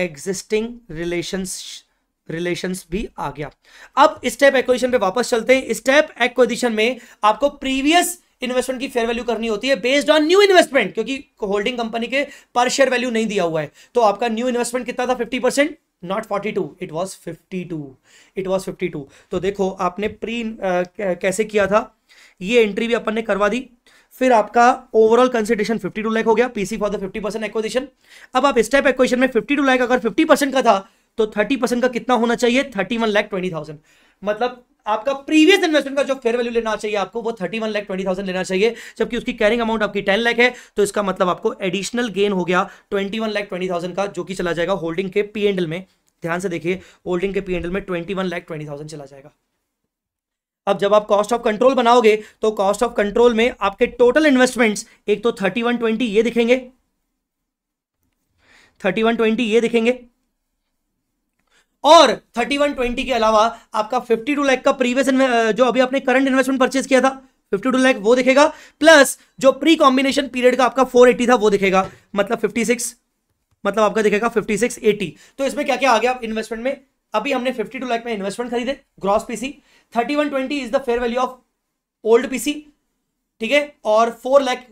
एग्जिस्टिंग रिलेशंस रिलेशंस भी आ गया अब स्टेप एक्विजिशन पे वापस चलते हैं स्टेप एक्विजिशन में आपको प्रीवियस इन्वेस्टमेंट की फेयर वैल्यू करनी होती है बेस्ड ऑन न्यू इन्वेस्टमेंट क्योंकि होल्डिंग कंपनी के पर शेयर वैल्यू नहीं दिया हुआ है तो आपका न्यू इन्वेस्टमेंट कितना था fifty percent not forty two it was fifty two it तो देखो आपने प्री uh, कैसे किया था ये एंट्री भी अपन ने करवा दी फिर आपका ओवरऑल कंसिडेशन 52 लाख हो गया PC for the 50 percent acquisition अब आप स्टेप एक्वेशन में 52 लाख अगर 50 परसेंट का था तो 30 परसेंट का कितना होना चाहिए 31 ट्वेंटी थाउजेंड मतलब आपका प्रीवियस इन्वेस्टमेंट का जो फेयर वैल्यू लेना चाहिए आपको वो thirty one lakh twenty thousand लेना चाहिए जबकि उसकी कैरिंग अमाउंट आपकी टेन लैख है तो इसका मतलब आपको एडिशनल गेन हो गया twenty one lakh twenty thousand का जो कि चला जाएगा होल्डिंग के पी एंडल में ध्यान से देखिए होल्डिंग के पी एंडल में twenty one lakh twenty thousand चला जाएगा अब जब आप कॉस्ट ऑफ कंट्रोल बनाओगे तो कॉस्ट ऑफ कंट्रोल में आपके टोटल इन्वेस्टमेंट्स एक तो थर्टी वन ट्वेंटी ये दिखेंगे थर्टी वन ट्वेंटी ये दिखेंगे और थर्टी वन ट्वेंटी के अलावा आपका फिफ्टी टू लैख का प्रीवियस जो अभी आपने करंट इन्वेस्टमेंट परचेज किया था फिफ्टी टू लैख वो दिखेगा प्लस जो प्री कॉम्बिनेशन पीरियड का आपका फोर एटी था वो दिखेगा मतलब फिफ्टी सिक्स मतलब आपका दिखेगा फिफ्टी सिक्स एटी तो इसमें क्या क्या आ गया इन्वेस्टमेंट में अभी हमने फिफ्टी टू लैख में इन्वेस्टमेंट खरीदे gross PC thirty one twenty is the fair value of old PC ठीक है और four lakh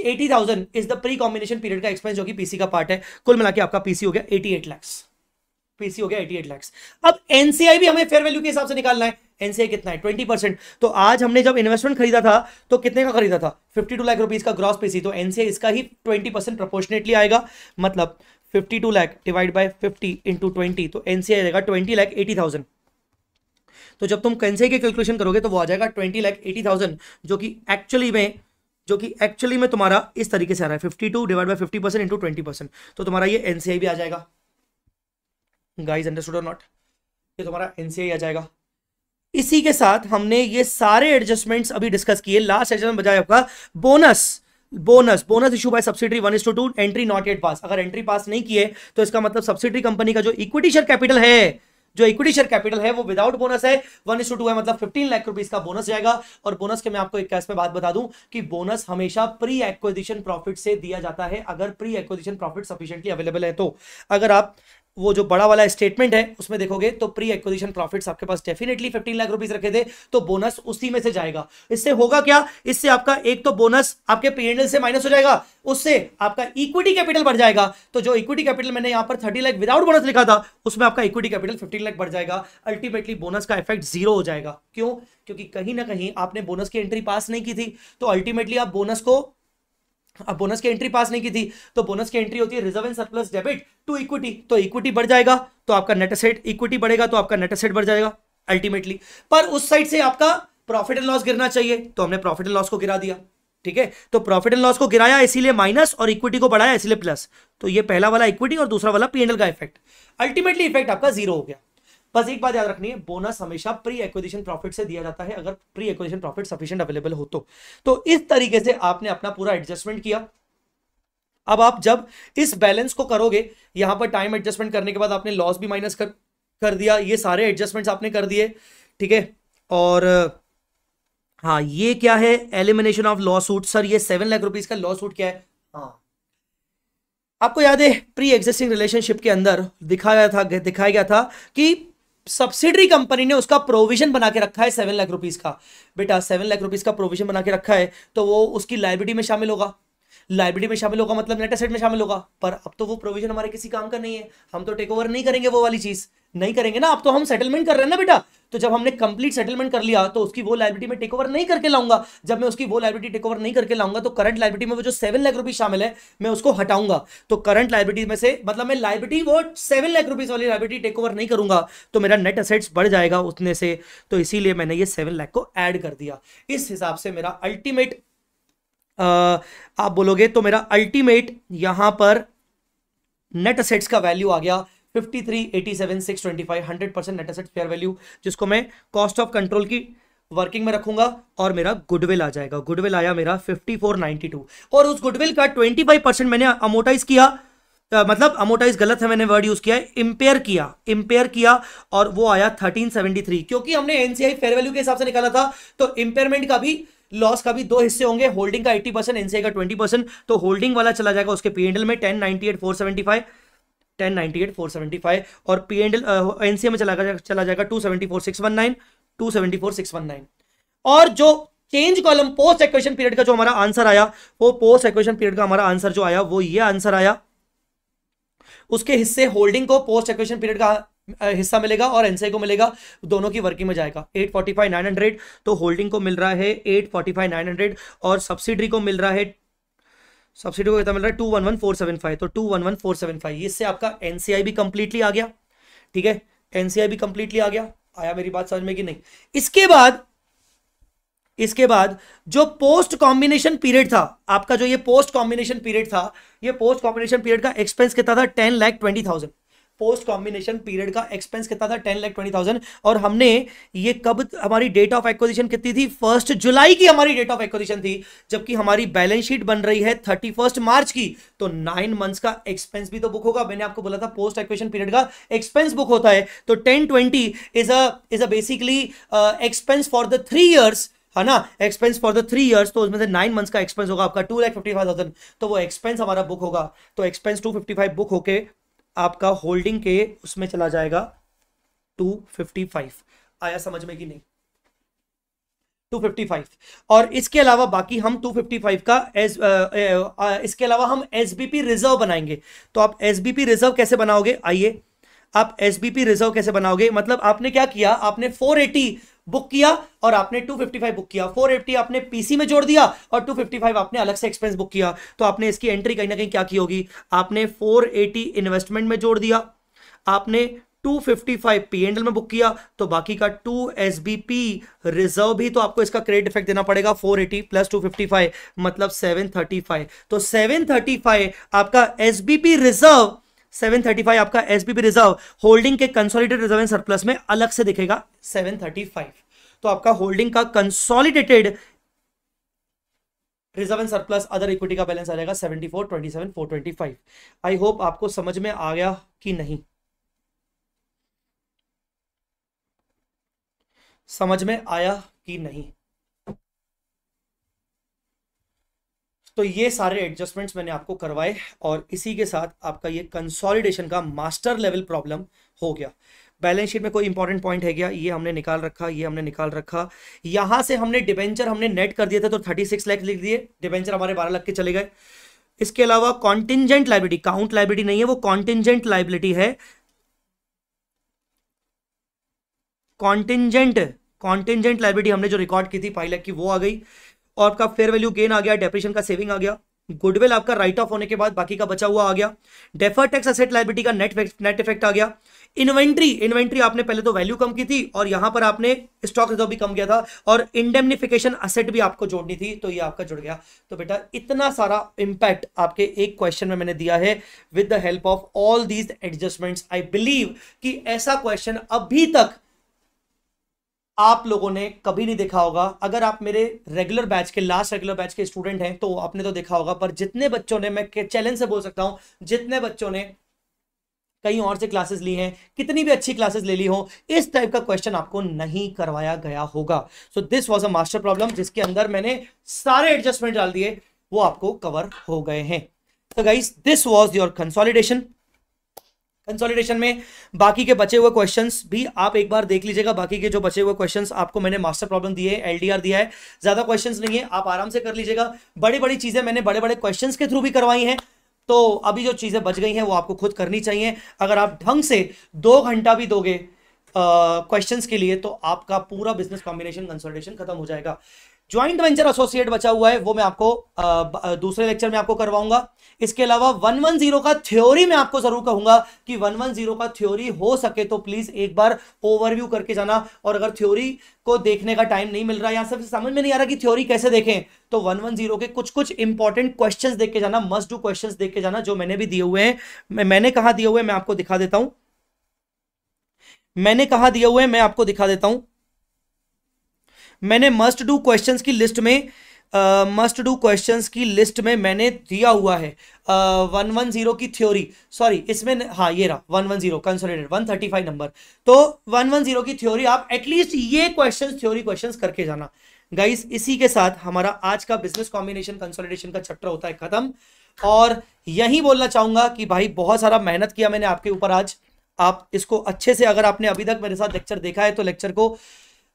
eighty thousand is the pre combination period का एक्सपेंस जो कि पीसी का पार्ट है कुल मिला के आपका पीसी हो गया एटी एट लैक्स पीसी हो गया एटी एट लैक्स अब एनसीआई भी हमें फेयर वैल्यू के हिसाब से निकालना है एनसीआई कितना है ट्वेंटी परसेंट तो आज हमने जब इन्वेस्टमेंट खरीदा था तो कितने का खरीदा था फिफ्टी टू लाख रुपीज का ग्रॉस पीसी तो एनसीआई इसका ही ट्वेंटी परसेंट प्रोपोर्शनेटली आएगा मतलब fifty two lakh divide by fifty into twenty तो एनसीआई रहेगा ट्वेंटी लैख एटी थाउजेंड तो जब तुम कंसे के कैलकुलेशन करोगे तो वो आ जाएगा ट्वेंटी लाख एटी थाउजेंड जो कि एक्चुअली में जो कि एक्चुअली में तुम्हारा इस तरीके से आ रहा है fifty two divide by fifty percent into twenty percent तो तुम्हारा ये एनसीआई भी आ जाएगा गाइज अंडरस्टूड और नॉट ये तुम्हारा एनसीआई आ जाएगा इसी के साथ हमने ये सारे एडजस्टमेंट्स अभी डिस्कस किए लास्ट एडजस्टमेंट बजाय आपका bonus bonus bonus issue by subsidy one is to to entry not at pass अगर एंट्री पास नहीं किए तो इसका मतलब सब्सिडी कंपनी का जो इक्विटी शेयर कैपिटल है जो इक्विटी शेयर कैपिटल है वो विदाउट बोनस है वन इस है मतलब फिफ्टीन लाख रुपीज का बोनस जाएगा और बोनस के मैं आपको एक कैश में बात बता दूं कि बोनस हमेशा प्री एक्विजिशन प्रॉफिट से दिया जाता है अगर pre acquisition profit sufficiently available है तो अगर आप वो जो बड़ा वाला स्टेटमेंट है उसमें देखोगे तो प्री एक्विजिशन प्रॉफिट्स आपके पास डेफिनेटली 15 लाख रुपीस रखे थे तो बोनस उसी में से जाएगा इससे होगा क्या इससे आपका एक तो बोनस आपके पीएनएल से माइनस हो जाएगा उससे आपका इक्विटी कैपिटल बढ़ जाएगा तो जो इक्विटी कैपिटल मैंने यहां पर थर्टी लाख विदाउट बोनस लिखा था उसमें आपका इक्विटी कैपिटल फिफ्टीन लाख बढ़ जाएगा अल्टीमेटली बोनस का इफेक्ट जीरो हो जाएगा क्यों क्योंकि कहीं ना कहीं आपने बोनस की एंट्री पास नहीं की थी तो अल्टीमेटली आप बोनस को अब बोनस की एंट्री पास नहीं की थी तो बोनस की एंट्री होती है reserve and surplus debit to equity तो इक्विटी बढ़ जाएगा तो आपका नेट एसेट इक्विटी बढ़ेगा तो आपका नेट एसेट बढ़ जाएगा अल्टीमेटली पर उस साइड से आपका प्रॉफिट एंड लॉस गिरना चाहिए तो हमने प्रॉफिट एंड लॉस को गिरा दिया ठीक है तो प्रॉफिट एंड लॉस को गिराया इसीलिए माइनस और इक्विटी को बढ़ाया इसीलिए प्लस तो ये पहला वाला इक्विटी और दूसरा वाला पीएनएल का इफेक्ट अल्टीमेटली इफेक्ट आपका जीरो हो गया बस एक बात याद रखनी है बोनस हमेशा प्री एक्विजिशन प्रॉफिट से दिया जाता है अगर pre acquisition profit sufficient available हो तो तो इस तरीके से आपने अपना पूरा एडजस्टमेंट किया अब आप जब इस बैलेंस को करोगे यहां पर टाइम एडजस्टमेंट करने के बाद आपने लॉस भी माइनस कर कर दिया ये सारे एडजस्टमेंट्स आपने कर दिए ठीक है और हाँ ये क्या है elimination of lawsuit sir ये सेवन लाख रुपीज का लॉ सूट क्या है हाँ आपको याद है प्री एग्जिस्टिंग रिलेशनशिप के अंदर दिखाया था दिखाया गया था कि सब्सिडरी कंपनी ने उसका प्रोविजन बना के रखा है सेवन लाख रुपीज का बेटा सेवन लाख रुपीज का प्रोविजन बना के रखा है तो वो उसकी लाइब्रेरी में शामिल होगा लाइब्रेरी में शामिल होगा मतलब नेट एसेट में शामिल होगा पर अब तो वो प्रोविजन हमारे किसी काम का नहीं है हम तो टेक ओवर नहीं करेंगे वो वाली चीज़ नहीं करेंगे ना आप तो हम सेटलमेंट कर रहे हैं ना बेटा तो जब हमने कंप्लीट सेटलमेंट कर लिया तो उसकी वो लाइबिलिटी में टेक ओवर नहीं करके लाऊंगा जब मैं उसकी वो लाइबिलिटी टेक ओवर नहीं करके लाऊंगा तो करंट लाइबिलिटी में वो जो सेवन लाख रुपीज शामिल है मैं उसको हटाऊंगा तो करंट लाइबिलिटी में से मतलब मैं लाइबिलिटी वो सेवन लाख रुपीज वाली लाइबिलिटी टेक ओवर नहीं करूंगा तो मेरा नेट असेट्स बढ़ जाएगा उतने से तो इसीलिए मैंने ये सेवन लाख को एड कर दिया इस हिसाब से मेरा अल्टीमेट आप बोलोगे तो मेरा अल्टीमेट यहां पर नेट असेट्स का वैल्यू आ गया fifty three eighty seven value जिसको मैं कॉस्ट ऑफ कंट्रोल की वर्किंग में रखूंगा और मेरा गुडविल आ जाएगा गुडविल आया मेरा फिफ्टी फोर नाइनटी टू और उस गुडविल का ट्वेंटी फाइव परसेंट मैंने अमोटाइज किया तो मतलब अमोटाइज गलत है मैंने वर्ड यूज किया इंपेयर किया इंपेयर किया और वो आया थर्टीन सेवेंटी थ्री क्योंकि हमने एनसीआई फेयर वैल्यू के हिसाब से निकाला था तो इंपेयरमेंट का भी लॉस का भी दो हिस्से होंगे होल्डिंग का एट्टी परसेंट एनसीआई का ट्वेंटी परसेंट तो होल्डिंग वाला चला जाएगा उसके पीएनएल में ten ninety eight four seventy five ten ninety eight four seventy five और पी एंड एन सी में चला जाएगा चला जाएगा two seventy four six one nine two seventy four six one nine और जो change column post equation period का जो हमारा आंसर आया वो पोस्ट इक्वेशन पीरियड का हमारा आंसर जो आया वो ये आंसर आया उसके हिस्से होल्डिंग को पोस्ट इक्वेशन पीरियड का हिस्सा मिलेगा और एनसीआई को मिलेगा दोनों की वर्किंग में जाएगा 845 900 तो होल्डिंग को मिल रहा है 845 900 और सब्सिडी को मिल रहा है सब्सिडी को कितना मिल रहा है two one one four seven five तो two one one four seven five इससे आपका एनसीआई भी कंप्लीटली आ गया ठीक है एनसीआई भी कंप्लीटली आ गया आया मेरी बात समझ में कि नहीं इसके बाद इसके बाद जो पोस्ट कॉम्बिनेशन पीरियड था आपका जो ये पोस्ट कॉम्बिनेशन पीरियड था ये पोस्ट कॉम्बिनेशन पीरियड का एक्सपेंस कितना था ten lakh twenty thousand post combination period का एक्सपेंस कितना था टेन लाख ट्वेंटी थाउजेंड और हमने ये कब हमारी डेट ऑफ एक्विजिशन कितनी थी फर्स्ट जुलाई की हमारी डेट ऑफ एक्विजिशन थी जबकि हमारी बैलेंस शीट बन रही है थर्टी फर्स्ट मार्च की तो नाइन मंथ्स का एक्सपेंस भी तो बुक होगा मैंने आपको बोला था पोस्ट एक्विजिशन पीरियड का एक्सपेंस बुक होता है तो ten twenty is a is a basically expense for the three years है ना expense for the three years तो उसमें से नाइन मंथ्स का एक्सपेंस होगा आपका two lakh fifty five thousand तो वो एक्सपेंस हमारा बुक होगा तो expense two fifty five book होके आपका होल्डिंग के उसमें चला जाएगा टू फिफ्टी फाइव आया समझ में कि नहीं 255 और इसके अलावा बाकी हम 255 का एस आ, आ, आ, इसके अलावा हम एस रिजर्व बनाएंगे तो आप एस रिजर्व कैसे बनाओगे आइए आप एस रिजर्व कैसे बनाओगे मतलब आपने क्या किया आपने 480 बुक किया और आपने 255 बुक किया 480 आपने पीसी में जोड़ दिया और 255 आपने अलग से एक्सपेंस बुक किया तो आपने इसकी एंट्री कहीं ना कहीं क्या की होगी आपने 480 इन्वेस्टमेंट में जोड़ दिया आपने 255 पीएनएल में बुक किया तो बाकी का 2 एस रिजर्व भी तो आपको इसका क्रेडिट इफेक्ट देना पड़ेगा 480 प्लस टू मतलब 735 तो 735 आपका एस रिजर्व 735 आपका एसबीपी रिजर्व होल्डिंग के कंसोलिडेटेड रिजर्व एंड सरप्लस में अलग से दिखेगा 735 तो आपका होल्डिंग का consolidated reserve and surplus other equity का बैलेंस आ जाएगा 74 27 फाइव आई होप आपको समझ में आ गया कि नहीं समझ में आया कि नहीं तो ये सारे एडजस्टमेंट्स मैंने आपको करवाए और इसी के साथ आपका ये कंसोलिडेशन का मास्टर लेवल प्रॉब्लम हो गया बैलेंस शीट में कोई इंपॉर्टेंट पॉइंट है क्या ये हमने निकाल रखा ये हमने निकाल रखा यहां से हमने डिबेंचर हमने नेट कर दिए थे तो थर्टी सिक्स लाख लिख दिए डिबेंचर हमारे बारह लाख के चले गए इसके अलावा कॉन्टिजेंट लाइबिलिटी काउंट लाइबिलिटी नहीं है वो कॉन्टिजेंट लाइबिलिटी है कॉन्टिजेंट कॉन्टिजेंट लाइबिलिटी हमने जो रिकॉर्ड की थी पाई लाख की वो आ गई और आपका फेयर वैल्यू गेन आ गया डेप्रेशन का सेविंग आ गया गुडविल आपका राइट ऑफ होने के बाद बाकी का बचा हुआ आ गया डेफर टैक्स असेट लाइबिलिटी का नेट नेट इफेक्ट आ गया इन्वेंट्री इन्वेंट्री आपने पहले तो वैल्यू कम की थी और यहां पर आपने स्टॉक रिजर्व भी कम किया था और इंडेमनिफिकेशन असेट भी आपको जोड़नी थी तो ये आपका जुड़ गया तो बेटा इतना सारा इंपैक्ट आपके एक क्वेश्चन में मैंने दिया है with the help of all these adjustments I believe कि ऐसा क्वेश्चन अभी तक आप लोगों ने कभी नहीं देखा होगा अगर आप मेरे रेगुलर बैच के लास्ट रेगुलर बैच के स्टूडेंट हैं तो आपने तो देखा होगा पर जितने बच्चों ने मैं चैलेंज से बोल सकता हूं जितने बच्चों ने कहीं और से क्लासेस ली हैं कितनी भी अच्छी क्लासेस ले ली हो इस टाइप का क्वेश्चन आपको नहीं करवाया गया होगा so this was a master problem जिसके अंदर मैंने सारे एडजस्टमेंट डाल दिए वो आपको कवर हो गए हैं तो guys this was your consolidation consolidation में बाकी के बचे हुए क्वेश्चंस भी आप एक बार देख लीजिएगा बाकी के जो बचे हुए क्वेश्चंस आपको मैंने मास्टर प्रॉब्लम दिए एलडीआर दिया है ज्यादा क्वेश्चंस नहीं है आप आराम से कर लीजिएगा बड़ी बड़ी चीजें मैंने बड़े बड़े क्वेश्चंस के थ्रू भी करवाई हैं तो अभी जो चीजें बच गई हैं वो आपको खुद करनी चाहिए अगर आप ढंग से दो घंटा भी दोगे क्वेश्चंस के लिए तो आपका पूरा बिजनेस कॉम्बिनेशन कंसल्टेशन खत्म हो जाएगा ज्वाइंट वेंचर एसोसिएट बचा हुआ है वो मैं आपको आ, दूसरे लेक्चर में आपको करवाऊंगा इसके अलावा 110 का थ्योरी मैं आपको जरूर कहूंगा कि 110 का थ्योरी हो सके तो प्लीज एक बार ओवरव्यू करके जाना और अगर थ्योरी को देखने का टाइम नहीं मिल रहा या सबसे समझ में नहीं आ रहा कि थ्योरी कैसे देखें तो 110 के कुछ कुछ इंपॉर्टेंट क्वेश्चन देख के जाना मस्ट डू क्वेश्चन देख के जाना जो मैंने भी दिए हुए हैं मैंने कहा दिए हुए मैं आपको दिखा देता हूं मैंने कहा दिए हुए मैं आपको दिखा देता हूं मैंने मस्ट डू क्वेश्चंस की लिस्ट में मस्ट डू क्वेश्चंस की लिस्ट में मैंने दिया हुआ है वन वन जीरो की थ्योरी सॉरी इसमें हाँ ये रहा one one zero consolidated one thirty five number तो वन वन जीरो की थ्योरी आप एटलीस्ट ये क्वेश्चन थ्योरी क्वेश्चन करके जाना गाइस इसी के साथ हमारा आज का बिजनेस कॉम्बिनेशन कंसोलिडेशन का चैप्टर होता है खत्म और यही बोलना चाहूंगा कि भाई बहुत सारा मेहनत किया मैंने आपके ऊपर आज आप इसको अच्छे से अगर आपने अभी तक मेरे साथ लेक्चर देखा है तो लेक्चर को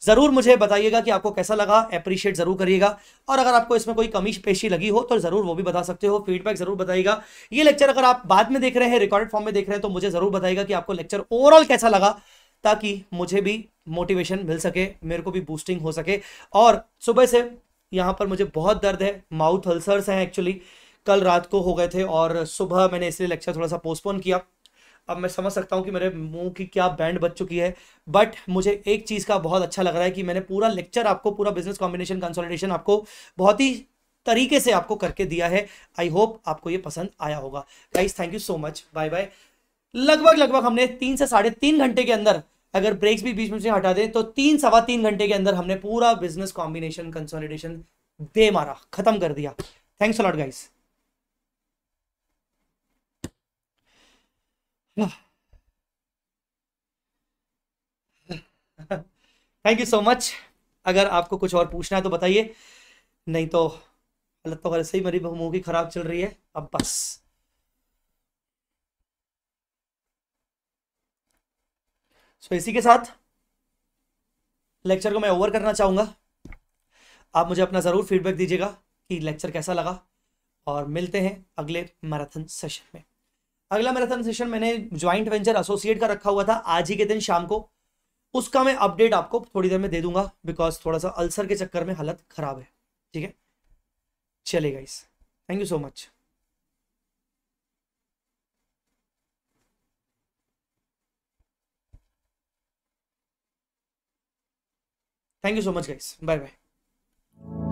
ज़रूर मुझे बताइएगा कि आपको कैसा लगा अप्रिशिएट ज़रूर करिएगा और अगर आपको इसमें कोई कमी पेशी लगी हो तो ज़रूर वो भी बता सकते हो फीडबैक ज़रूर बताइएगा ये लेक्चर अगर आप बाद में देख रहे हैं रिकॉर्डेड फॉर्म में देख रहे हैं तो मुझे ज़रूर बताइएगा कि आपको लेक्चर ओवरऑल कैसा लगा ताकि मुझे भी मोटिवेशन मिल सके मेरे को भी बूस्टिंग हो सके और सुबह से यहाँ पर मुझे बहुत दर्द है माउथ अल्सर्स हैं एक्चुअली कल रात को हो गए थे और सुबह मैंने इसलिए लेक्चर थोड़ा सा पोस्टपोन किया अब मैं समझ सकता हूँ कि मेरे मुंह की क्या बैंड बच चुकी है बट मुझे एक चीज़ का बहुत अच्छा लग रहा है कि मैंने पूरा लेक्चर आपको पूरा बिजनेस कॉम्बिनेशन कंसोलिडेशन आपको बहुत ही तरीके से आपको करके दिया है आई होप आपको ये पसंद आया होगा guys thank you so much bye bye लगभग लगभग हमने तीन से साढ़े तीन घंटे के अंदर अगर ब्रेक्स भी बीच में से हटा दें तो तीन सवा तीन घंटे के अंदर हमने पूरा बिजनेस कॉम्बिनेशन कंसोलिडेशन दे मारा खत्म कर दिया thanks a lot guys thank you so much अगर आपको कुछ और पूछना है तो बताइए नहीं तो अल्लाह तो वैसे ही मेरी मुंह की खराब चल रही है अब बस सो so, इसी के साथ लेक्चर को मैं ओवर करना चाहूंगा आप मुझे अपना ज़रूर फीडबैक दीजिएगा कि लेक्चर कैसा लगा और मिलते हैं अगले मैराथन सेशन में अगला मैराथन सेशन मैंने ज्वाइंट वेंचर एसोसिएट का रखा हुआ था आज ही के दिन शाम को उसका मैं अपडेट आपको थोड़ी देर में दे दूंगा बिकॉज थोड़ा सा अल्सर के चक्कर में हालत खराब है ठीक है चले guys thank you so much thank you so much guys bye bye